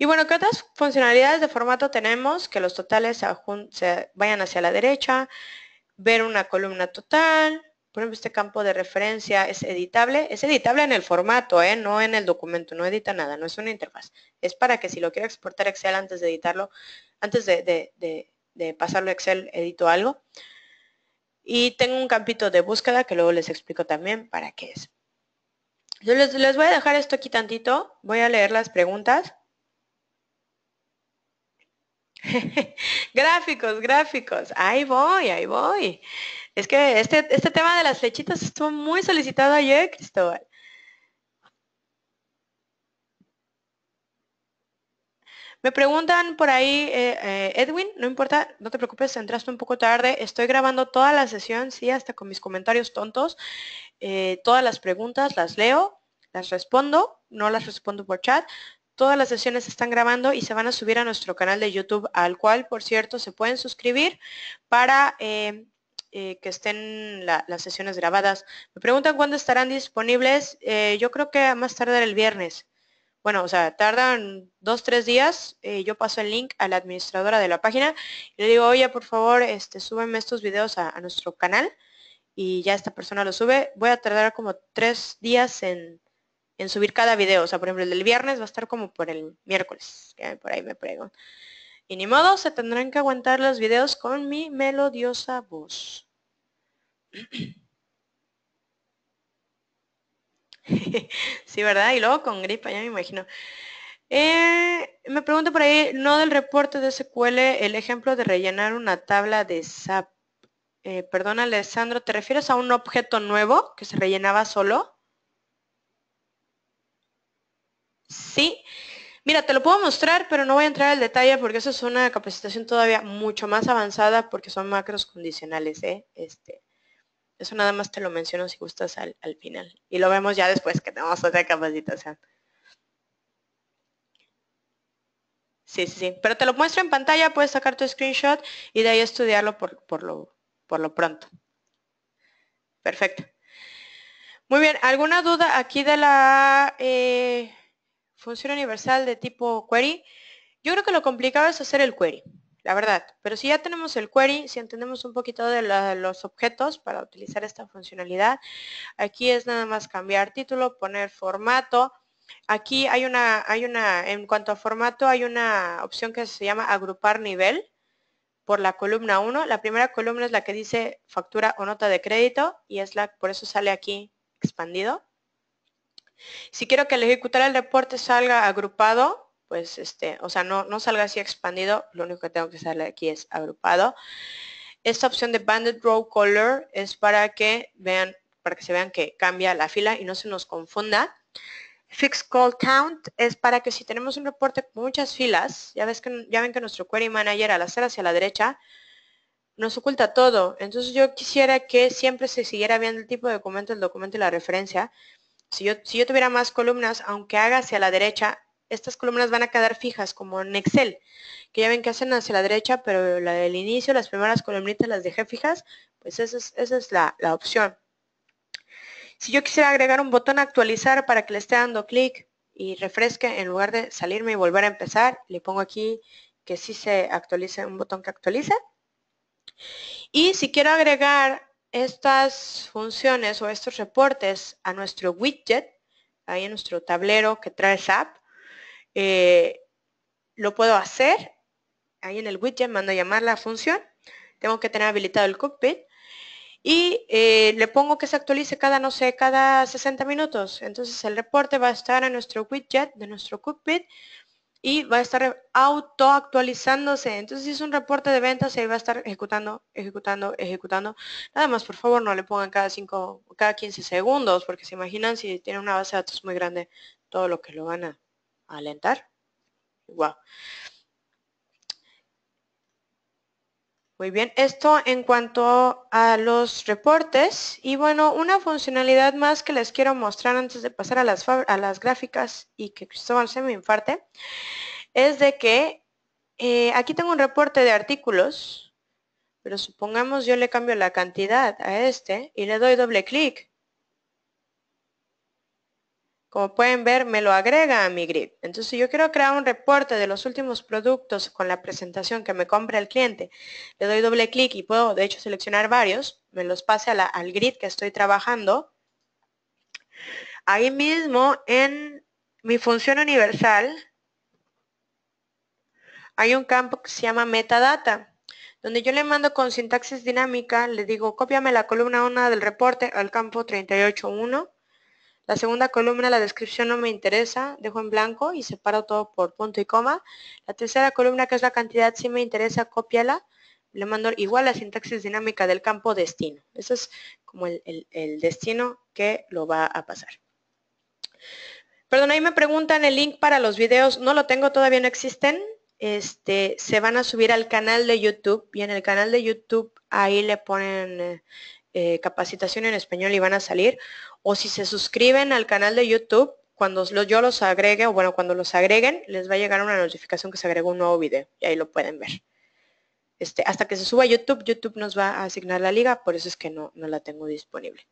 Y bueno, ¿qué otras funcionalidades de formato tenemos? Que los totales se, vayan hacia la derecha, ver una columna total, por ejemplo, este campo de referencia es editable. Es editable en el formato, ¿eh? no en el documento, no edita nada, no es una interfaz. Es para que si lo quiero exportar a Excel antes de editarlo, antes de, pasarlo a Excel, edito algo. Y tengo un campito de búsqueda que luego les explico también para qué es. Yo les voy a dejar esto aquí tantito, voy a leer las preguntas. gráficos, gráficos. Ahí voy, ahí voy. Es que este, este tema de las flechitas estuvo muy solicitado ayer, Cristóbal. Me preguntan por ahí, eh, eh, Edwin, no importa, no te preocupes, entraste un poco tarde. Estoy grabando toda la sesión, sí, hasta con mis comentarios tontos. Eh, todas las preguntas las leo, las respondo, no las respondo por chat. Todas las sesiones se están grabando y se van a subir a nuestro canal de YouTube, al cual, por cierto, se pueden suscribir para eh, eh, que estén las sesiones grabadas. Me preguntan cuándo estarán disponibles. Eh, yo creo que a más tardar el viernes. Bueno, o sea, tardan dos, tres días. yo paso el link a la administradora de la página y le digo, oye, por favor, este, súbeme estos videos a, nuestro canal y ya esta persona lo sube. Voy a tardar como tres días en en subir cada video. O sea, por ejemplo, el del viernes va a estar como por el miércoles, que por ahí me pregunto. Y ni modo, se tendrán que aguantar los videos con mi melodiosa voz. sí, ¿verdad? Y luego con gripa, ya me imagino. Eh, me pregunto por ahí, no del reporte de SQL, el ejemplo de rellenar una tabla de SAP. Eh, perdón, Alessandro, ¿te refieres a un objeto nuevo que se rellenaba solo? Sí. Mira, te lo puedo mostrar, pero no voy a entrar al detalle porque eso es una capacitación todavía mucho más avanzada porque son macros condicionales, ¿eh? Este, eso nada más te lo menciono si gustas al, final. Y lo vemos ya después que tengamos otra capacitación. Sí, sí, sí. Pero te lo muestro en pantalla, puedes sacar tu screenshot y de ahí estudiarlo por, lo, pronto. Perfecto. Muy bien, ¿alguna duda aquí de la... Eh, función universal de tipo query, yo creo que lo complicado es hacer el query, la verdad. Pero si ya tenemos el query, si entendemos un poquito de los objetos para utilizar esta funcionalidad, aquí es nada más cambiar título, poner formato. Aquí hay una, hay una, en cuanto a formato, hay una opción que se llama agrupar nivel por la columna 1. La primera columna es la que dice factura o nota de crédito y es la, por eso sale aquí expandido. Si quiero que al ejecutar el reporte salga agrupado, pues este, o sea, no, no salga así expandido, lo único que tengo que hacer aquí es agrupado. Esta opción de Banded Row Color es para que vean, para que se vean que cambia la fila y no se nos confunda. Fix Call Count es para que si tenemos un reporte con muchas filas, ya, ves que, ya ven que nuestro Query Manager al hacer hacia la derecha nos oculta todo. Entonces yo quisiera que siempre se siguiera viendo el tipo de documento, el documento y la referencia. Si yo, tuviera más columnas, aunque haga hacia la derecha, estas columnas van a quedar fijas, como en Excel, que ya ven que hacen hacia la derecha, pero la del inicio, las primeras columnitas las dejé fijas, pues esa es, la, la opción. Si yo quisiera agregar un botón actualizar para que le esté dando clic y refresque, en lugar de salirme y volver a empezar, le pongo aquí que sí se actualice, un botón que actualice. Y si quiero agregar estas funciones o estos reportes a nuestro widget, ahí en nuestro tablero que trae SAP, eh, lo puedo hacer, ahí en el widget mando a llamar la función, tengo que tener habilitado el cockpit y eh, le pongo que se actualice cada, no sé, cada 60 minutos. Entonces el reporte va a estar en nuestro widget de nuestro cockpit y va a estar autoactualizándose. Entonces, si es un reporte de ventas, ahí va a estar ejecutando, ejecutando, ejecutando. Nada más, por favor, no le pongan cada cinco cada 15 segundos, porque se imaginan si tiene una base de datos muy grande, todo lo que lo van a, a alentar. Wow. Muy bien, esto en cuanto a los reportes y bueno, una funcionalidad más que les quiero mostrar antes de pasar a las, a las gráficas y que Cristóbal se me infarte, es de que eh, aquí tengo un reporte de artículos, pero supongamos yo le cambio la cantidad a este y le doy doble clic. Como pueden ver, me lo agrega a mi grid. Entonces, si yo quiero crear un reporte de los últimos productos con la presentación que me compra el cliente, le doy doble clic y puedo, de hecho, seleccionar varios, me los pase al grid que estoy trabajando. Ahí mismo, en mi función universal, hay un campo que se llama metadata, donde yo le mando con sintaxis dinámica, le digo, cópiame la columna 1 del reporte al campo 38.1 la segunda columna, la descripción no me interesa, dejo en blanco y separo todo por punto y coma. La tercera columna, que es la cantidad, si me interesa, cópiala. Le mando igual la sintaxis dinámica del campo destino. Eso es como el, destino que lo va a pasar. Perdón, ahí me preguntan el link para los videos. No lo tengo, todavía no existen. Este, se van a subir al canal de YouTube y en el canal de YouTube ahí le ponen eh, eh, capacitación en español y van a salir. O si se suscriben al canal de YouTube, cuando yo los agregue, o bueno, cuando los agreguen, les va a llegar una notificación que se agregó un nuevo video y ahí lo pueden ver. Este, hasta que se suba a YouTube, YouTube nos va a asignar la liga, por eso es que no, no la tengo disponible.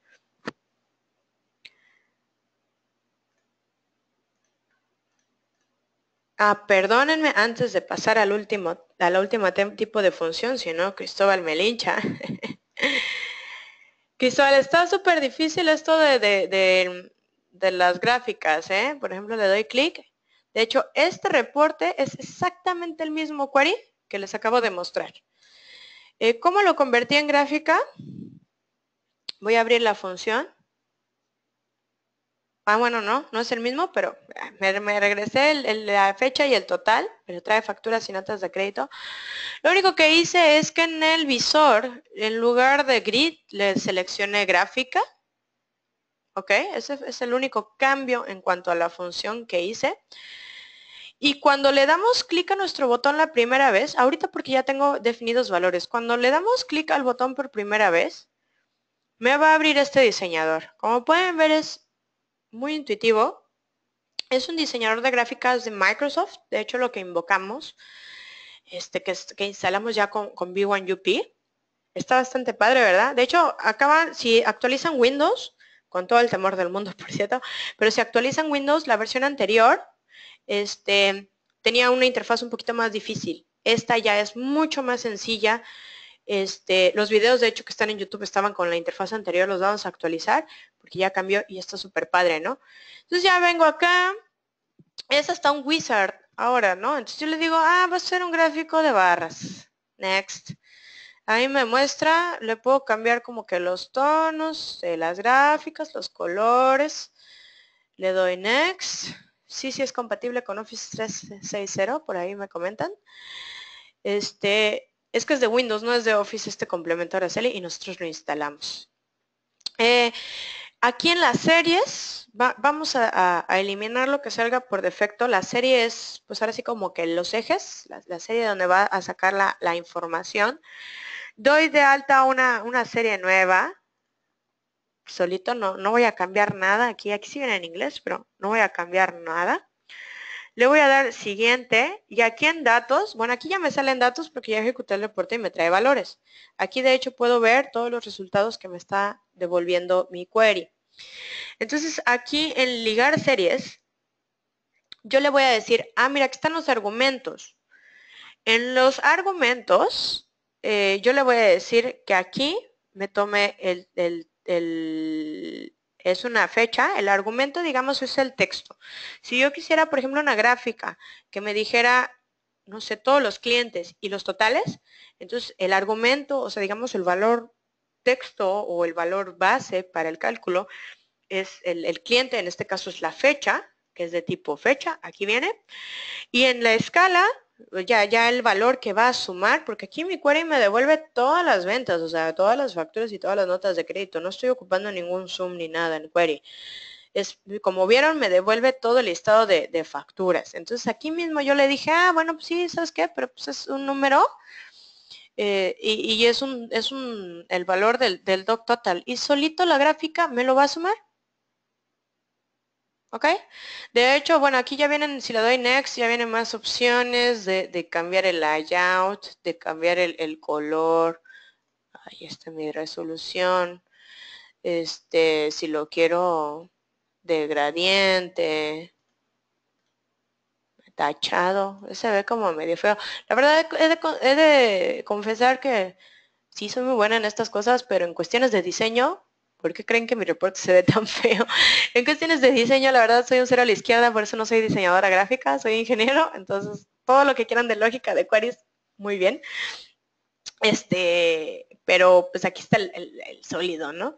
Ah, perdónenme antes de pasar al último, a la última tipo de función, si no, Cristóbal me lincha. le está súper difícil esto de, las gráficas, ¿eh? Por ejemplo, le doy clic. De hecho, este reporte es exactamente el mismo query que les acabo de mostrar. Eh, ¿Cómo lo convertí en gráfica? Voy a abrir la función. Ah, bueno, no, no es el mismo, pero ah, me, regresé la fecha y el total, pero trae facturas y notas de crédito. Lo único que hice es que en el visor, en lugar de grid, le seleccioné gráfica. ¿Ok? Ese es el único cambio en cuanto a la función que hice. Y cuando le damos clic a nuestro botón la primera vez, ahorita porque ya tengo definidos valores, cuando le damos clic al botón por primera vez, me va a abrir este diseñador. Como pueden ver es muy intuitivo. Es un diseñador de gráficas de Microsoft, de hecho lo que invocamos, este, que, instalamos ya con, v 1 up Está bastante padre, ¿verdad? De hecho, acaba, si actualizan Windows, con todo el temor del mundo, por cierto, pero si actualizan Windows, la versión anterior este, tenía una interfaz un poquito más difícil. Esta ya es mucho más sencilla. Este, los videos, de hecho, que están en YouTube estaban con la interfaz anterior, los vamos a actualizar, porque ya cambió y está súper padre, ¿no? Entonces ya vengo acá, es hasta un wizard ahora, ¿no? Entonces yo le digo, ah, va a ser un gráfico de barras. Next. Ahí me muestra, le puedo cambiar como que los tonos de las gráficas, los colores. Le doy next. Sí, sí es compatible con Office 360, por ahí me comentan. Este, es que es de Windows, no es de Office este complemento Araceli y nosotros lo instalamos. Eh, Aquí en las series vamos a, eliminar lo que salga por defecto. La serie es, pues ahora sí como que los ejes, la, serie donde va a sacar la, información. Doy de alta una, serie nueva. Solito no, no voy a cambiar nada. Aquí, aquí sí en inglés, pero no voy a cambiar nada. Le voy a dar siguiente y aquí en datos, bueno aquí ya me salen datos porque ya ejecuté el reporte y me trae valores. Aquí de hecho puedo ver todos los resultados que me está devolviendo mi query. Entonces aquí en ligar series, yo le voy a decir, ah, mira, aquí están los argumentos. En los argumentos, eh, yo le voy a decir que aquí me tome el, el, es una fecha, el argumento, digamos, es el texto. Si yo quisiera, por ejemplo, una gráfica que me dijera, no sé, todos los clientes y los totales, entonces el argumento, o sea, digamos, el valor texto o el valor base para el cálculo es el, cliente, en este caso es la fecha, que es de tipo fecha, aquí viene. Y en la escala, ya, ya el valor que va a sumar, porque aquí mi query me devuelve todas las ventas, o sea, todas las facturas y todas las notas de crédito. No estoy ocupando ningún zoom ni nada en query. Es, como vieron, me devuelve todo el listado de, de facturas. Entonces aquí mismo yo le dije, ah, bueno, pues sí, ¿sabes qué? Pero pues es un número, eh, y, es un, es un, el valor del, del doc total. Y solito la gráfica me lo va a sumar. ¿Ok? De hecho, bueno, aquí ya vienen, si le doy next, ya vienen más opciones de, cambiar el layout, de cambiar el, color. Ahí está mi resolución. Este, si lo quiero de gradiente, tachado, se ve como medio feo. La verdad, he de, confesar que sí soy muy buena en estas cosas, pero en cuestiones de diseño, ¿por qué creen que mi reporte se ve tan feo? en cuestiones de diseño, la verdad, soy un cero a la izquierda, por eso no soy diseñadora gráfica, soy ingeniero, entonces todo lo que quieran de lógica de queries, muy bien. Este, pero pues aquí está el, el sólido, ¿no?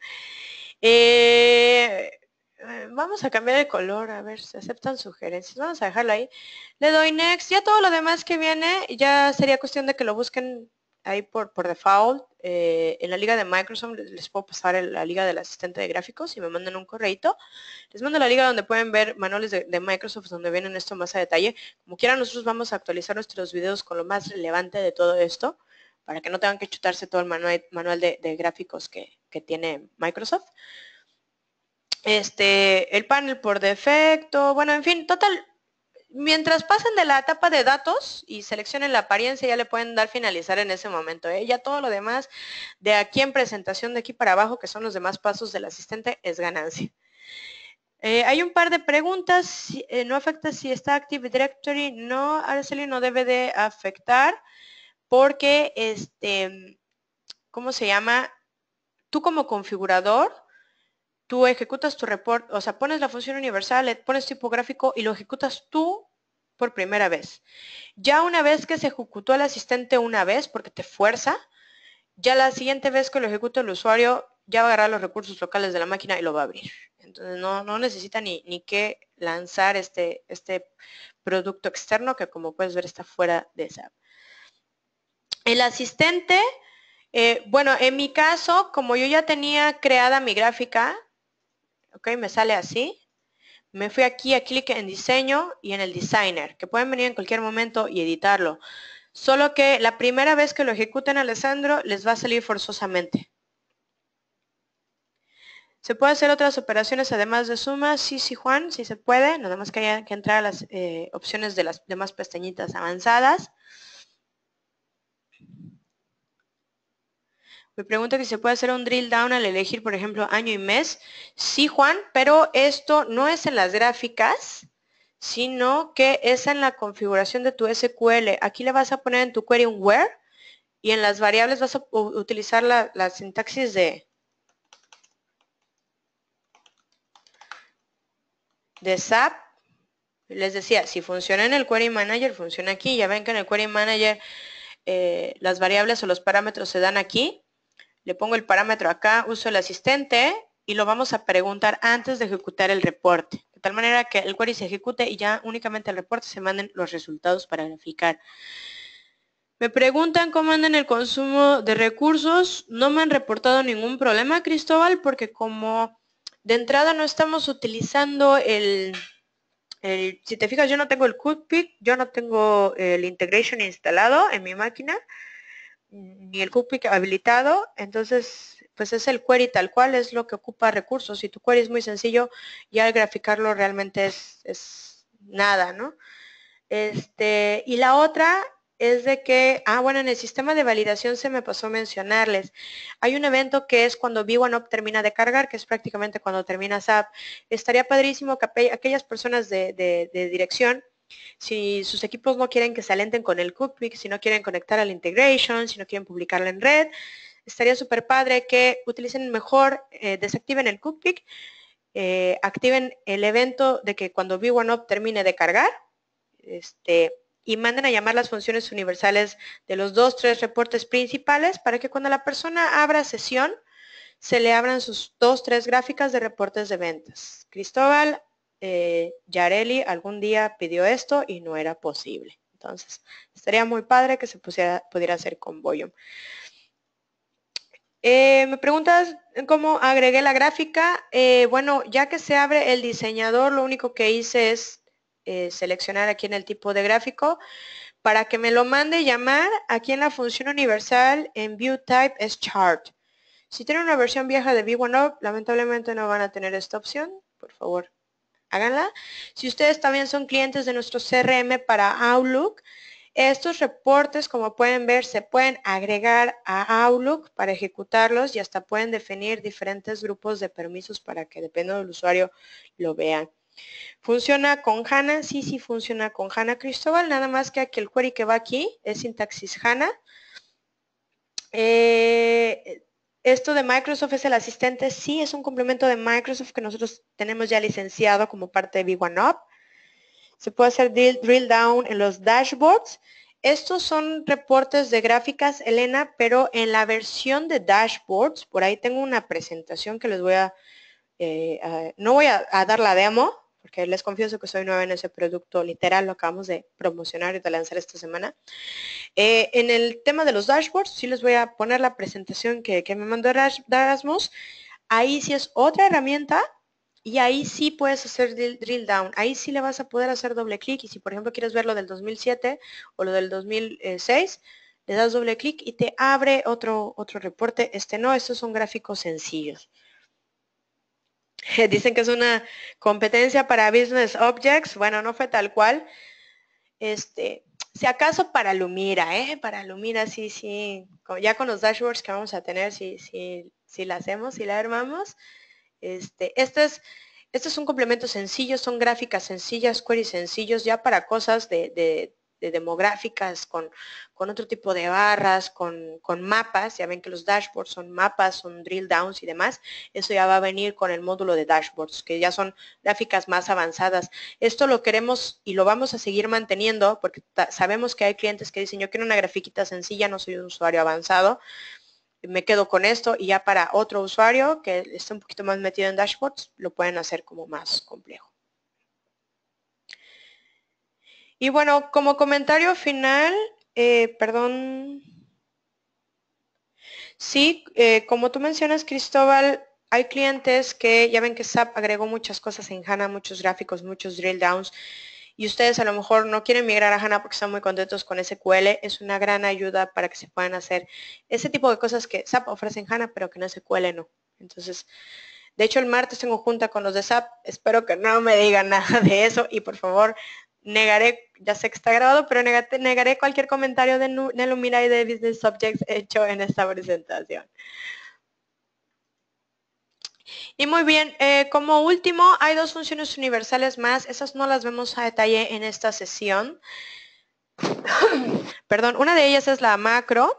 Eh, eh, vamos a cambiar de color, a ver si aceptan sugerencias. Vamos a dejarlo ahí. Le doy next. Ya todo lo demás que viene ya sería cuestión de que lo busquen ahí por, por default. Eh, en la liga de Microsoft les puedo pasar la liga del asistente de gráficos y me mandan un correito. Les mando la liga donde pueden ver manuales de, Microsoft donde vienen esto más a detalle. Como quiera nosotros vamos a actualizar nuestros videos con lo más relevante de todo esto para que no tengan que chutarse todo el manual, manual de, gráficos que, que tiene Microsoft este, el panel por defecto, bueno, en fin, total, mientras pasen de la etapa de datos y seleccionen la apariencia, ya le pueden dar finalizar en ese momento. ¿eh? Ya todo lo demás de aquí en presentación, de aquí para abajo, que son los demás pasos del asistente, es ganancia. Eh, hay un par de preguntas. Eh, ¿No afecta si está Active Directory? No, Araceli no debe de afectar porque, este, ¿cómo se llama? Tú como configurador tú ejecutas tu report, o sea, pones la función universal, pones tipo gráfico y lo ejecutas tú por primera vez. Ya una vez que se ejecutó el asistente una vez, porque te fuerza, ya la siguiente vez que lo ejecuta el usuario, ya va a agarrar los recursos locales de la máquina y lo va a abrir. Entonces no, necesita ni, ni que lanzar este, este producto externo que como puedes ver está fuera de esa. El asistente, eh, bueno, en mi caso, como yo ya tenía creada mi gráfica, ok, me sale así. Me fui aquí a clic en diseño y en el designer, que pueden venir en cualquier momento y editarlo. Solo que la primera vez que lo ejecuten Alessandro les va a salir forzosamente. ¿Se puede hacer otras operaciones además de sumas? Sí, sí, Juan, sí se puede. Nada más que hay que entrar a las eh, opciones de las demás pestañitas avanzadas. Me pregunta que se puede hacer un drill down al elegir, por ejemplo, año y mes. Sí, Juan, pero esto no es en las gráficas, sino que es en la configuración de tu SQL. Aquí le vas a poner en tu query un where y en las variables vas a utilizar la, sintaxis de, de SAP. Les decía, si funciona en el Query Manager, funciona aquí. Ya ven que en el Query Manager eh, las variables o los parámetros se dan aquí le pongo el parámetro acá, uso el asistente y lo vamos a preguntar antes de ejecutar el reporte, de tal manera que el query se ejecute y ya únicamente el reporte se manden los resultados para graficar. Me preguntan cómo andan el consumo de recursos. No me han reportado ningún problema, Cristóbal, porque como de entrada no estamos utilizando el, si te fijas, yo no tengo el cookpick, yo no tengo el integration instalado en mi máquina ni el cookie habilitado, entonces pues es el query tal cual, es lo que ocupa recursos. Si tu query es muy sencillo, ya al graficarlo realmente es, es nada, ¿no? Este, y la otra es de que, ah, bueno, en el sistema de validación se me pasó mencionarles. Hay un evento que es cuando v 1 termina de cargar, que es prácticamente cuando termina SAP. Estaría padrísimo que aquellas personas de, de, de dirección si sus equipos no quieren que se alenten con el cookpick, si no quieren conectar al integration, si no quieren publicarla en red, estaría súper padre que utilicen mejor, eh, desactiven el cookpick, eh, activen el evento de que cuando V1UP termine de cargar, este, y manden a llamar las funciones universales de los dos, tres reportes principales para que cuando la persona abra sesión, se le abran sus dos, tres gráficas de reportes de ventas. Cristóbal, eh, Yareli algún día pidió esto y no era posible. Entonces, estaría muy padre que se pudiera hacer con volume eh, me preguntas cómo agregué la gráfica. Eh, bueno, ya que se abre el diseñador, lo único que hice es seleccionar aquí en el tipo de gráfico. Para que me lo mande llamar, aquí en la función universal, en View Type es Chart. Si tienen una versión vieja de V1UP, lamentablemente no van a tener esta opción. Por favor, háganla. Si ustedes también son clientes de nuestro CRM para Outlook, estos reportes, como pueden ver, se pueden agregar a Outlook para ejecutarlos y hasta pueden definir diferentes grupos de permisos para que, dependiendo del usuario, lo vean. ¿Funciona con HANA? Sí, sí funciona con HANA Cristóbal, nada más que aquí el query que va aquí es sintaxis HANA. Eh, esto de Microsoft es el asistente, sí es un complemento de Microsoft que nosotros tenemos ya licenciado como parte de Big 1 Up. Se puede hacer drill, down en los dashboards. Estos son reportes de gráficas, Elena, pero en la versión de dashboards, por ahí tengo una presentación que les voy a, eh, no voy a dar la demo, porque les confieso que soy nueva en ese producto, literal, lo acabamos de promocionar y de lanzar esta semana. Eh, en el tema de los dashboards, sí les voy a poner la presentación que, me mandó Erasmus. Ahí sí es otra herramienta y ahí sí puedes hacer drill down, ahí sí le vas a poder hacer doble clic y si por ejemplo quieres ver lo del 2007 o lo del 2006, le das doble clic y te abre otro, otro reporte. Este no, estos son gráficos sencillos. Dicen que es una competencia para Business Objects. Bueno, no fue tal cual. Este, si acaso para Lumira, ¿eh? Para Lumira, sí, sí. Ya con los dashboards que vamos a tener, si, si, si la hacemos, si la armamos. Este, es, es un complemento sencillo, son gráficas sencillas, queries sencillos, ya para cosas de de demográficas, con, con, otro tipo de barras, con, con, mapas, ya ven que los dashboards son mapas, son drill downs y demás, eso ya va a venir con el módulo de dashboards, que ya son gráficas más avanzadas. Esto lo queremos y lo vamos a seguir manteniendo porque sabemos que hay clientes que dicen, yo quiero una grafiquita sencilla, no soy un usuario avanzado, me quedo con esto y ya para otro usuario que esté un poquito más metido en dashboards, lo pueden hacer como más complejo. Y bueno, como comentario final, eh, perdón. Sí, eh, como tú mencionas, Cristóbal, hay clientes que ya ven que SAP agregó muchas cosas en HANA, muchos gráficos, muchos drill downs, y ustedes a lo mejor no quieren migrar a HANA porque están muy contentos con SQL. Es una gran ayuda para que se puedan hacer ese tipo de cosas que SAP ofrece en HANA, pero que en SQL no. Entonces, de hecho, el martes tengo junta con los de SAP. Espero que no me digan nada de eso y por favor negaré, ya sé que está grabado, pero negaré cualquier comentario de Nelumira y de Business Subjects hecho en esta presentación. Y muy bien, eh, como último, hay dos funciones universales más. Esas no las vemos a detalle en esta sesión. Perdón, una de ellas es la macro.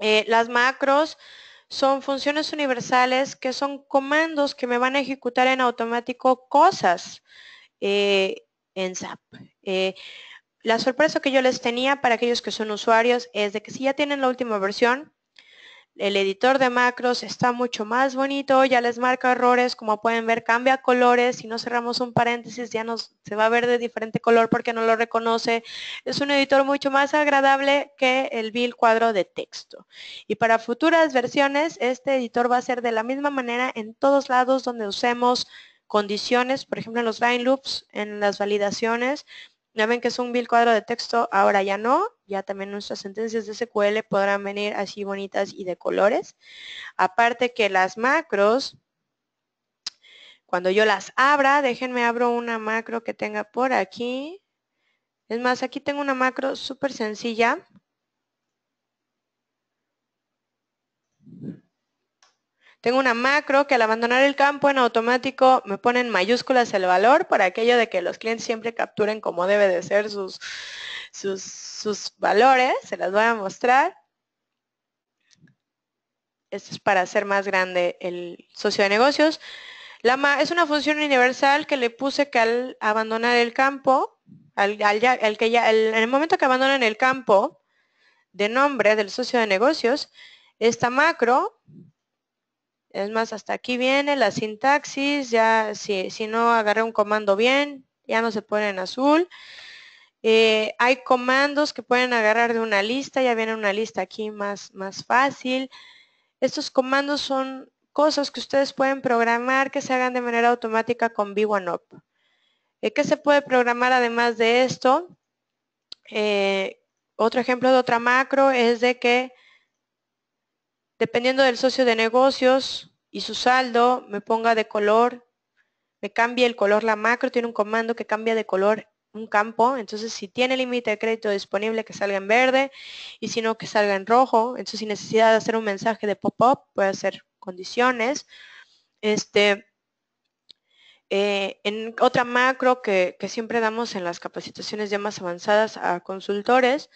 Eh, las macros son funciones universales que son comandos que me van a ejecutar en automático cosas. Eh, en SAP. Eh, la sorpresa que yo les tenía para aquellos que son usuarios es de que si ya tienen la última versión, el editor de macros está mucho más bonito, ya les marca errores, como pueden ver, cambia colores, si no cerramos un paréntesis ya nos, se va a ver de diferente color porque no lo reconoce. Es un editor mucho más agradable que el vil cuadro de texto. Y para futuras versiones, este editor va a ser de la misma manera en todos lados donde usemos condiciones, por ejemplo, en los line loops, en las validaciones, ya ven que es un vil cuadro de texto, ahora ya no, ya también nuestras sentencias de SQL podrán venir así bonitas y de colores. Aparte que las macros, cuando yo las abra, déjenme abro una macro que tenga por aquí. Es más, aquí tengo una macro súper sencilla Tengo una macro que al abandonar el campo en automático me ponen mayúsculas el valor por aquello de que los clientes siempre capturen como debe de ser sus, sus, valores. Se las voy a mostrar. Esto es para hacer más grande el socio de negocios. La es una función universal que le puse que al abandonar el campo, al, que ya, en el momento que abandonan el campo de nombre del socio de negocios, esta macro es más, hasta aquí viene la sintaxis, ya si, no agarré un comando bien, ya no se pone en azul. Eh, hay comandos que pueden agarrar de una lista, ya viene una lista aquí más, más fácil. Estos comandos son cosas que ustedes pueden programar que se hagan de manera automática con v 1 up eh, ¿Qué se puede programar además de esto? Eh, otro ejemplo de otra macro es de que dependiendo del socio de negocios y su saldo, me ponga de color, me cambie el color. La macro tiene un comando que cambia de color un campo, entonces si tiene límite de crédito disponible que salga en verde y si no que salga en rojo, entonces sin necesidad de hacer un mensaje de pop-up, puede hacer condiciones. Este, eh, en otra macro que, que, siempre damos en las capacitaciones ya más avanzadas a consultores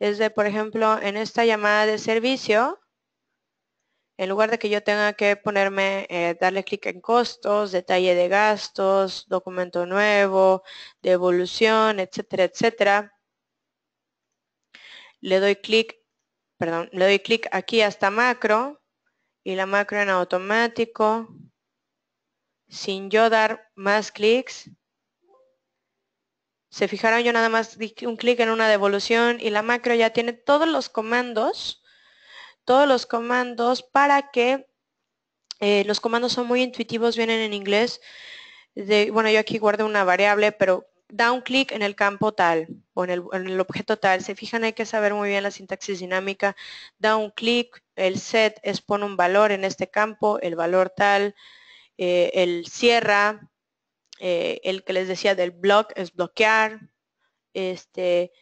es de, por ejemplo, en esta llamada de servicio, en lugar de que yo tenga que ponerme, eh, darle clic en costos, detalle de gastos, documento nuevo, devolución, etcétera, etcétera, le doy clic, perdón, le doy clic aquí hasta macro y la macro en automático, sin yo dar más clics. Se fijaron, yo nada más di un clic en una devolución y la macro ya tiene todos los comandos todos los comandos para que eh, los comandos son muy intuitivos, vienen en inglés. bueno, yo aquí guardo una variable, pero da un clic en el campo tal o en el, objeto tal. Se fijan, hay que saber muy bien la sintaxis dinámica. Da un clic, el set es poner un valor en este campo, el valor tal, eh, el cierra, eh, el que les decía del block es bloquear, este,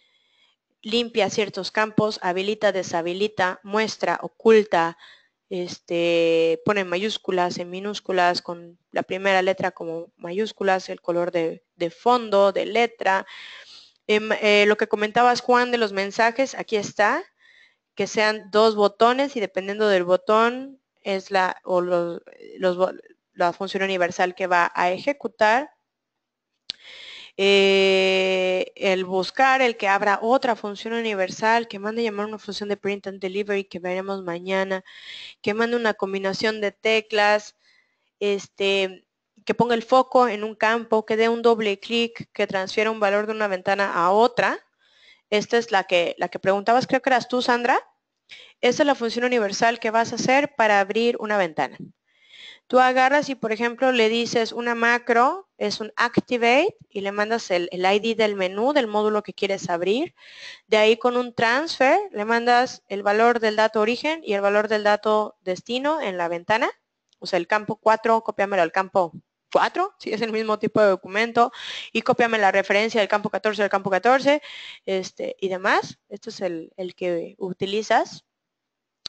limpia ciertos campos, habilita, deshabilita, muestra, oculta, este, pone mayúsculas, en minúsculas, con la primera letra como mayúsculas, el color de, fondo, de letra. Em, eh, lo que comentabas, Juan, de los mensajes, aquí está, que sean dos botones y dependiendo del botón es la, o los, la función universal que va a ejecutar. Eh, el buscar, el que abra otra función universal, que mande llamar una función de print and delivery que veremos mañana, que mande una combinación de teclas, este, que ponga el foco en un campo, que dé un doble clic, que transfiera un valor de una ventana a otra. Esta es la que, la que preguntabas, creo que eras tú, Sandra. Esta es la función universal que vas a hacer para abrir una ventana. Tú agarras y, por ejemplo, le dices una macro, es un activate, y le mandas el, ID del menú, del módulo que quieres abrir. De ahí con un transfer, le mandas el valor del dato origen y el valor del dato destino en la ventana. O sea, el campo 4, copiámelo al campo 4, si es el mismo tipo de documento, y copiame la referencia del campo 14 del campo 14, este, y demás. Esto es el, el que utilizas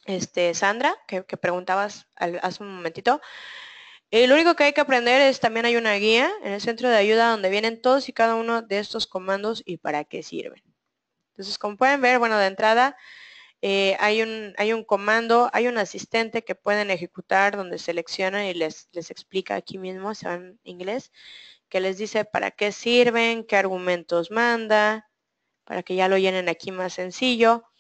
este, Sandra, que, preguntabas hace un momentito. Eh, lo único que hay que aprender es también hay una guía en el centro de ayuda donde vienen todos y cada uno de estos comandos y para qué sirven. Entonces, como pueden ver, bueno, de entrada eh, hay, un, comando, hay un asistente que pueden ejecutar donde seleccionan y les, les explica aquí mismo, se en inglés, que les dice para qué sirven, qué argumentos manda, para que ya lo llenen aquí más sencillo.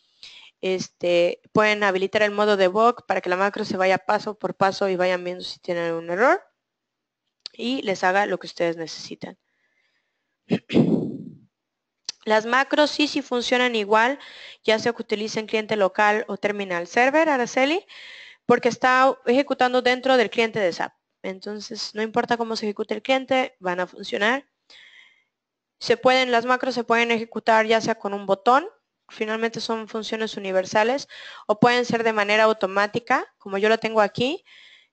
Este, pueden habilitar el modo debug para que la macro se vaya paso por paso y vayan viendo si tienen un error y les haga lo que ustedes necesitan. Las macros sí, sí funcionan igual, ya sea que utilicen cliente local o terminal server, Araceli, porque está ejecutando dentro del cliente de SAP. Entonces, no importa cómo se ejecute el cliente, van a funcionar. Se pueden, las macros se pueden ejecutar ya sea con un botón finalmente son funciones universales, o pueden ser de manera automática, como yo lo tengo aquí,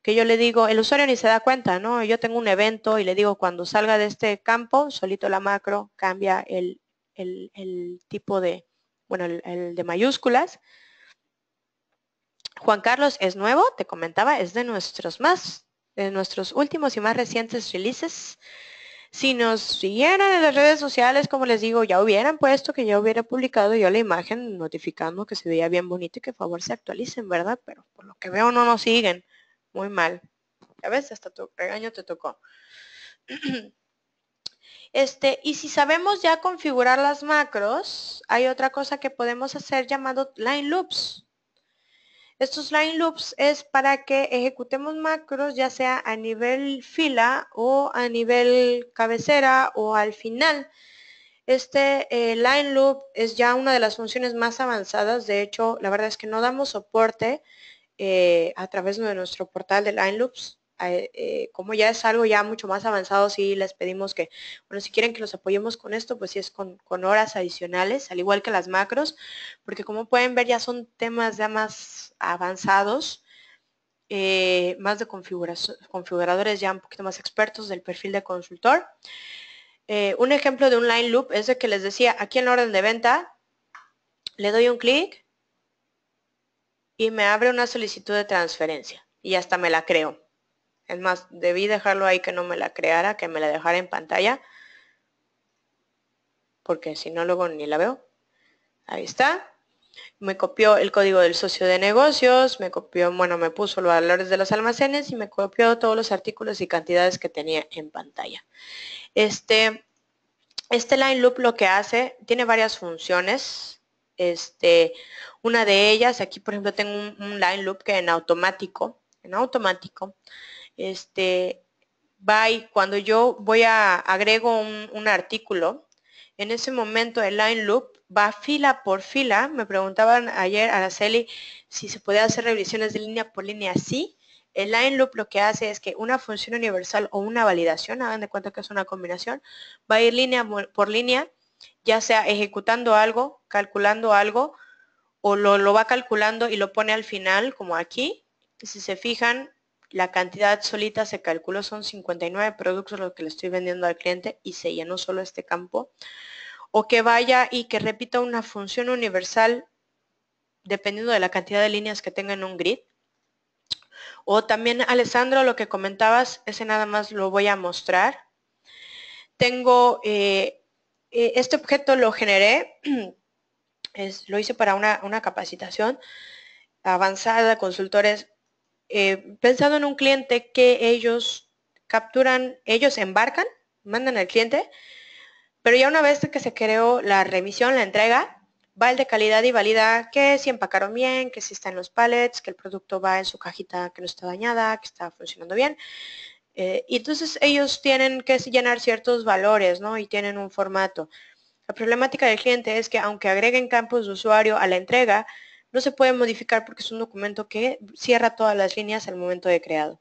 que yo le digo, el usuario ni se da cuenta, ¿no? Yo tengo un evento y le digo, cuando salga de este campo, solito la macro cambia el, tipo de, bueno, el, el de mayúsculas. Juan Carlos es nuevo, te comentaba, es de nuestros más, de nuestros últimos y más recientes releases. Si nos siguieran en las redes sociales, como les digo, ya hubieran puesto que ya hubiera publicado yo la imagen notificando que se veía bien bonito y que por favor se actualicen, ¿verdad? Pero por lo que veo no nos siguen. Muy mal. A veces hasta tu regaño te tocó. Este, y si sabemos ya configurar las macros, hay otra cosa que podemos hacer llamado line loops. Estos line loops es para que ejecutemos macros ya sea a nivel fila o a nivel cabecera o al final. Este eh, line loop es ya una de las funciones más avanzadas. De hecho, la verdad es que no damos soporte eh, a través de nuestro portal de line loops. Eh, como ya es algo ya mucho más avanzado, sí les pedimos que, bueno, si quieren que los apoyemos con esto, pues sí es con, horas adicionales, al igual que las macros, porque como pueden ver ya son temas ya más avanzados, eh, más de configuradores ya un poquito más expertos del perfil de consultor. Eh, un ejemplo de un line loop es el que les decía, aquí en orden de venta, le doy un clic y me abre una solicitud de transferencia y hasta me la creo. Es más, debí dejarlo ahí que no me la creara, que me la dejara en pantalla. Porque si no, luego ni la veo. Ahí está. Me copió el código del socio de negocios, me copió, bueno, me puso los valores de los almacenes y me copió todos los artículos y cantidades que tenía en pantalla. Este, este line loop lo que hace, tiene varias funciones. Este, una de ellas, aquí por ejemplo tengo un, un line loop que en automático, en automático, este, y cuando yo voy a agrego un, artículo, en ese momento el line loop va fila por fila. Me preguntaban ayer a Araceli si se podía hacer revisiones de línea por línea. Sí, el line loop lo que hace es que una función universal o una validación, hagan de cuenta que es una combinación, va a ir línea por línea, ya sea ejecutando algo, calculando algo, o lo, lo va calculando y lo pone al final, como aquí. Si se fijan, la cantidad solita se calculó, son 59 productos los que le estoy vendiendo al cliente y se llenó solo este campo. O que vaya y que repita una función universal dependiendo de la cantidad de líneas que tenga en un grid. O también, Alessandro, lo que comentabas, ese nada más lo voy a mostrar. Tengo, eh, eh, este objeto lo generé, es, lo hice para una, una capacitación avanzada, consultores pensado eh, pensando en un cliente que ellos capturan, ellos embarcan, mandan al cliente, pero ya una vez que se creó la remisión, la entrega, va el de calidad y valida que si empacaron bien, que si está en los pallets, que el producto va en su cajita que no está dañada, que está funcionando bien. Eh, y entonces ellos tienen que llenar ciertos valores, ¿no? Y tienen un formato. La problemática del cliente es que aunque agreguen campos de usuario a la entrega, no se puede modificar porque es un documento que cierra todas las líneas al momento de creado.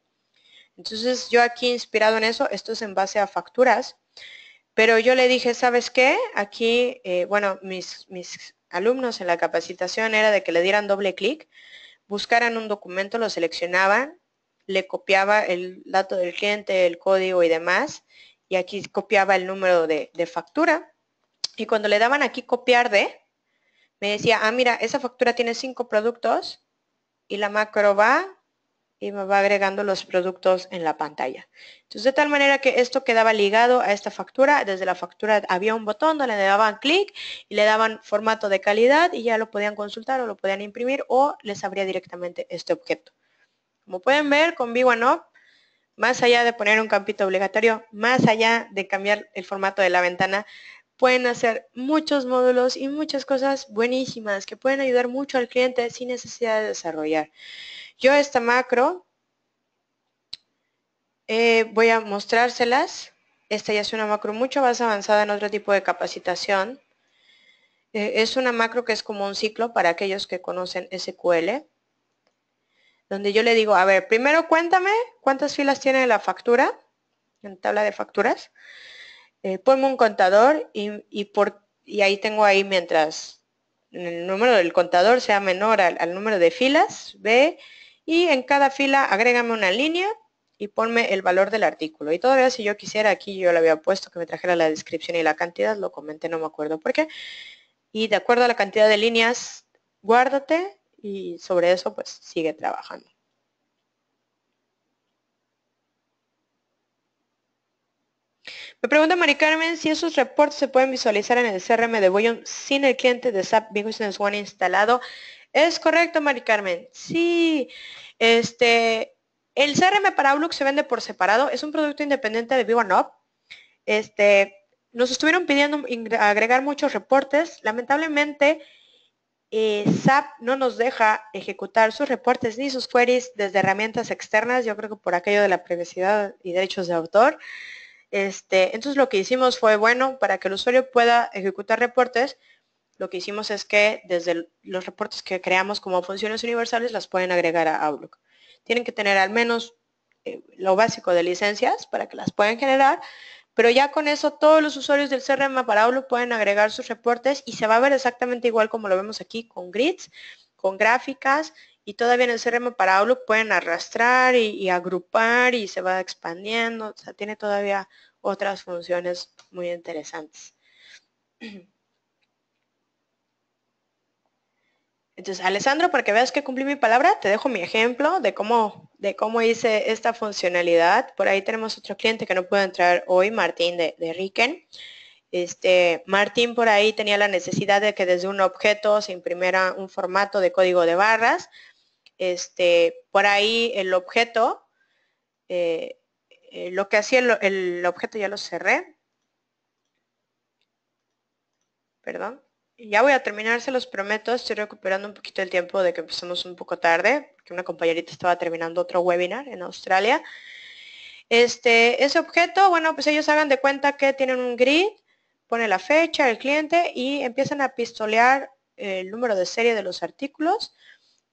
Entonces yo aquí inspirado en eso, esto es en base a facturas, pero yo le dije, ¿sabes qué? Aquí, eh, bueno, mis, mis alumnos en la capacitación era de que le dieran doble clic, buscaran un documento, lo seleccionaban, le copiaba el dato del cliente, el código y demás, y aquí copiaba el número de factura. Y cuando le daban aquí copiar de, me decía, ah, mira, esa factura tiene cinco productos y la macro va y me va agregando los productos en la pantalla. Entonces, de tal manera que esto quedaba ligado a esta factura. Desde la factura había un botón donde le daban clic y le daban formato de calidad y ya lo podían consultar o lo podían imprimir o les abría directamente este objeto. Como pueden ver, con no, más allá de poner un campito obligatorio, más allá de cambiar el formato de la ventana, pueden hacer muchos módulos y muchas cosas buenísimas que pueden ayudar mucho al cliente sin necesidad de desarrollar. Yo esta macro eh, voy a mostrárselas. Esta ya es una macro mucho más avanzada en otro tipo de capacitación. Eh, es una macro que es como un ciclo para aquellos que conocen SQL, donde yo le digo, a ver, primero cuéntame cuántas filas tiene la factura, en tabla de facturas. Eh, ponme un contador y, por, y ahí tengo ahí mientras el número del contador sea menor al, número de filas, B, y en cada fila agrégame una línea y ponme el valor del artículo. Y todavía si yo quisiera, aquí yo le había puesto que me trajera la descripción y la cantidad, lo comenté, no me acuerdo por qué. Y de acuerdo a la cantidad de líneas, guárdate y sobre eso pues sigue trabajando. Me pregunta Mari Carmen si esos reportes se pueden visualizar en el CRM de Boyon sin el cliente de SAP Business One instalado. Es correcto, Mari Carmen. Sí, este, el CRM para Outlook se vende por separado. Es un producto independiente de VivaNop. Este, nos estuvieron pidiendo agregar muchos reportes. Lamentablemente, eh, SAP no nos deja ejecutar sus reportes ni sus queries desde herramientas externas, yo creo que por aquello de la privacidad y derechos de autor. Este, entonces lo que hicimos fue, bueno, para que el usuario pueda ejecutar reportes, lo que hicimos es que desde los reportes que creamos como funciones universales las pueden agregar a Outlook. Tienen que tener al menos eh, lo básico de licencias para que las puedan generar, pero ya con eso todos los usuarios del CRM para Outlook pueden agregar sus reportes y se va a ver exactamente igual como lo vemos aquí con grids, con gráficas y todavía en el CRM para Outlook pueden arrastrar y, agrupar y se va expandiendo. O sea, tiene todavía otras funciones muy interesantes. Entonces, Alessandro, para que veas que cumplí mi palabra, te dejo mi ejemplo de cómo, de cómo hice esta funcionalidad. Por ahí tenemos otro cliente que no puede entrar hoy, Martín de, de Riken. Este, Martín por ahí tenía la necesidad de que desde un objeto se imprimiera un formato de código de barras este, por ahí el objeto, eh, eh, lo que hacía el, objeto ya lo cerré. Perdón. Ya voy a terminar, se los prometo, estoy recuperando un poquito el tiempo de que empezamos un poco tarde, porque una compañerita estaba terminando otro webinar en Australia. Este, ese objeto, bueno, pues ellos hagan de cuenta que tienen un grid, pone la fecha, el cliente y empiezan a pistolear el número de serie de los artículos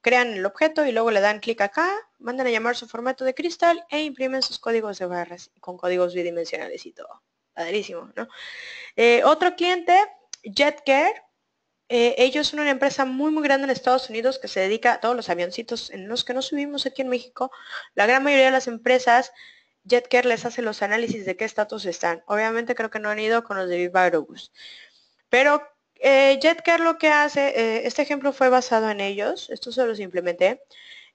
crean el objeto y luego le dan clic acá, mandan a llamar su formato de cristal e imprimen sus códigos de barras con códigos bidimensionales y todo. Padrísimo, ¿no? Eh, otro cliente, JetCare, eh, ellos son una empresa muy, muy grande en Estados Unidos que se dedica a todos los avioncitos en los que nos subimos aquí en México. La gran mayoría de las empresas, JetCare les hace los análisis de qué estatus están. Obviamente creo que no han ido con los de Viva Pero eh, Jetcar lo que hace, eh, este ejemplo fue basado en ellos, esto se los implementé.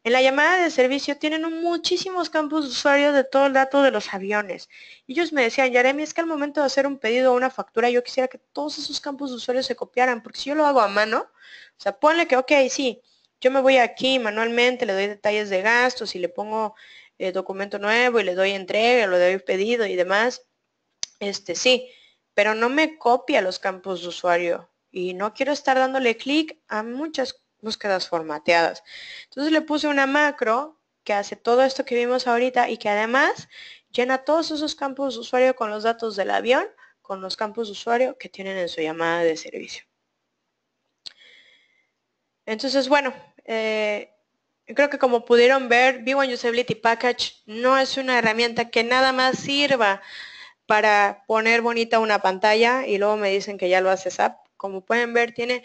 En la llamada de servicio tienen muchísimos campos de usuario de todo el dato de los aviones. Ellos me decían, Yaremi, es que al momento de hacer un pedido o una factura, yo quisiera que todos esos campos de usuario se copiaran, porque si yo lo hago a mano, o sea, ponle que, ok, sí, yo me voy aquí manualmente, le doy detalles de gastos y le pongo eh, documento nuevo y le doy entrega, lo doy pedido y demás. Este, sí, pero no me copia los campos de usuario y no quiero estar dándole clic a muchas búsquedas formateadas. Entonces le puse una macro que hace todo esto que vimos ahorita y que además llena todos esos campos de usuario con los datos del avión, con los campos de usuario que tienen en su llamada de servicio. Entonces, bueno, eh, creo que como pudieron ver, v 1 Usability Package no es una herramienta que nada más sirva para poner bonita una pantalla y luego me dicen que ya lo hace SAP como pueden ver, tiene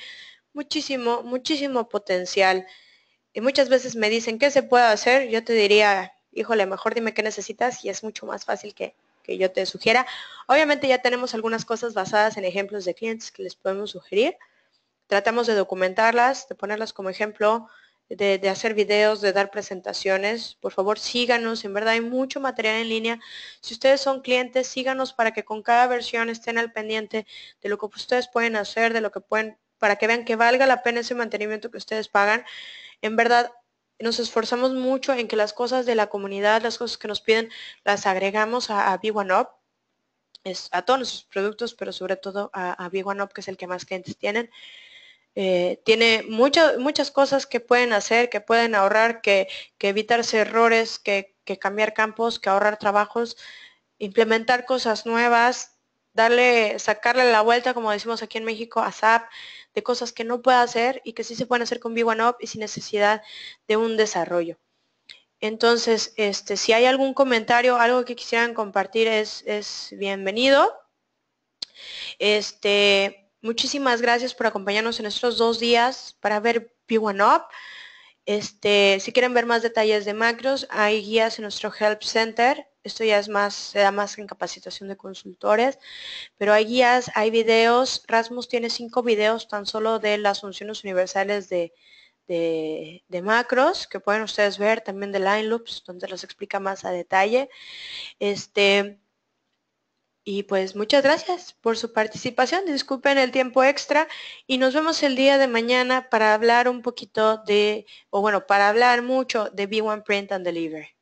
muchísimo, muchísimo potencial. Y muchas veces me dicen, ¿qué se puede hacer? Yo te diría, híjole, mejor dime qué necesitas y es mucho más fácil que, yo te sugiera. Obviamente ya tenemos algunas cosas basadas en ejemplos de clientes que les podemos sugerir. Tratamos de documentarlas, de ponerlas como ejemplo de, hacer videos, de dar presentaciones. Por favor, síganos. En verdad hay mucho material en línea. Si ustedes son clientes, síganos para que con cada versión estén al pendiente de lo que ustedes pueden hacer, de lo que pueden, para que vean que valga la pena ese mantenimiento que ustedes pagan. En verdad, nos esforzamos mucho en que las cosas de la comunidad, las cosas que nos piden, las agregamos a, a B1Up. Es a todos nuestros productos, pero sobre todo a, a B1Up, que es el que más clientes tienen. Eh, tiene muchas muchas cosas que pueden hacer, que pueden ahorrar, que, evitarse errores, que, cambiar campos, que ahorrar trabajos, implementar cosas nuevas, darle, sacarle la vuelta, como decimos aquí en México, a SAP, de cosas que no puede hacer y que sí se pueden hacer con v 1 up y sin necesidad de un desarrollo. Entonces, este, si hay algún comentario, algo que quisieran compartir es, es bienvenido. Este, Muchísimas gracias por acompañarnos en estos dos días para ver P1UP. Este, si quieren ver más detalles de macros, hay guías en nuestro Help Center. Esto ya es más, se da más en capacitación de consultores, pero hay guías, hay videos. Rasmus tiene cinco videos tan solo de las funciones universales de, de, macros que pueden ustedes ver, también de line loops, donde los explica más a detalle. Este, y pues muchas gracias por su participación. Disculpen el tiempo extra y nos vemos el día de mañana para hablar un poquito de, o bueno, para hablar mucho de B1 Print and Deliver.